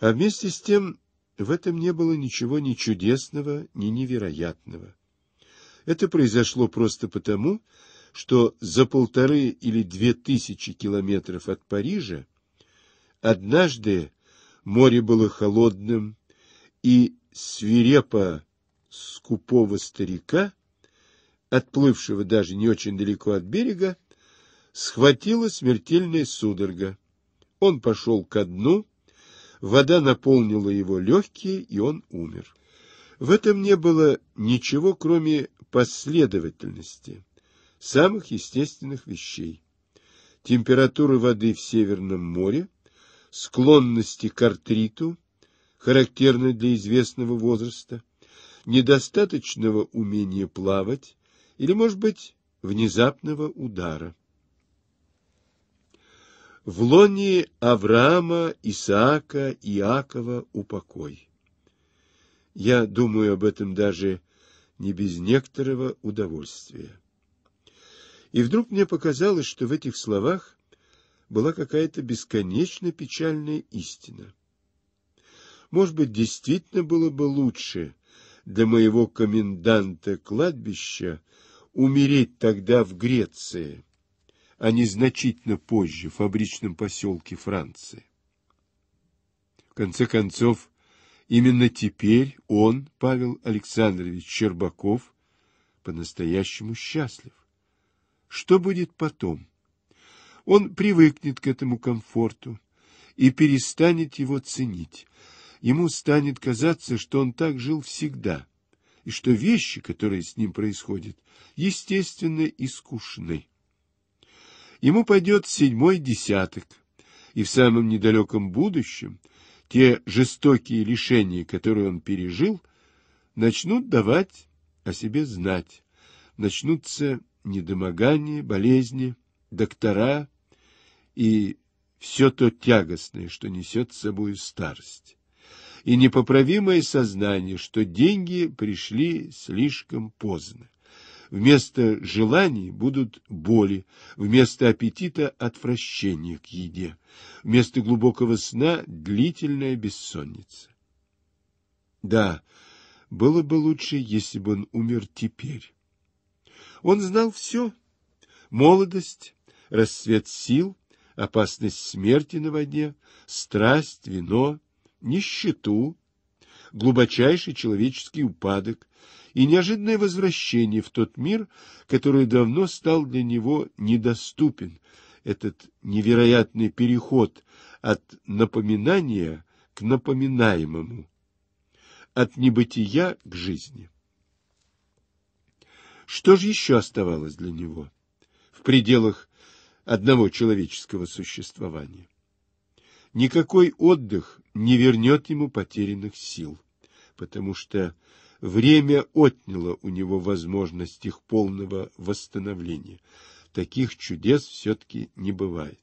а вместе с тем в этом не было ничего ни чудесного, ни невероятного. Это произошло просто потому, что за полторы или две тысячи километров от Парижа однажды море было холодным, и свирепо скупого старика, отплывшего даже не очень далеко от берега, схватила смертельная судорога. Он пошел ко дну, вода наполнила его легкие, и он умер. В этом не было ничего, кроме последовательности, самых естественных вещей. Температуры воды в Северном море, склонности к артриту, характерны для известного возраста, недостаточного умения плавать или, может быть, внезапного удара. В лоне Авраама, Исаака, Иакова упокой. Я думаю об этом даже не без некоторого удовольствия. И вдруг мне показалось, что в этих словах была какая-то бесконечно печальная истина. Может быть, действительно было бы лучше для моего коменданта кладбища умереть тогда в Греции, а не значительно позже в фабричном поселке Франции. В конце концов, именно теперь он, Павел Александрович Щербаков, по-настоящему счастлив. Что будет потом? Он привыкнет к этому комфорту и перестанет его ценить ему станет казаться, что он так жил всегда, и что вещи, которые с ним происходят, естественно и скучны. Ему пойдет седьмой десяток, и в самом недалеком будущем те жестокие лишения, которые он пережил, начнут давать о себе знать, начнутся недомогания, болезни, доктора и все то тягостное, что несет с собой старость и непоправимое сознание, что деньги пришли слишком поздно. Вместо желаний будут боли, вместо аппетита – отвращение к еде, вместо глубокого сна – длительная бессонница. Да, было бы лучше, если бы он умер теперь. Он знал все – молодость, расцвет сил, опасность смерти на воде, страсть, вино – нищету, глубочайший человеческий упадок и неожиданное возвращение в тот мир, который давно стал для него недоступен, этот невероятный переход от напоминания к напоминаемому, от небытия к жизни. Что же еще оставалось для него в пределах одного человеческого существования? Никакой отдых не вернет ему потерянных сил, потому что время отняло у него возможность их полного восстановления. Таких чудес все-таки не бывает.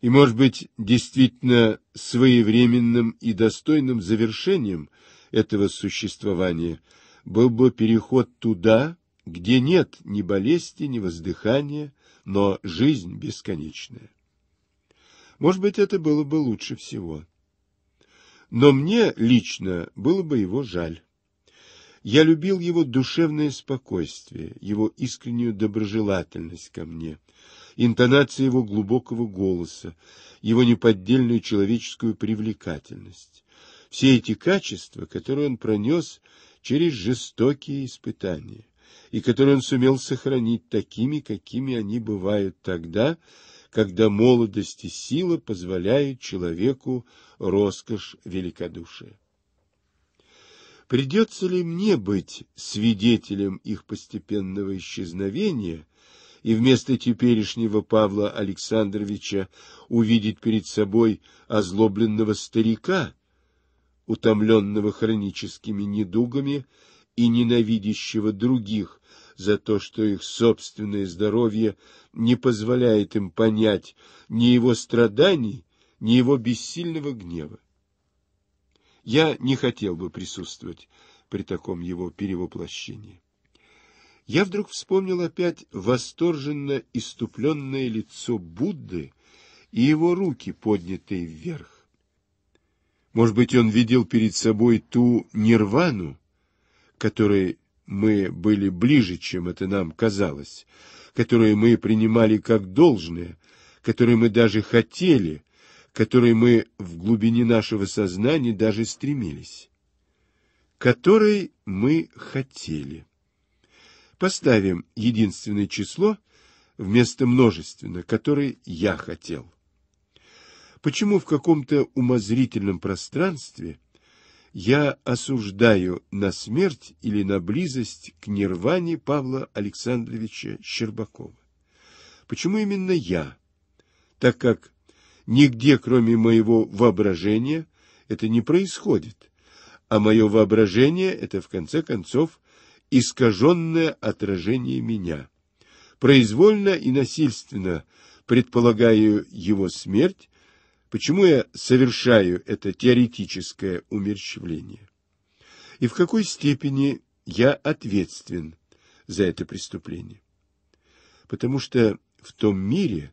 И, может быть, действительно своевременным и достойным завершением этого существования был бы переход туда, где нет ни болезни, ни воздыхания, но жизнь бесконечная. Может быть, это было бы лучше всего. Но мне лично было бы его жаль. Я любил его душевное спокойствие, его искреннюю доброжелательность ко мне, интонации его глубокого голоса, его неподдельную человеческую привлекательность. Все эти качества, которые он пронес через жестокие испытания, и которые он сумел сохранить такими, какими они бывают тогда, когда молодость и сила позволяют человеку роскошь великодушия. Придется ли мне быть свидетелем их постепенного исчезновения и вместо теперешнего Павла Александровича увидеть перед собой озлобленного старика, утомленного хроническими недугами и ненавидящего других, за то, что их собственное здоровье не позволяет им понять ни его страданий, ни его бессильного гнева. Я не хотел бы присутствовать при таком его перевоплощении. Я вдруг вспомнил опять восторженно иступленное лицо Будды и его руки, поднятые вверх. Может быть, он видел перед собой ту нирвану, которой мы были ближе, чем это нам казалось, которые мы принимали как должное, которые мы даже хотели, которые мы в глубине нашего сознания даже стремились, которой мы хотели. Поставим единственное число вместо множественного, которое я хотел. Почему в каком-то умозрительном пространстве – я осуждаю на смерть или на близость к нирване Павла Александровича Щербакова. Почему именно я? Так как нигде, кроме моего воображения, это не происходит, а мое воображение – это, в конце концов, искаженное отражение меня. Произвольно и насильственно предполагаю его смерть, почему я совершаю это теоретическое умерщвление и в какой степени я ответственен за это преступление. Потому что в том мире,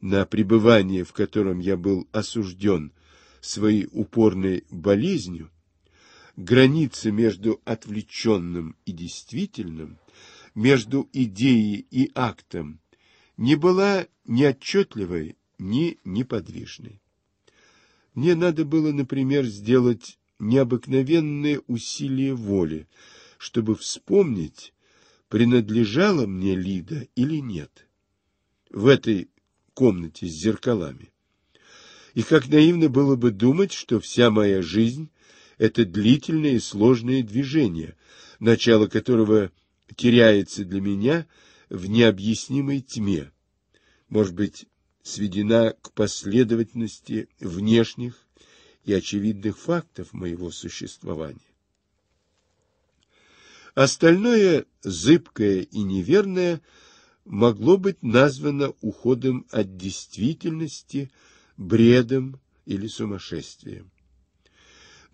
на пребывание в котором я был осужден своей упорной болезнью, граница между отвлеченным и действительным, между идеей и актом, не была ни отчетливой, ни неподвижной. Мне надо было, например, сделать необыкновенное усилие воли, чтобы вспомнить, принадлежала мне Лида или нет. В этой комнате с зеркалами. И как наивно было бы думать, что вся моя жизнь — это длительное и сложное движение, начало которого теряется для меня в необъяснимой тьме. Может быть, сведена к последовательности внешних и очевидных фактов моего существования. Остальное, зыбкое и неверное, могло быть названо уходом от действительности, бредом или сумасшествием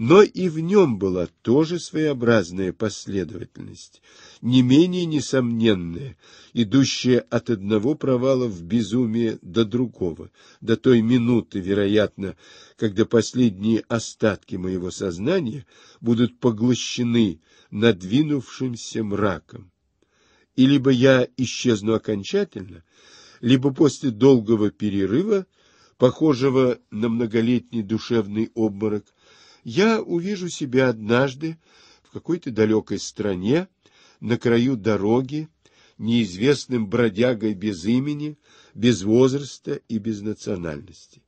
но и в нем была тоже своеобразная последовательность, не менее несомненная, идущая от одного провала в безумие до другого, до той минуты, вероятно, когда последние остатки моего сознания будут поглощены надвинувшимся мраком. И либо я исчезну окончательно, либо после долгого перерыва, похожего на многолетний душевный обморок, я увижу себя однажды в какой-то далекой стране, на краю дороги, неизвестным бродягой без имени, без возраста и без национальности.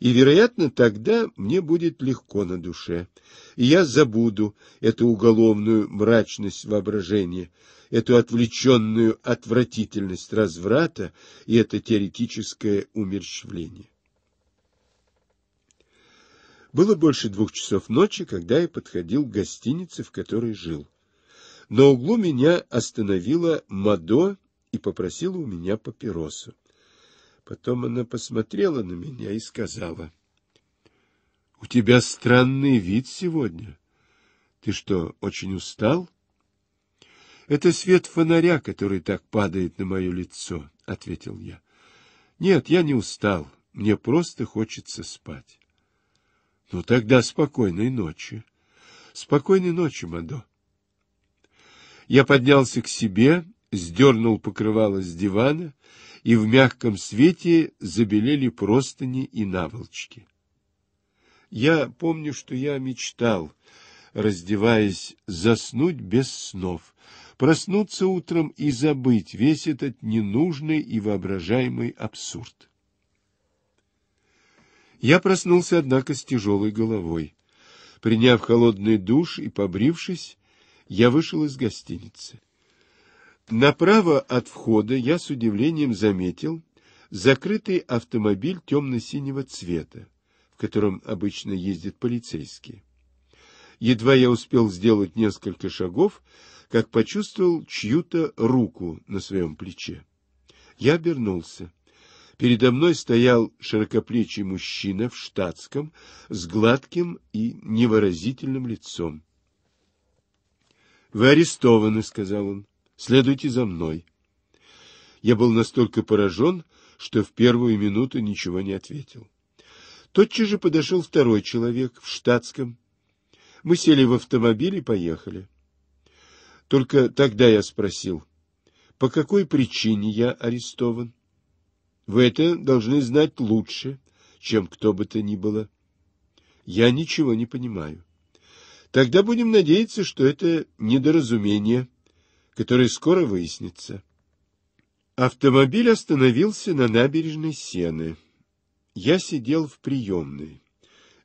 И, вероятно, тогда мне будет легко на душе, и я забуду эту уголовную мрачность воображения, эту отвлеченную отвратительность разврата и это теоретическое умерщвление. Было больше двух часов ночи, когда я подходил к гостинице, в которой жил. На углу меня остановила Мадо и попросила у меня папиросу. Потом она посмотрела на меня и сказала, — У тебя странный вид сегодня. Ты что, очень устал? — Это свет фонаря, который так падает на мое лицо, — ответил я. — Нет, я не устал, мне просто хочется спать. Ну, тогда спокойной ночи. Спокойной ночи, Мадо. Я поднялся к себе, сдернул покрывало с дивана, и в мягком свете забелели простыни и наволочки. Я помню, что я мечтал, раздеваясь, заснуть без снов, проснуться утром и забыть весь этот ненужный и воображаемый абсурд. Я проснулся, однако, с тяжелой головой. Приняв холодный душ и побрившись, я вышел из гостиницы. Направо от входа я с удивлением заметил закрытый автомобиль темно-синего цвета, в котором обычно ездят полицейские. Едва я успел сделать несколько шагов, как почувствовал чью-то руку на своем плече. Я обернулся. Передо мной стоял широкоплечий мужчина в штатском с гладким и невыразительным лицом. — Вы арестованы, — сказал он. — Следуйте за мной. Я был настолько поражен, что в первую минуту ничего не ответил. Тотчас же подошел второй человек в штатском. Мы сели в автомобиль и поехали. Только тогда я спросил, по какой причине я арестован. Вы это должны знать лучше, чем кто бы то ни было. Я ничего не понимаю. Тогда будем надеяться, что это недоразумение, которое скоро выяснится. Автомобиль остановился на набережной Сены. Я сидел в приемной.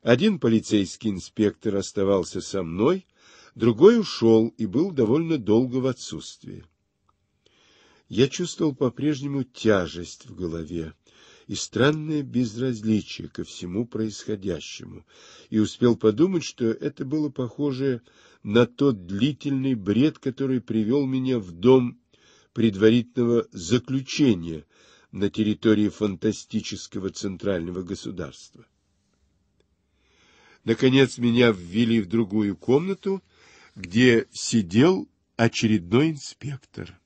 Один полицейский инспектор оставался со мной, другой ушел и был довольно долго в отсутствии. Я чувствовал по-прежнему тяжесть в голове и странное безразличие ко всему происходящему, и успел подумать, что это было похоже на тот длительный бред, который привел меня в дом предварительного заключения на территории фантастического центрального государства. Наконец меня ввели в другую комнату, где сидел очередной инспектор.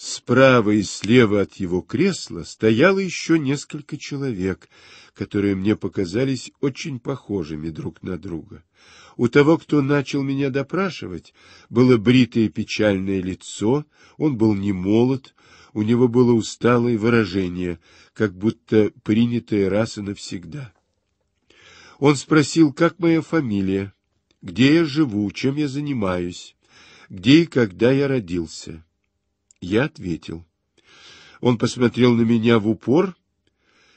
Справа и слева от его кресла стояло еще несколько человек, которые мне показались очень похожими друг на друга. У того, кто начал меня допрашивать, было бритое печальное лицо, он был не молод, у него было усталое выражение, как будто принятое раз и навсегда. Он спросил, как моя фамилия, где я живу, чем я занимаюсь, где и когда я родился. Я ответил. Он посмотрел на меня в упор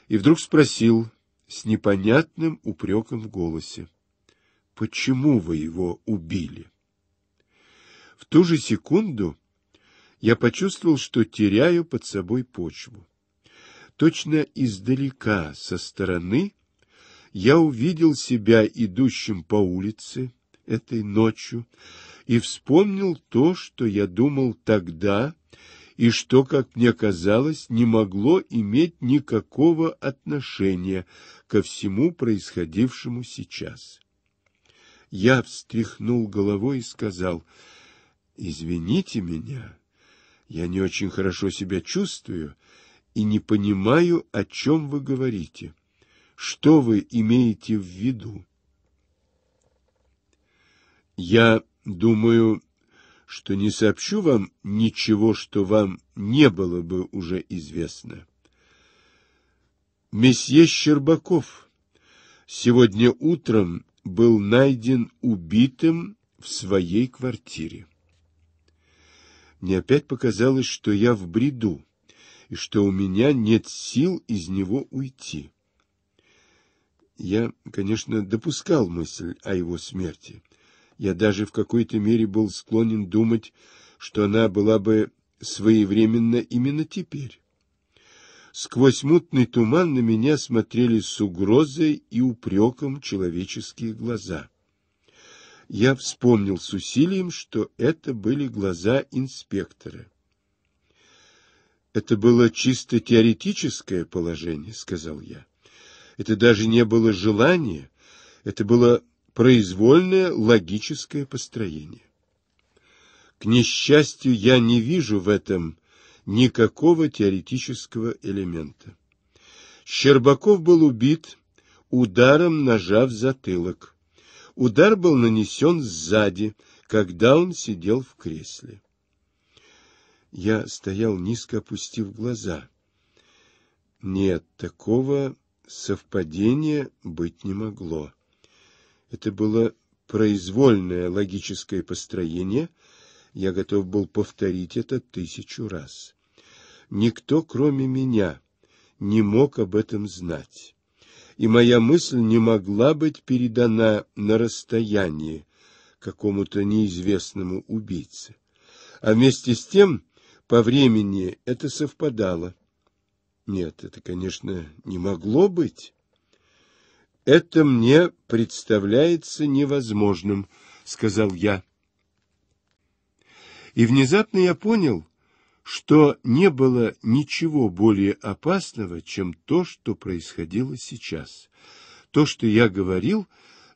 и вдруг спросил с непонятным упреком в голосе. — Почему вы его убили? В ту же секунду я почувствовал, что теряю под собой почву. Точно издалека, со стороны, я увидел себя идущим по улице этой ночью и вспомнил то, что я думал тогда, и что, как мне казалось, не могло иметь никакого отношения ко всему происходившему сейчас. Я встряхнул головой и сказал, «Извините меня, я не очень хорошо себя чувствую и не понимаю, о чем вы говорите. Что вы имеете в виду?» «Я думаю, что не сообщу вам ничего, что вам не было бы уже известно. Месье Щербаков сегодня утром был найден убитым в своей квартире. Мне опять показалось, что я в бреду, и что у меня нет сил из него уйти. Я, конечно, допускал мысль о его смерти, я даже в какой-то мере был склонен думать, что она была бы своевременно именно теперь. Сквозь мутный туман на меня смотрели с угрозой и упреком человеческие глаза. Я вспомнил с усилием, что это были глаза инспектора. «Это было чисто теоретическое положение», — сказал я. «Это даже не было желания, это было произвольное логическое построение. К несчастью, я не вижу в этом никакого теоретического элемента. Щербаков был убит ударом ножа в затылок. Удар был нанесен сзади, когда он сидел в кресле. Я стоял низко, опустив глаза. Нет, такого совпадения быть не могло. Это было произвольное логическое построение. Я готов был повторить это тысячу раз. Никто, кроме меня, не мог об этом знать. И моя мысль не могла быть передана на расстоянии какому-то неизвестному убийце. А вместе с тем, по времени это совпадало. Нет, это, конечно, не могло быть. Это мне представляется невозможным, сказал я. И внезапно я понял, что не было ничего более опасного, чем то, что происходило сейчас. То, что я говорил,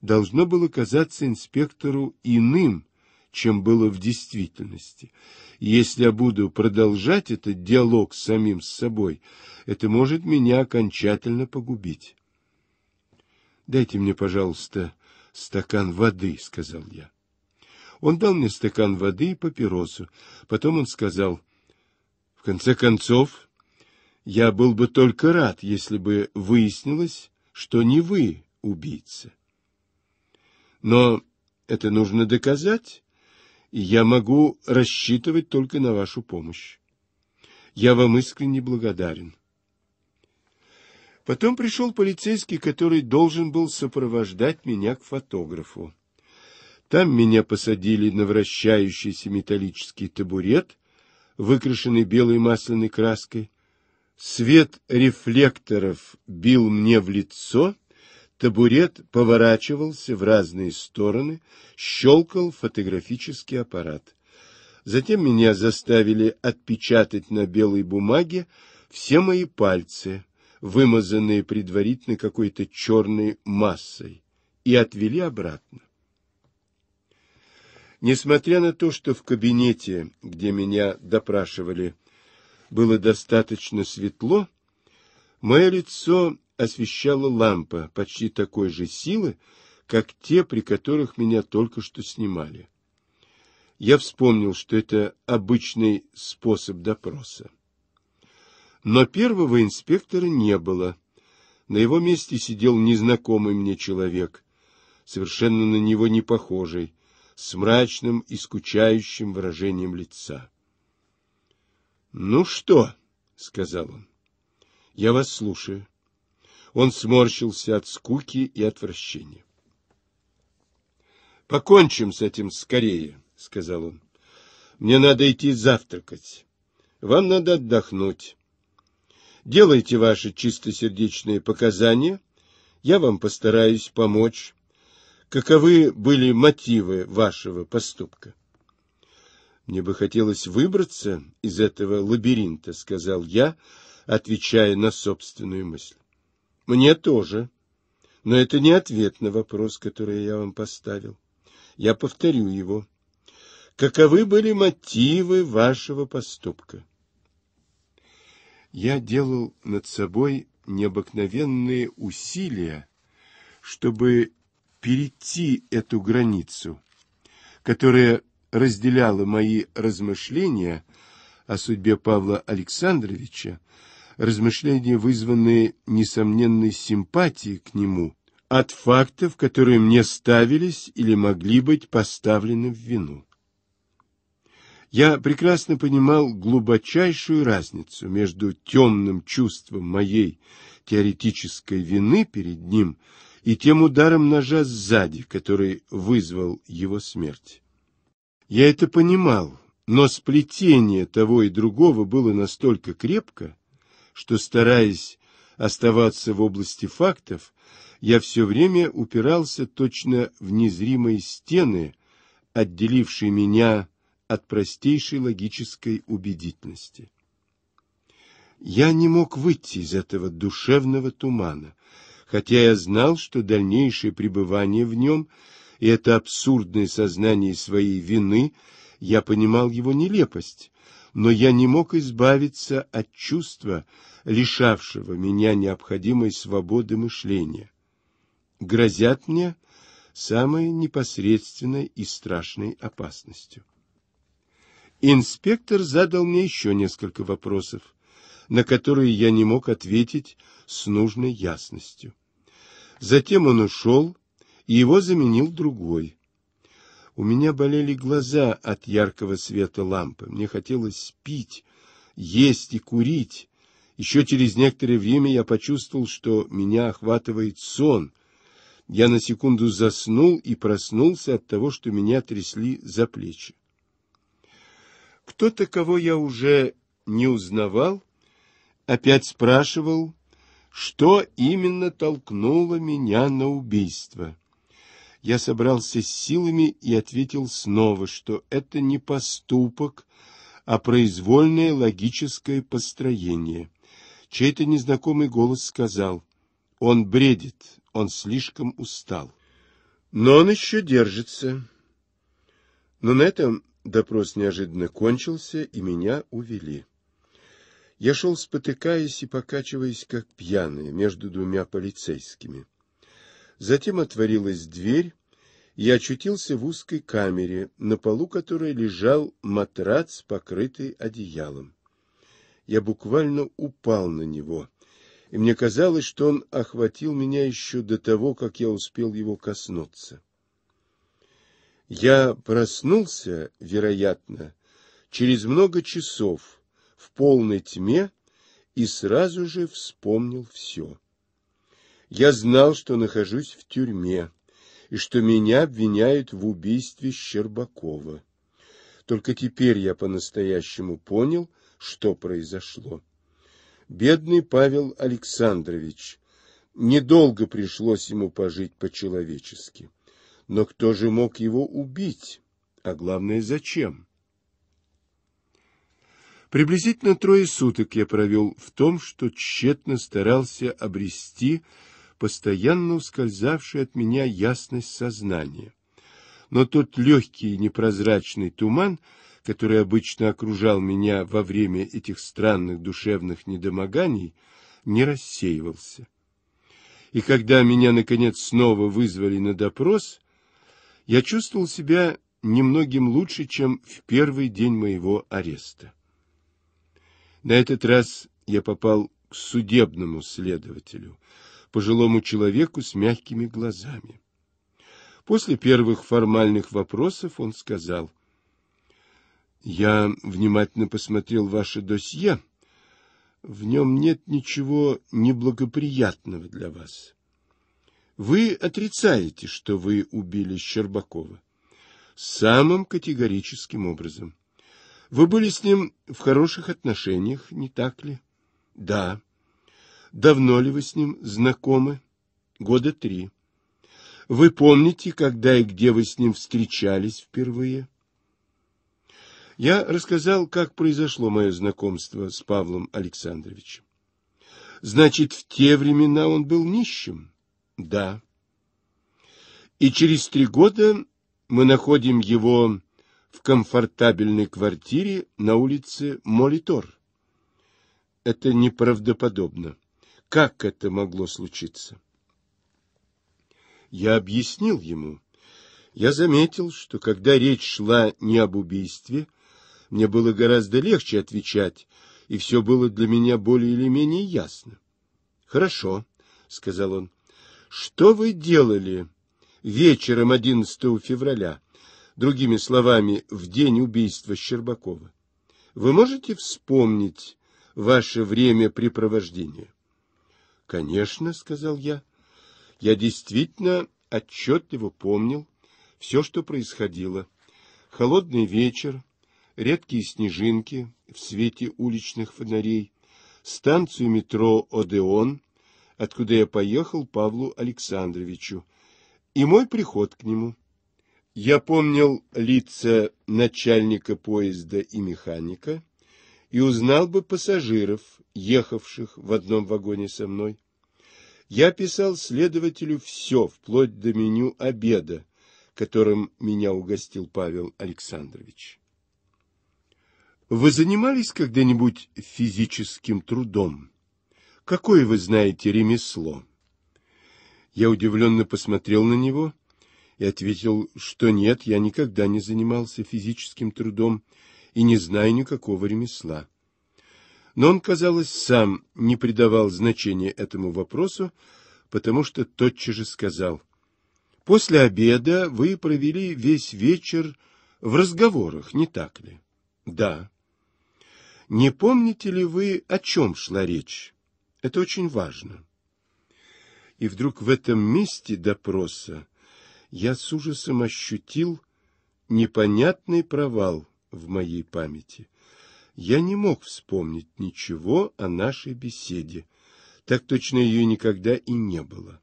должно было казаться инспектору иным, чем было в действительности. Если я буду продолжать этот диалог с самим с собой, это может меня окончательно погубить. — Дайте мне, пожалуйста, стакан воды, — сказал я. Он дал мне стакан воды и папиросу. Потом он сказал, — В конце концов, я был бы только рад, если бы выяснилось, что не вы убийца. Но это нужно доказать, и я могу рассчитывать только на вашу помощь. Я вам искренне благодарен. Потом пришел полицейский, который должен был сопровождать меня к фотографу. Там меня посадили на вращающийся металлический табурет, выкрашенный белой масляной краской. Свет рефлекторов бил мне в лицо, табурет поворачивался в разные стороны, щелкал фотографический аппарат. Затем меня заставили отпечатать на белой бумаге все мои пальцы — вымазанные предварительно какой-то черной массой, и отвели обратно. Несмотря на то, что в кабинете, где меня допрашивали, было достаточно светло, мое лицо освещала лампа почти такой же силы, как те, при которых меня только что снимали. Я вспомнил, что это обычный способ допроса. Но первого инспектора не было. На его месте сидел незнакомый мне человек, совершенно на него не похожий, с мрачным и скучающим выражением лица. — Ну что? — сказал он. — Я вас слушаю. Он сморщился от скуки и отвращения. — Покончим с этим скорее, — сказал он. — Мне надо идти завтракать. Вам надо отдохнуть. Делайте ваши чистосердечные показания. Я вам постараюсь помочь. Каковы были мотивы вашего поступка? Мне бы хотелось выбраться из этого лабиринта, сказал я, отвечая на собственную мысль. Мне тоже. Но это не ответ на вопрос, который я вам поставил. Я повторю его. Каковы были мотивы вашего поступка? я делал над собой необыкновенные усилия, чтобы перейти эту границу, которая разделяла мои размышления о судьбе Павла Александровича, размышления, вызванные несомненной симпатией к нему, от фактов, которые мне ставились или могли быть поставлены в вину. Я прекрасно понимал глубочайшую разницу между темным чувством моей теоретической вины перед ним и тем ударом ножа сзади, который вызвал его смерть. Я это понимал, но сплетение того и другого было настолько крепко, что, стараясь оставаться в области фактов, я все время упирался точно в незримые стены, отделившие меня от простейшей логической убедительности. Я не мог выйти из этого душевного тумана, хотя я знал, что дальнейшее пребывание в нем и это абсурдное сознание своей вины, я понимал его нелепость, но я не мог избавиться от чувства, лишавшего меня необходимой свободы мышления. Грозят мне самой непосредственной и страшной опасностью. Инспектор задал мне еще несколько вопросов, на которые я не мог ответить с нужной ясностью. Затем он ушел, и его заменил другой. У меня болели глаза от яркого света лампы. Мне хотелось пить, есть и курить. Еще через некоторое время я почувствовал, что меня охватывает сон. Я на секунду заснул и проснулся от того, что меня трясли за плечи. Кто-то, кого я уже не узнавал, опять спрашивал, что именно толкнуло меня на убийство. Я собрался с силами и ответил снова, что это не поступок, а произвольное логическое построение. Чей-то незнакомый голос сказал, он бредит, он слишком устал. Но он еще держится. Но на этом Допрос неожиданно кончился, и меня увели. Я шел, спотыкаясь и покачиваясь, как пьяный, между двумя полицейскими. Затем отворилась дверь, и очутился в узкой камере, на полу которой лежал матрац, покрытый одеялом. Я буквально упал на него, и мне казалось, что он охватил меня еще до того, как я успел его коснуться. Я проснулся, вероятно, через много часов в полной тьме и сразу же вспомнил все. Я знал, что нахожусь в тюрьме и что меня обвиняют в убийстве Щербакова. Только теперь я по-настоящему понял, что произошло. Бедный Павел Александрович, недолго пришлось ему пожить по-человечески. Но кто же мог его убить? А главное, зачем? Приблизительно трое суток я провел в том, что тщетно старался обрести постоянно ускользавшую от меня ясность сознания. Но тот легкий непрозрачный туман, который обычно окружал меня во время этих странных душевных недомоганий, не рассеивался. И когда меня, наконец, снова вызвали на допрос, я чувствовал себя немногим лучше, чем в первый день моего ареста. На этот раз я попал к судебному следователю, пожилому человеку с мягкими глазами. После первых формальных вопросов он сказал, «Я внимательно посмотрел ваше досье. В нем нет ничего неблагоприятного для вас. Вы отрицаете, что вы убили Щербакова. Самым категорическим образом. Вы были с ним в хороших отношениях, не так ли? Да. Давно ли вы с ним знакомы? Года три. Вы помните, когда и где вы с ним встречались впервые? Я рассказал, как произошло мое знакомство с Павлом Александровичем. Значит, в те времена он был нищим? Да. И через три года мы находим его в комфортабельной квартире на улице Молитор. Это неправдоподобно. Как это могло случиться? Я объяснил ему. Я заметил, что когда речь шла не об убийстве, мне было гораздо легче отвечать, и все было для меня более или менее ясно. — Хорошо, — сказал он, что вы делали вечером 11 февраля, другими словами, в день убийства Щербакова? Вы можете вспомнить ваше времяпрепровождение? — Конечно, — сказал я. Я действительно отчетливо помнил все, что происходило. Холодный вечер, редкие снежинки в свете уличных фонарей, станцию метро «Одеон», откуда я поехал Павлу Александровичу, и мой приход к нему. Я помнил лица начальника поезда и механика и узнал бы пассажиров, ехавших в одном вагоне со мной. Я писал следователю все, вплоть до меню обеда, которым меня угостил Павел Александрович. Вы занимались когда-нибудь физическим трудом? Какое вы знаете ремесло? Я удивленно посмотрел на него и ответил, что нет, я никогда не занимался физическим трудом и не знаю никакого ремесла. Но он, казалось, сам не придавал значения этому вопросу, потому что тотчас же сказал, «После обеда вы провели весь вечер в разговорах, не так ли?» «Да». «Не помните ли вы, о чем шла речь?» Это очень важно. И вдруг в этом месте допроса я с ужасом ощутил непонятный провал в моей памяти. Я не мог вспомнить ничего о нашей беседе. Так точно ее никогда и не было.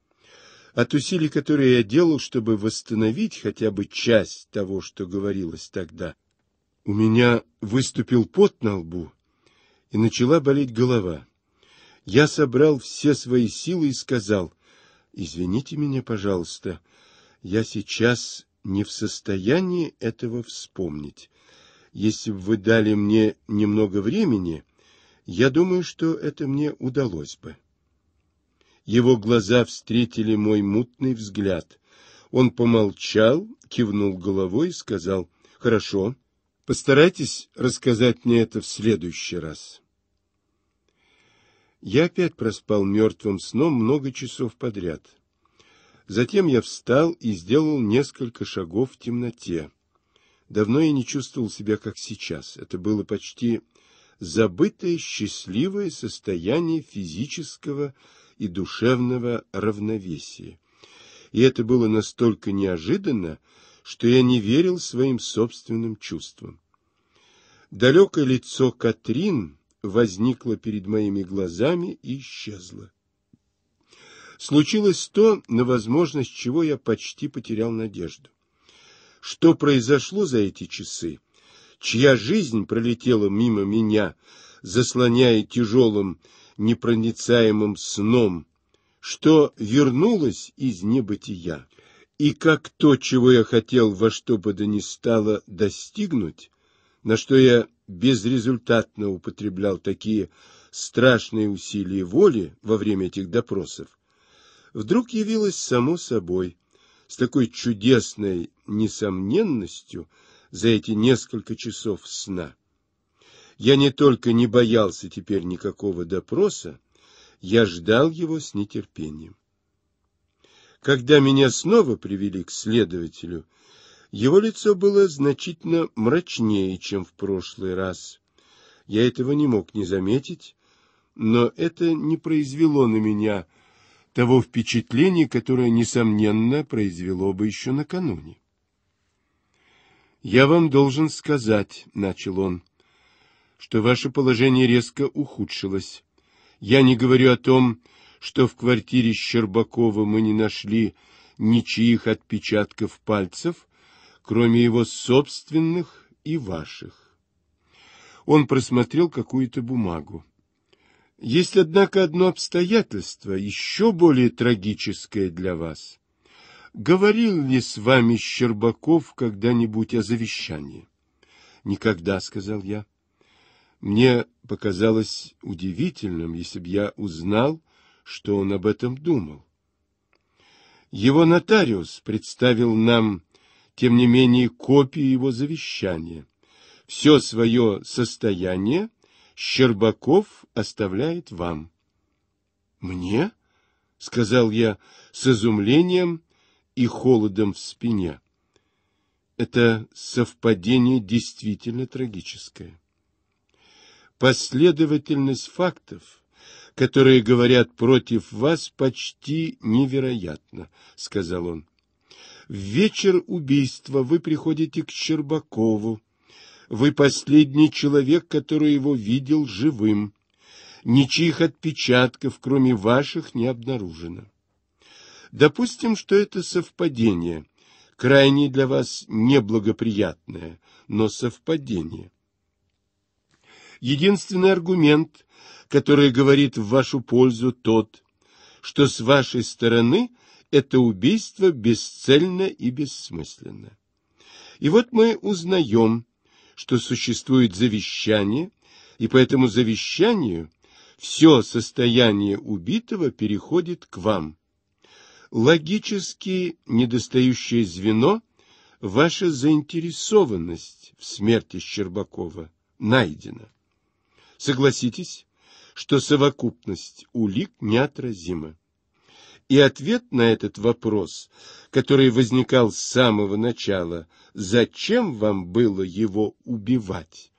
От усилий, которые я делал, чтобы восстановить хотя бы часть того, что говорилось тогда, у меня выступил пот на лбу и начала болеть голова. Я собрал все свои силы и сказал, «Извините меня, пожалуйста, я сейчас не в состоянии этого вспомнить. Если бы вы дали мне немного времени, я думаю, что это мне удалось бы». Его глаза встретили мой мутный взгляд. Он помолчал, кивнул головой и сказал, «Хорошо, постарайтесь рассказать мне это в следующий раз». Я опять проспал мертвым сном много часов подряд. Затем я встал и сделал несколько шагов в темноте. Давно я не чувствовал себя как сейчас. Это было почти забытое счастливое состояние физического и душевного равновесия. И это было настолько неожиданно, что я не верил своим собственным чувствам. Далекое лицо Катрин возникла перед моими глазами и исчезла. Случилось то, на возможность чего я почти потерял надежду. Что произошло за эти часы? Чья жизнь пролетела мимо меня, заслоняя тяжелым, непроницаемым сном? Что вернулось из небытия? И как то, чего я хотел во что бы да ни стало достигнуть, на что я безрезультатно употреблял такие страшные усилия воли во время этих допросов, вдруг явилось само собой, с такой чудесной несомненностью за эти несколько часов сна. Я не только не боялся теперь никакого допроса, я ждал его с нетерпением. Когда меня снова привели к следователю, его лицо было значительно мрачнее, чем в прошлый раз. Я этого не мог не заметить, но это не произвело на меня того впечатления, которое, несомненно, произвело бы еще накануне. «Я вам должен сказать», — начал он, — «что ваше положение резко ухудшилось. Я не говорю о том, что в квартире Щербакова мы не нашли ничьих отпечатков пальцев, кроме его собственных и ваших. Он просмотрел какую-то бумагу. Есть, однако, одно обстоятельство, еще более трагическое для вас. Говорил ли с вами Щербаков когда-нибудь о завещании? Никогда, — сказал я. Мне показалось удивительным, если б я узнал, что он об этом думал. Его нотариус представил нам тем не менее, копию его завещания. Все свое состояние Щербаков оставляет вам. — Мне? — сказал я с изумлением и холодом в спине. Это совпадение действительно трагическое. Последовательность фактов — которые говорят против вас, почти невероятна, сказал он. В вечер убийства вы приходите к Щербакову. Вы последний человек, который его видел живым. Ничьих отпечатков, кроме ваших, не обнаружено. Допустим, что это совпадение, крайне для вас неблагоприятное, но совпадение. Единственный аргумент, который говорит в вашу пользу, тот, что с вашей стороны – это убийство бесцельно и бессмысленно. И вот мы узнаем, что существует завещание, и по этому завещанию все состояние убитого переходит к вам. Логически недостающее звено – ваша заинтересованность в смерти Щербакова найдена. Согласитесь, что совокупность улик неотразима. И ответ на этот вопрос, который возникал с самого начала, зачем вам было его убивать,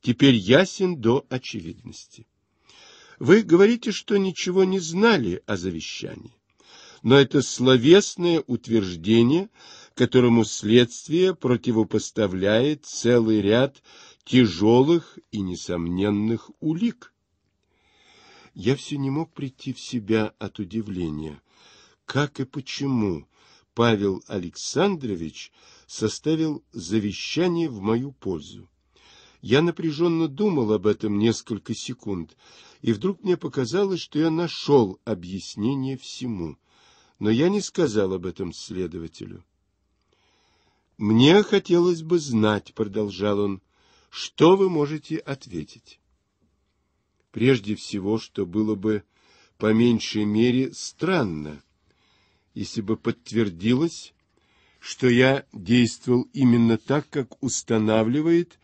теперь ясен до очевидности. Вы говорите, что ничего не знали о завещании. Но это словесное утверждение, которому следствие противопоставляет целый ряд тяжелых и несомненных улик. Я все не мог прийти в себя от удивления, как и почему Павел Александрович составил завещание в мою пользу. Я напряженно думал об этом несколько секунд, и вдруг мне показалось, что я нашел объяснение всему, но я не сказал об этом следователю. «Мне хотелось бы знать», — продолжал он, — «что вы можете ответить?» Прежде всего, что было бы по меньшей мере странно, если бы подтвердилось, что я действовал именно так, как устанавливает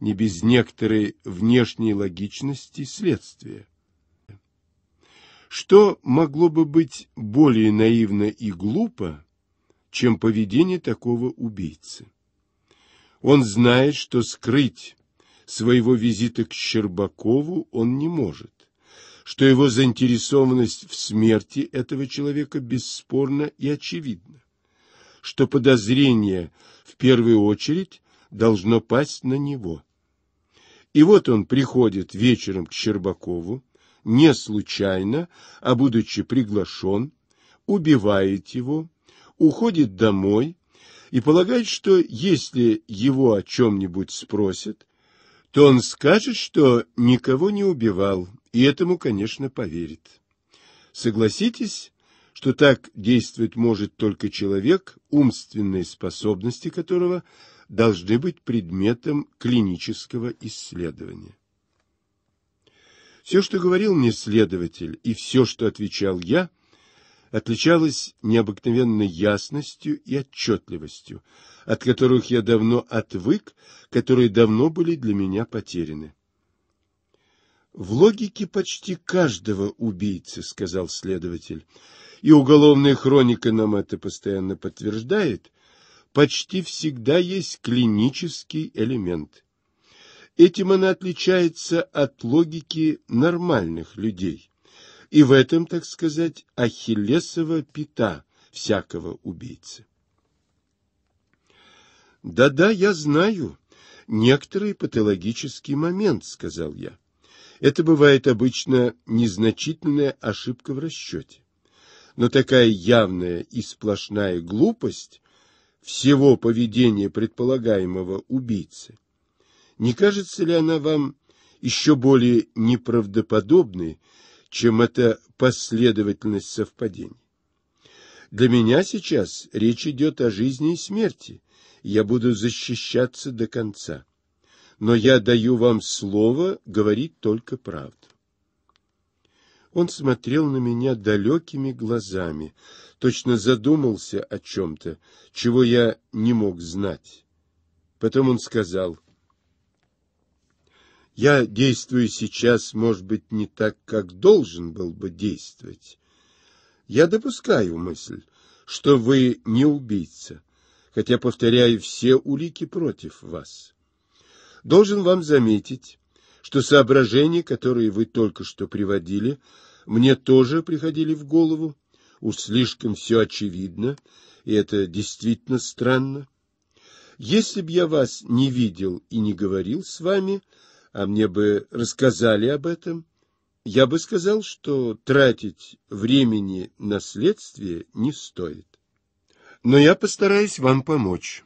не без некоторой внешней логичности следствие. Что могло бы быть более наивно и глупо, чем поведение такого убийцы? Он знает, что скрыть своего визита к Щербакову он не может что его заинтересованность в смерти этого человека бесспорна и очевидна, что подозрение в первую очередь должно пасть на него. И вот он приходит вечером к Щербакову, не случайно, а будучи приглашен, убивает его, уходит домой и полагает, что если его о чем-нибудь спросят, то он скажет, что никого не убивал, и этому, конечно, поверит. Согласитесь, что так действовать может только человек, умственные способности которого должны быть предметом клинического исследования. Все, что говорил мне следователь, и все, что отвечал я, отличалось необыкновенной ясностью и отчетливостью, от которых я давно отвык, которые давно были для меня потеряны. В логике почти каждого убийцы, сказал следователь, и уголовная хроника нам это постоянно подтверждает, почти всегда есть клинический элемент. Этим она отличается от логики нормальных людей. И в этом, так сказать, ахиллесова пята всякого убийцы. «Да-да, я знаю. Некоторый патологический момент», — сказал я. Это бывает обычно незначительная ошибка в расчете. Но такая явная и сплошная глупость всего поведения предполагаемого убийцы, не кажется ли она вам еще более неправдоподобной, чем эта последовательность совпадений? Для меня сейчас речь идет о жизни и смерти. Я буду защищаться до конца но я даю вам слово говорить только правду. Он смотрел на меня далекими глазами, точно задумался о чем-то, чего я не мог знать. Потом он сказал, «Я действую сейчас, может быть, не так, как должен был бы действовать. Я допускаю мысль, что вы не убийца, хотя, повторяю, все улики против вас. Должен вам заметить, что соображения, которые вы только что приводили, мне тоже приходили в голову. Уж слишком все очевидно, и это действительно странно. Если б я вас не видел и не говорил с вами, а мне бы рассказали об этом, я бы сказал, что тратить времени на следствие не стоит. Но я постараюсь вам помочь.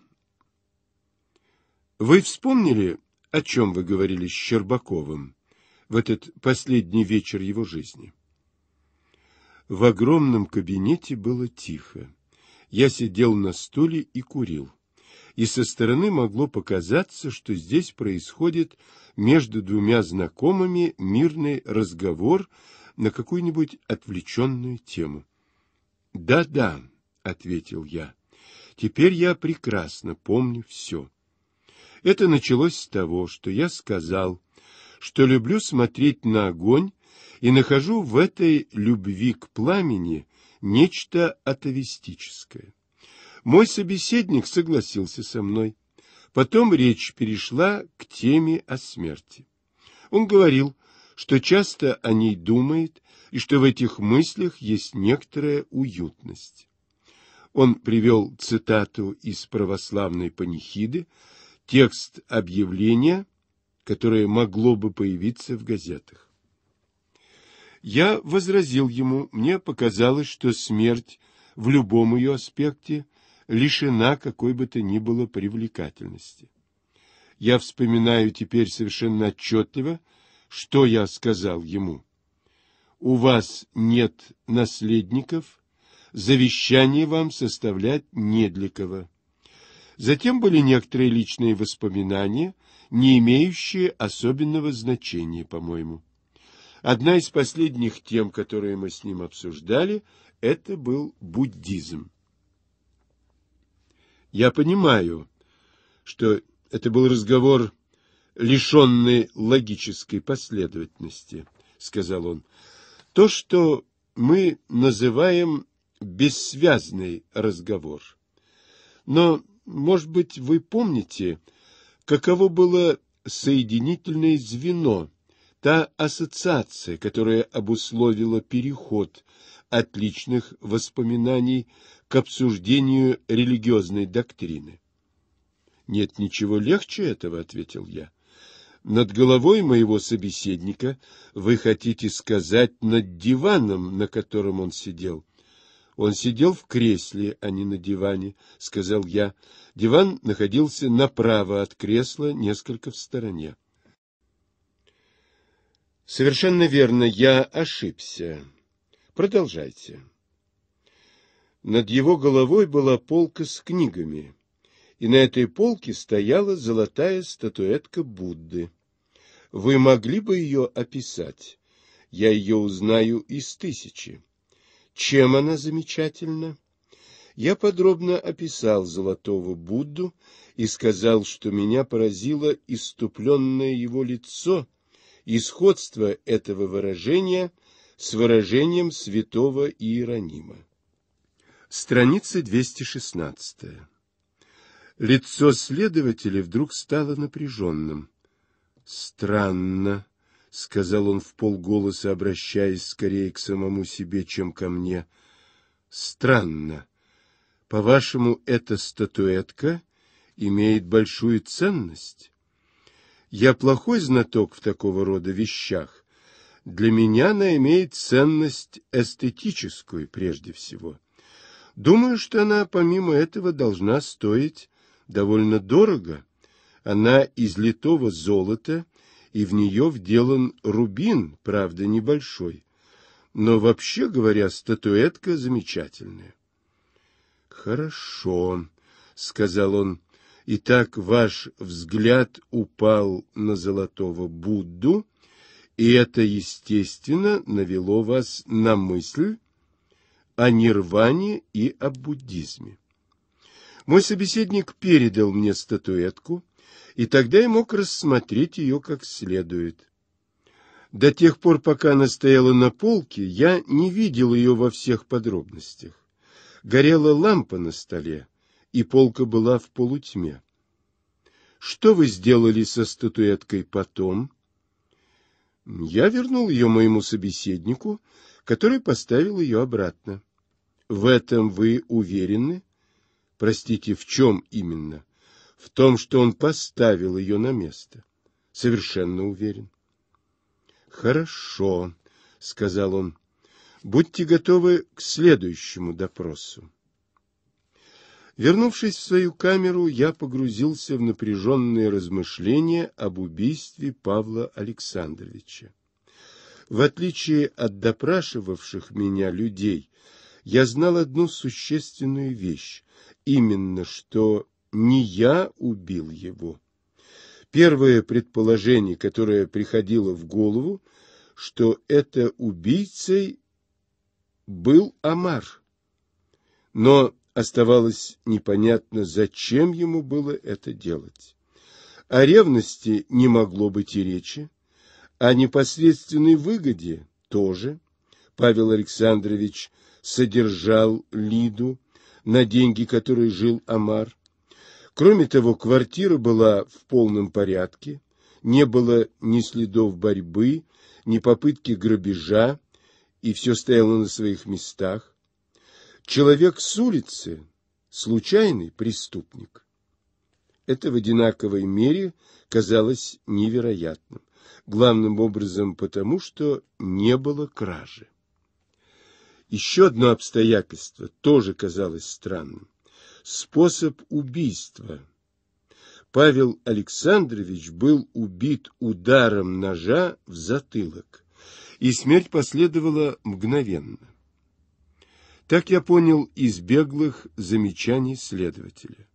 Вы вспомнили, о чем вы говорили с Щербаковым в этот последний вечер его жизни? В огромном кабинете было тихо. Я сидел на стуле и курил. И со стороны могло показаться, что здесь происходит между двумя знакомыми мирный разговор на какую-нибудь отвлеченную тему. «Да, да», — ответил я, — «теперь я прекрасно помню все». Это началось с того, что я сказал, что люблю смотреть на огонь и нахожу в этой любви к пламени нечто атовистическое. Мой собеседник согласился со мной. Потом речь перешла к теме о смерти. Он говорил, что часто о ней думает и что в этих мыслях есть некоторая уютность. Он привел цитату из православной панихиды, текст объявления, которое могло бы появиться в газетах. Я возразил ему, мне показалось, что смерть в любом ее аспекте лишена какой бы то ни было привлекательности. Я вспоминаю теперь совершенно отчетливо, что я сказал ему. «У вас нет наследников, завещание вам составлять не для кого. Затем были некоторые личные воспоминания, не имеющие особенного значения, по-моему. Одна из последних тем, которые мы с ним обсуждали, это был буддизм. Я понимаю, что это был разговор, лишенный логической последовательности, сказал он. То, что мы называем бессвязный разговор. Но может быть, вы помните, каково было соединительное звено, та ассоциация, которая обусловила переход от личных воспоминаний к обсуждению религиозной доктрины. «Нет ничего легче этого», — ответил я. «Над головой моего собеседника вы хотите сказать над диваном, на котором он сидел?» Он сидел в кресле, а не на диване, — сказал я. Диван находился направо от кресла, несколько в стороне. — Совершенно верно, я ошибся. Продолжайте. Над его головой была полка с книгами, и на этой полке стояла золотая статуэтка Будды. Вы могли бы ее описать? Я ее узнаю из тысячи. Чем она замечательна? Я подробно описал золотого Будду и сказал, что меня поразило иступленное его лицо и сходство этого выражения с выражением святого Иеронима. Страница 216. Лицо следователя вдруг стало напряженным. Странно сказал он в полголоса, обращаясь скорее к самому себе, чем ко мне. Странно. По-вашему, эта статуэтка имеет большую ценность? Я плохой знаток в такого рода вещах. Для меня она имеет ценность эстетическую прежде всего. Думаю, что она, помимо этого, должна стоить довольно дорого. Она из литого золота и в нее вделан рубин, правда, небольшой. Но, вообще говоря, статуэтка замечательная. — Хорошо, — сказал он, — и так ваш взгляд упал на золотого Будду, и это, естественно, навело вас на мысль о нирване и о буддизме. Мой собеседник передал мне статуэтку, и тогда я мог рассмотреть ее как следует. До тех пор, пока она стояла на полке, я не видел ее во всех подробностях. Горела лампа на столе, и полка была в полутьме. Что вы сделали со статуэткой потом? Я вернул ее моему собеседнику, который поставил ее обратно. В этом вы уверены? Простите, в чем именно? в том, что он поставил ее на место. Совершенно уверен. «Хорошо», — сказал он, — «будьте готовы к следующему допросу». Вернувшись в свою камеру, я погрузился в напряженные размышления об убийстве Павла Александровича. В отличие от допрашивавших меня людей, я знал одну существенную вещь, именно что не я убил его. Первое предположение, которое приходило в голову, что это убийцей был Амар. Но оставалось непонятно, зачем ему было это делать. О ревности не могло быть и речи, о непосредственной выгоде тоже. Павел Александрович содержал Лиду на деньги, которые жил Амар. Кроме того, квартира была в полном порядке, не было ни следов борьбы, ни попытки грабежа, и все стояло на своих местах. Человек с улицы – случайный преступник. Это в одинаковой мере казалось невероятным, главным образом потому, что не было кражи. Еще одно обстоятельство тоже казалось странным способ убийства. Павел Александрович был убит ударом ножа в затылок, и смерть последовала мгновенно. Так я понял из беглых замечаний следователя.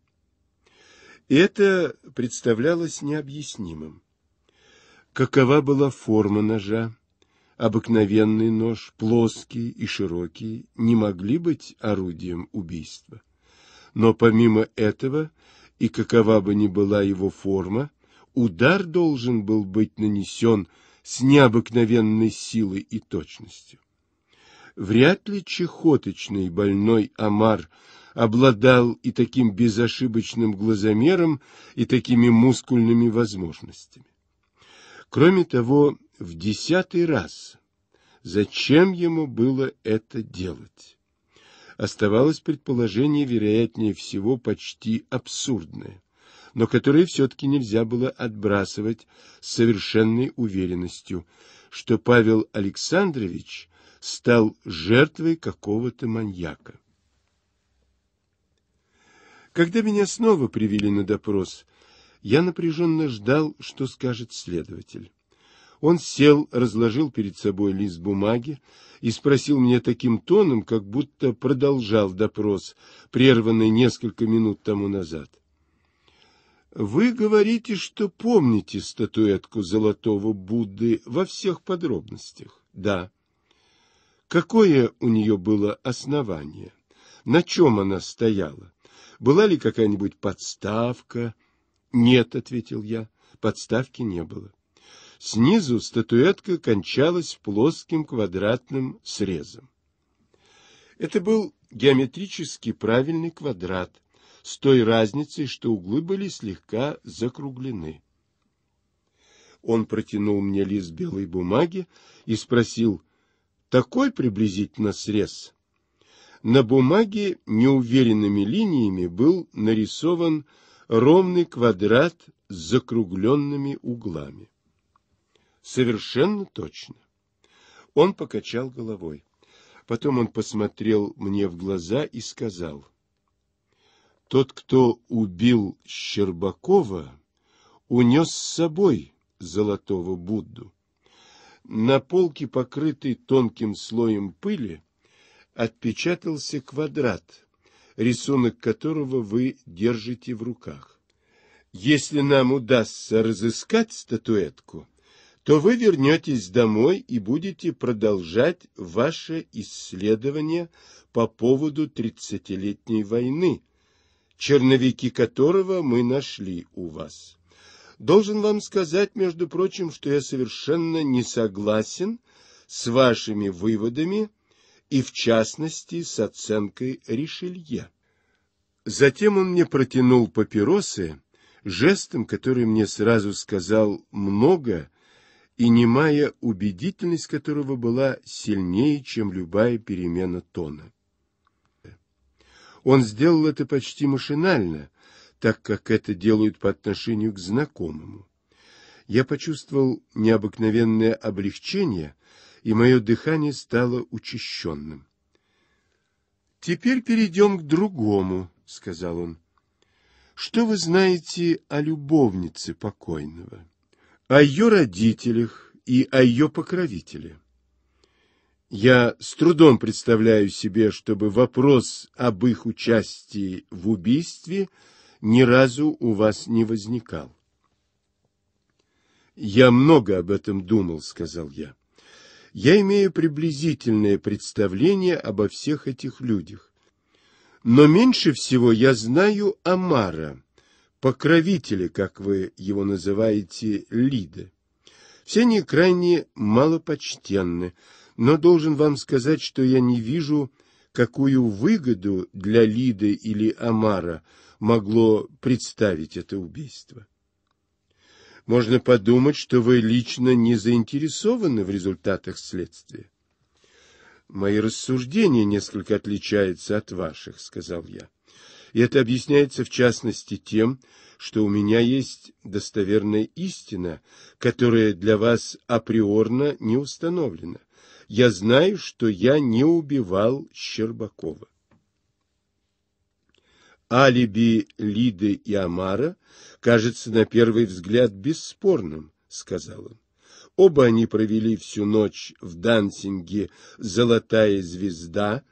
это представлялось необъяснимым. Какова была форма ножа? Обыкновенный нож, плоский и широкий, не могли быть орудием убийства. Но помимо этого, и какова бы ни была его форма, удар должен был быть нанесен с необыкновенной силой и точностью. Вряд ли чехоточный больной Амар обладал и таким безошибочным глазомером, и такими мускульными возможностями. Кроме того, в десятый раз зачем ему было это делать? оставалось предположение, вероятнее всего, почти абсурдное, но которое все-таки нельзя было отбрасывать с совершенной уверенностью, что Павел Александрович стал жертвой какого-то маньяка. Когда меня снова привели на допрос, я напряженно ждал, что скажет следователь. Он сел, разложил перед собой лист бумаги и спросил меня таким тоном, как будто продолжал допрос, прерванный несколько минут тому назад. «Вы говорите, что помните статуэтку золотого Будды во всех подробностях?» «Да». «Какое у нее было основание? На чем она стояла? Была ли какая-нибудь подставка?» «Нет», — ответил я, — «подставки не было». Снизу статуэтка кончалась плоским квадратным срезом. Это был геометрически правильный квадрат, с той разницей, что углы были слегка закруглены. Он протянул мне лист белой бумаги и спросил, «Такой приблизительно срез?» На бумаге неуверенными линиями был нарисован ровный квадрат с закругленными углами. Совершенно точно. Он покачал головой. Потом он посмотрел мне в глаза и сказал. Тот, кто убил Щербакова, унес с собой золотого Будду. На полке, покрытой тонким слоем пыли, отпечатался квадрат, рисунок которого вы держите в руках. Если нам удастся разыскать статуэтку, то вы вернетесь домой и будете продолжать ваше исследование по поводу тридцатилетней войны, черновики которого мы нашли у вас. Должен вам сказать, между прочим, что я совершенно не согласен с вашими выводами и, в частности, с оценкой Ришелье. Затем он мне протянул папиросы, жестом, который мне сразу сказал много и немая убедительность которого была сильнее, чем любая перемена тона. Он сделал это почти машинально, так как это делают по отношению к знакомому. Я почувствовал необыкновенное облегчение, и мое дыхание стало учащенным. «Теперь перейдем к другому», — сказал он. «Что вы знаете о любовнице покойного?» о ее родителях и о ее покровителе. Я с трудом представляю себе, чтобы вопрос об их участии в убийстве ни разу у вас не возникал. «Я много об этом думал», — сказал я. «Я имею приблизительное представление обо всех этих людях. Но меньше всего я знаю о Амара, покровители, как вы его называете, Лиды, Все они крайне малопочтенны, но должен вам сказать, что я не вижу, какую выгоду для Лиды или Амара могло представить это убийство. Можно подумать, что вы лично не заинтересованы в результатах следствия. «Мои рассуждения несколько отличаются от ваших», — сказал я. И это объясняется в частности тем, что у меня есть достоверная истина, которая для вас априорно не установлена. Я знаю, что я не убивал Щербакова. Алиби Лиды и Амара кажется на первый взгляд бесспорным, сказал он. Оба они провели всю ночь в дансинге «Золотая звезда»,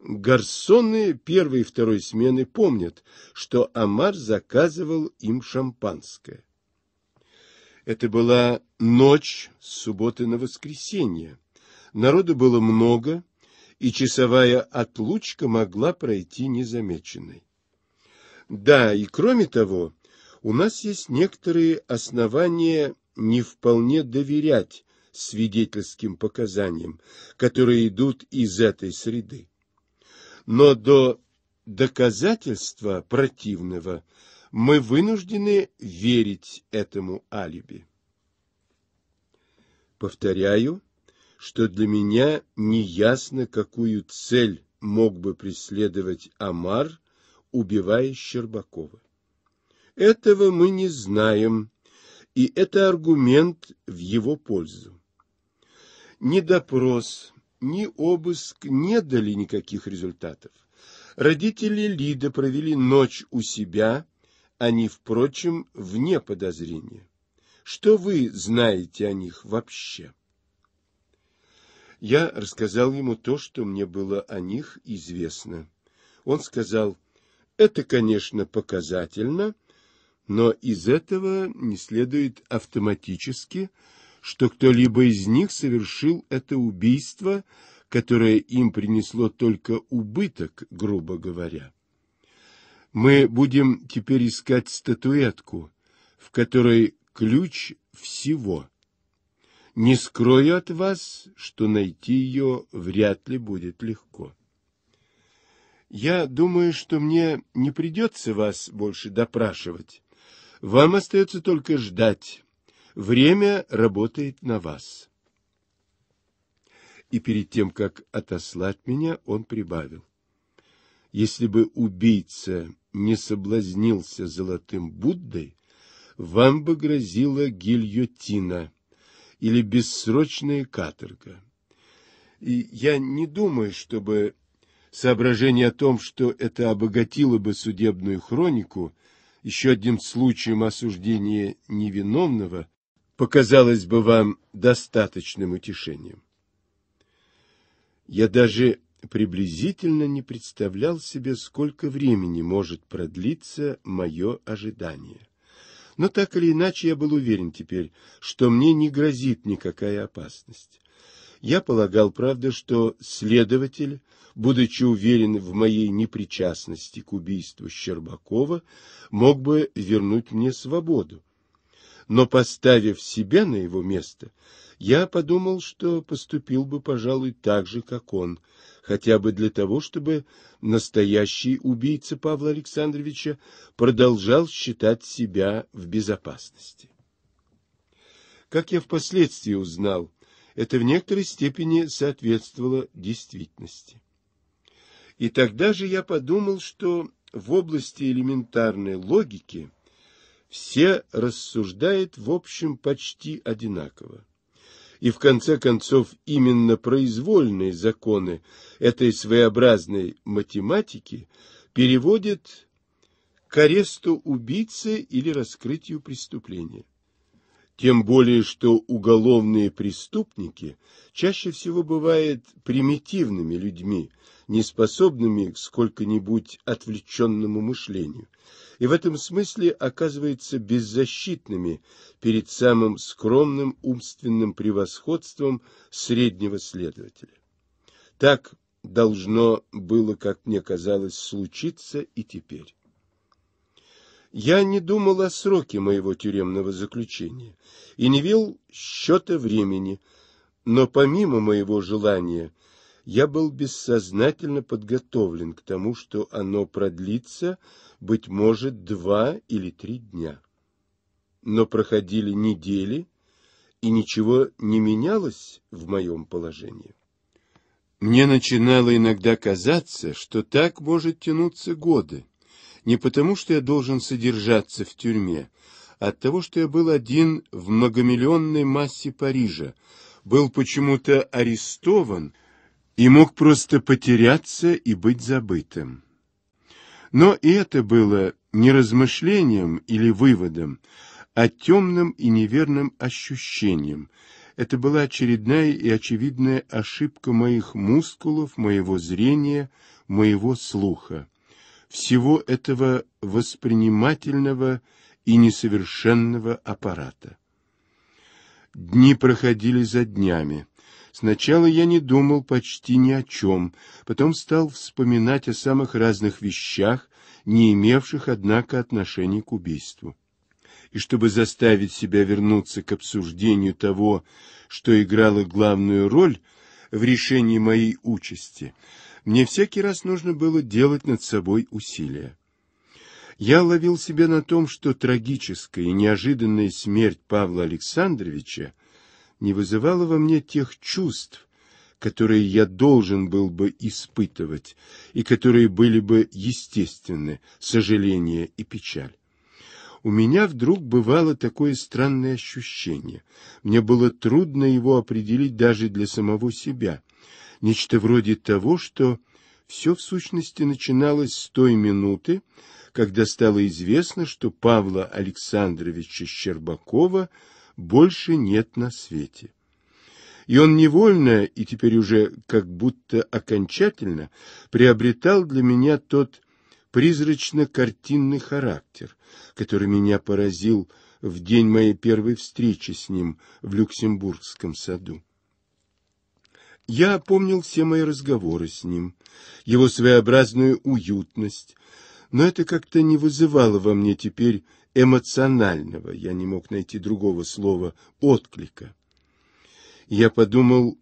Гарсоны первой и второй смены помнят, что Амар заказывал им шампанское. Это была ночь с субботы на воскресенье. Народу было много, и часовая отлучка могла пройти незамеченной. Да, и кроме того, у нас есть некоторые основания не вполне доверять свидетельским показаниям, которые идут из этой среды но до доказательства противного мы вынуждены верить этому алиби. Повторяю, что для меня неясно, какую цель мог бы преследовать Амар, убивая Щербакова. Этого мы не знаем, и это аргумент в его пользу. Ни допрос, ни обыск не дали никаких результатов. Родители Лиды провели ночь у себя, они, впрочем, вне подозрения. Что вы знаете о них вообще? Я рассказал ему то, что мне было о них известно. Он сказал, это, конечно, показательно, но из этого не следует автоматически что кто-либо из них совершил это убийство, которое им принесло только убыток, грубо говоря. Мы будем теперь искать статуэтку, в которой ключ всего. Не скрою от вас, что найти ее вряд ли будет легко. Я думаю, что мне не придется вас больше допрашивать. Вам остается только ждать, Время работает на вас. И перед тем, как отослать меня, он прибавил. Если бы убийца не соблазнился золотым Буддой, вам бы грозила гильотина или бессрочная каторга. И я не думаю, чтобы соображение о том, что это обогатило бы судебную хронику, еще одним случаем осуждения невиновного, показалось бы вам достаточным утешением. Я даже приблизительно не представлял себе, сколько времени может продлиться мое ожидание. Но так или иначе я был уверен теперь, что мне не грозит никакая опасность. Я полагал, правда, что следователь, будучи уверен в моей непричастности к убийству Щербакова, мог бы вернуть мне свободу, но, поставив себя на его место, я подумал, что поступил бы, пожалуй, так же, как он, хотя бы для того, чтобы настоящий убийца Павла Александровича продолжал считать себя в безопасности. Как я впоследствии узнал, это в некоторой степени соответствовало действительности. И тогда же я подумал, что в области элементарной логики – все рассуждают в общем почти одинаково. И в конце концов именно произвольные законы этой своеобразной математики переводят к аресту убийцы или раскрытию преступления. Тем более, что уголовные преступники чаще всего бывают примитивными людьми, неспособными к сколько-нибудь отвлеченному мышлению, и в этом смысле оказывается беззащитными перед самым скромным умственным превосходством среднего следователя. Так должно было, как мне казалось, случиться и теперь. Я не думал о сроке моего тюремного заключения и не вел счета времени, но помимо моего желания – я был бессознательно подготовлен к тому, что оно продлится, быть может, два или три дня. Но проходили недели, и ничего не менялось в моем положении. Мне начинало иногда казаться, что так может тянуться годы. Не потому, что я должен содержаться в тюрьме, а от того, что я был один в многомиллионной массе Парижа, был почему-то арестован, и мог просто потеряться и быть забытым. Но и это было не размышлением или выводом, а темным и неверным ощущением. Это была очередная и очевидная ошибка моих мускулов, моего зрения, моего слуха, всего этого воспринимательного и несовершенного аппарата. Дни проходили за днями, Сначала я не думал почти ни о чем, потом стал вспоминать о самых разных вещах, не имевших, однако, отношения к убийству. И чтобы заставить себя вернуться к обсуждению того, что играло главную роль в решении моей участи, мне всякий раз нужно было делать над собой усилия. Я ловил себя на том, что трагическая и неожиданная смерть Павла Александровича — не вызывало во мне тех чувств, которые я должен был бы испытывать и которые были бы естественны, сожаление и печаль. У меня вдруг бывало такое странное ощущение. Мне было трудно его определить даже для самого себя. Нечто вроде того, что все в сущности начиналось с той минуты, когда стало известно, что Павла Александровича Щербакова – больше нет на свете. И он невольно, и теперь уже как будто окончательно, приобретал для меня тот призрачно-картинный характер, который меня поразил в день моей первой встречи с ним в Люксембургском саду. Я помнил все мои разговоры с ним, его своеобразную уютность, но это как-то не вызывало во мне теперь эмоционального, я не мог найти другого слова, отклика. Я подумал,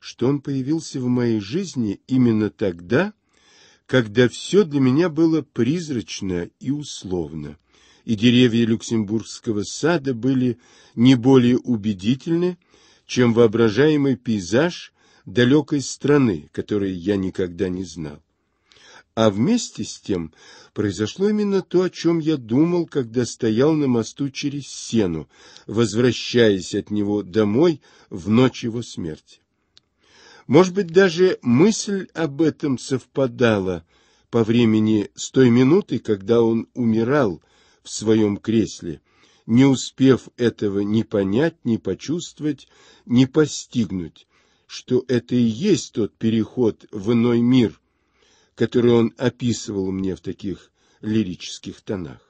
что он появился в моей жизни именно тогда, когда все для меня было призрачно и условно, и деревья Люксембургского сада были не более убедительны, чем воображаемый пейзаж далекой страны, который я никогда не знал. А вместе с тем произошло именно то, о чем я думал, когда стоял на мосту через сену, возвращаясь от него домой в ночь его смерти. Может быть, даже мысль об этом совпадала по времени с той минуты, когда он умирал в своем кресле, не успев этого ни понять, ни почувствовать, ни постигнуть, что это и есть тот переход в иной мир – которые он описывал мне в таких лирических тонах.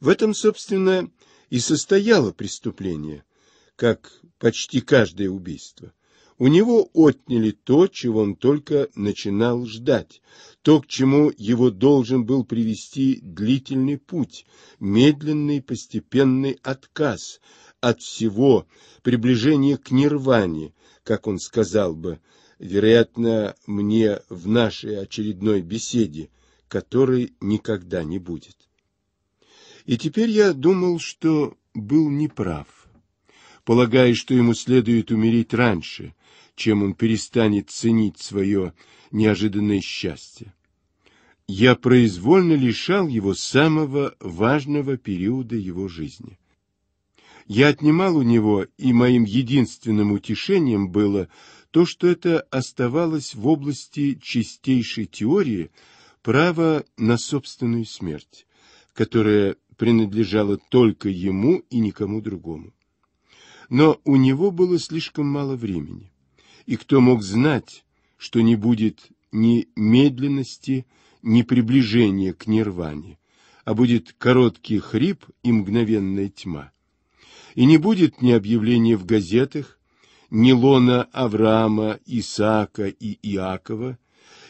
В этом, собственно, и состояло преступление, как почти каждое убийство. У него отняли то, чего он только начинал ждать, то, к чему его должен был привести длительный путь, медленный постепенный отказ от всего, приближение к нирване, как он сказал бы, вероятно, мне в нашей очередной беседе, которой никогда не будет. И теперь я думал, что был неправ, полагая, что ему следует умереть раньше, чем он перестанет ценить свое неожиданное счастье. Я произвольно лишал его самого важного периода его жизни. Я отнимал у него, и моим единственным утешением было – то, что это оставалось в области чистейшей теории право на собственную смерть, которая принадлежала только ему и никому другому. Но у него было слишком мало времени, и кто мог знать, что не будет ни медленности, ни приближения к нирване, а будет короткий хрип и мгновенная тьма. И не будет ни объявления в газетах, Нилона Авраама, Исаака и Иакова,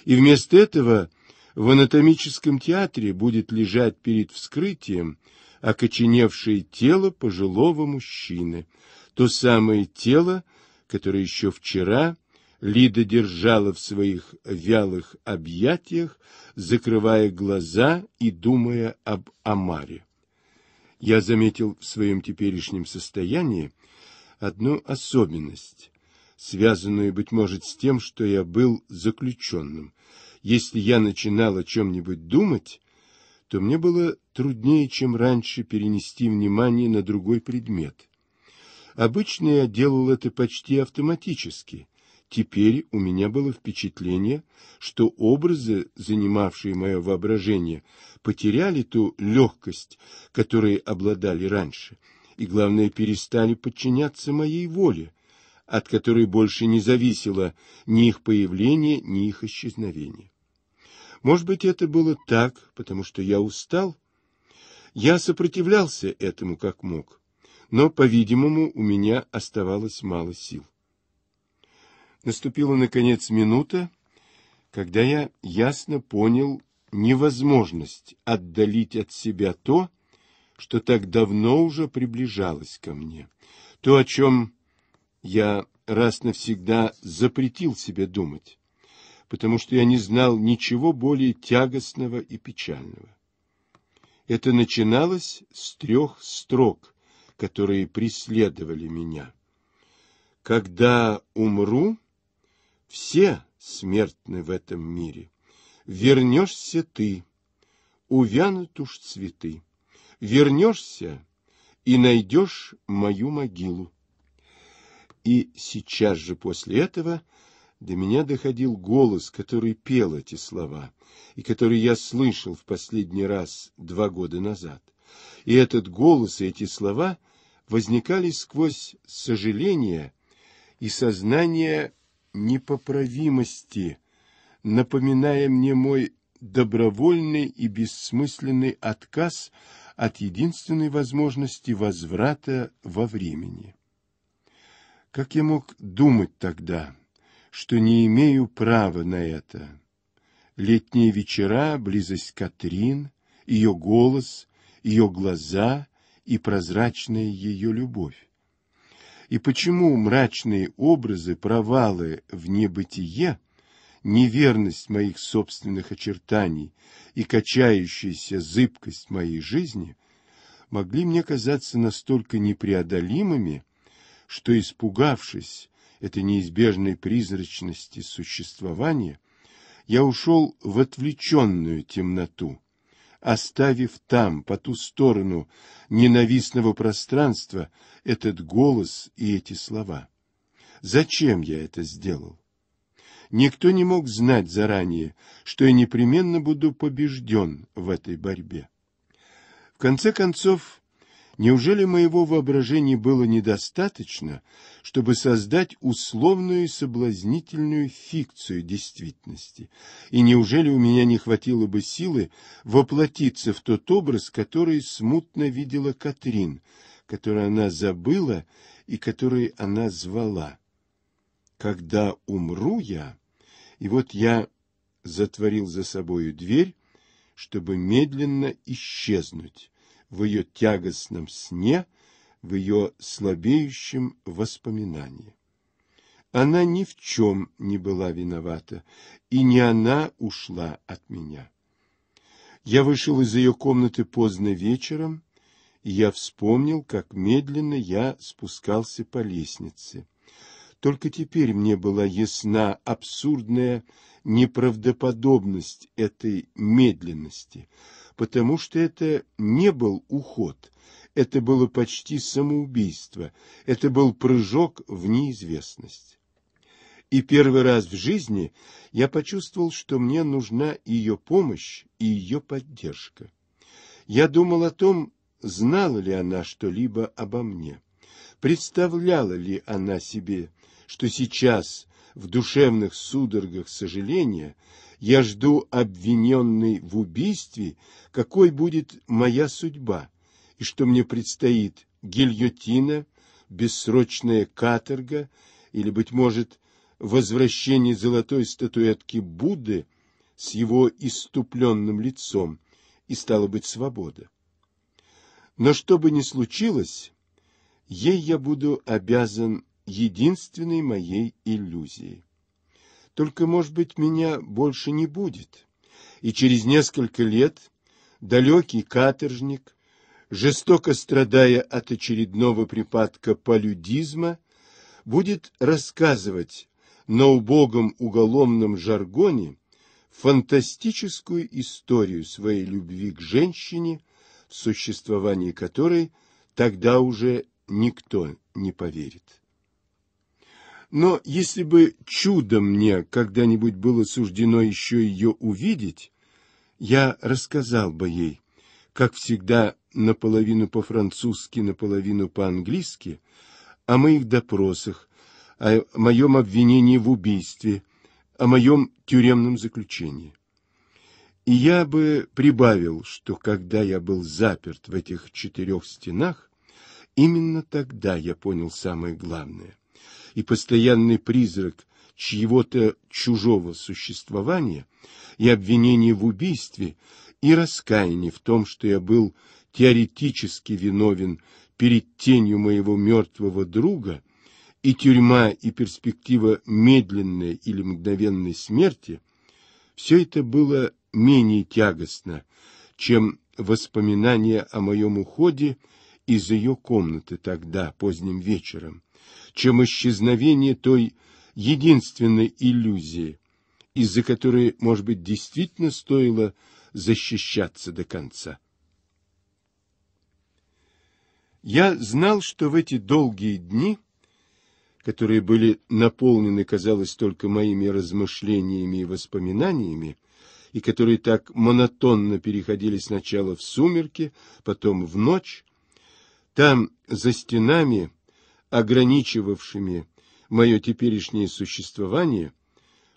и вместо этого в анатомическом театре будет лежать перед вскрытием окоченевшее тело пожилого мужчины, то самое тело, которое еще вчера Лида держала в своих вялых объятиях, закрывая глаза и думая об Амаре. Я заметил в своем теперешнем состоянии, одну особенность, связанную, быть может, с тем, что я был заключенным. Если я начинал о чем-нибудь думать, то мне было труднее, чем раньше, перенести внимание на другой предмет. Обычно я делал это почти автоматически. Теперь у меня было впечатление, что образы, занимавшие мое воображение, потеряли ту легкость, которой обладали раньше — и, главное, перестали подчиняться моей воле, от которой больше не зависело ни их появление, ни их исчезновение. Может быть, это было так, потому что я устал? Я сопротивлялся этому как мог, но, по-видимому, у меня оставалось мало сил. Наступила, наконец, минута, когда я ясно понял невозможность отдалить от себя то, что так давно уже приближалось ко мне, то, о чем я раз навсегда запретил себе думать, потому что я не знал ничего более тягостного и печального. Это начиналось с трех строк, которые преследовали меня. «Когда умру, все смертны в этом мире. Вернешься ты, увянут уж цветы» вернешься и найдешь мою могилу. И сейчас же после этого до меня доходил голос, который пел эти слова, и который я слышал в последний раз два года назад. И этот голос и эти слова возникали сквозь сожаление и сознание непоправимости, напоминая мне мой добровольный и бессмысленный отказ от единственной возможности возврата во времени. Как я мог думать тогда, что не имею права на это? Летние вечера, близость Катрин, ее голос, ее глаза и прозрачная ее любовь. И почему мрачные образы, провалы в небытие — неверность моих собственных очертаний и качающаяся зыбкость моей жизни могли мне казаться настолько непреодолимыми, что, испугавшись этой неизбежной призрачности существования, я ушел в отвлеченную темноту, оставив там, по ту сторону ненавистного пространства, этот голос и эти слова. Зачем я это сделал? Никто не мог знать заранее, что я непременно буду побежден в этой борьбе. В конце концов, неужели моего воображения было недостаточно, чтобы создать условную и соблазнительную фикцию действительности? И неужели у меня не хватило бы силы воплотиться в тот образ, который смутно видела Катрин, который она забыла и который она звала? Когда умру я, и вот я затворил за собою дверь, чтобы медленно исчезнуть в ее тягостном сне, в ее слабеющем воспоминании. Она ни в чем не была виновата, и не она ушла от меня. Я вышел из ее комнаты поздно вечером, и я вспомнил, как медленно я спускался по лестнице. Только теперь мне была ясна абсурдная неправдоподобность этой медленности, потому что это не был уход, это было почти самоубийство, это был прыжок в неизвестность. И первый раз в жизни я почувствовал, что мне нужна ее помощь и ее поддержка. Я думал о том, знала ли она что-либо обо мне, представляла ли она себе что сейчас, в душевных судорогах сожаления, я жду обвиненный в убийстве, какой будет моя судьба, и что мне предстоит гильотина, бессрочная каторга или, быть может, возвращение золотой статуэтки Будды с его иступленным лицом, и, стало быть, свобода. Но что бы ни случилось, ей я буду обязан единственной моей иллюзией. Только, может быть, меня больше не будет, и через несколько лет далекий каторжник, жестоко страдая от очередного припадка полюдизма, будет рассказывать на убогом уголовном жаргоне фантастическую историю своей любви к женщине, в существовании которой тогда уже никто не поверит. Но если бы чудо мне когда-нибудь было суждено еще ее увидеть, я рассказал бы ей, как всегда, наполовину по-французски, наполовину по-английски, о моих допросах, о моем обвинении в убийстве, о моем тюремном заключении. И я бы прибавил, что когда я был заперт в этих четырех стенах, именно тогда я понял самое главное и постоянный призрак чьего-то чужого существования, и обвинение в убийстве, и раскаяние в том, что я был теоретически виновен перед тенью моего мертвого друга, и тюрьма, и перспектива медленной или мгновенной смерти, все это было менее тягостно, чем воспоминания о моем уходе из ее комнаты тогда, поздним вечером, чем исчезновение той единственной иллюзии, из-за которой, может быть, действительно стоило защищаться до конца. Я знал, что в эти долгие дни, которые были наполнены, казалось, только моими размышлениями и воспоминаниями, и которые так монотонно переходили сначала в сумерки, потом в ночь, там, за стенами, ограничивавшими мое теперешнее существование,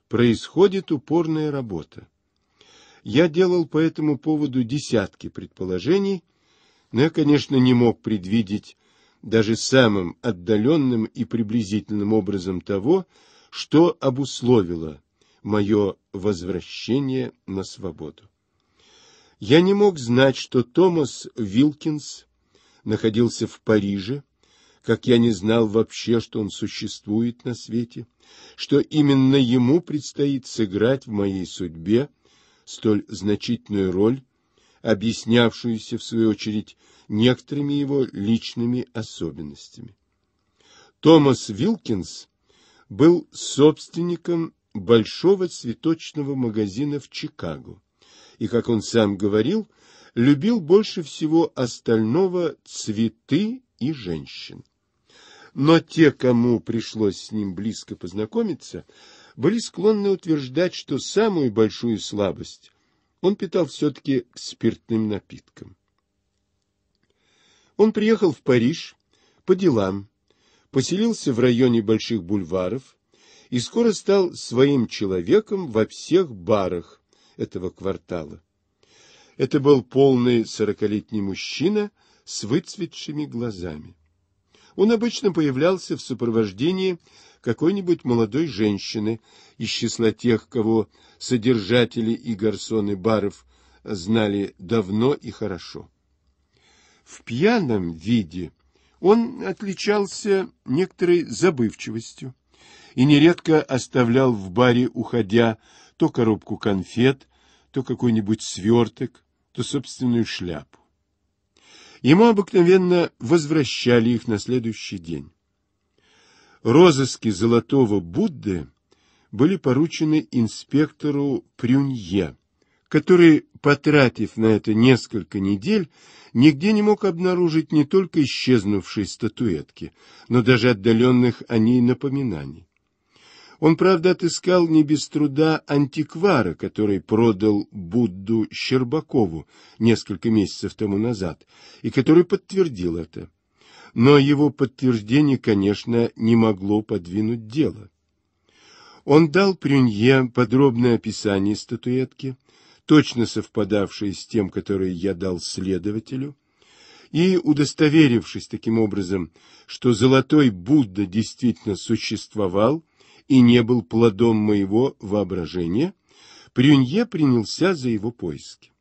происходит упорная работа. Я делал по этому поводу десятки предположений, но я, конечно, не мог предвидеть даже самым отдаленным и приблизительным образом того, что обусловило мое возвращение на свободу. Я не мог знать, что Томас Вилкинс находился в Париже, как я не знал вообще, что он существует на свете, что именно ему предстоит сыграть в моей судьбе столь значительную роль, объяснявшуюся, в свою очередь, некоторыми его личными особенностями. Томас Вилкинс был собственником большого цветочного магазина в Чикаго и, как он сам говорил, любил больше всего остального цветы и женщин но те, кому пришлось с ним близко познакомиться, были склонны утверждать, что самую большую слабость он питал все-таки к спиртным напиткам. Он приехал в Париж по делам, поселился в районе больших бульваров и скоро стал своим человеком во всех барах этого квартала. Это был полный сорокалетний мужчина с выцветшими глазами. Он обычно появлялся в сопровождении какой-нибудь молодой женщины из числа тех, кого содержатели и гарсоны баров знали давно и хорошо. В пьяном виде он отличался некоторой забывчивостью и нередко оставлял в баре, уходя, то коробку конфет, то какой-нибудь сверток, то собственную шляпу. Ему обыкновенно возвращали их на следующий день. Розыски золотого Будды были поручены инспектору Прюнье, который, потратив на это несколько недель, нигде не мог обнаружить не только исчезнувшей статуэтки, но даже отдаленных о ней напоминаний. Он, правда, отыскал не без труда антиквара, который продал Будду Щербакову несколько месяцев тому назад, и который подтвердил это. Но его подтверждение, конечно, не могло подвинуть дело. Он дал Прюнье подробное описание статуэтки, точно совпадавшее с тем, которое я дал следователю, и, удостоверившись таким образом, что золотой Будда действительно существовал, и не был плодом моего воображения, Прюнье принялся за его поиски.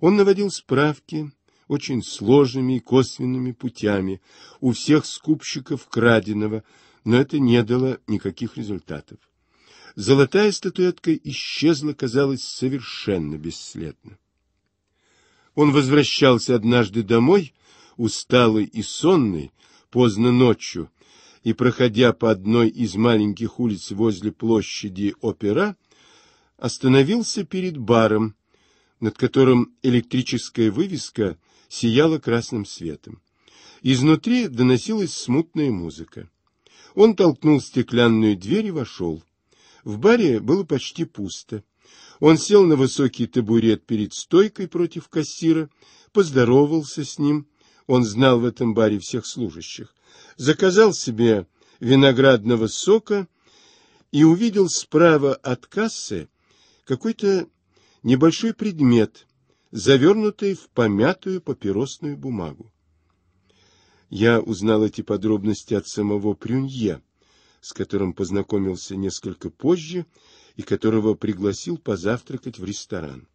Он наводил справки очень сложными и косвенными путями у всех скупщиков краденого, но это не дало никаких результатов. Золотая статуэтка исчезла, казалось, совершенно бесследно. Он возвращался однажды домой, усталый и сонный, поздно ночью, и, проходя по одной из маленьких улиц возле площади Опера, остановился перед баром, над которым электрическая вывеска сияла красным светом. Изнутри доносилась смутная музыка. Он толкнул стеклянную дверь и вошел. В баре было почти пусто. Он сел на высокий табурет перед стойкой против кассира, поздоровался с ним. Он знал в этом баре всех служащих заказал себе виноградного сока и увидел справа от кассы какой-то небольшой предмет, завернутый в помятую папиросную бумагу. Я узнал эти подробности от самого Прюнье, с которым познакомился несколько позже и которого пригласил позавтракать в ресторан.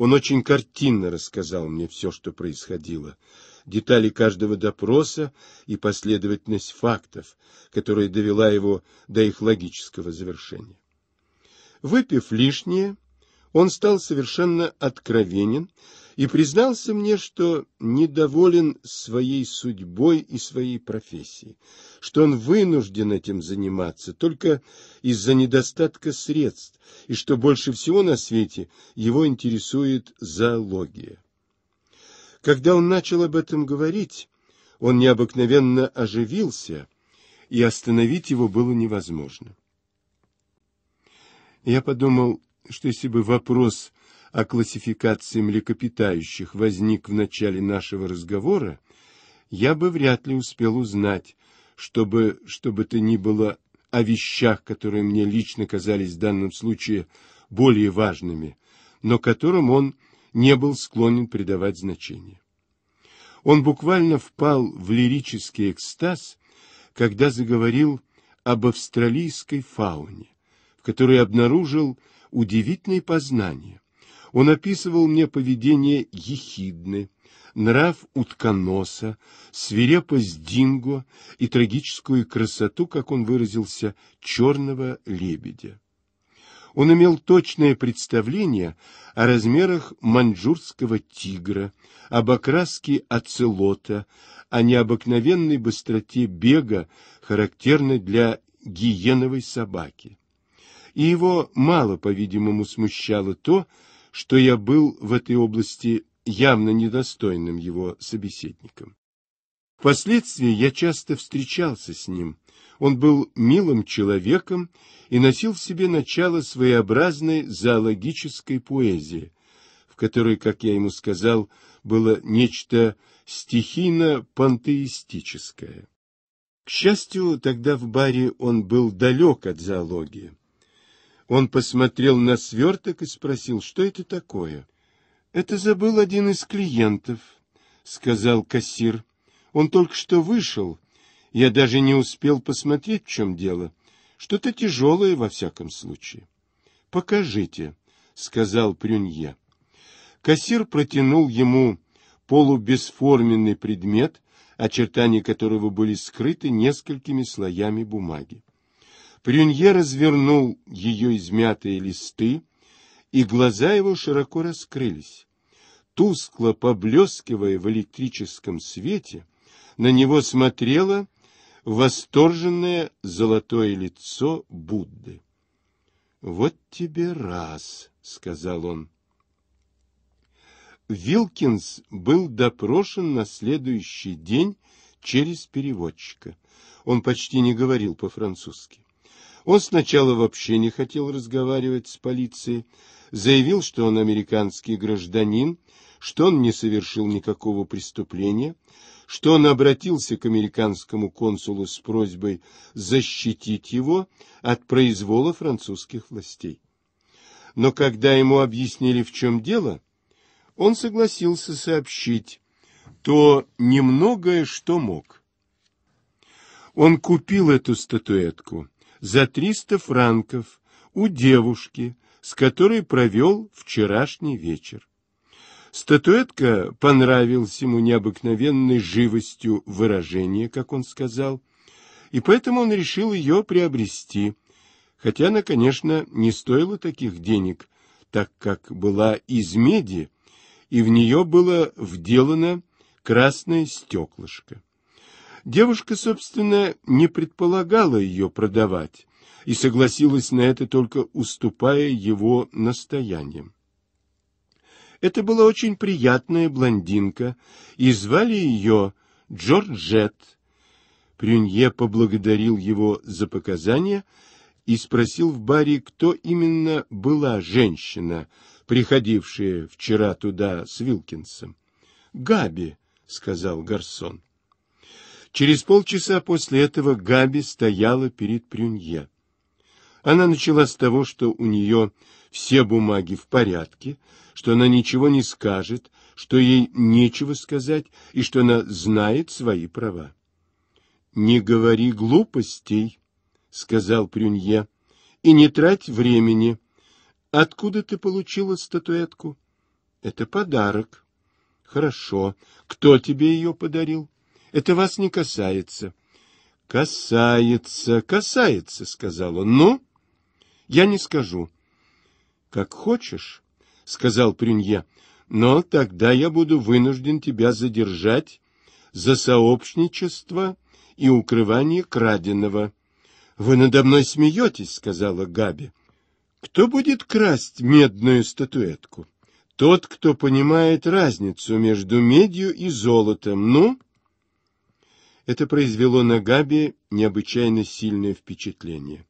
Он очень картинно рассказал мне все, что происходило, детали каждого допроса и последовательность фактов, которая довела его до их логического завершения. Выпив лишнее, он стал совершенно откровенен и признался мне, что недоволен своей судьбой и своей профессией, что он вынужден этим заниматься только из-за недостатка средств, и что больше всего на свете его интересует зоология. Когда он начал об этом говорить, он необыкновенно оживился, и остановить его было невозможно. Я подумал, что если бы вопрос о классификации млекопитающих возник в начале нашего разговора, я бы вряд ли успел узнать, чтобы, чтобы бы то ни было о вещах, которые мне лично казались в данном случае более важными, но которым он не был склонен придавать значение. Он буквально впал в лирический экстаз, когда заговорил об австралийской фауне, в которой обнаружил удивительные познания, он описывал мне поведение ехидны, нрав утконоса, свирепость динго и трагическую красоту, как он выразился, черного лебедя. Он имел точное представление о размерах маньчжурского тигра, об окраске оцелота, о необыкновенной быстроте бега, характерной для гиеновой собаки. И его мало, по-видимому, смущало то, что что я был в этой области явно недостойным его собеседником. Впоследствии я часто встречался с ним. Он был милым человеком и носил в себе начало своеобразной зоологической поэзии, в которой, как я ему сказал, было нечто стихийно-пантеистическое. К счастью, тогда в баре он был далек от зоологии он посмотрел на сверток и спросил, что это такое. — Это забыл один из клиентов, — сказал кассир. — Он только что вышел. Я даже не успел посмотреть, в чем дело. Что-то тяжелое, во всяком случае. — Покажите, — сказал Прюнье. Кассир протянул ему полубесформенный предмет, очертания которого были скрыты несколькими слоями бумаги. Прюнье развернул ее измятые листы, и глаза его широко раскрылись. Тускло поблескивая в электрическом свете, на него смотрело восторженное золотое лицо Будды. «Вот тебе раз», — сказал он. Вилкинс был допрошен на следующий день через переводчика. Он почти не говорил по-французски. Он сначала вообще не хотел разговаривать с полицией, заявил, что он американский гражданин, что он не совершил никакого преступления, что он обратился к американскому консулу с просьбой защитить его от произвола французских властей. Но когда ему объяснили, в чем дело, он согласился сообщить то немногое, что мог. Он купил эту статуэтку за 300 франков у девушки, с которой провел вчерашний вечер. Статуэтка понравилась ему необыкновенной живостью выражения, как он сказал, и поэтому он решил ее приобрести, хотя она, конечно, не стоила таких денег, так как была из меди, и в нее было вделано красное стеклышко. Девушка, собственно, не предполагала ее продавать и согласилась на это, только уступая его настояниям. Это была очень приятная блондинка, и звали ее Джорджет. Прюнье поблагодарил его за показания и спросил в баре, кто именно была женщина, приходившая вчера туда с Вилкинсом. — Габи, — сказал Гарсон. — Через полчаса после этого Габи стояла перед Прюнье. Она начала с того, что у нее все бумаги в порядке, что она ничего не скажет, что ей нечего сказать и что она знает свои права. «Не говори глупостей», — сказал Прюнье, — «и не трать времени. Откуда ты получила статуэтку?» «Это подарок». «Хорошо. Кто тебе ее подарил?» Это вас не касается. — Касается, касается, — сказал он. — Ну? — Я не скажу. — Как хочешь, — сказал Прюнье, — но тогда я буду вынужден тебя задержать за сообщничество и укрывание краденого. — Вы надо мной смеетесь, — сказала Габи. — Кто будет красть медную статуэтку? — Тот, кто понимает разницу между медью и золотом. Ну? — это произвело на Габи необычайно сильное впечатление.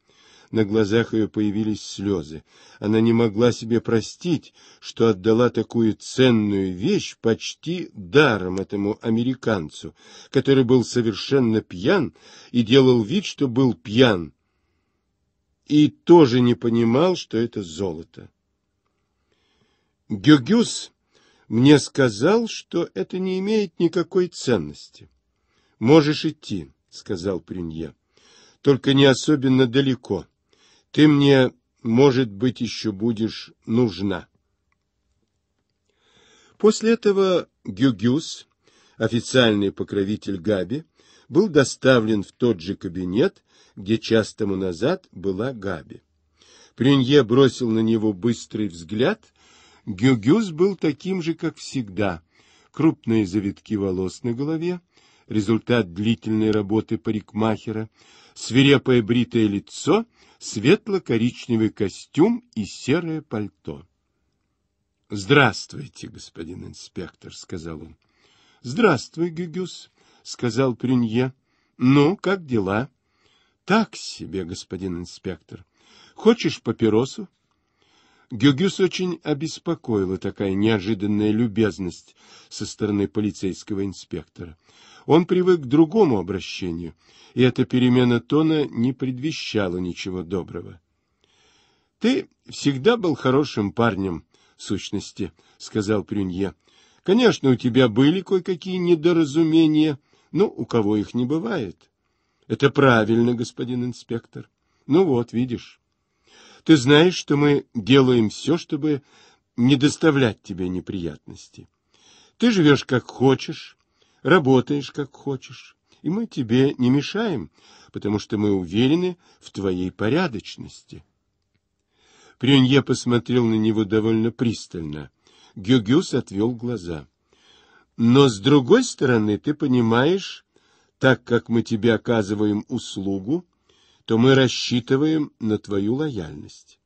На глазах ее появились слезы. Она не могла себе простить, что отдала такую ценную вещь почти даром этому американцу, который был совершенно пьян и делал вид, что был пьян, и тоже не понимал, что это золото. Гюгюс мне сказал, что это не имеет никакой ценности. Можешь идти, сказал Принье. Только не особенно далеко. Ты мне, может быть, еще будешь нужна. После этого Гюгюс, официальный покровитель Габи, был доставлен в тот же кабинет, где час тому назад была Габи. Принье бросил на него быстрый взгляд. Гюгюс был таким же, как всегда. Крупные завитки волос на голове, результат длительной работы парикмахера, свирепое бритое лицо, светло-коричневый костюм и серое пальто. — Здравствуйте, господин инспектор, — сказал он. — Здравствуй, Гюгюс, — сказал Прюнье. — Ну, как дела? — Так себе, господин инспектор. Хочешь папиросу? — Гюгюс очень обеспокоила такая неожиданная любезность со стороны полицейского инспектора. Он привык к другому обращению, и эта перемена тона не предвещала ничего доброго. — Ты всегда был хорошим парнем, в сущности, — сказал Прюнье. — Конечно, у тебя были кое-какие недоразумения, но у кого их не бывает. — Это правильно, господин инспектор. Ну вот, видишь. Ты знаешь, что мы делаем все, чтобы не доставлять тебе неприятности. Ты живешь как хочешь, работаешь как хочешь, и мы тебе не мешаем, потому что мы уверены в твоей порядочности. Прюнье посмотрел на него довольно пристально. Гюгюс отвел глаза. Но, с другой стороны, ты понимаешь, так как мы тебе оказываем услугу, то мы рассчитываем на твою лояльность.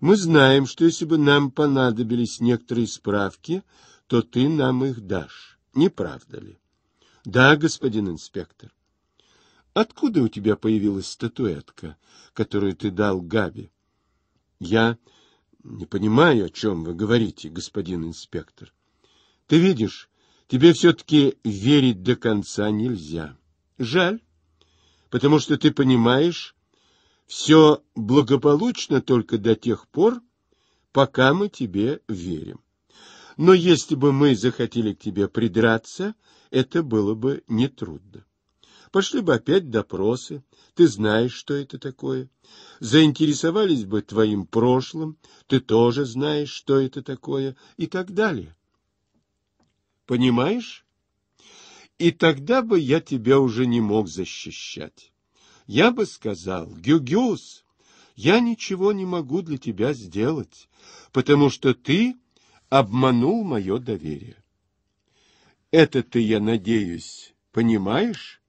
Мы знаем, что если бы нам понадобились некоторые справки, то ты нам их дашь. Не правда ли? Да, господин инспектор. Откуда у тебя появилась статуэтка, которую ты дал Габи? Я не понимаю, о чем вы говорите, господин инспектор. Ты видишь, тебе все-таки верить до конца нельзя. Жаль, потому что ты понимаешь, все благополучно только до тех пор, пока мы тебе верим. Но если бы мы захотели к тебе придраться, это было бы нетрудно. Пошли бы опять допросы, ты знаешь, что это такое. Заинтересовались бы твоим прошлым, ты тоже знаешь, что это такое, и так далее. Понимаешь? И тогда бы я тебя уже не мог защищать. Я бы сказал, Гюгюс, я ничего не могу для тебя сделать, потому что ты обманул мое доверие. Это ты, я надеюсь, понимаешь?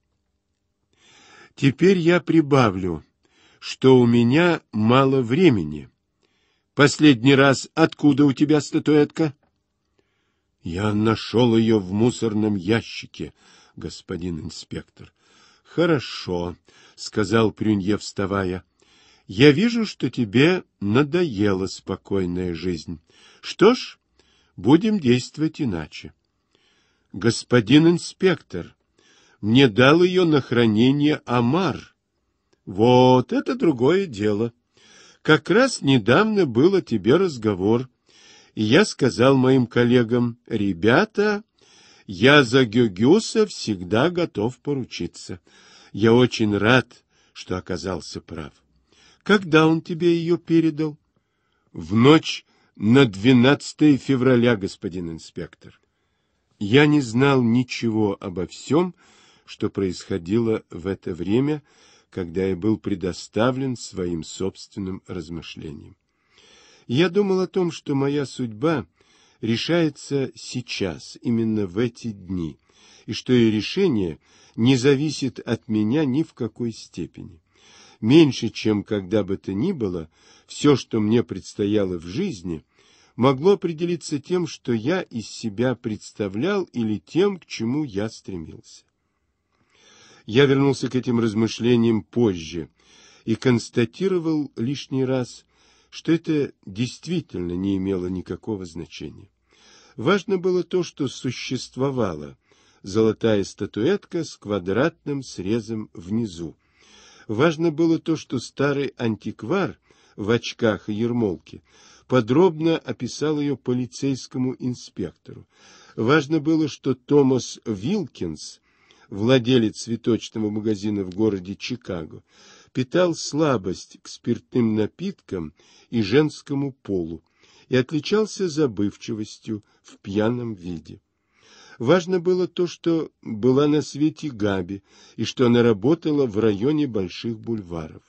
Теперь я прибавлю, что у меня мало времени. Последний раз откуда у тебя статуэтка? Я нашел ее в мусорном ящике, господин инспектор. Хорошо, сказал Прюнье, вставая. Я вижу, что тебе надоела спокойная жизнь. Что ж, будем действовать иначе. Господин инспектор, мне дал ее на хранение Амар. Вот это другое дело. Как раз недавно было тебе разговор, и я сказал моим коллегам, ребята, я за Гюгюса всегда готов поручиться. Я очень рад, что оказался прав. Когда он тебе ее передал? В ночь на 12 февраля, господин инспектор. Я не знал ничего обо всем, что происходило в это время, когда я был предоставлен своим собственным размышлениям. Я думал о том, что моя судьба решается сейчас, именно в эти дни, и что и решение не зависит от меня ни в какой степени. Меньше, чем когда бы то ни было, все, что мне предстояло в жизни, могло определиться тем, что я из себя представлял или тем, к чему я стремился. Я вернулся к этим размышлениям позже и констатировал лишний раз, что это действительно не имело никакого значения. Важно было то, что существовала золотая статуэтка с квадратным срезом внизу. Важно было то, что старый антиквар в очках и ермолке подробно описал ее полицейскому инспектору. Важно было, что Томас Вилкинс, владелец цветочного магазина в городе Чикаго, питал слабость к спиртным напиткам и женскому полу и отличался забывчивостью в пьяном виде. Важно было то, что была на свете Габи и что она работала в районе больших бульваров.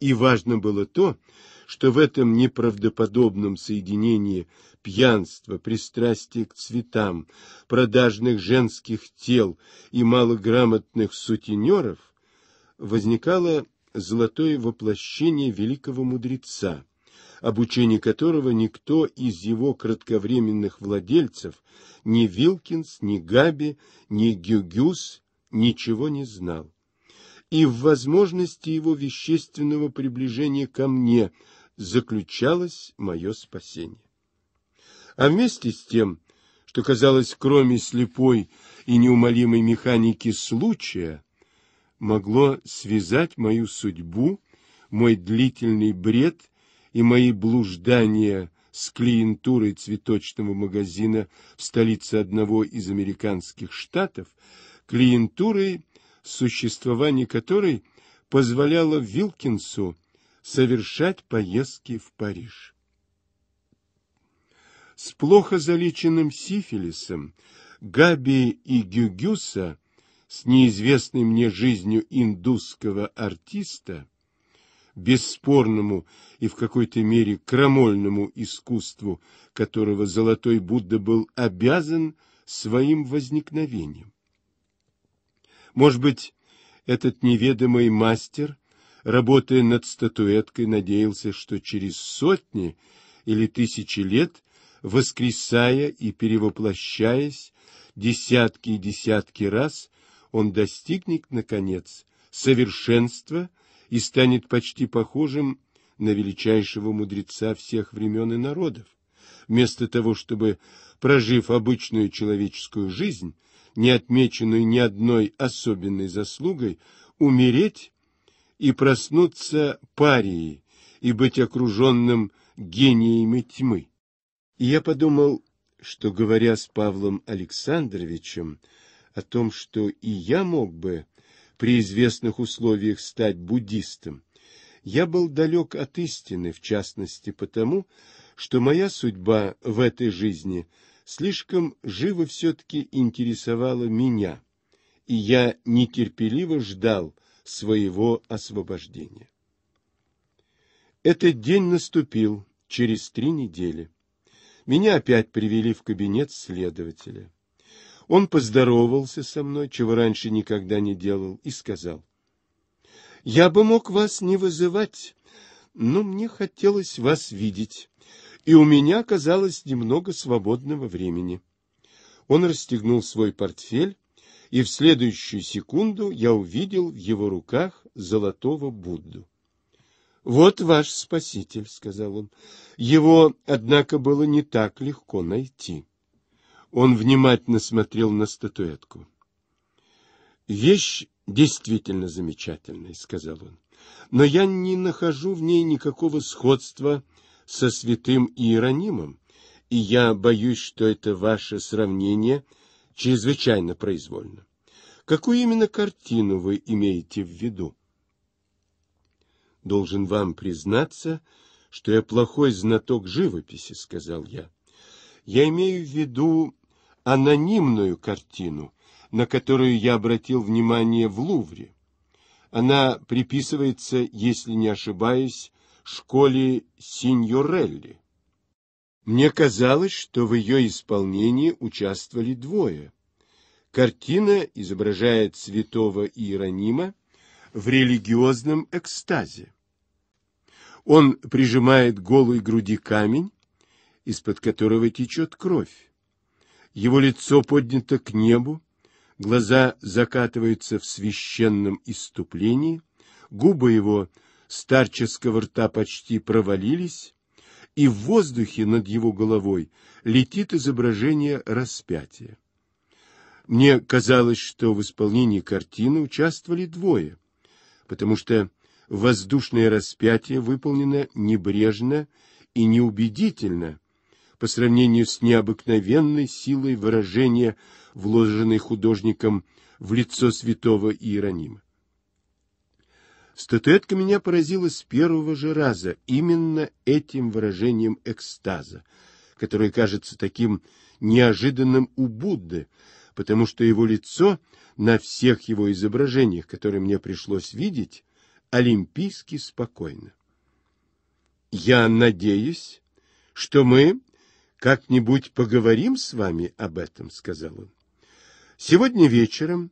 И важно было то, что в этом неправдоподобном соединении пьянства, пристрастия к цветам, продажных женских тел и малограмотных сутенеров возникало золотое воплощение великого мудреца, обучение которого никто из его кратковременных владельцев, ни Вилкинс, ни Габи, ни Гюгюс, ничего не знал. И в возможности его вещественного приближения ко мне заключалось мое спасение. А вместе с тем, что казалось, кроме слепой и неумолимой механики случая, могло связать мою судьбу, мой длительный бред и мои блуждания с клиентурой цветочного магазина в столице одного из американских штатов, клиентурой, существование которой позволяло Вилкинсу совершать поездки в Париж. С плохо залеченным сифилисом Габи и Гюгюса с неизвестной мне жизнью индусского артиста, бесспорному и в какой-то мере крамольному искусству, которого Золотой Будда был обязан своим возникновением. Может быть, этот неведомый мастер, работая над статуэткой, надеялся, что через сотни или тысячи лет, воскресая и перевоплощаясь десятки и десятки раз, он достигнет, наконец, совершенства и станет почти похожим на величайшего мудреца всех времен и народов, вместо того, чтобы, прожив обычную человеческую жизнь, не отмеченную ни одной особенной заслугой, умереть и проснуться парией и быть окруженным гениями тьмы. И я подумал, что, говоря с Павлом Александровичем о том, что и я мог бы при известных условиях стать буддистом, я был далек от истины, в частности потому, что моя судьба в этой жизни слишком живо все-таки интересовала меня, и я нетерпеливо ждал своего освобождения. Этот день наступил через три недели. Меня опять привели в кабинет следователя. Он поздоровался со мной, чего раньше никогда не делал, и сказал. — Я бы мог вас не вызывать, но мне хотелось вас видеть, и у меня оказалось немного свободного времени. Он расстегнул свой портфель, и в следующую секунду я увидел в его руках золотого Будду. — Вот ваш спаситель, — сказал он. Его, однако, было не так легко найти. — он внимательно смотрел на статуэтку. «Вещь действительно замечательная», — сказал он, — «но я не нахожу в ней никакого сходства со святым Иеронимом, и я боюсь, что это ваше сравнение чрезвычайно произвольно. Какую именно картину вы имеете в виду? Должен вам признаться, что я плохой знаток живописи, сказал я. Я имею в виду анонимную картину, на которую я обратил внимание в Лувре. Она приписывается, если не ошибаюсь, школе Синьорелли. Мне казалось, что в ее исполнении участвовали двое. Картина изображает святого Иеронима в религиозном экстазе. Он прижимает голой груди камень, из-под которого течет кровь. Его лицо поднято к небу, глаза закатываются в священном иступлении, губы его старческого рта почти провалились, и в воздухе над его головой летит изображение распятия. Мне казалось, что в исполнении картины участвовали двое, потому что воздушное распятие выполнено небрежно и неубедительно, по сравнению с необыкновенной силой выражения, вложенной художником в лицо святого Иеронима. Статуэтка меня поразила с первого же раза именно этим выражением экстаза, которое кажется таким неожиданным у Будды, потому что его лицо на всех его изображениях, которые мне пришлось видеть, олимпийски спокойно. «Я надеюсь, что мы «Как-нибудь поговорим с вами об этом», — сказал он. «Сегодня вечером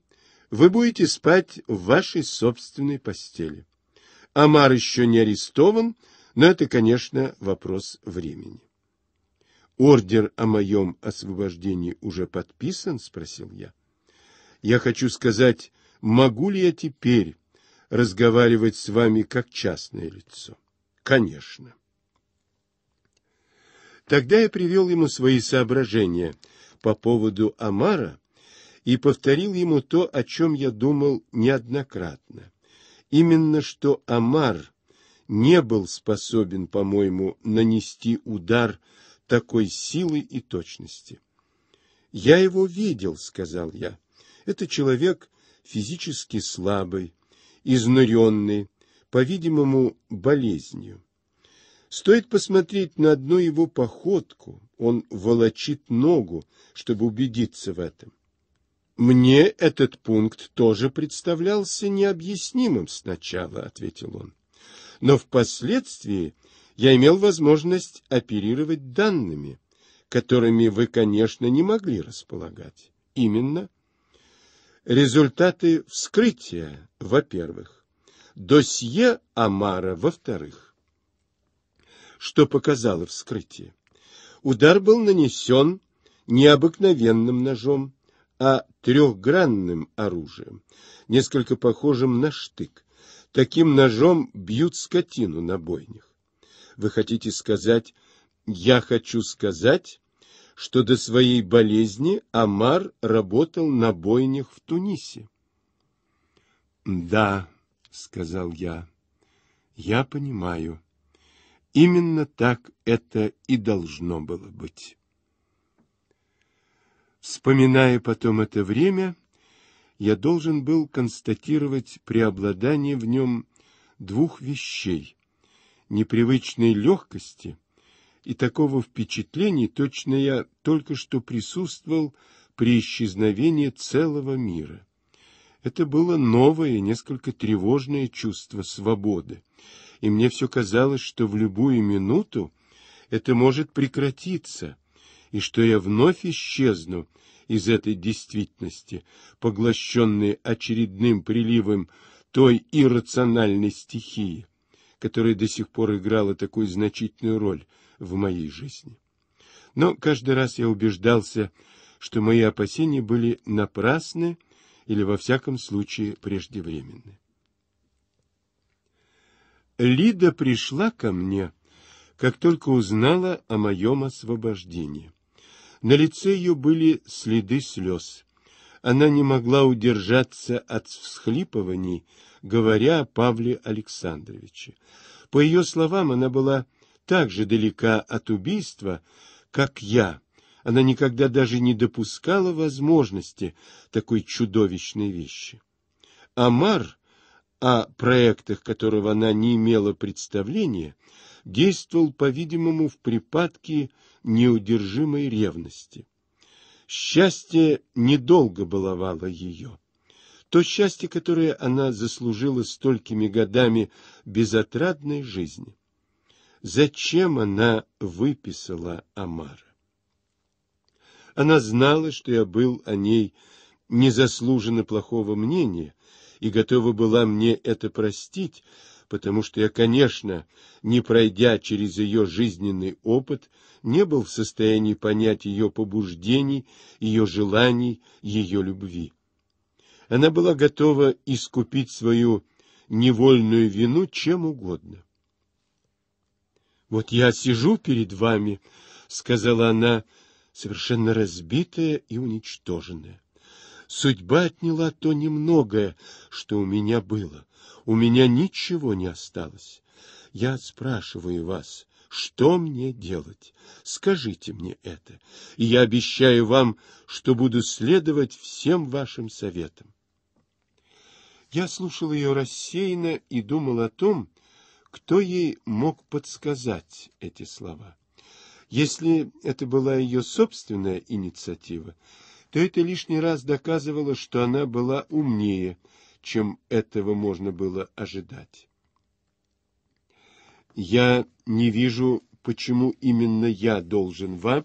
вы будете спать в вашей собственной постели. Амар еще не арестован, но это, конечно, вопрос времени». «Ордер о моем освобождении уже подписан?» — спросил я. «Я хочу сказать, могу ли я теперь разговаривать с вами как частное лицо?» «Конечно». Тогда я привел ему свои соображения по поводу Амара и повторил ему то, о чем я думал неоднократно. Именно что Амар не был способен, по-моему, нанести удар такой силы и точности. «Я его видел», — сказал я. «Это человек физически слабый, изнуренный, по-видимому, болезнью. Стоит посмотреть на одну его походку, он волочит ногу, чтобы убедиться в этом. «Мне этот пункт тоже представлялся необъяснимым сначала», — ответил он. «Но впоследствии я имел возможность оперировать данными, которыми вы, конечно, не могли располагать. Именно результаты вскрытия, во-первых, досье Амара, во-вторых, что показало вскрытие. Удар был нанесен не обыкновенным ножом, а трехгранным оружием, несколько похожим на штык. Таким ножом бьют скотину на бойнях. Вы хотите сказать, я хочу сказать, что до своей болезни Амар работал на бойнях в Тунисе? — Да, — сказал я, — я понимаю. — Именно так это и должно было быть. Вспоминая потом это время, я должен был констатировать преобладание в нем двух вещей — непривычной легкости и такого впечатления, точно я только что присутствовал при исчезновении целого мира. Это было новое, несколько тревожное чувство свободы, и мне все казалось, что в любую минуту это может прекратиться, и что я вновь исчезну из этой действительности, поглощенной очередным приливом той иррациональной стихии, которая до сих пор играла такую значительную роль в моей жизни. Но каждый раз я убеждался, что мои опасения были напрасны или, во всяком случае, преждевременны. Лида пришла ко мне, как только узнала о моем освобождении. На лице ее были следы слез. Она не могла удержаться от всхлипываний, говоря о Павле Александровиче. По ее словам, она была так же далека от убийства, как я. Она никогда даже не допускала возможности такой чудовищной вещи. Амар о проектах которого она не имела представления, действовал, по-видимому, в припадке неудержимой ревности. Счастье недолго баловало ее. То счастье, которое она заслужила столькими годами безотрадной жизни. Зачем она выписала Амара? Она знала, что я был о ней незаслуженно плохого мнения, и готова была мне это простить, потому что я, конечно, не пройдя через ее жизненный опыт, не был в состоянии понять ее побуждений, ее желаний, ее любви. Она была готова искупить свою невольную вину чем угодно. «Вот я сижу перед вами», — сказала она, совершенно разбитая и уничтоженная. Судьба отняла то немногое, что у меня было. У меня ничего не осталось. Я спрашиваю вас, что мне делать? Скажите мне это, и я обещаю вам, что буду следовать всем вашим советам. Я слушал ее рассеянно и думал о том, кто ей мог подсказать эти слова. Если это была ее собственная инициатива, то это лишний раз доказывало, что она была умнее, чем этого можно было ожидать. «Я не вижу, почему именно я должен вам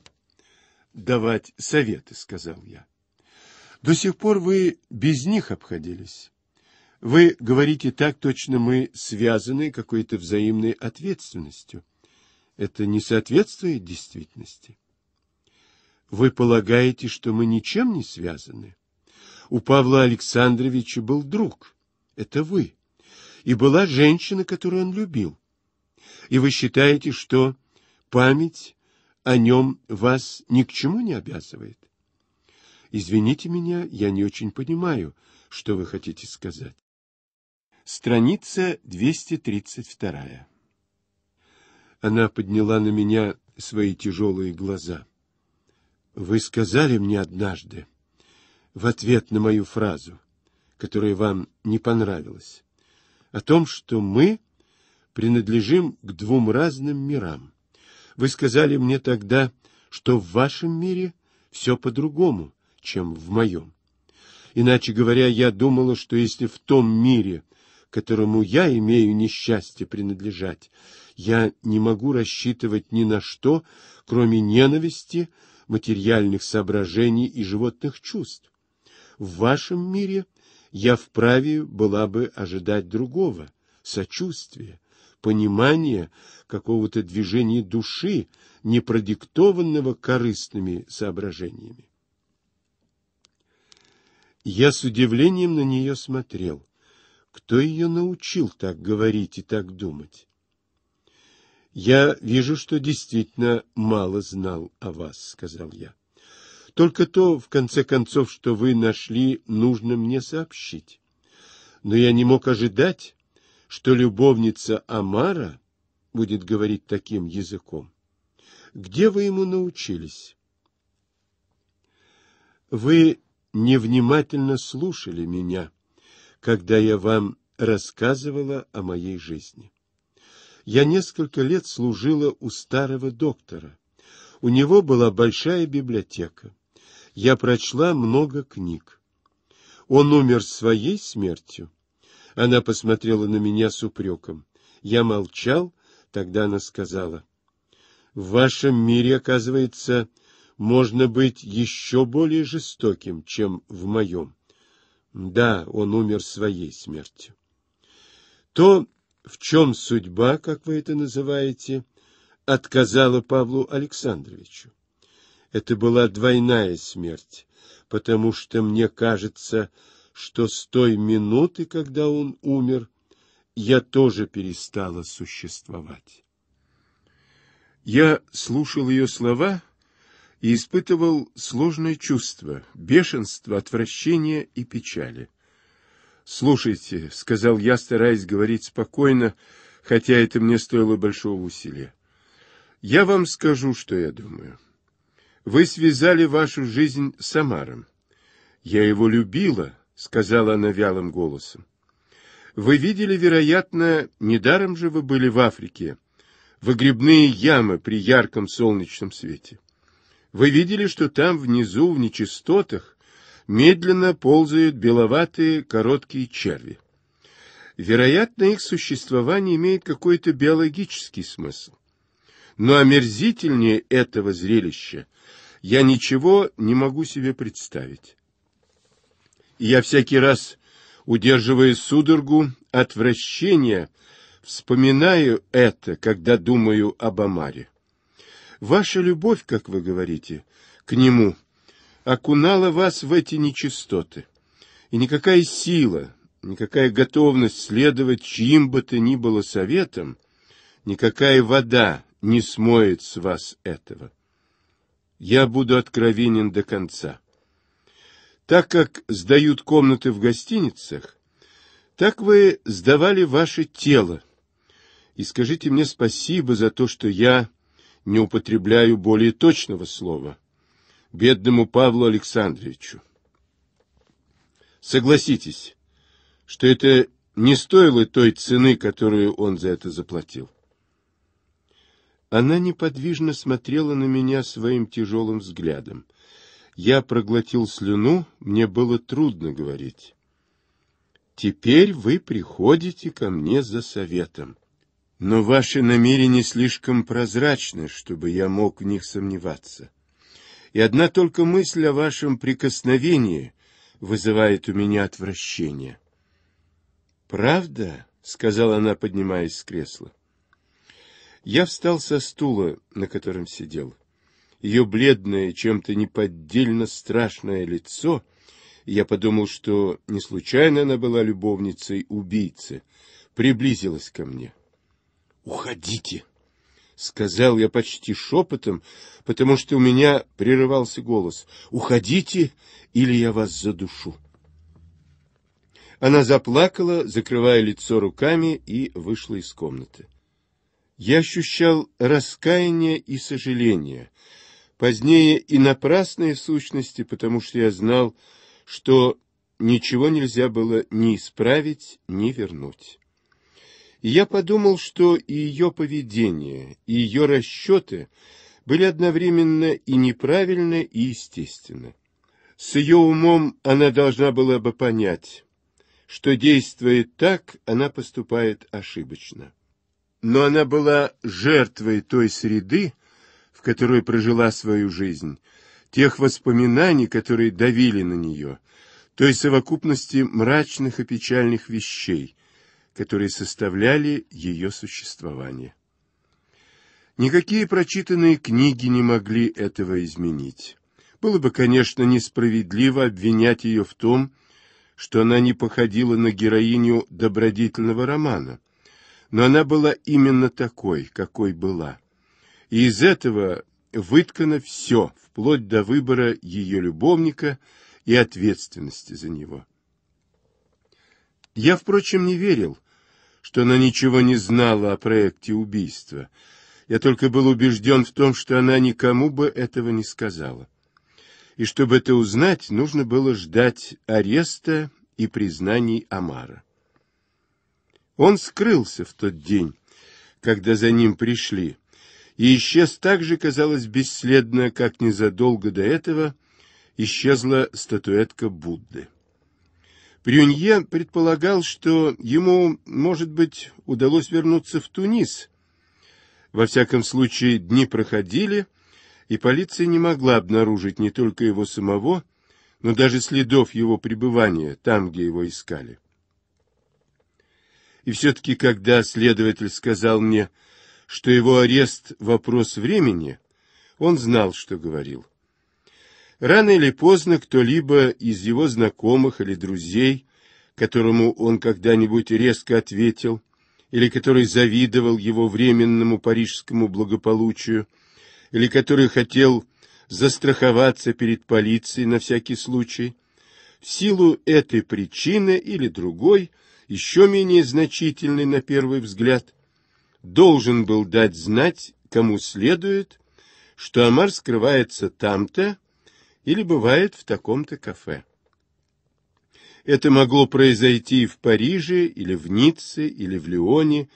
давать советы», — сказал я. «До сих пор вы без них обходились. Вы говорите так, точно мы связаны какой-то взаимной ответственностью. Это не соответствует действительности». Вы полагаете, что мы ничем не связаны? У Павла Александровича был друг. Это вы. И была женщина, которую он любил. И вы считаете, что память о нем вас ни к чему не обязывает? Извините меня, я не очень понимаю, что вы хотите сказать. Страница 232. Она подняла на меня свои тяжелые глаза. — вы сказали мне однажды, в ответ на мою фразу, которая вам не понравилась, о том, что мы принадлежим к двум разным мирам. Вы сказали мне тогда, что в вашем мире все по-другому, чем в моем. Иначе говоря, я думала, что если в том мире, которому я имею несчастье принадлежать, я не могу рассчитывать ни на что, кроме ненависти, материальных соображений и животных чувств. В вашем мире я вправе была бы ожидать другого, сочувствия, понимания какого-то движения души, не продиктованного корыстными соображениями. Я с удивлением на нее смотрел. Кто ее научил так говорить и так думать? — Я вижу, что действительно мало знал о вас, — сказал я. — Только то, в конце концов, что вы нашли, нужно мне сообщить. Но я не мог ожидать, что любовница Амара будет говорить таким языком. Где вы ему научились? — Вы невнимательно слушали меня, когда я вам рассказывала о моей жизни я несколько лет служила у старого доктора. У него была большая библиотека. Я прочла много книг. Он умер своей смертью. Она посмотрела на меня с упреком. Я молчал, тогда она сказала. — В вашем мире, оказывается, можно быть еще более жестоким, чем в моем. Да, он умер своей смертью. То в чем судьба, как вы это называете, отказала Павлу Александровичу. Это была двойная смерть, потому что мне кажется, что с той минуты, когда он умер, я тоже перестала существовать. Я слушал ее слова и испытывал сложное чувство, бешенство, отвращение и печали. «Слушайте», — сказал я, стараясь говорить спокойно, хотя это мне стоило большого усилия. «Я вам скажу, что я думаю. Вы связали вашу жизнь с Амаром. Я его любила», — сказала она вялым голосом. «Вы видели, вероятно, недаром же вы были в Африке, выгребные ямы при ярком солнечном свете. Вы видели, что там внизу, в нечистотах, медленно ползают беловатые короткие черви. Вероятно, их существование имеет какой-то биологический смысл. Но омерзительнее этого зрелища я ничего не могу себе представить. я всякий раз, удерживая судорогу отвращения, вспоминаю это, когда думаю об Амаре. Ваша любовь, как вы говорите, к нему окунала вас в эти нечистоты. И никакая сила, никакая готовность следовать чьим бы то ни было советом, никакая вода не смоет с вас этого. Я буду откровенен до конца. Так как сдают комнаты в гостиницах, так вы сдавали ваше тело. И скажите мне спасибо за то, что я не употребляю более точного слова — бедному Павлу Александровичу. Согласитесь, что это не стоило той цены, которую он за это заплатил. Она неподвижно смотрела на меня своим тяжелым взглядом. Я проглотил слюну, мне было трудно говорить. «Теперь вы приходите ко мне за советом. Но ваши намерения слишком прозрачны, чтобы я мог в них сомневаться» и одна только мысль о вашем прикосновении вызывает у меня отвращение. «Правда?» — сказала она, поднимаясь с кресла. Я встал со стула, на котором сидел. Ее бледное, чем-то неподдельно страшное лицо, я подумал, что не случайно она была любовницей убийцы, приблизилась ко мне. «Уходите!» — сказал я почти шепотом, потому что у меня прерывался голос. «Уходите, или я вас задушу». Она заплакала, закрывая лицо руками, и вышла из комнаты. Я ощущал раскаяние и сожаление, позднее и напрасные сущности, потому что я знал, что ничего нельзя было ни исправить, ни вернуть. И я подумал, что и ее поведение, и ее расчеты были одновременно и неправильны, и естественны. С ее умом она должна была бы понять, что действуя так, она поступает ошибочно. Но она была жертвой той среды, в которой прожила свою жизнь, тех воспоминаний, которые давили на нее, той совокупности мрачных и печальных вещей, которые составляли ее существование. Никакие прочитанные книги не могли этого изменить. Было бы, конечно, несправедливо обвинять ее в том, что она не походила на героиню добродетельного романа, но она была именно такой, какой была. И из этого выткано все, вплоть до выбора ее любовника и ответственности за него. Я, впрочем, не верил, что она ничего не знала о проекте убийства. Я только был убежден в том, что она никому бы этого не сказала. И чтобы это узнать, нужно было ждать ареста и признаний Амара. Он скрылся в тот день, когда за ним пришли, и исчез так же, казалось, бесследно, как незадолго до этого исчезла статуэтка Будды. Прюнье предполагал, что ему, может быть, удалось вернуться в Тунис. Во всяком случае, дни проходили, и полиция не могла обнаружить не только его самого, но даже следов его пребывания там, где его искали. И все-таки, когда следователь сказал мне, что его арест — вопрос времени, он знал, что говорил. Рано или поздно кто-либо из его знакомых или друзей, которому он когда-нибудь резко ответил, или который завидовал его временному парижскому благополучию, или который хотел застраховаться перед полицией на всякий случай, в силу этой причины или другой, еще менее значительной на первый взгляд, должен был дать знать, кому следует, что Амар скрывается там-то, или бывает в таком-то кафе. Это могло произойти и в Париже, или в Ницце, или в Лионе,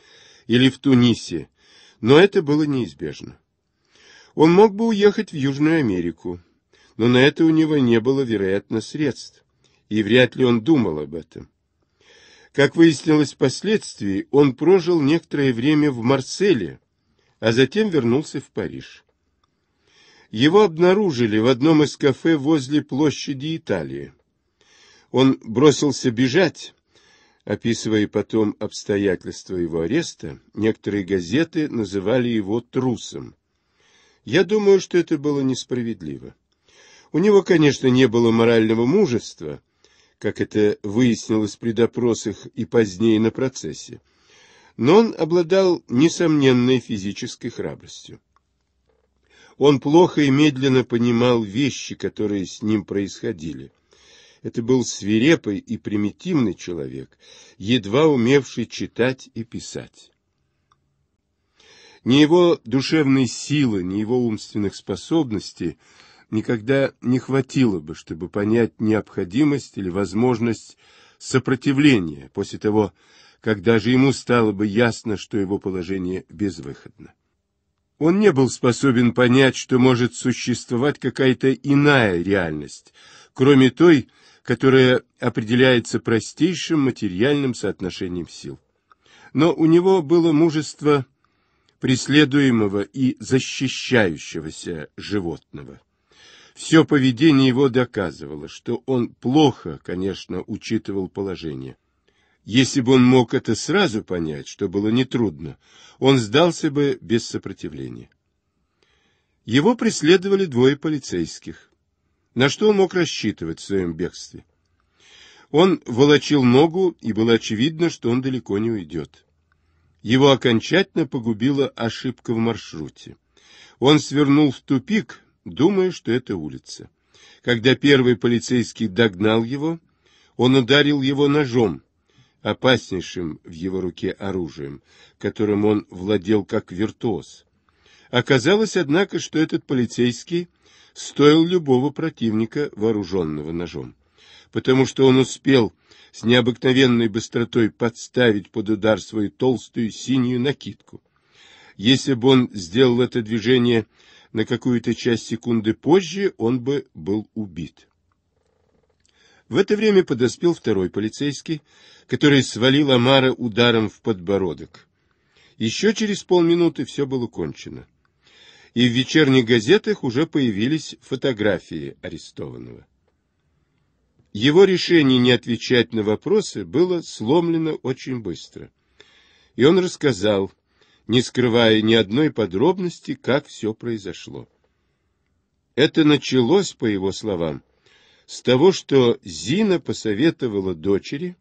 или в Тунисе, но это было неизбежно. Он мог бы уехать в Южную Америку, но на это у него не было, вероятно, средств, и вряд ли он думал об этом. Как выяснилось впоследствии, он прожил некоторое время в Марселе, а затем вернулся в Париж. Его обнаружили в одном из кафе возле площади Италии. Он бросился бежать, описывая потом обстоятельства его ареста. Некоторые газеты называли его трусом. Я думаю, что это было несправедливо. У него, конечно, не было морального мужества, как это выяснилось при допросах и позднее на процессе, но он обладал несомненной физической храбростью. Он плохо и медленно понимал вещи, которые с ним происходили. Это был свирепый и примитивный человек, едва умевший читать и писать. Ни его душевной силы, ни его умственных способностей никогда не хватило бы, чтобы понять необходимость или возможность сопротивления после того, когда же ему стало бы ясно, что его положение безвыходно. Он не был способен понять, что может существовать какая-то иная реальность, кроме той, которая определяется простейшим материальным соотношением сил. Но у него было мужество преследуемого и защищающегося животного. Все поведение его доказывало, что он плохо, конечно, учитывал положение. Если бы он мог это сразу понять, что было нетрудно, он сдался бы без сопротивления. Его преследовали двое полицейских. На что он мог рассчитывать в своем бегстве? Он волочил ногу, и было очевидно, что он далеко не уйдет. Его окончательно погубила ошибка в маршруте. Он свернул в тупик, думая, что это улица. Когда первый полицейский догнал его, он ударил его ножом, опаснейшим в его руке оружием, которым он владел как виртуоз. Оказалось, однако, что этот полицейский стоил любого противника, вооруженного ножом, потому что он успел с необыкновенной быстротой подставить под удар свою толстую синюю накидку. Если бы он сделал это движение на какую-то часть секунды позже, он бы был убит. В это время подоспел второй полицейский, который свалил Амара ударом в подбородок. Еще через полминуты все было кончено. И в вечерних газетах уже появились фотографии арестованного. Его решение не отвечать на вопросы было сломлено очень быстро. И он рассказал, не скрывая ни одной подробности, как все произошло. Это началось, по его словам, с того, что Зина посоветовала дочери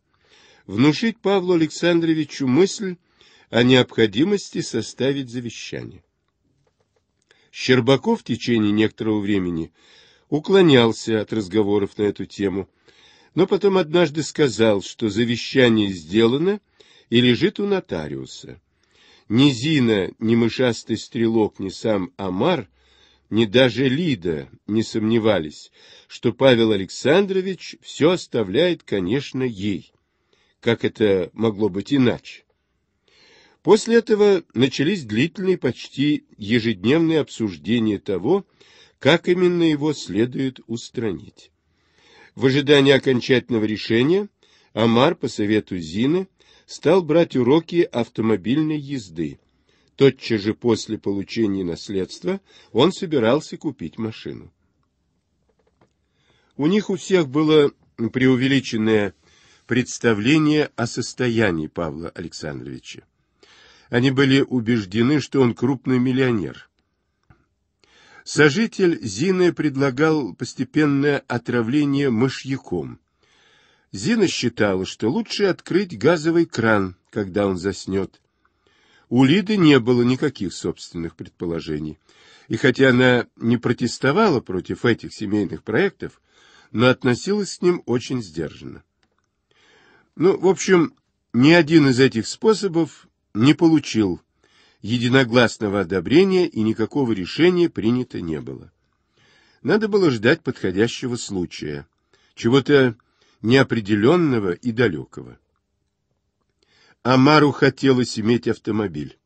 внушить Павлу Александровичу мысль о необходимости составить завещание. Щербаков в течение некоторого времени уклонялся от разговоров на эту тему, но потом однажды сказал, что завещание сделано и лежит у нотариуса. Ни Зина, ни мышастый стрелок, ни сам Амар ни даже Лида не сомневались, что Павел Александрович все оставляет, конечно, ей. Как это могло быть иначе? После этого начались длительные, почти ежедневные обсуждения того, как именно его следует устранить. В ожидании окончательного решения Амар по совету Зины стал брать уроки автомобильной езды, Тотчас же после получения наследства он собирался купить машину. У них у всех было преувеличенное представление о состоянии Павла Александровича. Они были убеждены, что он крупный миллионер. Сожитель Зины предлагал постепенное отравление мышьяком. Зина считала, что лучше открыть газовый кран, когда он заснет, у Лиды не было никаких собственных предположений, и хотя она не протестовала против этих семейных проектов, но относилась к ним очень сдержанно. Ну, в общем, ни один из этих способов не получил единогласного одобрения и никакого решения принято не было. Надо было ждать подходящего случая, чего-то неопределенного и далекого. Амару хотелось иметь автомобиль.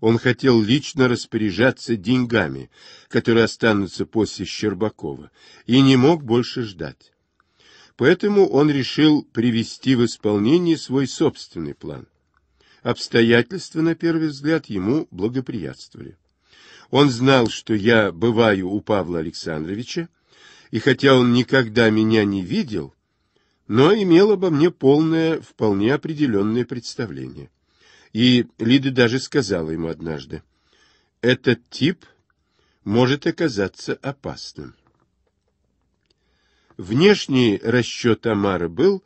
Он хотел лично распоряжаться деньгами, которые останутся после Щербакова, и не мог больше ждать. Поэтому он решил привести в исполнение свой собственный план. Обстоятельства, на первый взгляд, ему благоприятствовали. Он знал, что я бываю у Павла Александровича, и хотя он никогда меня не видел, но имел обо мне полное, вполне определенное представление. И Лида даже сказала ему однажды, «Этот тип может оказаться опасным». Внешний расчет Амара был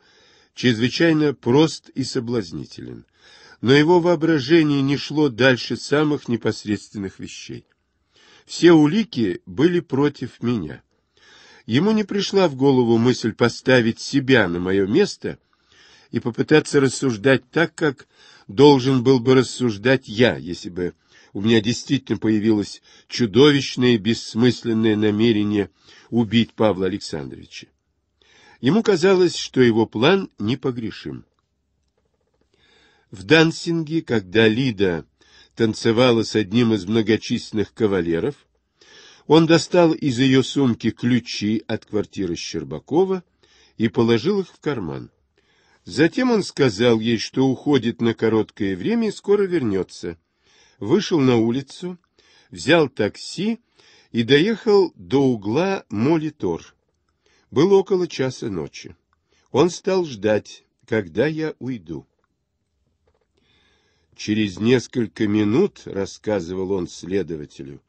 чрезвычайно прост и соблазнителен, но его воображение не шло дальше самых непосредственных вещей. Все улики были против меня. Ему не пришла в голову мысль поставить себя на мое место и попытаться рассуждать так, как должен был бы рассуждать я, если бы у меня действительно появилось чудовищное и бессмысленное намерение убить Павла Александровича. Ему казалось, что его план непогрешим. В Дансинге, когда Лида танцевала с одним из многочисленных кавалеров, он достал из ее сумки ключи от квартиры Щербакова и положил их в карман. Затем он сказал ей, что уходит на короткое время и скоро вернется. Вышел на улицу, взял такси и доехал до угла Молитор. Было около часа ночи. Он стал ждать, когда я уйду. Через несколько минут, рассказывал он следователю,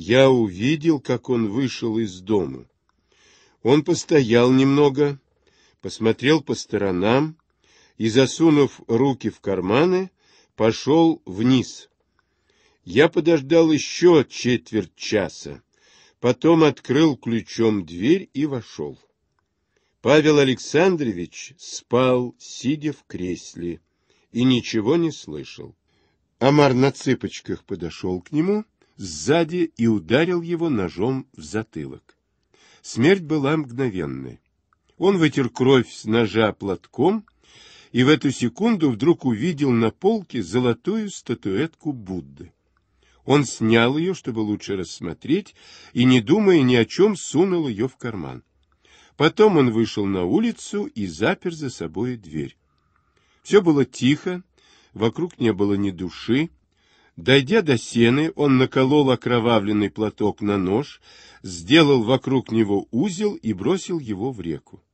я увидел, как он вышел из дома. Он постоял немного, посмотрел по сторонам и, засунув руки в карманы, пошел вниз. Я подождал еще четверть часа, потом открыл ключом дверь и вошел. Павел Александрович спал, сидя в кресле, и ничего не слышал. Амар на цыпочках подошел к нему сзади и ударил его ножом в затылок. Смерть была мгновенной. Он вытер кровь с ножа платком и в эту секунду вдруг увидел на полке золотую статуэтку Будды. Он снял ее, чтобы лучше рассмотреть, и, не думая ни о чем, сунул ее в карман. Потом он вышел на улицу и запер за собой дверь. Все было тихо, вокруг не было ни души, Дойдя до сены, он наколол окровавленный платок на нож, сделал вокруг него узел и бросил его в реку.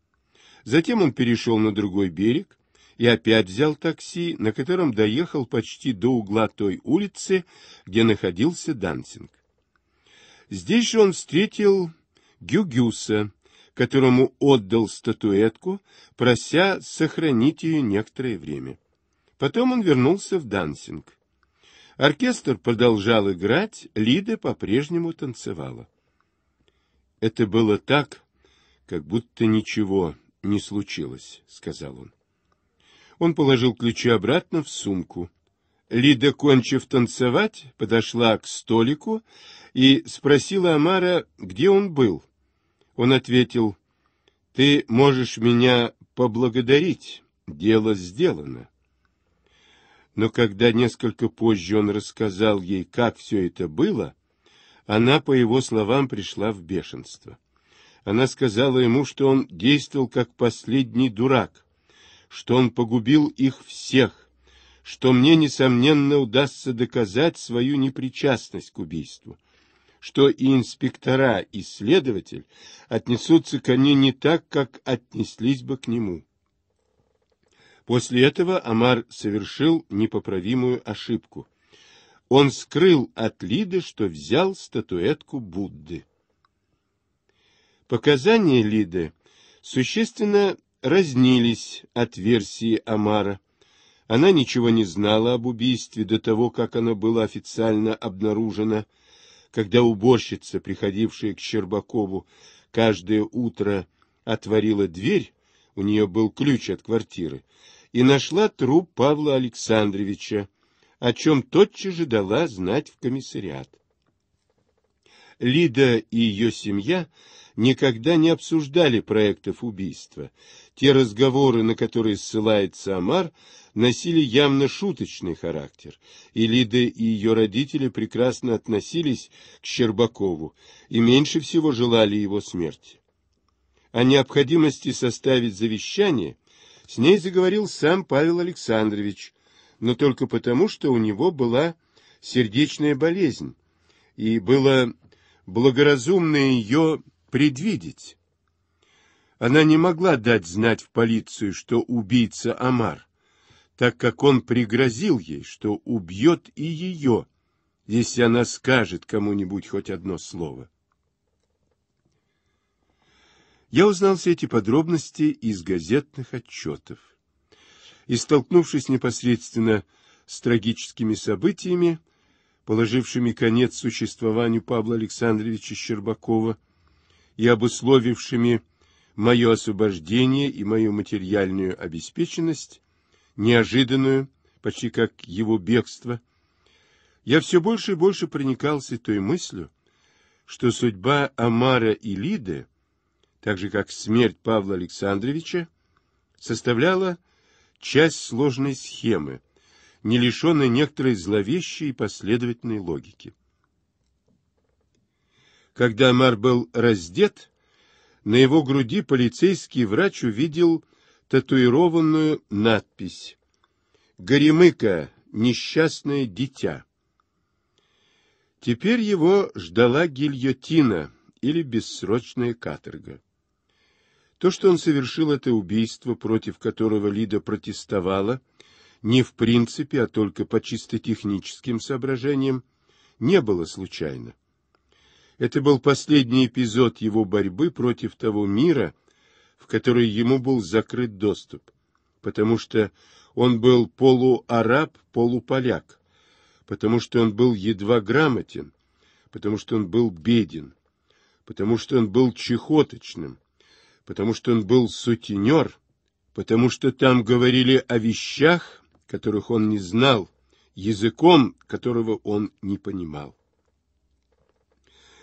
Затем он перешел на другой берег и опять взял такси, на котором доехал почти до угла той улицы, где находился Дансинг. Здесь же он встретил Гюгюса, которому отдал статуэтку, прося сохранить ее некоторое время. Потом он вернулся в Дансинг. Оркестр продолжал играть, Лида по-прежнему танцевала. «Это было так, как будто ничего не случилось», — сказал он. Он положил ключи обратно в сумку. Лида, кончив танцевать, подошла к столику и спросила Амара, где он был. Он ответил, «Ты можешь меня поблагодарить, дело сделано» но когда несколько позже он рассказал ей, как все это было, она, по его словам, пришла в бешенство. Она сказала ему, что он действовал как последний дурак, что он погубил их всех, что мне, несомненно, удастся доказать свою непричастность к убийству, что и инспектора, и следователь отнесутся к ней не так, как отнеслись бы к нему. После этого Амар совершил непоправимую ошибку. Он скрыл от Лиды, что взял статуэтку Будды. Показания Лиды существенно разнились от версии Амара. Она ничего не знала об убийстве до того, как оно было официально обнаружено, когда уборщица, приходившая к Щербакову каждое утро, отворила дверь, у нее был ключ от квартиры, и нашла труп Павла Александровича, о чем тотчас же дала знать в комиссариат. Лида и ее семья никогда не обсуждали проектов убийства. Те разговоры, на которые ссылается Амар, носили явно шуточный характер, и Лида и ее родители прекрасно относились к Щербакову и меньше всего желали его смерти. О необходимости составить завещание – с ней заговорил сам Павел Александрович, но только потому, что у него была сердечная болезнь, и было благоразумно ее предвидеть. Она не могла дать знать в полицию, что убийца Амар, так как он пригрозил ей, что убьет и ее, если она скажет кому-нибудь хоть одно слово. Я узнал все эти подробности из газетных отчетов. И, столкнувшись непосредственно с трагическими событиями, положившими конец существованию Павла Александровича Щербакова и обусловившими мое освобождение и мою материальную обеспеченность, неожиданную, почти как его бегство, я все больше и больше проникался той мыслью, что судьба Амара и Лиды так же как смерть Павла Александровича, составляла часть сложной схемы, не лишенной некоторой зловещей и последовательной логики. Когда мэр был раздет, на его груди полицейский врач увидел татуированную надпись «Горемыка, несчастное дитя». Теперь его ждала гильотина или бессрочная каторга. То, что он совершил это убийство, против которого Лида протестовала, не в принципе, а только по чисто техническим соображениям, не было случайно. Это был последний эпизод его борьбы против того мира, в который ему был закрыт доступ, потому что он был полуараб, полуполяк, потому что он был едва грамотен, потому что он был беден, потому что он был чехоточным, потому что он был сутенер, потому что там говорили о вещах, которых он не знал, языком, которого он не понимал.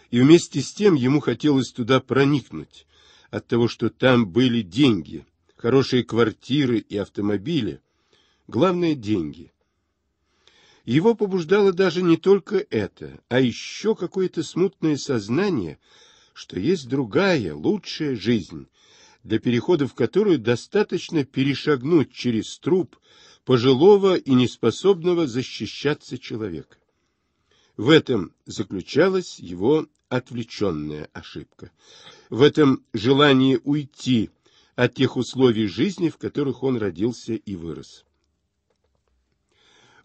И вместе с тем ему хотелось туда проникнуть, от того, что там были деньги, хорошие квартиры и автомобили. Главное – деньги. Его побуждало даже не только это, а еще какое-то смутное сознание – что есть другая, лучшая жизнь, для перехода в которую достаточно перешагнуть через труп пожилого и неспособного защищаться человека. В этом заключалась его отвлеченная ошибка. В этом желании уйти от тех условий жизни, в которых он родился и вырос.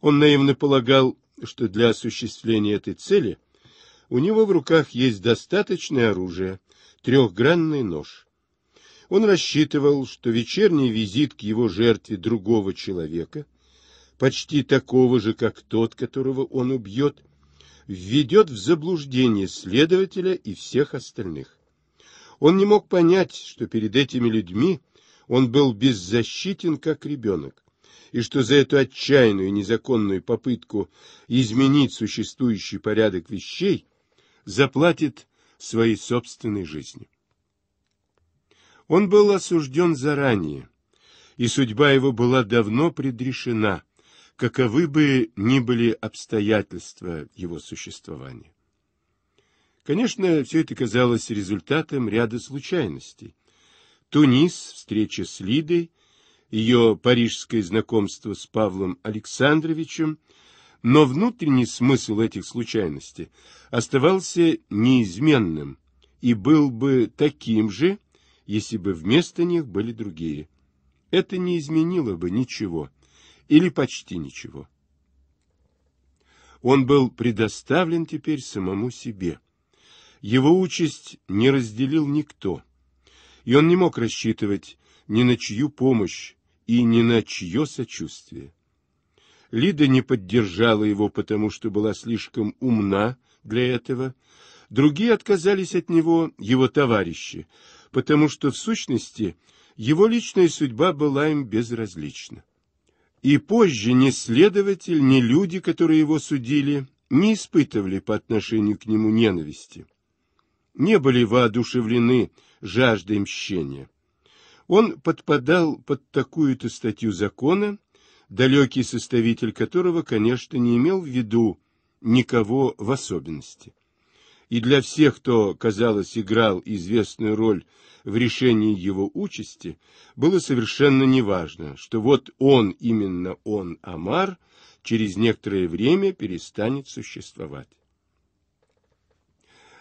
Он наивно полагал, что для осуществления этой цели у него в руках есть достаточное оружие, трехгранный нож. Он рассчитывал, что вечерний визит к его жертве другого человека, почти такого же, как тот, которого он убьет, введет в заблуждение следователя и всех остальных. Он не мог понять, что перед этими людьми он был беззащитен, как ребенок, и что за эту отчаянную незаконную попытку изменить существующий порядок вещей заплатит своей собственной жизнью. Он был осужден заранее, и судьба его была давно предрешена, каковы бы ни были обстоятельства его существования. Конечно, все это казалось результатом ряда случайностей. Тунис, встреча с Лидой, ее парижское знакомство с Павлом Александровичем – но внутренний смысл этих случайностей оставался неизменным и был бы таким же, если бы вместо них были другие. Это не изменило бы ничего или почти ничего. Он был предоставлен теперь самому себе. Его участь не разделил никто, и он не мог рассчитывать ни на чью помощь и ни на чье сочувствие. Лида не поддержала его, потому что была слишком умна для этого. Другие отказались от него, его товарищи, потому что, в сущности, его личная судьба была им безразлична. И позже ни следователь, ни люди, которые его судили, не испытывали по отношению к нему ненависти, не были воодушевлены жаждой мщения. Он подпадал под такую-то статью закона, далекий составитель которого, конечно, не имел в виду никого в особенности. И для всех, кто, казалось, играл известную роль в решении его участи, было совершенно неважно, что вот он, именно он, Амар, через некоторое время перестанет существовать.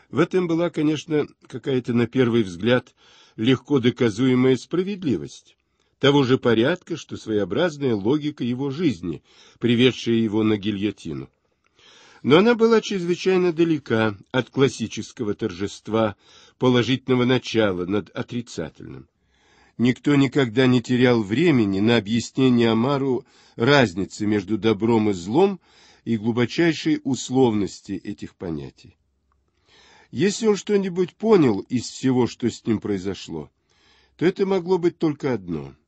В этом была, конечно, какая-то на первый взгляд легко доказуемая справедливость того же порядка, что своеобразная логика его жизни, приведшая его на гильотину. Но она была чрезвычайно далека от классического торжества положительного начала над отрицательным. Никто никогда не терял времени на объяснение Амару разницы между добром и злом и глубочайшей условности этих понятий. Если он что-нибудь понял из всего, что с ним произошло, то это могло быть только одно –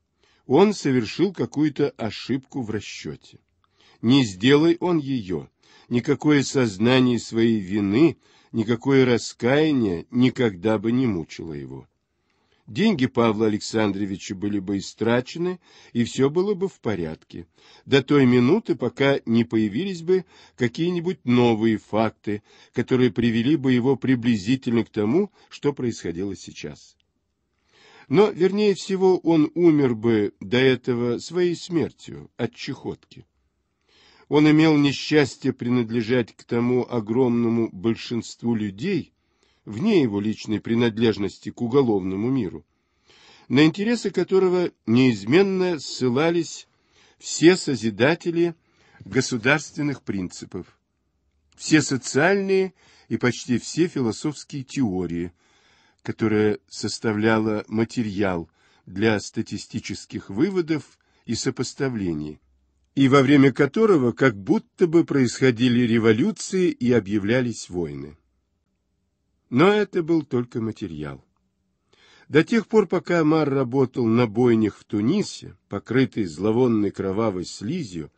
он совершил какую-то ошибку в расчете. Не сделай он ее, никакое сознание своей вины, никакое раскаяние никогда бы не мучило его. Деньги Павла Александровича были бы истрачены, и все было бы в порядке, до той минуты, пока не появились бы какие-нибудь новые факты, которые привели бы его приблизительно к тому, что происходило сейчас. Но, вернее всего, он умер бы до этого своей смертью от чехотки. Он имел несчастье принадлежать к тому огромному большинству людей, вне его личной принадлежности к уголовному миру, на интересы которого неизменно ссылались все созидатели государственных принципов, все социальные и почти все философские теории – которая составляла материал для статистических выводов и сопоставлений, и во время которого как будто бы происходили революции и объявлялись войны. Но это был только материал. До тех пор, пока Амар работал на бойнях в Тунисе, покрытый зловонной кровавой слизью,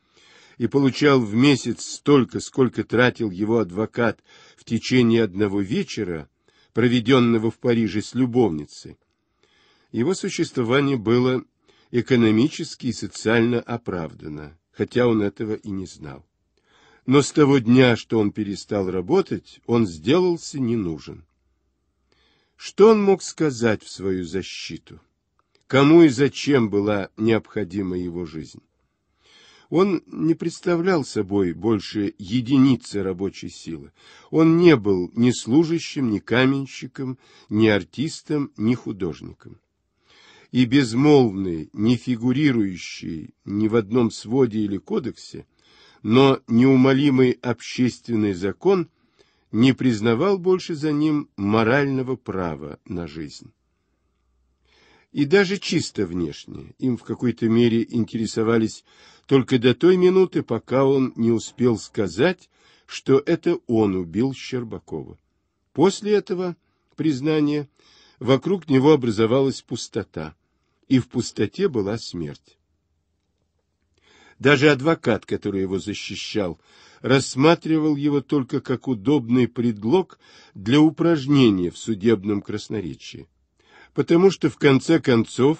и получал в месяц столько, сколько тратил его адвокат в течение одного вечера, проведенного в Париже с любовницей, его существование было экономически и социально оправдано, хотя он этого и не знал. Но с того дня, что он перестал работать, он сделался не нужен. Что он мог сказать в свою защиту? Кому и зачем была необходима его жизнь? Он не представлял собой больше единицы рабочей силы. Он не был ни служащим, ни каменщиком, ни артистом, ни художником. И безмолвный, не фигурирующий ни в одном своде или кодексе, но неумолимый общественный закон не признавал больше за ним морального права на жизнь и даже чисто внешне. Им в какой-то мере интересовались только до той минуты, пока он не успел сказать, что это он убил Щербакова. После этого признания вокруг него образовалась пустота, и в пустоте была смерть. Даже адвокат, который его защищал, рассматривал его только как удобный предлог для упражнения в судебном красноречии потому что, в конце концов,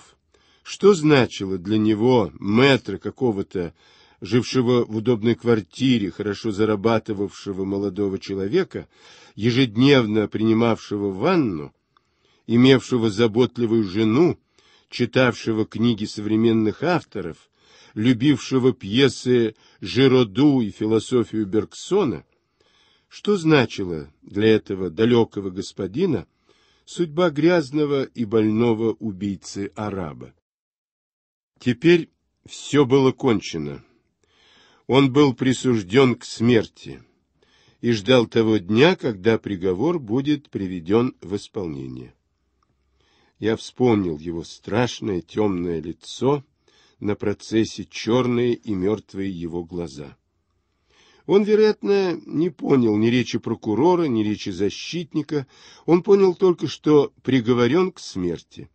что значило для него мэтра какого-то, жившего в удобной квартире, хорошо зарабатывавшего молодого человека, ежедневно принимавшего ванну, имевшего заботливую жену, читавшего книги современных авторов, любившего пьесы Жироду и философию Бергсона, что значило для этого далекого господина судьба грязного и больного убийцы-араба. Теперь все было кончено. Он был присужден к смерти и ждал того дня, когда приговор будет приведен в исполнение. Я вспомнил его страшное темное лицо, на процессе черные и мертвые его глаза. Он, вероятно, не понял ни речи прокурора, ни речи защитника. Он понял только, что приговорен к смерти.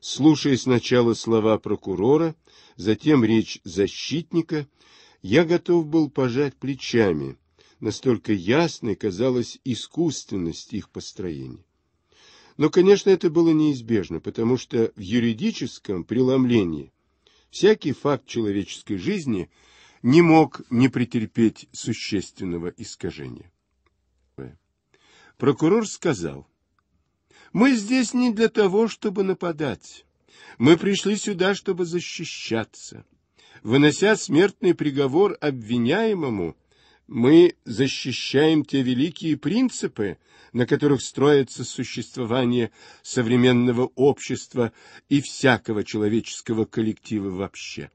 Слушая сначала слова прокурора, затем речь защитника, я готов был пожать плечами. Настолько ясной казалась искусственность их построения. Но, конечно, это было неизбежно, потому что в юридическом преломлении всякий факт человеческой жизни – не мог не претерпеть существенного искажения. Прокурор сказал, «Мы здесь не для того, чтобы нападать. Мы пришли сюда, чтобы защищаться. Вынося смертный приговор обвиняемому, мы защищаем те великие принципы, на которых строится существование современного общества и всякого человеческого коллектива вообще.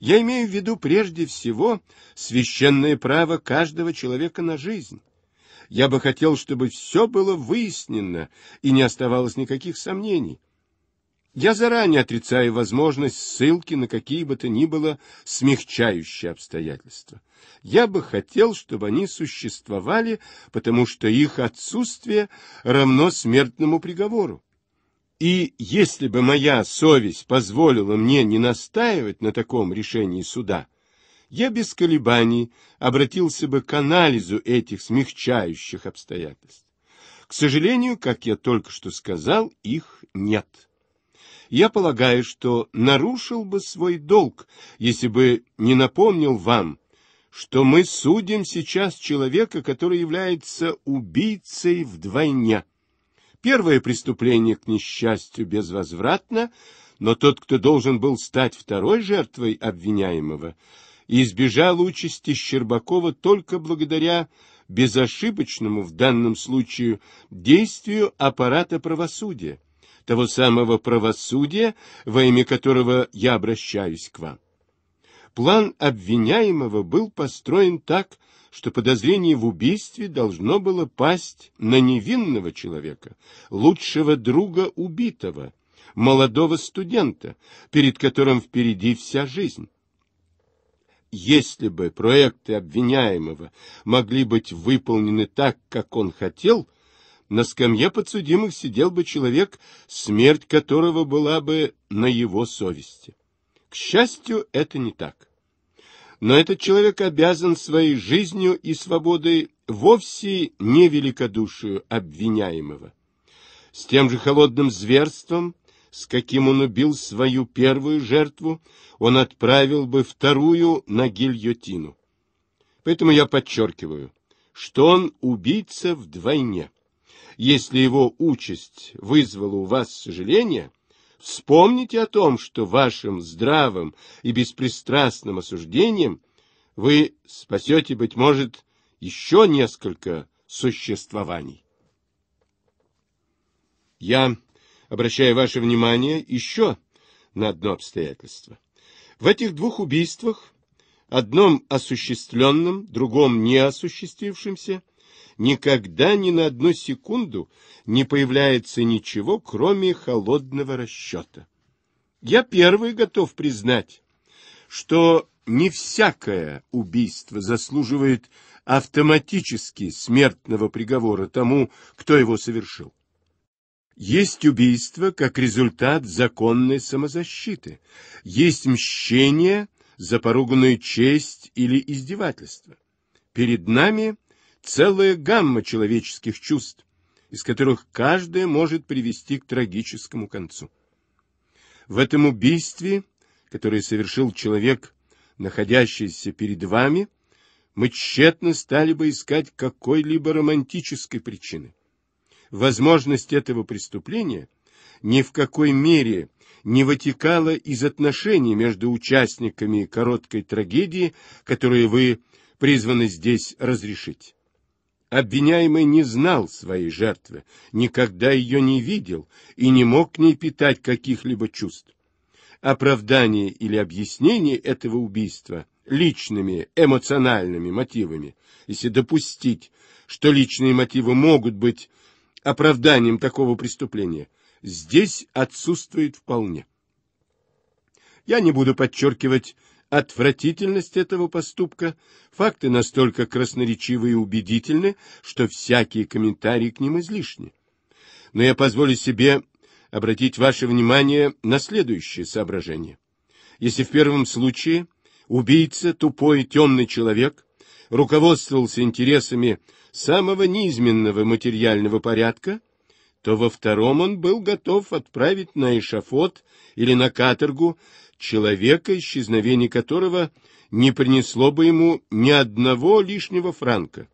Я имею в виду прежде всего священное право каждого человека на жизнь. Я бы хотел, чтобы все было выяснено и не оставалось никаких сомнений. Я заранее отрицаю возможность ссылки на какие бы то ни было смягчающие обстоятельства. Я бы хотел, чтобы они существовали, потому что их отсутствие равно смертному приговору. И если бы моя совесть позволила мне не настаивать на таком решении суда, я без колебаний обратился бы к анализу этих смягчающих обстоятельств. К сожалению, как я только что сказал, их нет. Я полагаю, что нарушил бы свой долг, если бы не напомнил вам, что мы судим сейчас человека, который является убийцей вдвойне. Первое преступление к несчастью безвозвратно, но тот, кто должен был стать второй жертвой обвиняемого, избежал участи Щербакова только благодаря безошибочному в данном случае действию аппарата правосудия, того самого правосудия, во имя которого я обращаюсь к вам. План обвиняемого был построен так, что подозрение в убийстве должно было пасть на невинного человека, лучшего друга убитого, молодого студента, перед которым впереди вся жизнь. Если бы проекты обвиняемого могли быть выполнены так, как он хотел, на скамье подсудимых сидел бы человек, смерть которого была бы на его совести. К счастью, это не так. Но этот человек обязан своей жизнью и свободой вовсе не великодушию обвиняемого. С тем же холодным зверством, с каким он убил свою первую жертву, он отправил бы вторую на гильотину. Поэтому я подчеркиваю, что он убийца вдвойне. Если его участь вызвала у вас сожаление – Вспомните о том, что вашим здравым и беспристрастным осуждением вы спасете, быть может, еще несколько существований. Я обращаю ваше внимание еще на одно обстоятельство. В этих двух убийствах, одном осуществленном, другом неосуществившемся. осуществившемся, никогда ни на одну секунду не появляется ничего, кроме холодного расчета. Я первый готов признать, что не всякое убийство заслуживает автоматически смертного приговора тому, кто его совершил. Есть убийство как результат законной самозащиты, есть мщение за поруганную честь или издевательство. Перед нами целая гамма человеческих чувств, из которых каждое может привести к трагическому концу. В этом убийстве, которое совершил человек, находящийся перед вами, мы тщетно стали бы искать какой-либо романтической причины. Возможность этого преступления ни в какой мере не вытекала из отношений между участниками короткой трагедии, которую вы призваны здесь разрешить. Обвиняемый не знал своей жертвы, никогда ее не видел и не мог к ней питать каких-либо чувств. Оправдание или объяснение этого убийства личными эмоциональными мотивами, если допустить, что личные мотивы могут быть оправданием такого преступления, здесь отсутствует вполне. Я не буду подчеркивать отвратительность этого поступка, факты настолько красноречивы и убедительны, что всякие комментарии к ним излишни. Но я позволю себе обратить ваше внимание на следующее соображение. Если в первом случае убийца, тупой и темный человек, руководствовался интересами самого низменного материального порядка, то во втором он был готов отправить на эшафот или на каторгу человека, исчезновение которого не принесло бы ему ни одного лишнего франка.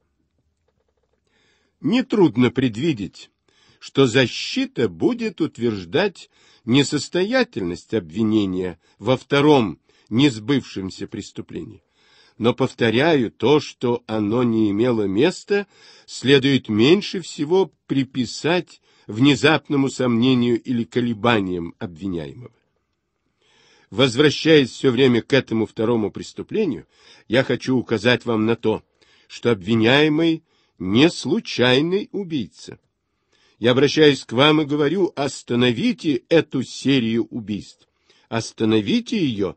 Нетрудно предвидеть, что защита будет утверждать несостоятельность обвинения во втором несбывшемся преступлении. Но, повторяю, то, что оно не имело места, следует меньше всего приписать внезапному сомнению или колебаниям обвиняемого. Возвращаясь все время к этому второму преступлению, я хочу указать вам на то, что обвиняемый не случайный убийца. Я обращаюсь к вам и говорю, остановите эту серию убийств. Остановите ее,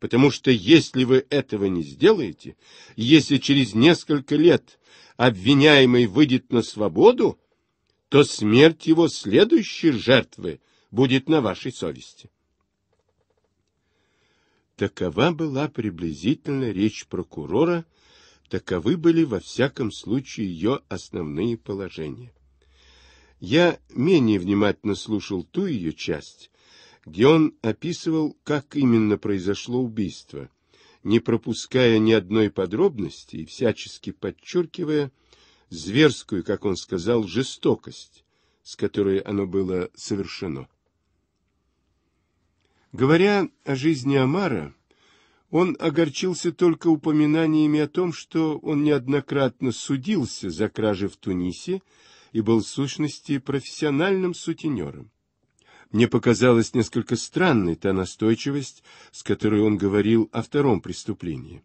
потому что если вы этого не сделаете, если через несколько лет обвиняемый выйдет на свободу, то смерть его следующей жертвы будет на вашей совести. Такова была приблизительно речь прокурора, таковы были во всяком случае ее основные положения. Я менее внимательно слушал ту ее часть, где он описывал, как именно произошло убийство, не пропуская ни одной подробности и всячески подчеркивая зверскую, как он сказал, жестокость, с которой оно было совершено. Говоря о жизни Амара, он огорчился только упоминаниями о том, что он неоднократно судился за кражи в Тунисе и был в сущности профессиональным сутенером. Мне показалась несколько странной та настойчивость, с которой он говорил о втором преступлении.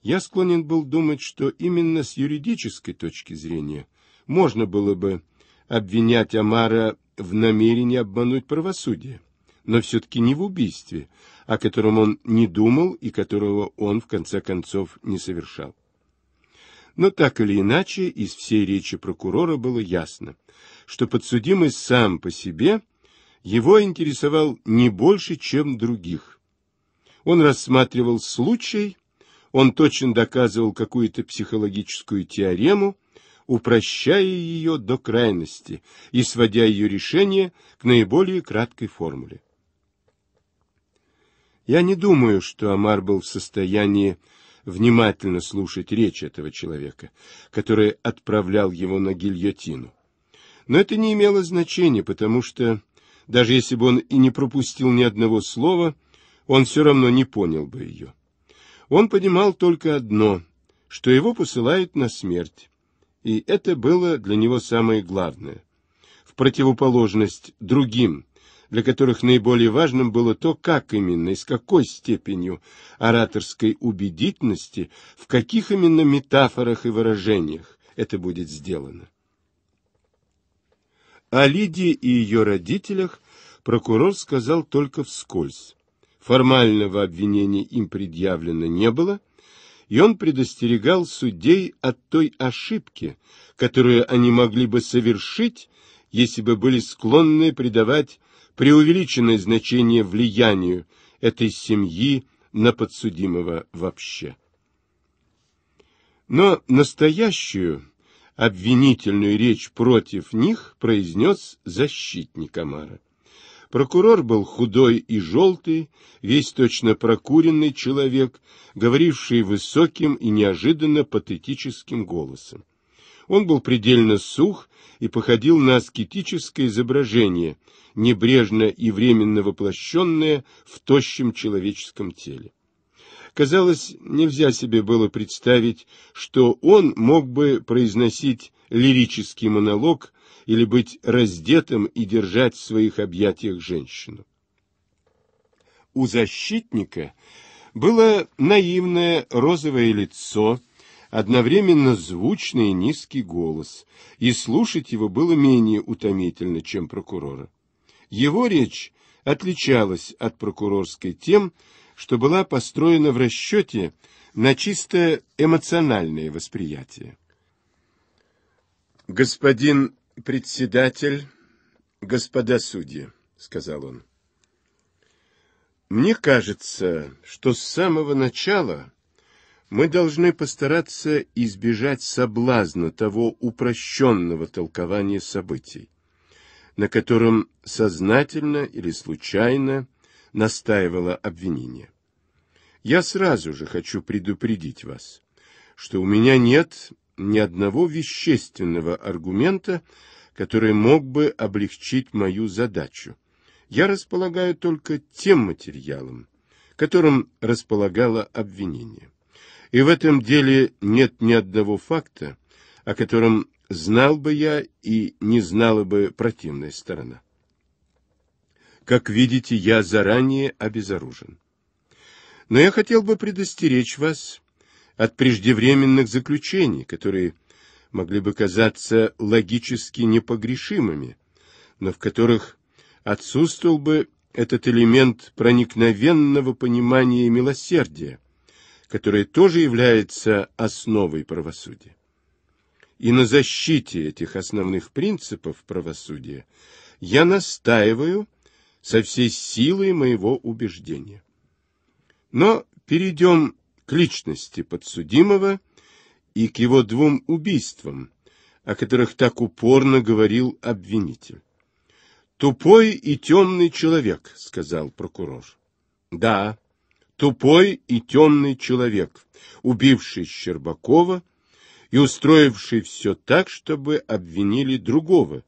Я склонен был думать, что именно с юридической точки зрения можно было бы обвинять Амара в намерении обмануть правосудие но все-таки не в убийстве, о котором он не думал и которого он, в конце концов, не совершал. Но так или иначе, из всей речи прокурора было ясно, что подсудимый сам по себе его интересовал не больше, чем других. Он рассматривал случай, он точно доказывал какую-то психологическую теорему, упрощая ее до крайности и сводя ее решение к наиболее краткой формуле. Я не думаю, что Амар был в состоянии внимательно слушать речь этого человека, который отправлял его на гильотину. Но это не имело значения, потому что, даже если бы он и не пропустил ни одного слова, он все равно не понял бы ее. Он понимал только одно, что его посылают на смерть, и это было для него самое главное. В противоположность другим, для которых наиболее важным было то, как именно и с какой степенью ораторской убедительности, в каких именно метафорах и выражениях это будет сделано. О Лидии и ее родителях прокурор сказал только вскользь. Формального обвинения им предъявлено не было, и он предостерегал судей от той ошибки, которую они могли бы совершить, если бы были склонны придавать преувеличенное значение влиянию этой семьи на подсудимого вообще. Но настоящую обвинительную речь против них произнес защитник Амара. Прокурор был худой и желтый, весь точно прокуренный человек, говоривший высоким и неожиданно патетическим голосом. Он был предельно сух и походил на аскетическое изображение, небрежно и временно воплощенное в тощем человеческом теле. Казалось, нельзя себе было представить, что он мог бы произносить лирический монолог или быть раздетым и держать в своих объятиях женщину. У защитника было наивное розовое лицо, одновременно звучный и низкий голос, и слушать его было менее утомительно, чем прокурора. Его речь отличалась от прокурорской тем, что была построена в расчете на чисто эмоциональное восприятие. «Господин председатель, господа судьи», — сказал он, — «мне кажется, что с самого начала мы должны постараться избежать соблазна того упрощенного толкования событий, на котором сознательно или случайно настаивало обвинение. Я сразу же хочу предупредить вас, что у меня нет ни одного вещественного аргумента, который мог бы облегчить мою задачу. Я располагаю только тем материалом, которым располагало обвинение. И в этом деле нет ни одного факта, о котором знал бы я и не знала бы противная сторона. Как видите, я заранее обезоружен. Но я хотел бы предостеречь вас от преждевременных заключений, которые могли бы казаться логически непогрешимыми, но в которых отсутствовал бы этот элемент проникновенного понимания милосердия, которое тоже является основой правосудия и на защите этих основных принципов правосудия я настаиваю со всей силой моего убеждения. Но перейдем к личности подсудимого и к его двум убийствам, о которых так упорно говорил обвинитель. «Тупой и темный человек», — сказал прокурор. «Да, тупой и темный человек, убивший Щербакова, — и устроивший все так, чтобы обвинили другого,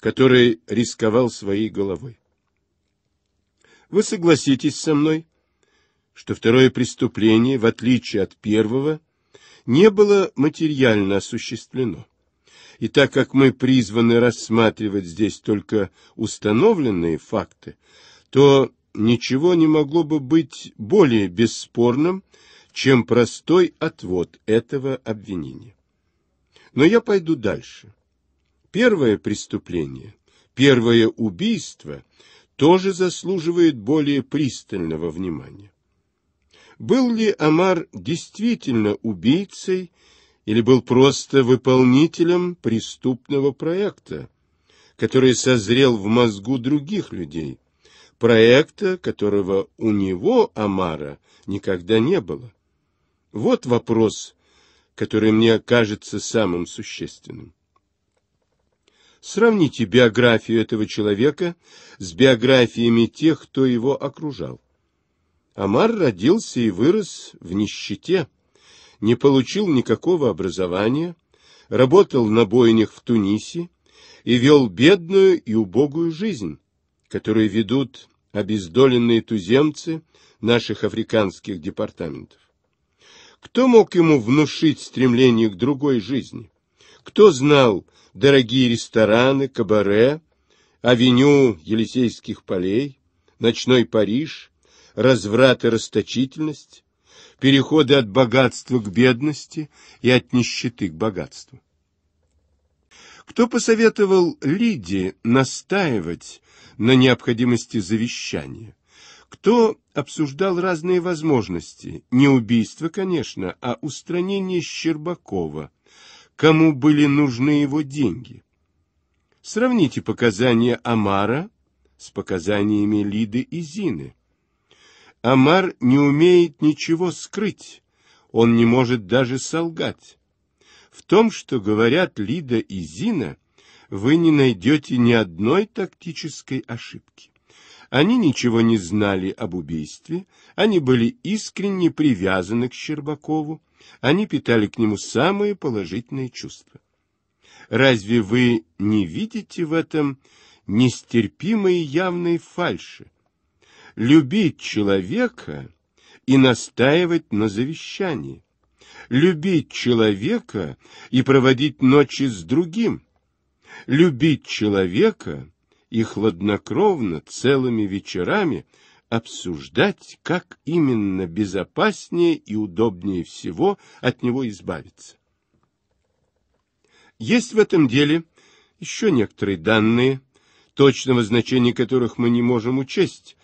который рисковал своей головой. Вы согласитесь со мной, что второе преступление, в отличие от первого, не было материально осуществлено. И так как мы призваны рассматривать здесь только установленные факты, то ничего не могло бы быть более бесспорным, чем простой отвод этого обвинения. Но я пойду дальше. Первое преступление, первое убийство тоже заслуживает более пристального внимания. Был ли Амар действительно убийцей или был просто выполнителем преступного проекта, который созрел в мозгу других людей, проекта, которого у него, Амара, никогда не было? Вот вопрос, который мне кажется самым существенным. Сравните биографию этого человека с биографиями тех, кто его окружал. Амар родился и вырос в нищете, не получил никакого образования, работал на бойнях в Тунисе и вел бедную и убогую жизнь, которую ведут обездоленные туземцы наших африканских департаментов. Кто мог ему внушить стремление к другой жизни? Кто знал дорогие рестораны, кабаре, авеню Елисейских полей, ночной Париж, разврат и расточительность, переходы от богатства к бедности и от нищеты к богатству? Кто посоветовал Лиде настаивать на необходимости завещания? кто обсуждал разные возможности, не убийство, конечно, а устранение Щербакова, кому были нужны его деньги. Сравните показания Амара с показаниями Лиды и Зины. Амар не умеет ничего скрыть, он не может даже солгать. В том, что говорят Лида и Зина, вы не найдете ни одной тактической ошибки. Они ничего не знали об убийстве, они были искренне привязаны к Щербакову, они питали к нему самые положительные чувства. Разве вы не видите в этом нестерпимой явной фальши? Любить человека и настаивать на завещании. Любить человека и проводить ночи с другим. Любить человека и хладнокровно целыми вечерами обсуждать, как именно безопаснее и удобнее всего от него избавиться. Есть в этом деле еще некоторые данные, точного значения которых мы не можем учесть,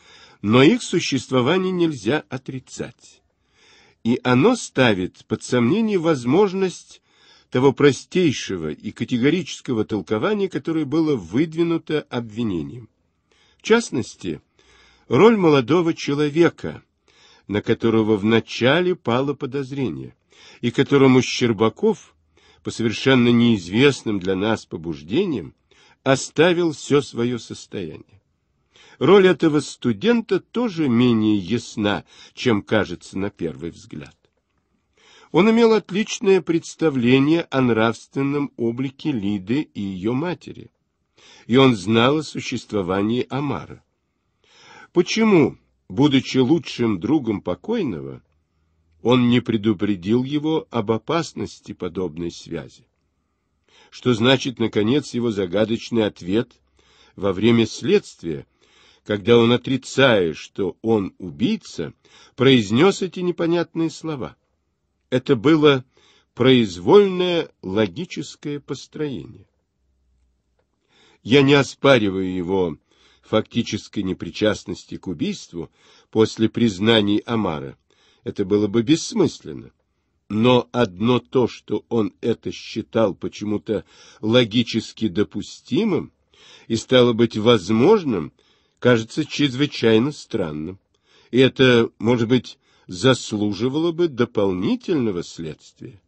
но их существование нельзя отрицать. И оно ставит под сомнение возможность того простейшего и категорического толкования, которое было выдвинуто обвинением. В частности, роль молодого человека, на которого вначале пало подозрение, и которому Щербаков, по совершенно неизвестным для нас побуждениям, оставил все свое состояние. Роль этого студента тоже менее ясна, чем кажется на первый взгляд. Он имел отличное представление о нравственном облике Лиды и ее матери, и он знал о существовании Амара. Почему, будучи лучшим другом покойного, он не предупредил его об опасности подобной связи? Что значит, наконец, его загадочный ответ во время следствия, когда он, отрицая, что он убийца, произнес эти непонятные слова? Это было произвольное логическое построение. Я не оспариваю его фактической непричастности к убийству после признаний Амара. Это было бы бессмысленно. Но одно то, что он это считал почему-то логически допустимым и, стало быть, возможным, кажется чрезвычайно странным. И это, может быть, заслуживало бы дополнительного следствия.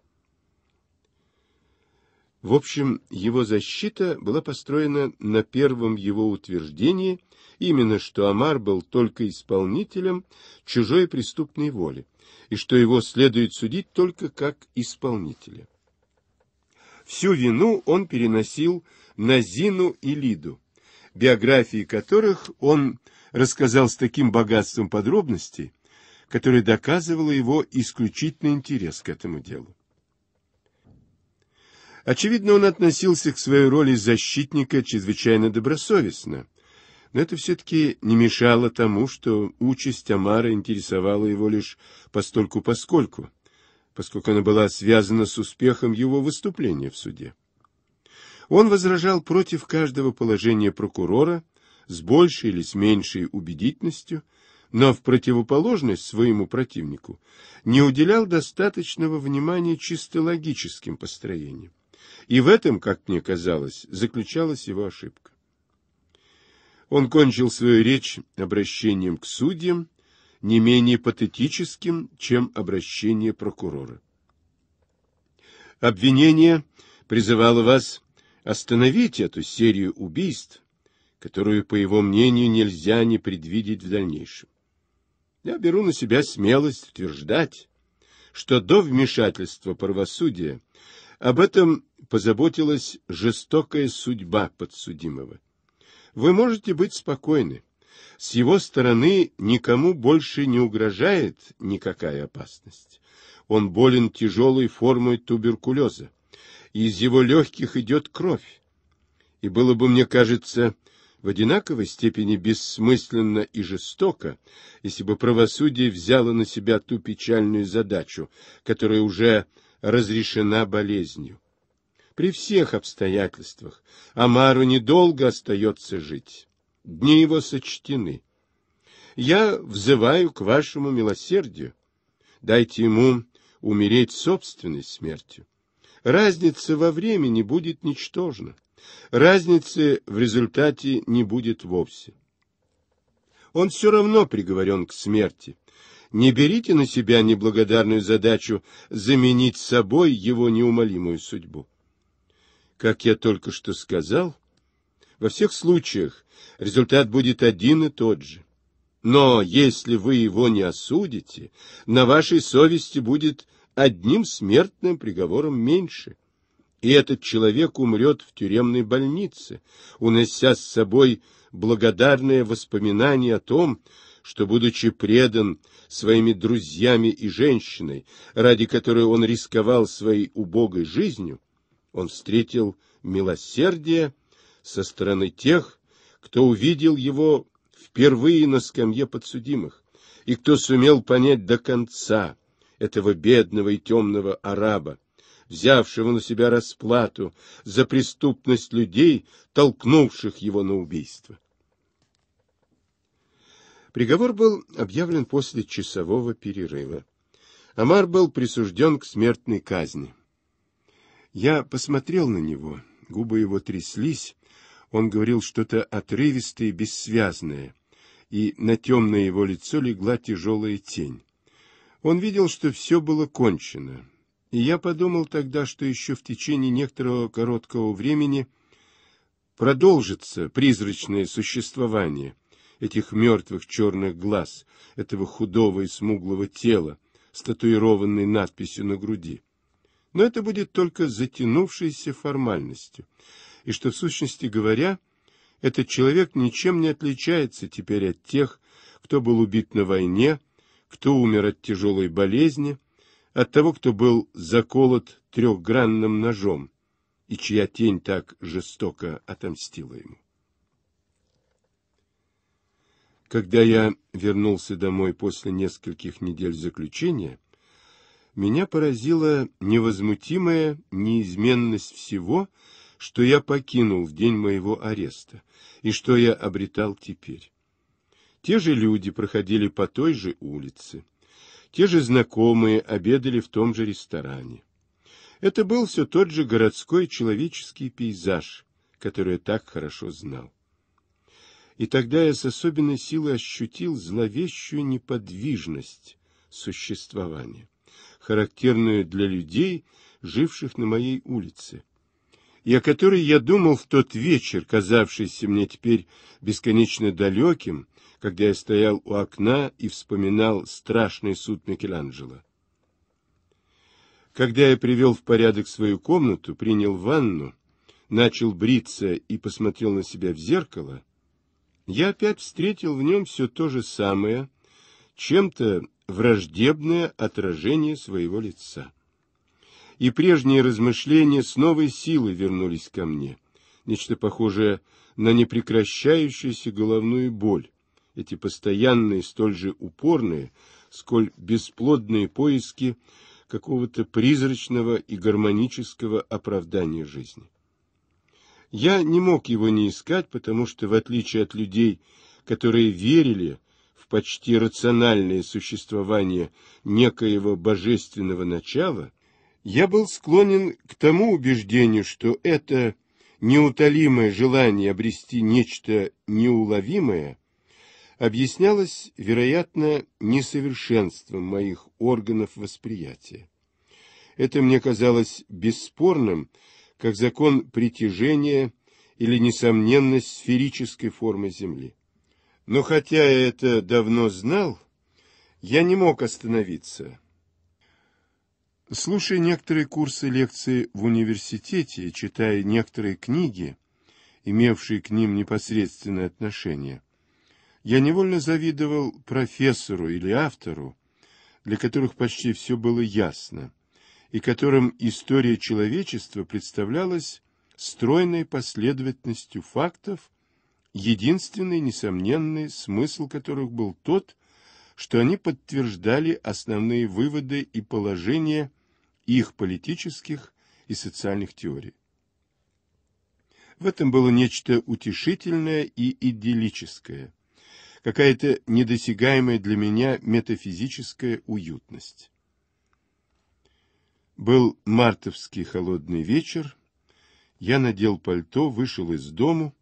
В общем, его защита была построена на первом его утверждении, именно что Амар был только исполнителем чужой преступной воли, и что его следует судить только как исполнителя. Всю вину он переносил на Зину и Лиду, биографии которых он рассказал с таким богатством подробностей, которая доказывала его исключительный интерес к этому делу. Очевидно, он относился к своей роли защитника чрезвычайно добросовестно, но это все-таки не мешало тому, что участь Амара интересовала его лишь постольку-поскольку, поскольку она была связана с успехом его выступления в суде. Он возражал против каждого положения прокурора с большей или с меньшей убедительностью, но в противоположность своему противнику не уделял достаточного внимания чисто логическим построениям. И в этом, как мне казалось, заключалась его ошибка. Он кончил свою речь обращением к судьям, не менее патетическим, чем обращение прокурора. Обвинение призывало вас остановить эту серию убийств, которую, по его мнению, нельзя не предвидеть в дальнейшем. Я беру на себя смелость утверждать, что до вмешательства правосудия об этом позаботилась жестокая судьба подсудимого. Вы можете быть спокойны. С его стороны никому больше не угрожает никакая опасность. Он болен тяжелой формой туберкулеза. Из его легких идет кровь. И было бы, мне кажется, в одинаковой степени бессмысленно и жестоко, если бы правосудие взяло на себя ту печальную задачу, которая уже разрешена болезнью. При всех обстоятельствах Амару недолго остается жить. Дни его сочтены. Я взываю к вашему милосердию. Дайте ему умереть собственной смертью. Разница во времени будет ничтожна. Разницы в результате не будет вовсе. Он все равно приговорен к смерти. Не берите на себя неблагодарную задачу заменить собой его неумолимую судьбу. Как я только что сказал, во всех случаях результат будет один и тот же. Но если вы его не осудите, на вашей совести будет одним смертным приговором меньше. И этот человек умрет в тюремной больнице, унося с собой благодарное воспоминание о том, что, будучи предан своими друзьями и женщиной, ради которой он рисковал своей убогой жизнью, он встретил милосердие со стороны тех, кто увидел его впервые на скамье подсудимых, и кто сумел понять до конца, этого бедного и темного араба, взявшего на себя расплату за преступность людей, толкнувших его на убийство. Приговор был объявлен после часового перерыва. Амар был присужден к смертной казни. Я посмотрел на него, губы его тряслись, он говорил что-то отрывистое и бессвязное, и на темное его лицо легла тяжелая тень. Он видел, что все было кончено, и я подумал тогда, что еще в течение некоторого короткого времени продолжится призрачное существование этих мертвых черных глаз, этого худого и смуглого тела с татуированной надписью на груди. Но это будет только затянувшейся формальностью, и что, в сущности говоря, этот человек ничем не отличается теперь от тех, кто был убит на войне, кто умер от тяжелой болезни, от того, кто был заколот трехгранным ножом и чья тень так жестоко отомстила ему. Когда я вернулся домой после нескольких недель заключения, меня поразила невозмутимая неизменность всего, что я покинул в день моего ареста, и что я обретал теперь. Те же люди проходили по той же улице. Те же знакомые обедали в том же ресторане. Это был все тот же городской человеческий пейзаж, который я так хорошо знал. И тогда я с особенной силой ощутил зловещую неподвижность существования, характерную для людей, живших на моей улице, и о которой я думал в тот вечер, казавшийся мне теперь бесконечно далеким когда я стоял у окна и вспоминал страшный суд Микеланджело. Когда я привел в порядок свою комнату, принял ванну, начал бриться и посмотрел на себя в зеркало, я опять встретил в нем все то же самое, чем-то враждебное отражение своего лица. И прежние размышления с новой силой вернулись ко мне, нечто похожее на непрекращающуюся головную боль, эти постоянные, столь же упорные, сколь бесплодные поиски какого-то призрачного и гармонического оправдания жизни. Я не мог его не искать, потому что, в отличие от людей, которые верили в почти рациональное существование некоего божественного начала, я был склонен к тому убеждению, что это неутолимое желание обрести нечто неуловимое – объяснялось, вероятно, несовершенством моих органов восприятия. Это мне казалось бесспорным, как закон притяжения или несомненность сферической формы Земли. Но хотя я это давно знал, я не мог остановиться. Слушая некоторые курсы лекции в университете, читая некоторые книги, имевшие к ним непосредственное отношение, я невольно завидовал профессору или автору, для которых почти все было ясно, и которым история человечества представлялась стройной последовательностью фактов, единственный несомненный смысл которых был тот, что они подтверждали основные выводы и положения их политических и социальных теорий. В этом было нечто утешительное и идиллическое, какая-то недосягаемая для меня метафизическая уютность. Был мартовский холодный вечер. Я надел пальто, вышел из дому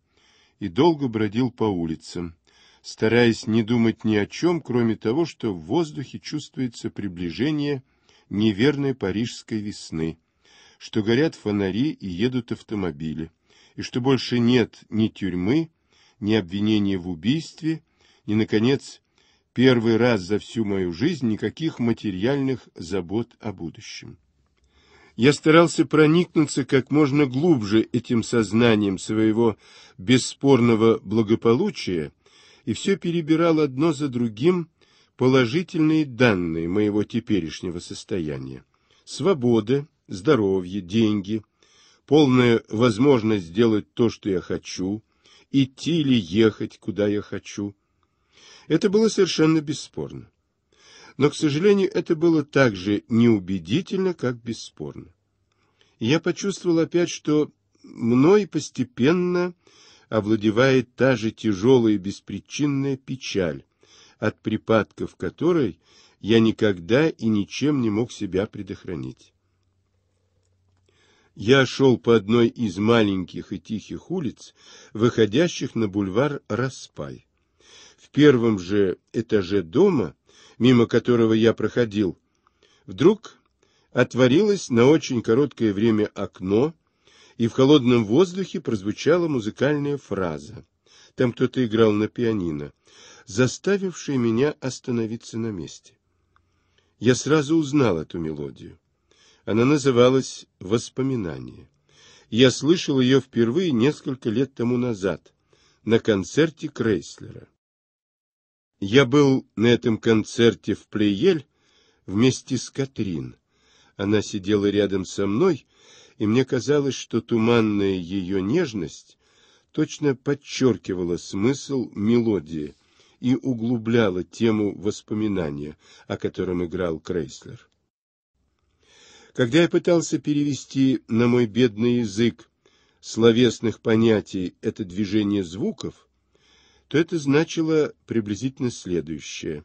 и долго бродил по улицам, стараясь не думать ни о чем, кроме того, что в воздухе чувствуется приближение неверной парижской весны, что горят фонари и едут автомобили, и что больше нет ни тюрьмы, ни обвинения в убийстве, и, наконец, первый раз за всю мою жизнь никаких материальных забот о будущем. Я старался проникнуться как можно глубже этим сознанием своего бесспорного благополучия и все перебирал одно за другим положительные данные моего теперешнего состояния. Свобода, здоровье, деньги, полная возможность сделать то, что я хочу, идти или ехать, куда я хочу – это было совершенно бесспорно. Но, к сожалению, это было так же неубедительно, как бесспорно. я почувствовал опять, что мной постепенно овладевает та же тяжелая и беспричинная печаль, от припадков которой я никогда и ничем не мог себя предохранить. Я шел по одной из маленьких и тихих улиц, выходящих на бульвар Распай первом же этаже дома, мимо которого я проходил, вдруг отворилось на очень короткое время окно, и в холодном воздухе прозвучала музыкальная фраза. Там кто-то играл на пианино, заставивший меня остановиться на месте. Я сразу узнал эту мелодию. Она называлась «Воспоминание». Я слышал ее впервые несколько лет тому назад на концерте Крейслера. Я был на этом концерте в Плеель вместе с Катрин. Она сидела рядом со мной, и мне казалось, что туманная ее нежность точно подчеркивала смысл мелодии и углубляла тему воспоминания, о котором играл Крейслер. Когда я пытался перевести на мой бедный язык словесных понятий это движение звуков, то это значило приблизительно следующее.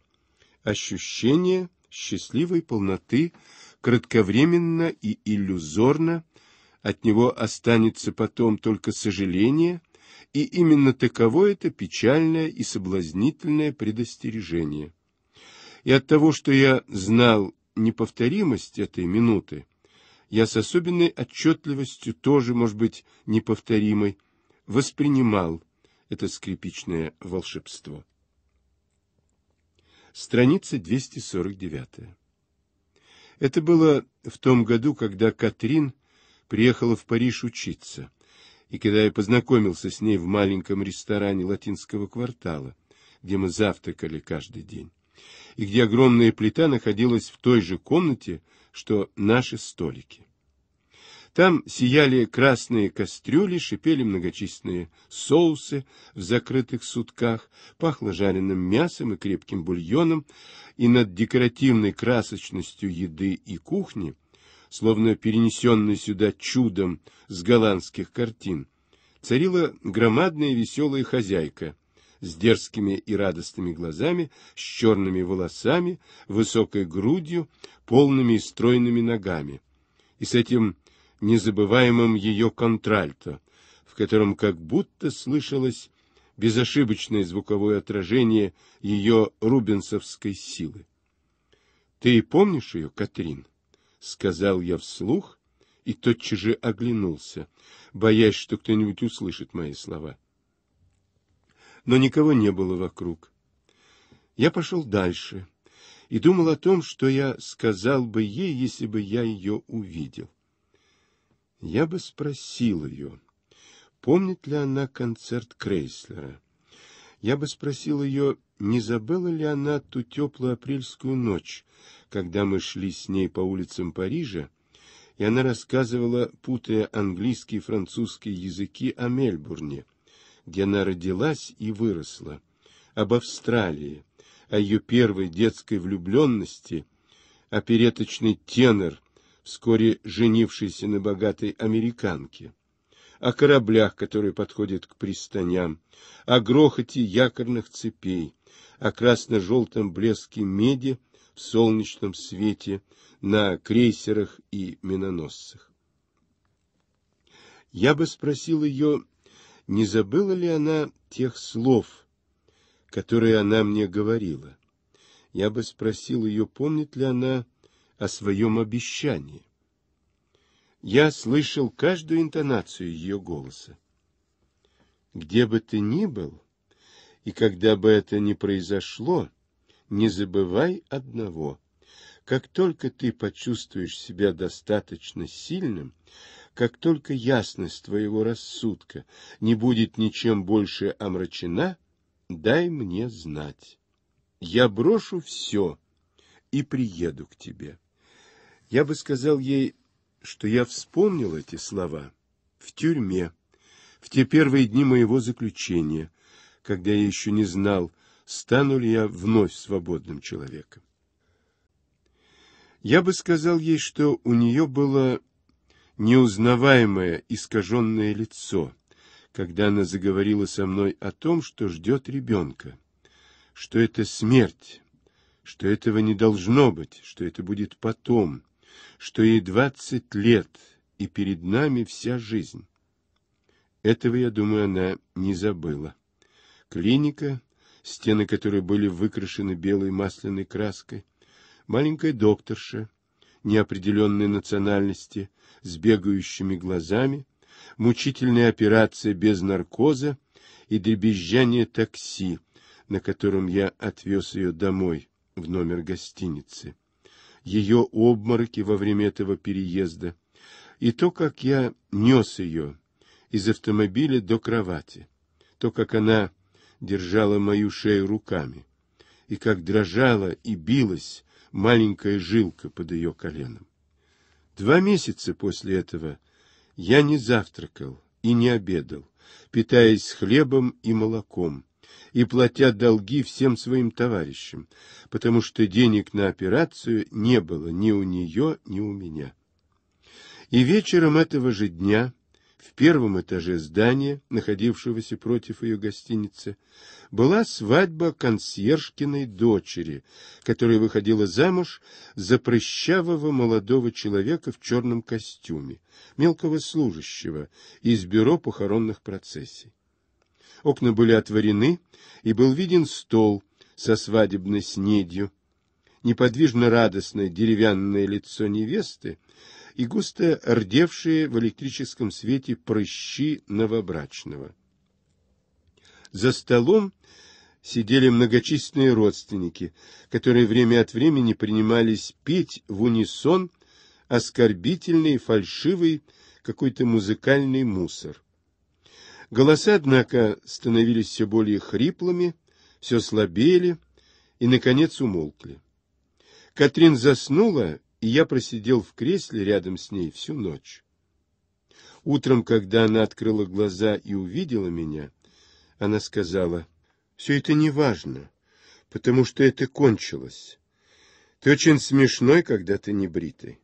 Ощущение счастливой полноты кратковременно и иллюзорно, от него останется потом только сожаление, и именно таково это печальное и соблазнительное предостережение. И от того, что я знал неповторимость этой минуты, я с особенной отчетливостью тоже, может быть, неповторимой, воспринимал это скрипичное волшебство. Страница 249. Это было в том году, когда Катрин приехала в Париж учиться, и когда я познакомился с ней в маленьком ресторане латинского квартала, где мы завтракали каждый день, и где огромная плита находилась в той же комнате, что наши столики. Там сияли красные кастрюли, шипели многочисленные соусы в закрытых сутках, пахло жареным мясом и крепким бульоном, и над декоративной красочностью еды и кухни, словно перенесенной сюда чудом с голландских картин, царила громадная веселая хозяйка с дерзкими и радостными глазами, с черными волосами, высокой грудью, полными и стройными ногами, и с этим незабываемым ее контральто, в котором как будто слышалось безошибочное звуковое отражение ее рубенсовской силы. — Ты помнишь ее, Катрин? — сказал я вслух и тотчас же оглянулся, боясь, что кто-нибудь услышит мои слова. Но никого не было вокруг. Я пошел дальше и думал о том, что я сказал бы ей, если бы я ее увидел. Я бы спросил ее, помнит ли она концерт Крейслера. Я бы спросил ее, не забыла ли она ту теплую апрельскую ночь, когда мы шли с ней по улицам Парижа, и она рассказывала, путая английский и французский языки, о Мельбурне, где она родилась и выросла, об Австралии, о ее первой детской влюбленности, о опереточный тенор — вскоре женившийся на богатой американке, о кораблях, которые подходят к пристаням, о грохоте якорных цепей, о красно-желтом блеске меди в солнечном свете на крейсерах и миноносцах. Я бы спросил ее, не забыла ли она тех слов, которые она мне говорила. Я бы спросил ее, помнит ли она о своем обещании. Я слышал каждую интонацию ее голоса. Где бы ты ни был, и когда бы это ни произошло, не забывай одного. Как только ты почувствуешь себя достаточно сильным, как только ясность твоего рассудка не будет ничем больше омрачена, дай мне знать. Я брошу все и приеду к тебе. Я бы сказал ей, что я вспомнил эти слова в тюрьме, в те первые дни моего заключения, когда я еще не знал, стану ли я вновь свободным человеком. Я бы сказал ей, что у нее было неузнаваемое искаженное лицо, когда она заговорила со мной о том, что ждет ребенка, что это смерть, что этого не должно быть, что это будет потом, что ей двадцать лет, и перед нами вся жизнь. Этого, я думаю, она не забыла. Клиника, стены которой были выкрашены белой масляной краской, маленькая докторша, неопределенной национальности, с бегающими глазами, мучительная операция без наркоза и дребезжание такси, на котором я отвез ее домой в номер гостиницы ее обмороки во время этого переезда, и то, как я нес ее из автомобиля до кровати, то, как она держала мою шею руками, и как дрожала и билась маленькая жилка под ее коленом. Два месяца после этого я не завтракал и не обедал, питаясь хлебом и молоком, и платя долги всем своим товарищам, потому что денег на операцию не было ни у нее, ни у меня. И вечером этого же дня в первом этаже здания, находившегося против ее гостиницы, была свадьба консьержкиной дочери, которая выходила замуж за прыщавого молодого человека в черном костюме, мелкого служащего из бюро похоронных процессий. Окна были отворены, и был виден стол со свадебной снедью, неподвижно радостное деревянное лицо невесты и густо рдевшие в электрическом свете прыщи новобрачного. За столом сидели многочисленные родственники, которые время от времени принимались петь в унисон оскорбительный, фальшивый, какой-то музыкальный мусор. Голоса, однако, становились все более хриплыми, все слабели и, наконец, умолкли. Катрин заснула, и я просидел в кресле рядом с ней всю ночь. Утром, когда она открыла глаза и увидела меня, она сказала, «Все это не важно, потому что это кончилось. Ты очень смешной, когда ты не бритый».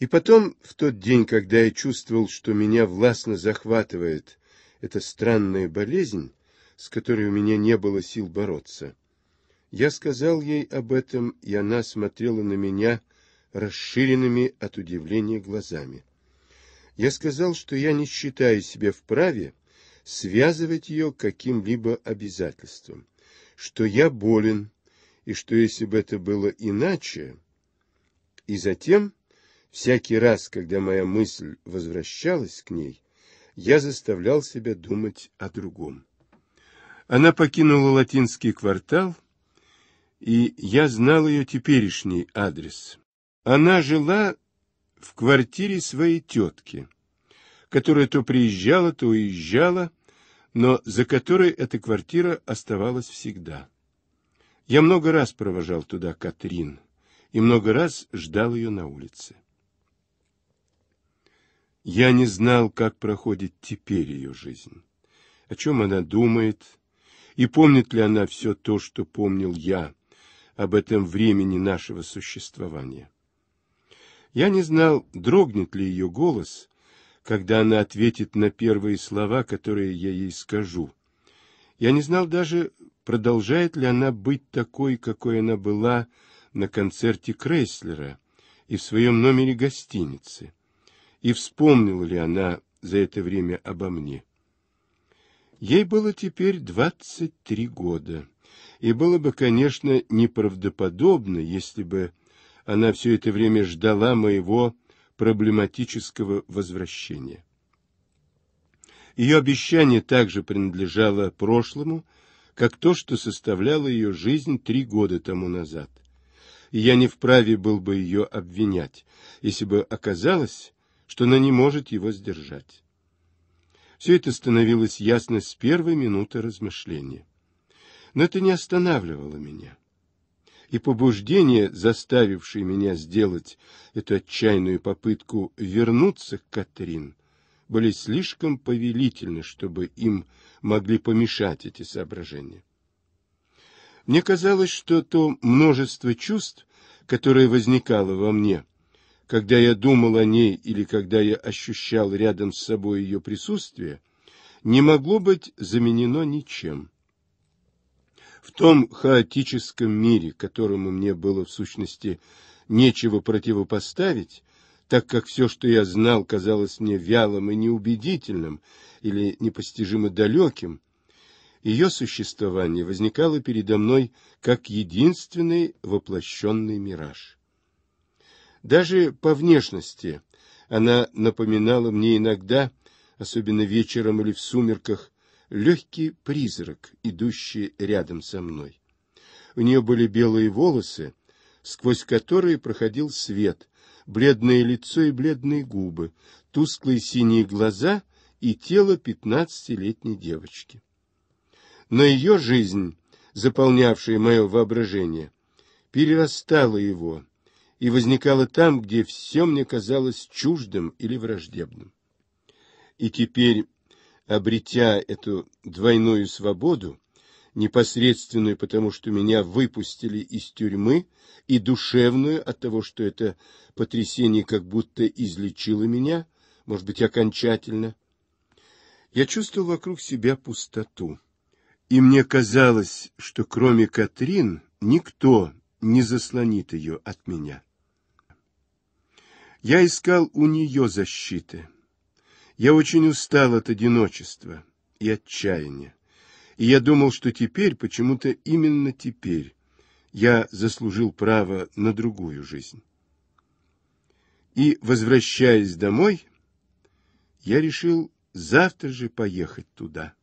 И потом, в тот день, когда я чувствовал, что меня властно захватывает эта странная болезнь, с которой у меня не было сил бороться, я сказал ей об этом, и она смотрела на меня расширенными от удивления глазами. Я сказал, что я не считаю себя вправе связывать ее каким-либо обязательством, что я болен, и что если бы это было иначе... И затем Всякий раз, когда моя мысль возвращалась к ней, я заставлял себя думать о другом. Она покинула латинский квартал, и я знал ее теперешний адрес. Она жила в квартире своей тетки, которая то приезжала, то уезжала, но за которой эта квартира оставалась всегда. Я много раз провожал туда Катрин и много раз ждал ее на улице. Я не знал, как проходит теперь ее жизнь, о чем она думает, и помнит ли она все то, что помнил я об этом времени нашего существования. Я не знал, дрогнет ли ее голос, когда она ответит на первые слова, которые я ей скажу. Я не знал даже, продолжает ли она быть такой, какой она была на концерте Крейслера и в своем номере гостиницы и вспомнила ли она за это время обо мне. Ей было теперь двадцать три года, и было бы, конечно, неправдоподобно, если бы она все это время ждала моего проблематического возвращения. Ее обещание также принадлежало прошлому, как то, что составляло ее жизнь три года тому назад. И я не вправе был бы ее обвинять, если бы оказалось, что она не может его сдержать. Все это становилось ясно с первой минуты размышления. Но это не останавливало меня. И побуждение, заставившее меня сделать эту отчаянную попытку вернуться к Катрин, были слишком повелительны, чтобы им могли помешать эти соображения. Мне казалось, что то множество чувств, которое возникало во мне, — когда я думал о ней или когда я ощущал рядом с собой ее присутствие, не могло быть заменено ничем. В том хаотическом мире, которому мне было в сущности нечего противопоставить, так как все, что я знал, казалось мне вялым и неубедительным или непостижимо далеким, ее существование возникало передо мной как единственный воплощенный мираж. Даже по внешности она напоминала мне иногда, особенно вечером или в сумерках, легкий призрак, идущий рядом со мной. У нее были белые волосы, сквозь которые проходил свет, бледное лицо и бледные губы, тусклые синие глаза и тело пятнадцатилетней девочки. Но ее жизнь, заполнявшая мое воображение, перерастала его — и возникало там, где все мне казалось чуждым или враждебным. И теперь, обретя эту двойную свободу, непосредственную, потому что меня выпустили из тюрьмы, и душевную от того, что это потрясение как будто излечило меня, может быть, окончательно. Я чувствовал вокруг себя пустоту, и мне казалось, что кроме Катрин никто не заслонит ее от меня. Я искал у нее защиты. Я очень устал от одиночества и отчаяния. И я думал, что теперь, почему-то именно теперь, я заслужил право на другую жизнь. И, возвращаясь домой, я решил завтра же поехать туда.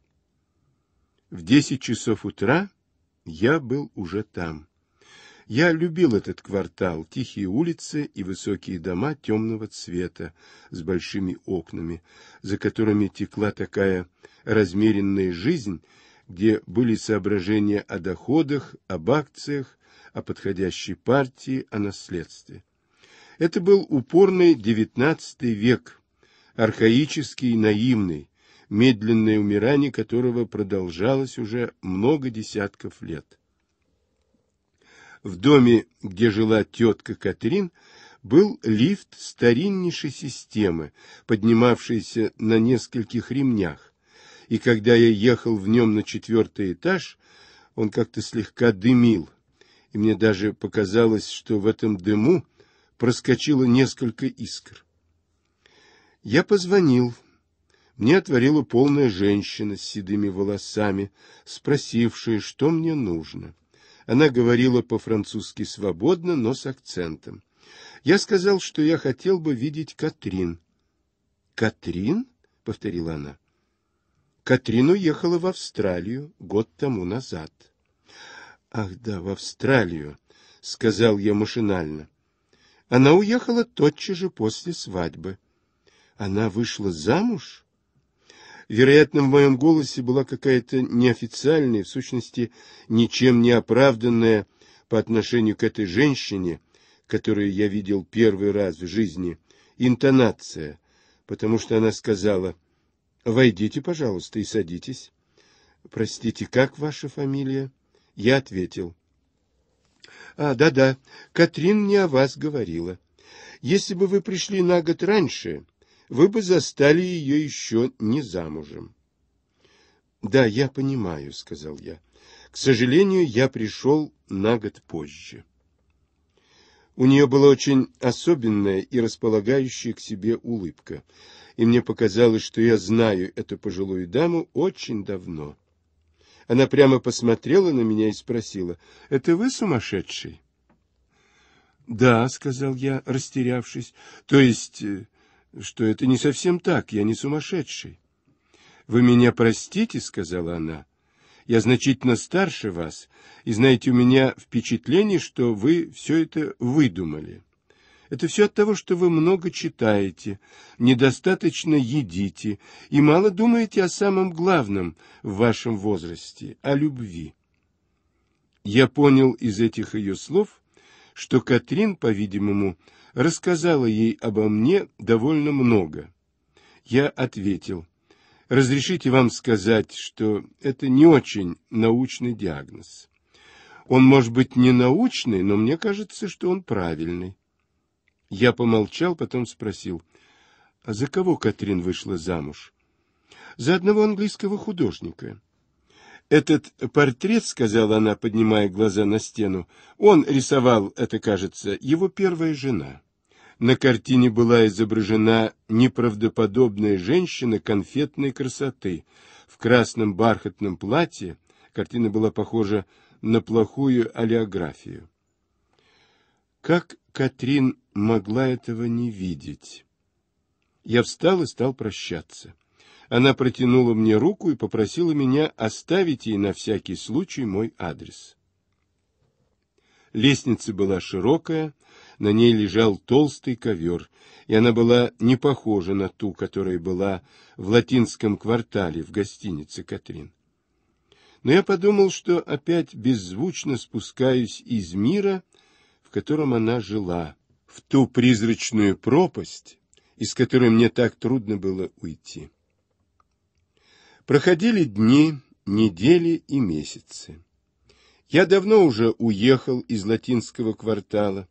В десять часов утра я был уже там. Я любил этот квартал, тихие улицы и высокие дома темного цвета с большими окнами, за которыми текла такая размеренная жизнь, где были соображения о доходах, об акциях, о подходящей партии, о наследстве. Это был упорный девятнадцатый век, архаический и наивный, медленное умирание которого продолжалось уже много десятков лет. В доме, где жила тетка Катрин, был лифт стариннейшей системы, поднимавшийся на нескольких ремнях, и когда я ехал в нем на четвертый этаж, он как-то слегка дымил, и мне даже показалось, что в этом дыму проскочило несколько искр. Я позвонил. Мне отворила полная женщина с седыми волосами, спросившая, что мне нужно. Она говорила по-французски свободно, но с акцентом. Я сказал, что я хотел бы видеть Катрин. «Катрин?» — повторила она. Катрин уехала в Австралию год тому назад. «Ах да, в Австралию», — сказал я машинально. Она уехала тотчас же после свадьбы. Она вышла замуж? Вероятно, в моем голосе была какая-то неофициальная, в сущности, ничем не оправданная по отношению к этой женщине, которую я видел первый раз в жизни, интонация, потому что она сказала «Войдите, пожалуйста, и садитесь». «Простите, как ваша фамилия?» Я ответил «А, да-да, Катрин мне о вас говорила. Если бы вы пришли на год раньше...» вы бы застали ее еще не замужем. — Да, я понимаю, — сказал я. — К сожалению, я пришел на год позже. У нее была очень особенная и располагающая к себе улыбка, и мне показалось, что я знаю эту пожилую даму очень давно. Она прямо посмотрела на меня и спросила, — Это вы сумасшедший? — Да, — сказал я, растерявшись, — то есть э, что это не совсем так, я не сумасшедший. — Вы меня простите, — сказала она. — Я значительно старше вас, и, знаете, у меня впечатление, что вы все это выдумали. Это все от того, что вы много читаете, недостаточно едите и мало думаете о самом главном в вашем возрасте — о любви. Я понял из этих ее слов, что Катрин, по-видимому, — рассказала ей обо мне довольно много. Я ответил, разрешите вам сказать, что это не очень научный диагноз. Он, может быть, не научный, но мне кажется, что он правильный. Я помолчал, потом спросил, а за кого Катрин вышла замуж? За одного английского художника. Этот портрет, — сказала она, поднимая глаза на стену, — он рисовал, это кажется, его первая жена. На картине была изображена неправдоподобная женщина конфетной красоты в красном бархатном платье. Картина была похожа на плохую олеографию. Как Катрин могла этого не видеть? Я встал и стал прощаться она протянула мне руку и попросила меня оставить ей на всякий случай мой адрес. Лестница была широкая, на ней лежал толстый ковер, и она была не похожа на ту, которая была в латинском квартале в гостинице «Катрин». Но я подумал, что опять беззвучно спускаюсь из мира, в котором она жила, в ту призрачную пропасть, из которой мне так трудно было уйти. Проходили дни, недели и месяцы. Я давно уже уехал из латинского квартала.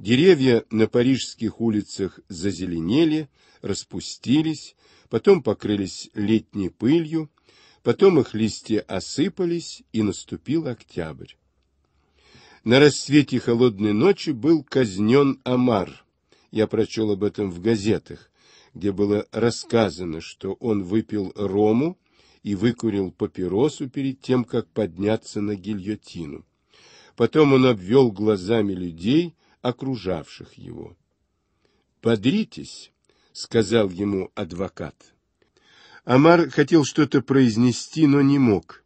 Деревья на парижских улицах зазеленели, распустились, потом покрылись летней пылью, потом их листья осыпались, и наступил октябрь. На рассвете холодной ночи был казнен Амар. Я прочел об этом в газетах, где было рассказано, что он выпил рому, и выкурил папиросу перед тем, как подняться на гильотину. Потом он обвел глазами людей, окружавших его. «Подритесь», — сказал ему адвокат. Амар хотел что-то произнести, но не мог,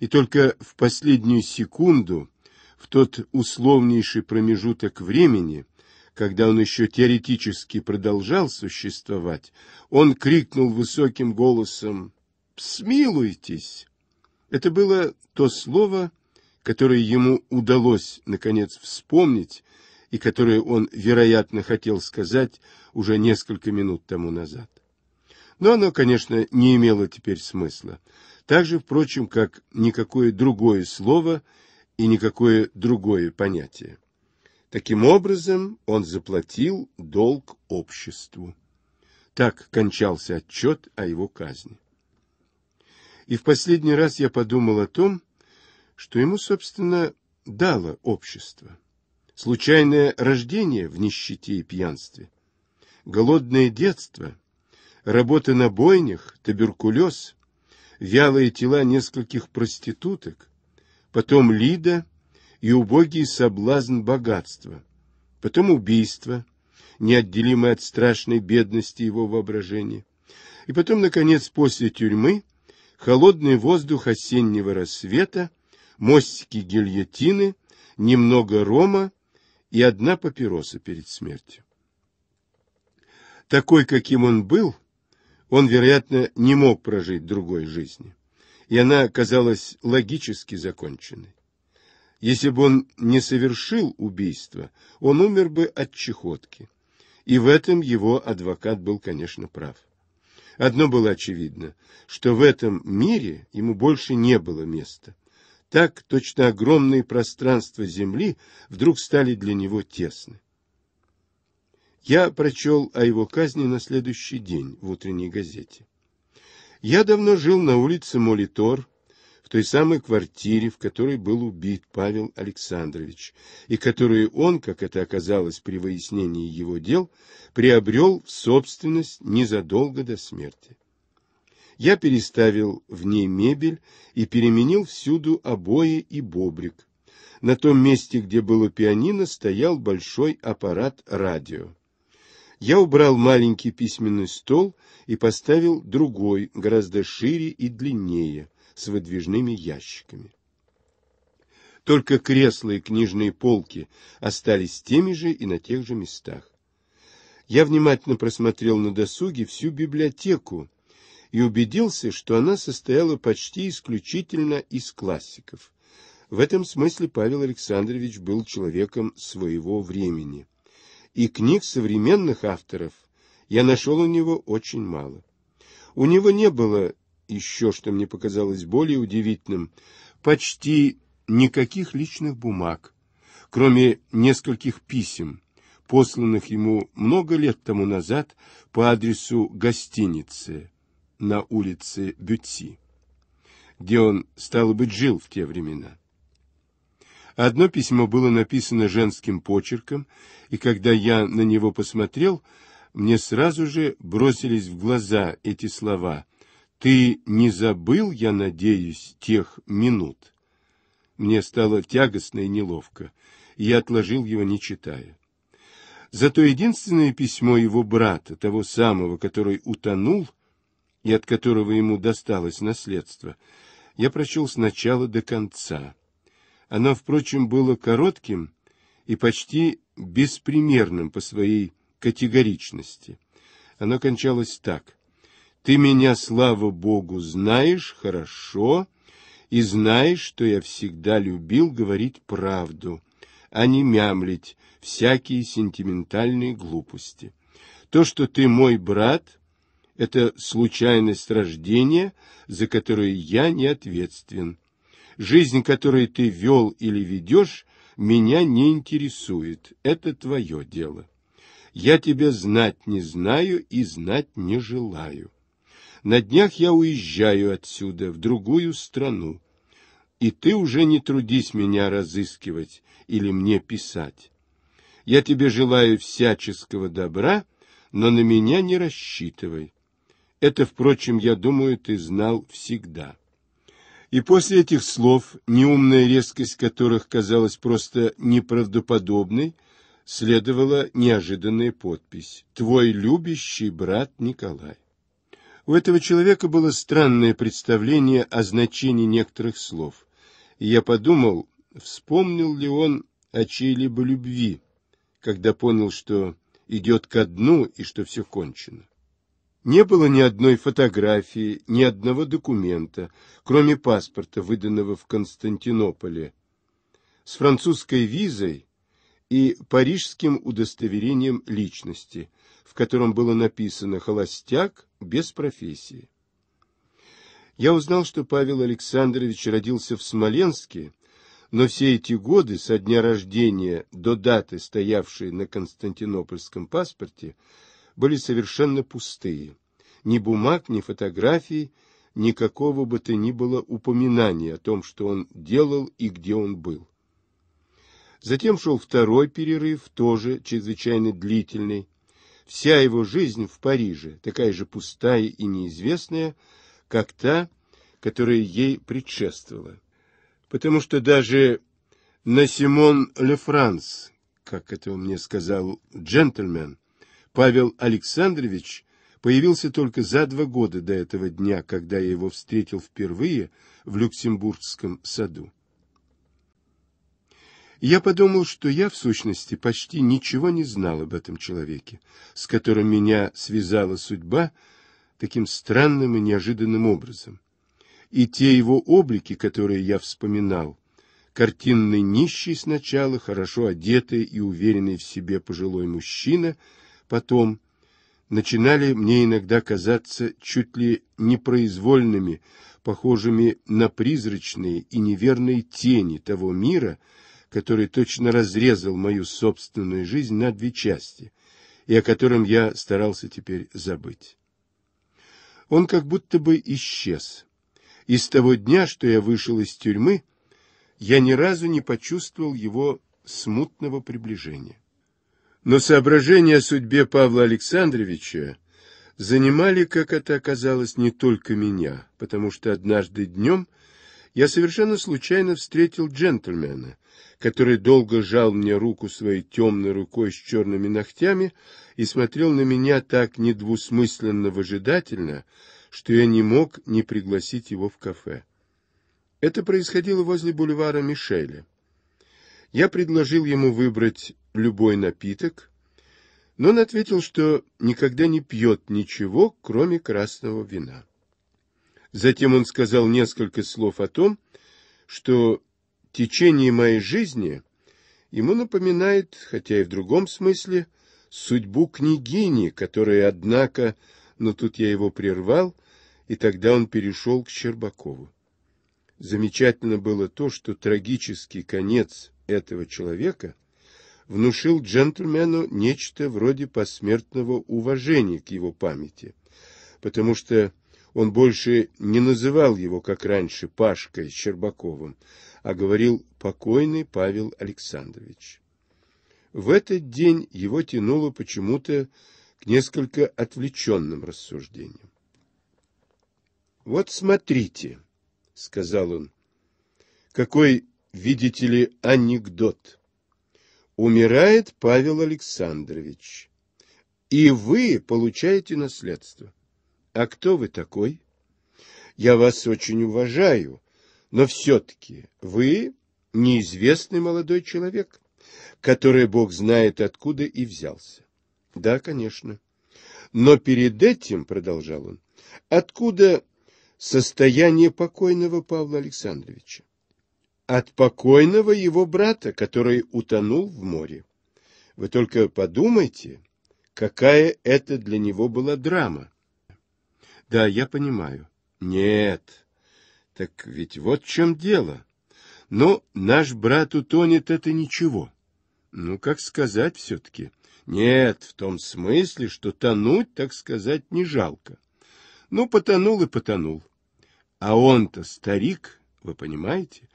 и только в последнюю секунду, в тот условнейший промежуток времени, когда он еще теоретически продолжал существовать, он крикнул высоким голосом смилуйтесь. Это было то слово, которое ему удалось, наконец, вспомнить, и которое он, вероятно, хотел сказать уже несколько минут тому назад. Но оно, конечно, не имело теперь смысла. Так же, впрочем, как никакое другое слово и никакое другое понятие. Таким образом, он заплатил долг обществу. Так кончался отчет о его казни. И в последний раз я подумал о том, что ему, собственно, дало общество. Случайное рождение в нищете и пьянстве, голодное детство, работа на бойнях, туберкулез, вялые тела нескольких проституток, потом Лида и убогий соблазн богатства, потом убийство, неотделимое от страшной бедности его воображения, и потом, наконец, после тюрьмы – холодный воздух осеннего рассвета, мостики гильотины, немного рома и одна папироса перед смертью. Такой, каким он был, он, вероятно, не мог прожить другой жизни, и она казалась логически законченной. Если бы он не совершил убийство, он умер бы от чехотки, и в этом его адвокат был, конечно, прав. Одно было очевидно, что в этом мире ему больше не было места. Так точно огромные пространства Земли вдруг стали для него тесны. Я прочел о его казни на следующий день в утренней газете. Я давно жил на улице Молитор, в той самой квартире, в которой был убит Павел Александрович, и которую он, как это оказалось при выяснении его дел, приобрел в собственность незадолго до смерти. Я переставил в ней мебель и переменил всюду обои и бобрик. На том месте, где было пианино, стоял большой аппарат радио. Я убрал маленький письменный стол и поставил другой, гораздо шире и длиннее, с выдвижными ящиками. Только кресла и книжные полки остались теми же и на тех же местах. Я внимательно просмотрел на досуге всю библиотеку и убедился, что она состояла почти исключительно из классиков. В этом смысле Павел Александрович был человеком своего времени. И книг современных авторов я нашел у него очень мало. У него не было еще, что мне показалось более удивительным, почти никаких личных бумаг, кроме нескольких писем, посланных ему много лет тому назад по адресу гостиницы на улице Бюти, где он, стало быть, жил в те времена. Одно письмо было написано женским почерком, и когда я на него посмотрел, мне сразу же бросились в глаза эти слова ты не забыл, я надеюсь, тех минут? Мне стало тягостно и неловко. И я отложил его, не читая. Зато единственное письмо его брата, того самого, который утонул и от которого ему досталось наследство, я прочел с начала до конца. Оно, впрочем, было коротким и почти беспримерным по своей категоричности. Оно кончалось так. Ты меня, слава Богу, знаешь хорошо и знаешь, что я всегда любил говорить правду, а не мямлить всякие сентиментальные глупости. То, что ты мой брат, — это случайность рождения, за которую я не ответственен. Жизнь, которую ты вел или ведешь, меня не интересует. Это твое дело. Я тебя знать не знаю и знать не желаю. На днях я уезжаю отсюда, в другую страну. И ты уже не трудись меня разыскивать или мне писать. Я тебе желаю всяческого добра, но на меня не рассчитывай. Это, впрочем, я думаю, ты знал всегда. И после этих слов, неумная резкость которых казалась просто неправдоподобной, следовала неожиданная подпись «Твой любящий брат Николай». У этого человека было странное представление о значении некоторых слов, и я подумал, вспомнил ли он о чьей-либо любви, когда понял, что идет ко дну и что все кончено. Не было ни одной фотографии, ни одного документа, кроме паспорта, выданного в Константинополе, с французской визой и парижским удостоверением личности – в котором было написано «Холостяк без профессии». Я узнал, что Павел Александрович родился в Смоленске, но все эти годы, со дня рождения до даты, стоявшей на константинопольском паспорте, были совершенно пустые. Ни бумаг, ни фотографий, никакого бы то ни было упоминания о том, что он делал и где он был. Затем шел второй перерыв, тоже чрезвычайно длительный, Вся его жизнь в Париже, такая же пустая и неизвестная, как та, которая ей предшествовала. Потому что даже на Симон Ле Франс, как это он мне сказал, джентльмен, Павел Александрович появился только за два года до этого дня, когда я его встретил впервые в Люксембургском саду. Я подумал, что я, в сущности, почти ничего не знал об этом человеке, с которым меня связала судьба таким странным и неожиданным образом. И те его облики, которые я вспоминал, картинный нищий сначала, хорошо одетый и уверенный в себе пожилой мужчина, потом начинали мне иногда казаться чуть ли непроизвольными, похожими на призрачные и неверные тени того мира, который точно разрезал мою собственную жизнь на две части и о котором я старался теперь забыть. Он как будто бы исчез. И с того дня, что я вышел из тюрьмы, я ни разу не почувствовал его смутного приближения. Но соображения о судьбе Павла Александровича занимали, как это оказалось, не только меня, потому что однажды днем я совершенно случайно встретил джентльмена, который долго жал мне руку своей темной рукой с черными ногтями и смотрел на меня так недвусмысленно выжидательно, что я не мог не пригласить его в кафе. Это происходило возле бульвара Мишеля. Я предложил ему выбрать любой напиток, но он ответил, что никогда не пьет ничего, кроме красного вина. Затем он сказал несколько слов о том, что Течение моей жизни ему напоминает, хотя и в другом смысле, судьбу княгини, которая, однако, но тут я его прервал, и тогда он перешел к Щербакову. Замечательно было то, что трагический конец этого человека внушил джентльмену нечто вроде посмертного уважения к его памяти, потому что он больше не называл его, как раньше, Пашкой Щербаковым, а говорил покойный Павел Александрович. В этот день его тянуло почему-то к несколько отвлеченным рассуждениям. «Вот смотрите», — сказал он, — «какой, видите ли, анекдот. Умирает Павел Александрович, и вы получаете наследство. А кто вы такой? Я вас очень уважаю, но все-таки вы неизвестный молодой человек, который Бог знает откуда и взялся. Да, конечно. Но перед этим, — продолжал он, — откуда состояние покойного Павла Александровича? От покойного его брата, который утонул в море. Вы только подумайте, какая это для него была драма. Да, я понимаю. Нет, так ведь вот в чем дело. Но ну, наш брат утонет, это ничего. Ну, как сказать все-таки? Нет, в том смысле, что тонуть, так сказать, не жалко. Ну, потонул и потонул. А он-то старик, вы понимаете?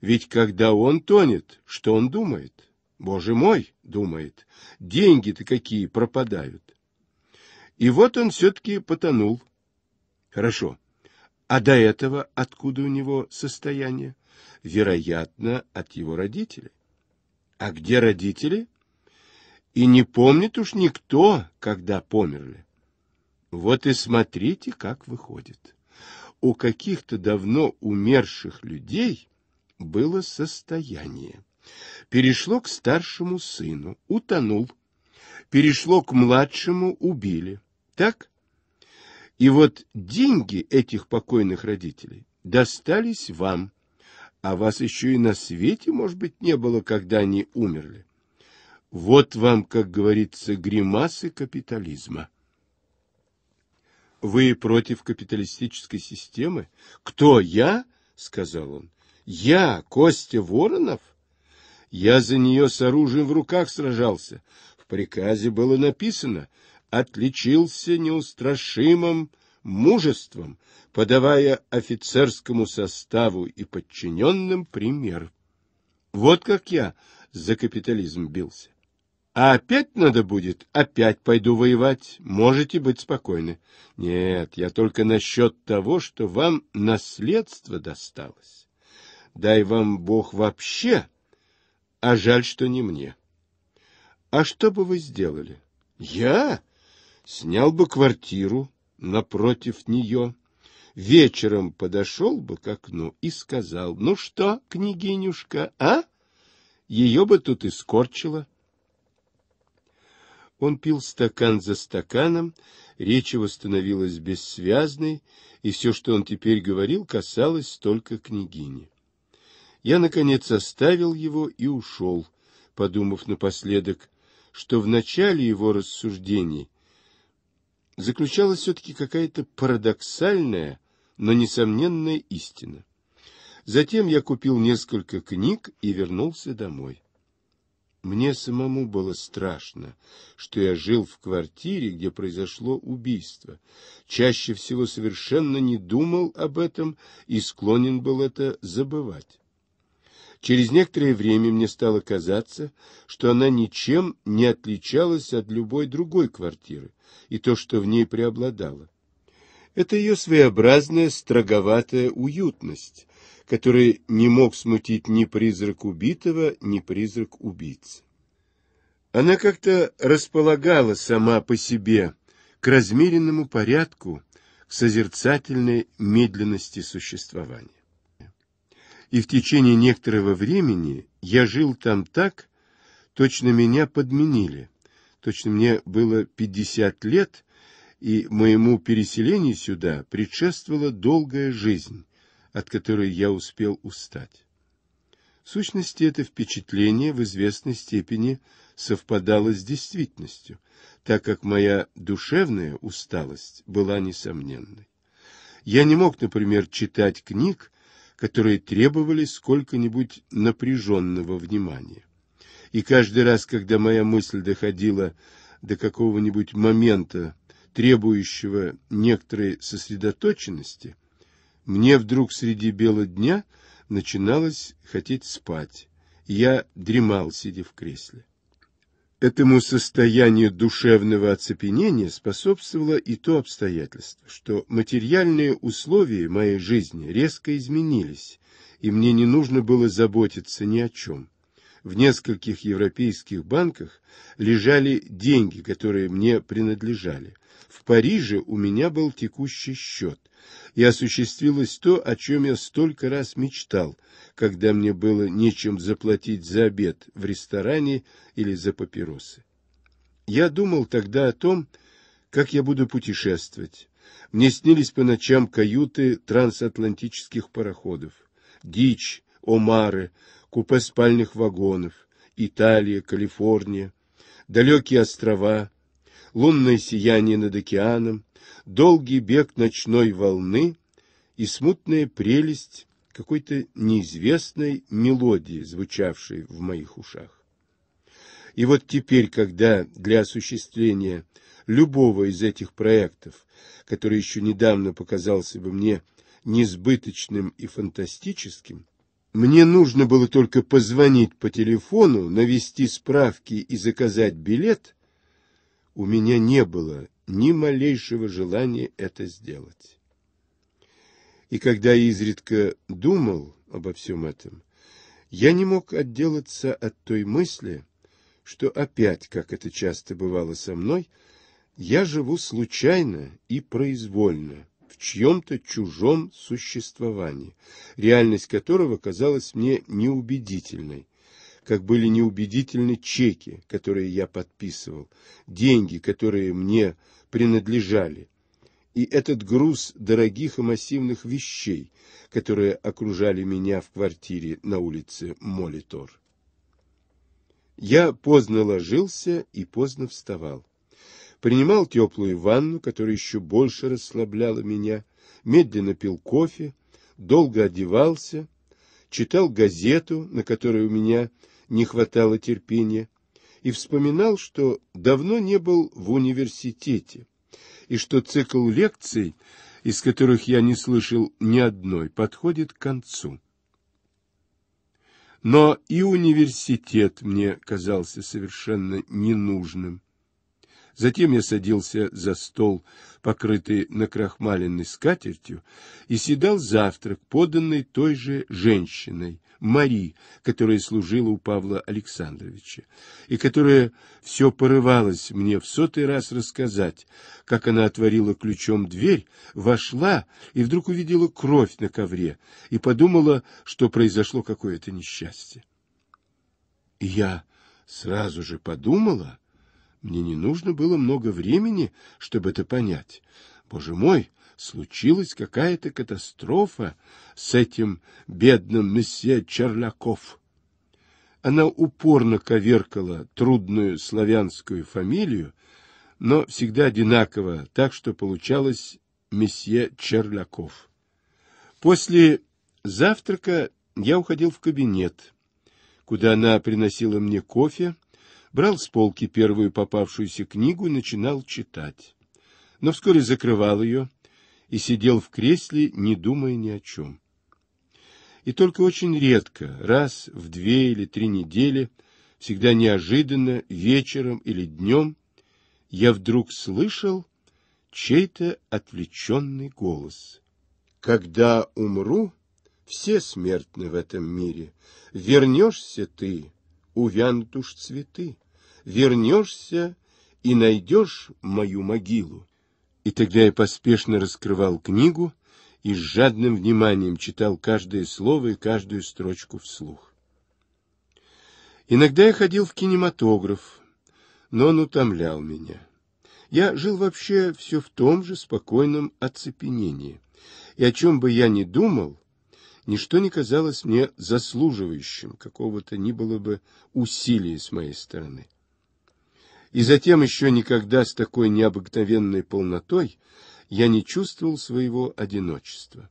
Ведь когда он тонет, что он думает? Боже мой, думает, деньги-то какие пропадают. И вот он все-таки потонул. Хорошо, а до этого откуда у него состояние? Вероятно, от его родителей. А где родители? И не помнит уж никто, когда померли. Вот и смотрите, как выходит. У каких-то давно умерших людей было состояние. Перешло к старшему сыну, утонул. Перешло к младшему, убили. Так? И вот деньги этих покойных родителей достались вам, а вас еще и на свете, может быть, не было, когда они умерли. Вот вам, как говорится, гримасы капитализма. Вы против капиталистической системы? Кто я? — сказал он. Я, Костя Воронов? Я за нее с оружием в руках сражался. В приказе было написано — отличился неустрашимым мужеством, подавая офицерскому составу и подчиненным пример. Вот как я за капитализм бился. А опять надо будет, опять пойду воевать, можете быть спокойны. Нет, я только насчет того, что вам наследство досталось. Дай вам Бог вообще, а жаль, что не мне. А что бы вы сделали? Я? снял бы квартиру напротив нее, вечером подошел бы к окну и сказал, «Ну что, княгинюшка, а? Ее бы тут и Он пил стакан за стаканом, речь его становилась бессвязной, и все, что он теперь говорил, касалось только княгини. Я, наконец, оставил его и ушел, подумав напоследок, что в начале его рассуждений заключалась все-таки какая-то парадоксальная, но несомненная истина. Затем я купил несколько книг и вернулся домой. Мне самому было страшно, что я жил в квартире, где произошло убийство. Чаще всего совершенно не думал об этом и склонен был это забывать. Через некоторое время мне стало казаться, что она ничем не отличалась от любой другой квартиры, и то, что в ней преобладало. Это ее своеобразная строговатая уютность, которая не мог смутить ни призрак убитого, ни призрак убийцы. Она как-то располагала сама по себе к размеренному порядку, к созерцательной медленности существования и в течение некоторого времени я жил там так, точно меня подменили. Точно мне было 50 лет, и моему переселению сюда предшествовала долгая жизнь, от которой я успел устать. В сущности, это впечатление в известной степени совпадало с действительностью, так как моя душевная усталость была несомненной. Я не мог, например, читать книг, которые требовали сколько-нибудь напряженного внимания. И каждый раз, когда моя мысль доходила до какого-нибудь момента, требующего некоторой сосредоточенности, мне вдруг среди бела дня начиналось хотеть спать, я дремал, сидя в кресле. Этому состоянию душевного оцепенения способствовало и то обстоятельство, что материальные условия моей жизни резко изменились, и мне не нужно было заботиться ни о чем. В нескольких европейских банках лежали деньги, которые мне принадлежали. В Париже у меня был текущий счет, и осуществилось то, о чем я столько раз мечтал, когда мне было нечем заплатить за обед в ресторане или за папиросы. Я думал тогда о том, как я буду путешествовать. Мне снились по ночам каюты трансатлантических пароходов, дичь, омары, купе спальных вагонов, Италия, Калифорния, далекие острова, лунное сияние над океаном, долгий бег ночной волны и смутная прелесть какой-то неизвестной мелодии, звучавшей в моих ушах. И вот теперь, когда для осуществления любого из этих проектов, который еще недавно показался бы мне несбыточным и фантастическим, мне нужно было только позвонить по телефону, навести справки и заказать билет – у меня не было ни малейшего желания это сделать. И когда я изредка думал обо всем этом, я не мог отделаться от той мысли, что опять, как это часто бывало со мной, я живу случайно и произвольно, в чьем-то чужом существовании, реальность которого казалась мне неубедительной, как были неубедительны чеки, которые я подписывал, деньги, которые мне принадлежали, и этот груз дорогих и массивных вещей, которые окружали меня в квартире на улице Молитор. Я поздно ложился и поздно вставал. Принимал теплую ванну, которая еще больше расслабляла меня, медленно пил кофе, долго одевался, читал газету, на которой у меня не хватало терпения, и вспоминал, что давно не был в университете, и что цикл лекций, из которых я не слышал ни одной, подходит к концу. Но и университет мне казался совершенно ненужным. Затем я садился за стол, покрытый накрахмаленной скатертью, и съедал завтрак, поданный той же женщиной, Мари, которая служила у Павла Александровича, и которая все порывалась мне в сотый раз рассказать, как она отворила ключом дверь, вошла и вдруг увидела кровь на ковре и подумала, что произошло какое-то несчастье. И я сразу же подумала, мне не нужно было много времени, чтобы это понять. Боже мой, случилась какая-то катастрофа с этим бедным месье Черляков. Она упорно коверкала трудную славянскую фамилию, но всегда одинаково, так что получалось месье Черляков. После завтрака я уходил в кабинет, куда она приносила мне кофе, брал с полки первую попавшуюся книгу и начинал читать. Но вскоре закрывал ее, и сидел в кресле, не думая ни о чем. И только очень редко, раз в две или три недели, всегда неожиданно, вечером или днем, я вдруг слышал чей-то отвлеченный голос. «Когда умру, все смертны в этом мире, вернешься ты, увянут уж цветы, вернешься и найдешь мою могилу, и тогда я поспешно раскрывал книгу и с жадным вниманием читал каждое слово и каждую строчку вслух. Иногда я ходил в кинематограф, но он утомлял меня. Я жил вообще все в том же спокойном оцепенении, и о чем бы я ни думал, ничто не казалось мне заслуживающим какого-то ни было бы усилия с моей стороны и затем еще никогда с такой необыкновенной полнотой я не чувствовал своего одиночества.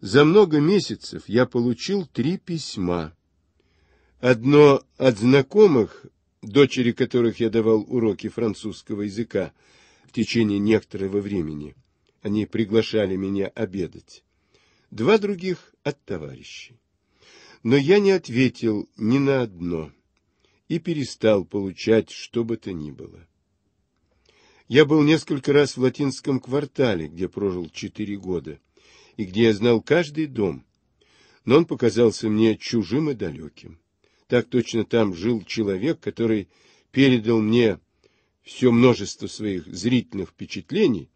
За много месяцев я получил три письма. Одно от знакомых, дочери которых я давал уроки французского языка в течение некоторого времени. Они приглашали меня обедать. Два других от товарищей. Но я не ответил ни на одно и перестал получать что бы то ни было. Я был несколько раз в латинском квартале, где прожил четыре года, и где я знал каждый дом, но он показался мне чужим и далеким. Так точно там жил человек, который передал мне все множество своих зрительных впечатлений,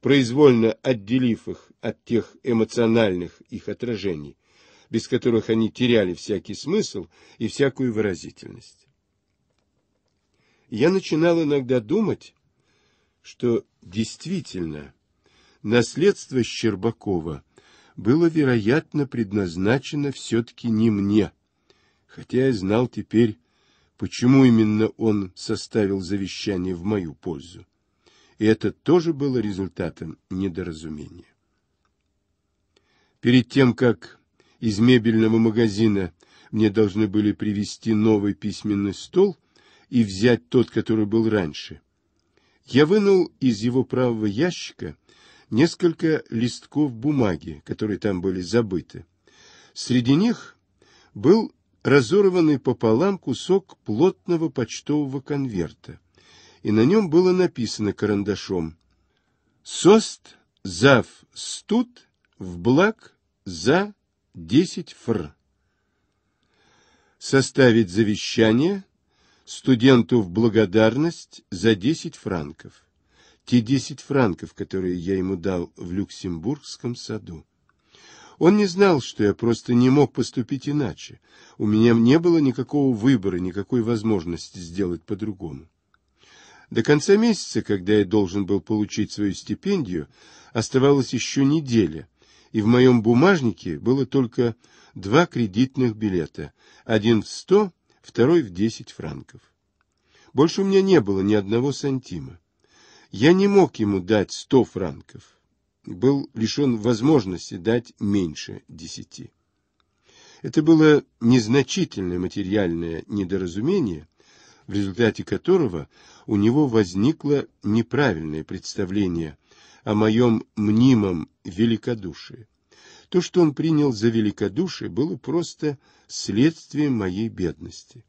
произвольно отделив их от тех эмоциональных их отражений, без которых они теряли всякий смысл и всякую выразительность я начинал иногда думать, что действительно наследство Щербакова было, вероятно, предназначено все-таки не мне, хотя я знал теперь, почему именно он составил завещание в мою пользу. И это тоже было результатом недоразумения. Перед тем, как из мебельного магазина мне должны были привезти новый письменный стол, и взять тот, который был раньше. Я вынул из его правого ящика несколько листков бумаги, которые там были забыты. Среди них был разорванный пополам кусок плотного почтового конверта, и на нем было написано карандашом «Сост зав стут в благ за десять фр». Составить завещание – студенту в благодарность за 10 франков. Те 10 франков, которые я ему дал в Люксембургском саду. Он не знал, что я просто не мог поступить иначе. У меня не было никакого выбора, никакой возможности сделать по-другому. До конца месяца, когда я должен был получить свою стипендию, оставалась еще неделя, и в моем бумажнике было только два кредитных билета, один в сто второй в десять франков. Больше у меня не было ни одного сантима. Я не мог ему дать сто франков. Был лишен возможности дать меньше десяти. Это было незначительное материальное недоразумение, в результате которого у него возникло неправильное представление о моем мнимом великодушии. То, что он принял за великодушие, было просто следствием моей бедности.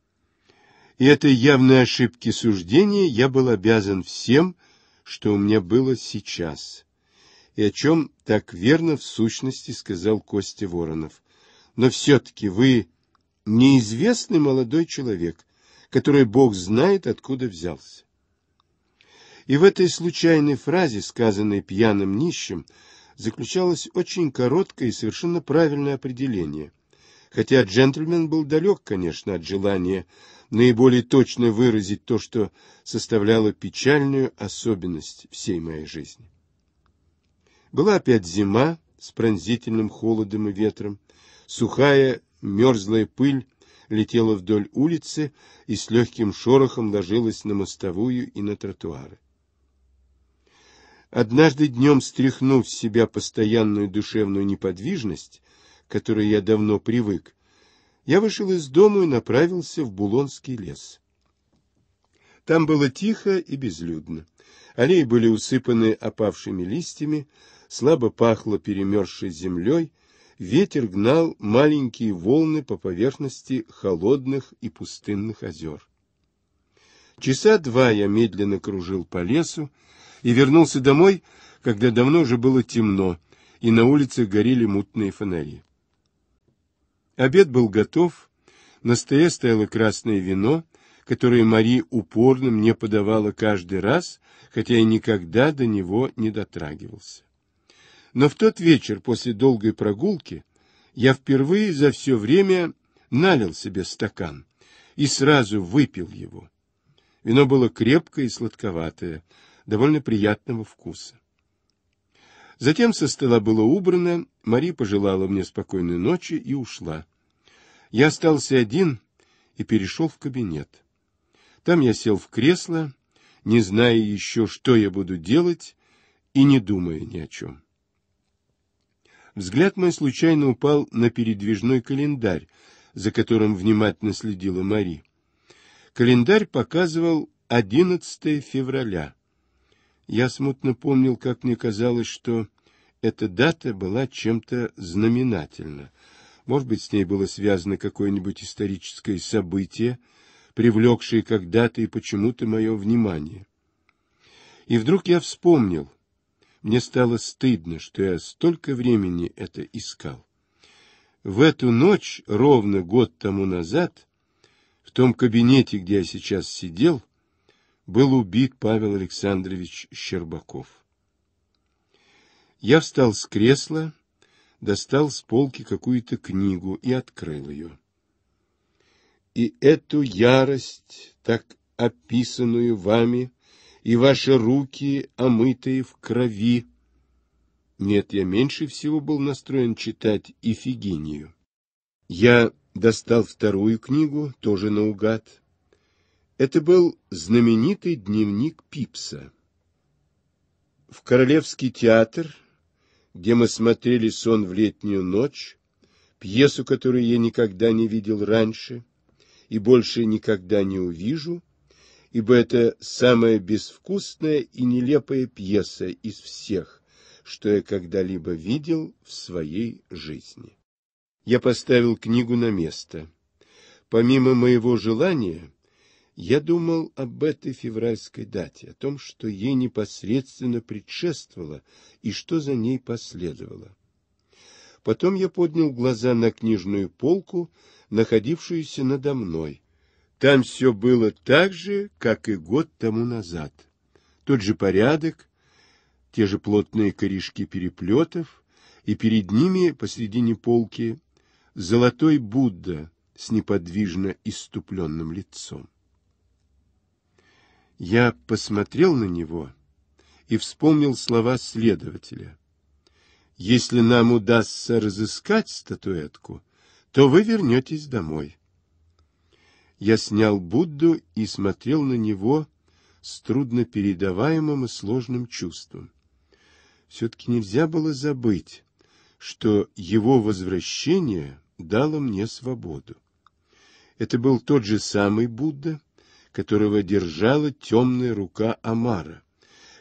И этой явной ошибки суждения я был обязан всем, что у меня было сейчас, и о чем так верно в сущности сказал Костя Воронов. Но все-таки вы неизвестный молодой человек, который Бог знает, откуда взялся. И в этой случайной фразе, сказанной пьяным нищим, заключалось очень короткое и совершенно правильное определение. Хотя джентльмен был далек, конечно, от желания наиболее точно выразить то, что составляло печальную особенность всей моей жизни. Была опять зима с пронзительным холодом и ветром, сухая мерзлая пыль летела вдоль улицы и с легким шорохом ложилась на мостовую и на тротуары. Однажды днем, стряхнув с себя постоянную душевную неподвижность, к которой я давно привык, я вышел из дома и направился в Булонский лес. Там было тихо и безлюдно. Аллеи были усыпаны опавшими листьями, слабо пахло перемерзшей землей, ветер гнал маленькие волны по поверхности холодных и пустынных озер. Часа два я медленно кружил по лесу, и вернулся домой, когда давно уже было темно, и на улицах горели мутные фонари. Обед был готов, на столе стояло красное вино, которое Мари упорно мне подавала каждый раз, хотя я никогда до него не дотрагивался. Но в тот вечер после долгой прогулки я впервые за все время налил себе стакан и сразу выпил его. Вино было крепкое и сладковатое, довольно приятного вкуса. Затем со стола было убрано, Мари пожелала мне спокойной ночи и ушла. Я остался один и перешел в кабинет. Там я сел в кресло, не зная еще, что я буду делать, и не думая ни о чем. Взгляд мой случайно упал на передвижной календарь, за которым внимательно следила Мари. Календарь показывал 11 февраля. Я смутно помнил, как мне казалось, что эта дата была чем-то знаменательна. Может быть, с ней было связано какое-нибудь историческое событие, привлекшее когда-то и почему-то мое внимание. И вдруг я вспомнил. Мне стало стыдно, что я столько времени это искал. В эту ночь, ровно год тому назад, в том кабинете, где я сейчас сидел, был убит Павел Александрович Щербаков. Я встал с кресла, достал с полки какую-то книгу и открыл ее. И эту ярость, так описанную вами, и ваши руки, омытые в крови. Нет, я меньше всего был настроен читать Ифигению. Я достал вторую книгу, тоже наугад, это был знаменитый дневник Пипса. В Королевский театр, где мы смотрели «Сон в летнюю ночь», пьесу, которую я никогда не видел раньше и больше никогда не увижу, ибо это самая безвкусная и нелепая пьеса из всех, что я когда-либо видел в своей жизни. Я поставил книгу на место. Помимо моего желания, я думал об этой февральской дате, о том, что ей непосредственно предшествовало и что за ней последовало. Потом я поднял глаза на книжную полку, находившуюся надо мной. Там все было так же, как и год тому назад. Тот же порядок, те же плотные корешки переплетов, и перед ними, посредине полки, золотой Будда с неподвижно иступленным лицом. Я посмотрел на него и вспомнил слова следователя. «Если нам удастся разыскать статуэтку, то вы вернетесь домой». Я снял Будду и смотрел на него с труднопередаваемым и сложным чувством. Все-таки нельзя было забыть, что его возвращение дало мне свободу. Это был тот же самый Будда, которого держала темная рука Амара,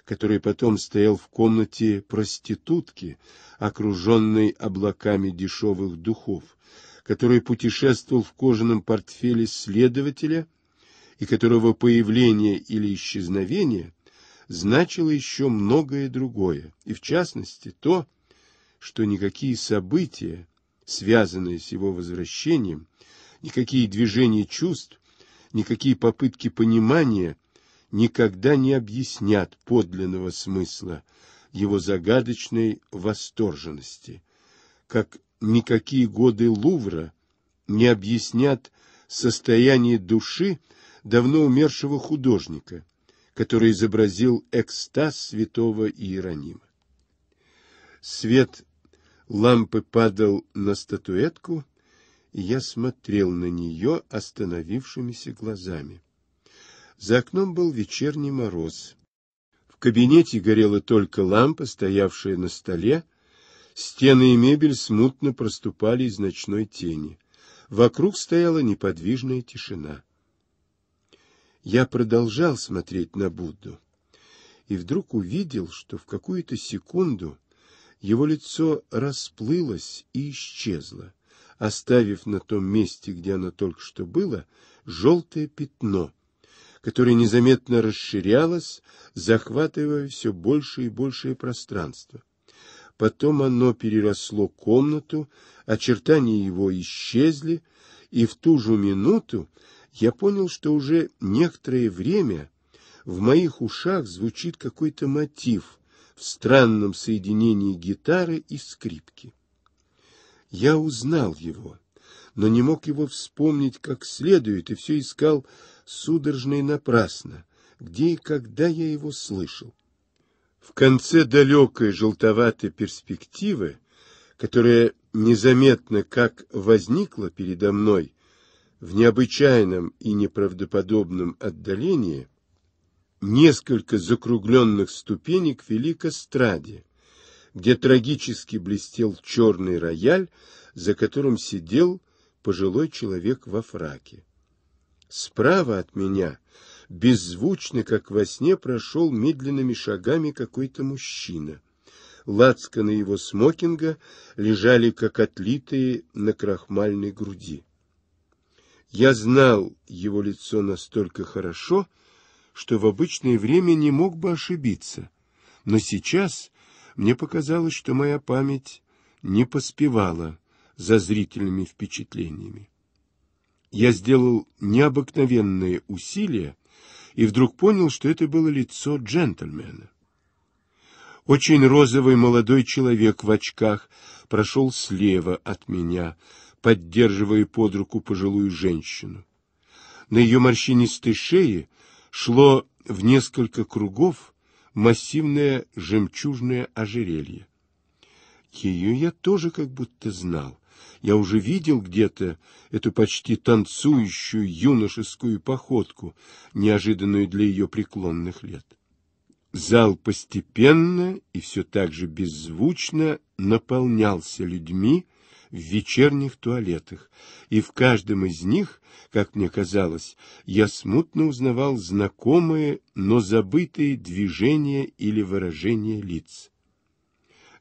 который потом стоял в комнате проститутки, окруженной облаками дешевых духов, который путешествовал в кожаном портфеле следователя и которого появление или исчезновение значило еще многое другое, и в частности то, что никакие события, связанные с его возвращением, никакие движения чувств никакие попытки понимания никогда не объяснят подлинного смысла его загадочной восторженности, как никакие годы Лувра не объяснят состояние души давно умершего художника, который изобразил экстаз святого Иеронима. Свет лампы падал на статуэтку, и я смотрел на нее остановившимися глазами. За окном был вечерний мороз. В кабинете горела только лампа, стоявшая на столе. Стены и мебель смутно проступали из ночной тени. Вокруг стояла неподвижная тишина. Я продолжал смотреть на Будду и вдруг увидел, что в какую-то секунду его лицо расплылось и исчезло оставив на том месте, где оно только что было, желтое пятно, которое незаметно расширялось, захватывая все больше и большее пространство. Потом оно переросло комнату, очертания его исчезли, и в ту же минуту я понял, что уже некоторое время в моих ушах звучит какой-то мотив в странном соединении гитары и скрипки. Я узнал его, но не мог его вспомнить как следует и все искал судорожно и напрасно, где и когда я его слышал. В конце далекой желтоватой перспективы, которая незаметно как возникла передо мной в необычайном и неправдоподобном отдалении, несколько закругленных ступенек вели к эстраде, где трагически блестел черный рояль, за которым сидел пожилой человек во фраке. Справа от меня беззвучно, как во сне, прошел медленными шагами какой-то мужчина. Лацканы его смокинга лежали, как отлитые на крахмальной груди. Я знал его лицо настолько хорошо, что в обычное время не мог бы ошибиться, но сейчас мне показалось, что моя память не поспевала за зрительными впечатлениями. Я сделал необыкновенные усилия и вдруг понял, что это было лицо джентльмена. Очень розовый молодой человек в очках прошел слева от меня, поддерживая под руку пожилую женщину. На ее морщинистой шее шло в несколько кругов массивное жемчужное ожерелье. Ее я тоже как будто знал. Я уже видел где-то эту почти танцующую юношескую походку, неожиданную для ее преклонных лет. Зал постепенно и все так же беззвучно наполнялся людьми, в вечерних туалетах, и в каждом из них, как мне казалось, я смутно узнавал знакомые, но забытые движения или выражения лиц.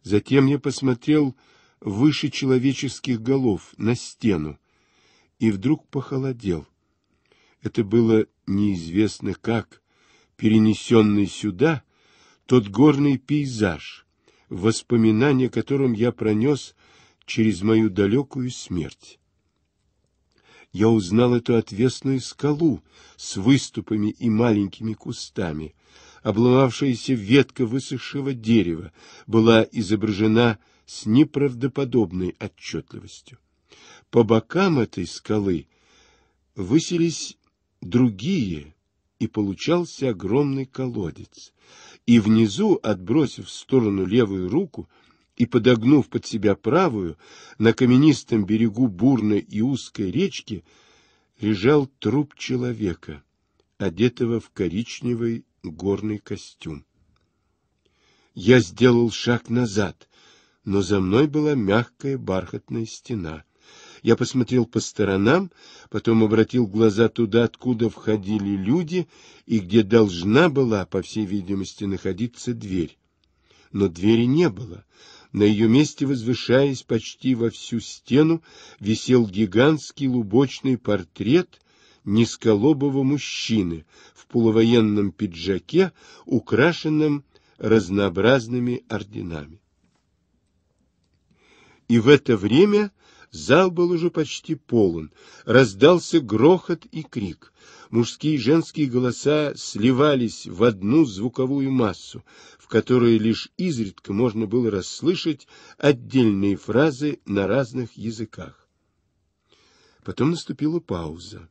Затем я посмотрел выше человеческих голов, на стену, и вдруг похолодел. Это было неизвестно как, перенесенный сюда тот горный пейзаж, воспоминание которым я пронес через мою далекую смерть. Я узнал эту отвесную скалу с выступами и маленькими кустами. Обломавшаяся ветка высохшего дерева была изображена с неправдоподобной отчетливостью. По бокам этой скалы выселись другие, и получался огромный колодец. И внизу, отбросив в сторону левую руку, и, подогнув под себя правую, на каменистом берегу бурной и узкой речки лежал труп человека, одетого в коричневый горный костюм. Я сделал шаг назад, но за мной была мягкая бархатная стена. Я посмотрел по сторонам, потом обратил глаза туда, откуда входили люди и где должна была, по всей видимости, находиться дверь но двери не было. На ее месте, возвышаясь почти во всю стену, висел гигантский лубочный портрет низколобого мужчины в полувоенном пиджаке, украшенном разнообразными орденами. И в это время зал был уже почти полон. Раздался грохот и крик мужские и женские голоса сливались в одну звуковую массу, в которой лишь изредка можно было расслышать отдельные фразы на разных языках. Потом наступила пауза,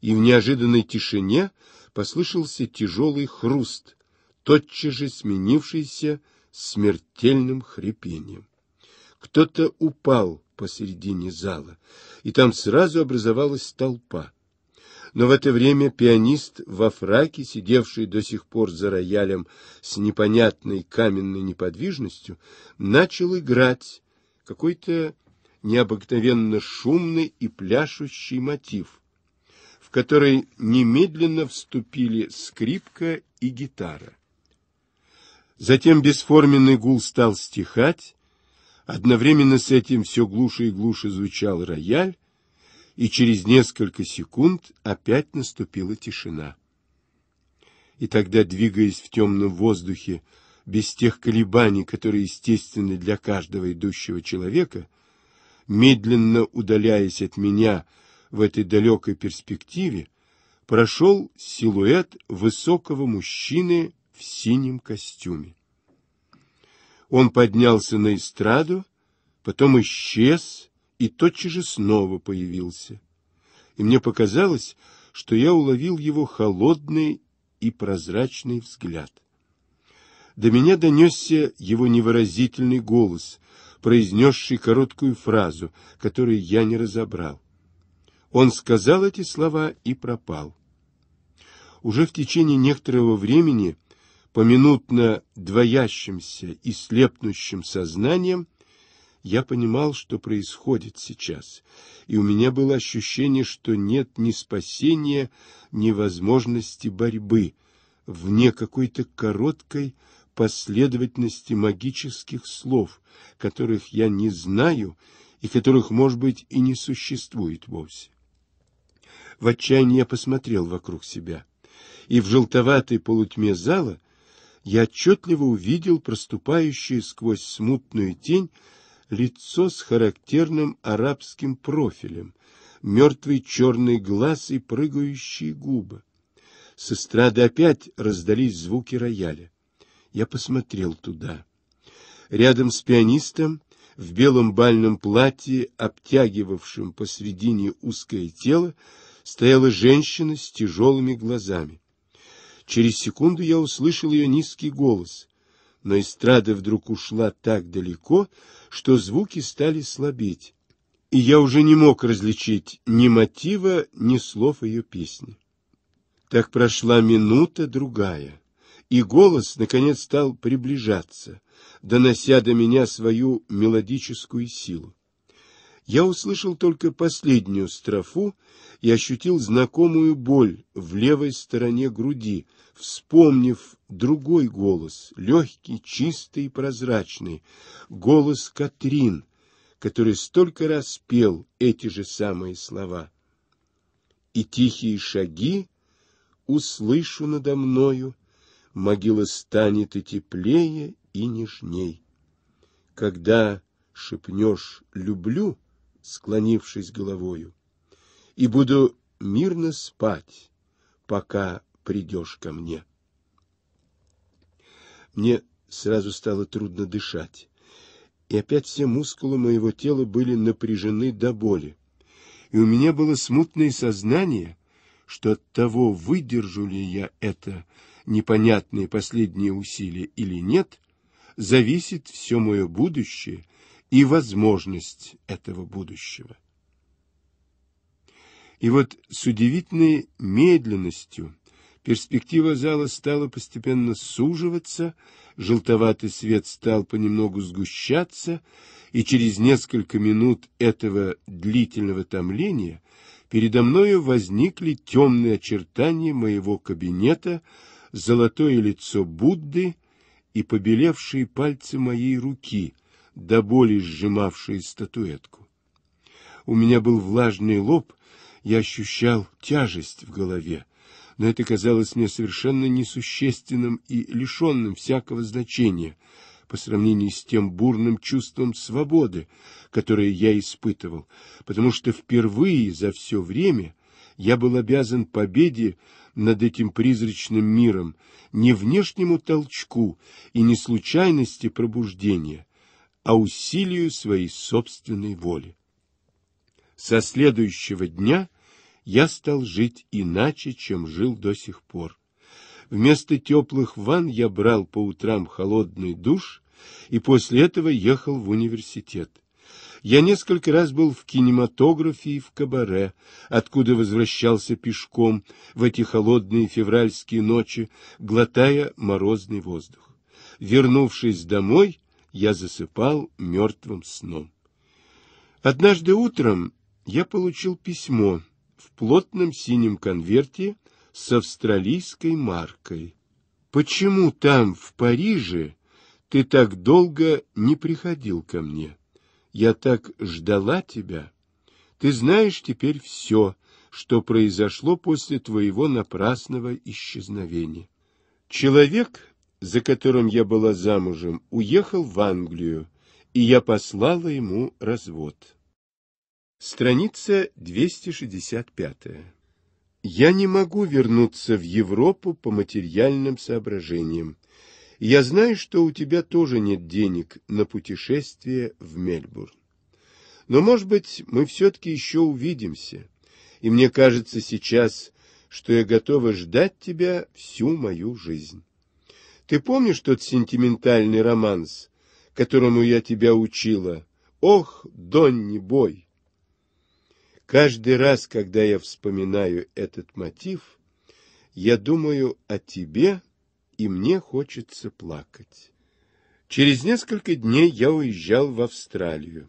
и в неожиданной тишине послышался тяжелый хруст, тотчас же сменившийся смертельным хрипением. Кто-то упал посередине зала, и там сразу образовалась толпа но в это время пианист во фраке, сидевший до сих пор за роялем с непонятной каменной неподвижностью, начал играть какой-то необыкновенно шумный и пляшущий мотив, в который немедленно вступили скрипка и гитара. Затем бесформенный гул стал стихать, одновременно с этим все глуше и глуше звучал рояль, и через несколько секунд опять наступила тишина. И тогда, двигаясь в темном воздухе, без тех колебаний, которые естественны для каждого идущего человека, медленно удаляясь от меня в этой далекой перспективе, прошел силуэт высокого мужчины в синем костюме. Он поднялся на эстраду, потом исчез, и тотчас же снова появился. И мне показалось, что я уловил его холодный и прозрачный взгляд. До меня донесся его невыразительный голос, произнесший короткую фразу, которую я не разобрал. Он сказал эти слова и пропал. Уже в течение некоторого времени, поминутно двоящимся и слепнущим сознанием, я понимал, что происходит сейчас, и у меня было ощущение, что нет ни спасения, ни возможности борьбы вне какой-то короткой последовательности магических слов, которых я не знаю и которых, может быть, и не существует вовсе. В отчаянии я посмотрел вокруг себя, и в желтоватой полутьме зала я отчетливо увидел проступающую сквозь смутную тень лицо с характерным арабским профилем, мертвый черный глаз и прыгающие губы. С эстрады опять раздались звуки рояля. Я посмотрел туда. Рядом с пианистом, в белом бальном платье, обтягивавшем посредине узкое тело, стояла женщина с тяжелыми глазами. Через секунду я услышал ее низкий голос но эстрада вдруг ушла так далеко, что звуки стали слабеть, и я уже не мог различить ни мотива, ни слов ее песни. Так прошла минута другая, и голос, наконец, стал приближаться, донося до меня свою мелодическую силу. Я услышал только последнюю строфу и ощутил знакомую боль в левой стороне груди, вспомнив другой голос, легкий, чистый и прозрачный, голос Катрин, который столько раз пел эти же самые слова. И тихие шаги услышу надо мною, могила станет и теплее, и нежней. Когда шепнешь «люблю», склонившись головою, и буду мирно спать, пока придешь ко мне. Мне сразу стало трудно дышать, и опять все мускулы моего тела были напряжены до боли, и у меня было смутное сознание, что от того, выдержу ли я это непонятные последние усилия или нет, зависит все мое будущее и возможность этого будущего. И вот с удивительной медленностью перспектива зала стала постепенно суживаться, желтоватый свет стал понемногу сгущаться, и через несколько минут этого длительного томления передо мною возникли темные очертания моего кабинета, золотое лицо Будды и побелевшие пальцы моей руки, до боли сжимавшие статуэтку. У меня был влажный лоб, я ощущал тяжесть в голове, но это казалось мне совершенно несущественным и лишенным всякого значения по сравнению с тем бурным чувством свободы, которое я испытывал, потому что впервые за все время я был обязан победе над этим призрачным миром не внешнему толчку и не случайности пробуждения, а усилию своей собственной воли. Со следующего дня я стал жить иначе, чем жил до сих пор. Вместо теплых ванн я брал по утрам холодный душ и после этого ехал в университет. Я несколько раз был в кинематографии, в кабаре, откуда возвращался пешком в эти холодные февральские ночи, глотая морозный воздух. Вернувшись домой, я засыпал мертвым сном. Однажды утром я получил письмо в плотном синем конверте с австралийской маркой. «Почему там, в Париже, ты так долго не приходил ко мне? Я так ждала тебя. Ты знаешь теперь все, что произошло после твоего напрасного исчезновения. Человек, за которым я была замужем, уехал в Англию, и я послала ему развод. Страница 265. Я не могу вернуться в Европу по материальным соображениям. Я знаю, что у тебя тоже нет денег на путешествие в Мельбурн. Но, может быть, мы все-таки еще увидимся. И мне кажется сейчас, что я готова ждать тебя всю мою жизнь. Ты помнишь тот сентиментальный романс, которому я тебя учила? Ох, Донни Бой! Каждый раз, когда я вспоминаю этот мотив, я думаю о тебе, и мне хочется плакать. Через несколько дней я уезжал в Австралию.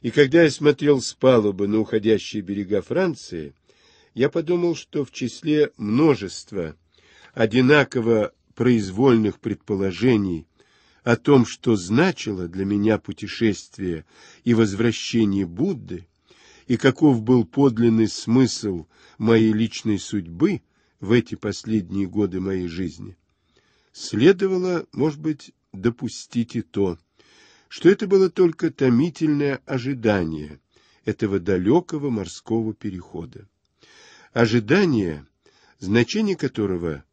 И когда я смотрел с палубы на уходящие берега Франции, я подумал, что в числе множества одинаково произвольных предположений о том, что значило для меня путешествие и возвращение Будды, и каков был подлинный смысл моей личной судьбы в эти последние годы моей жизни, следовало, может быть, допустить и то, что это было только томительное ожидание этого далекого морского перехода. Ожидание, значение которого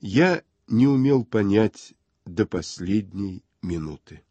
я не умел понять до последней минуты.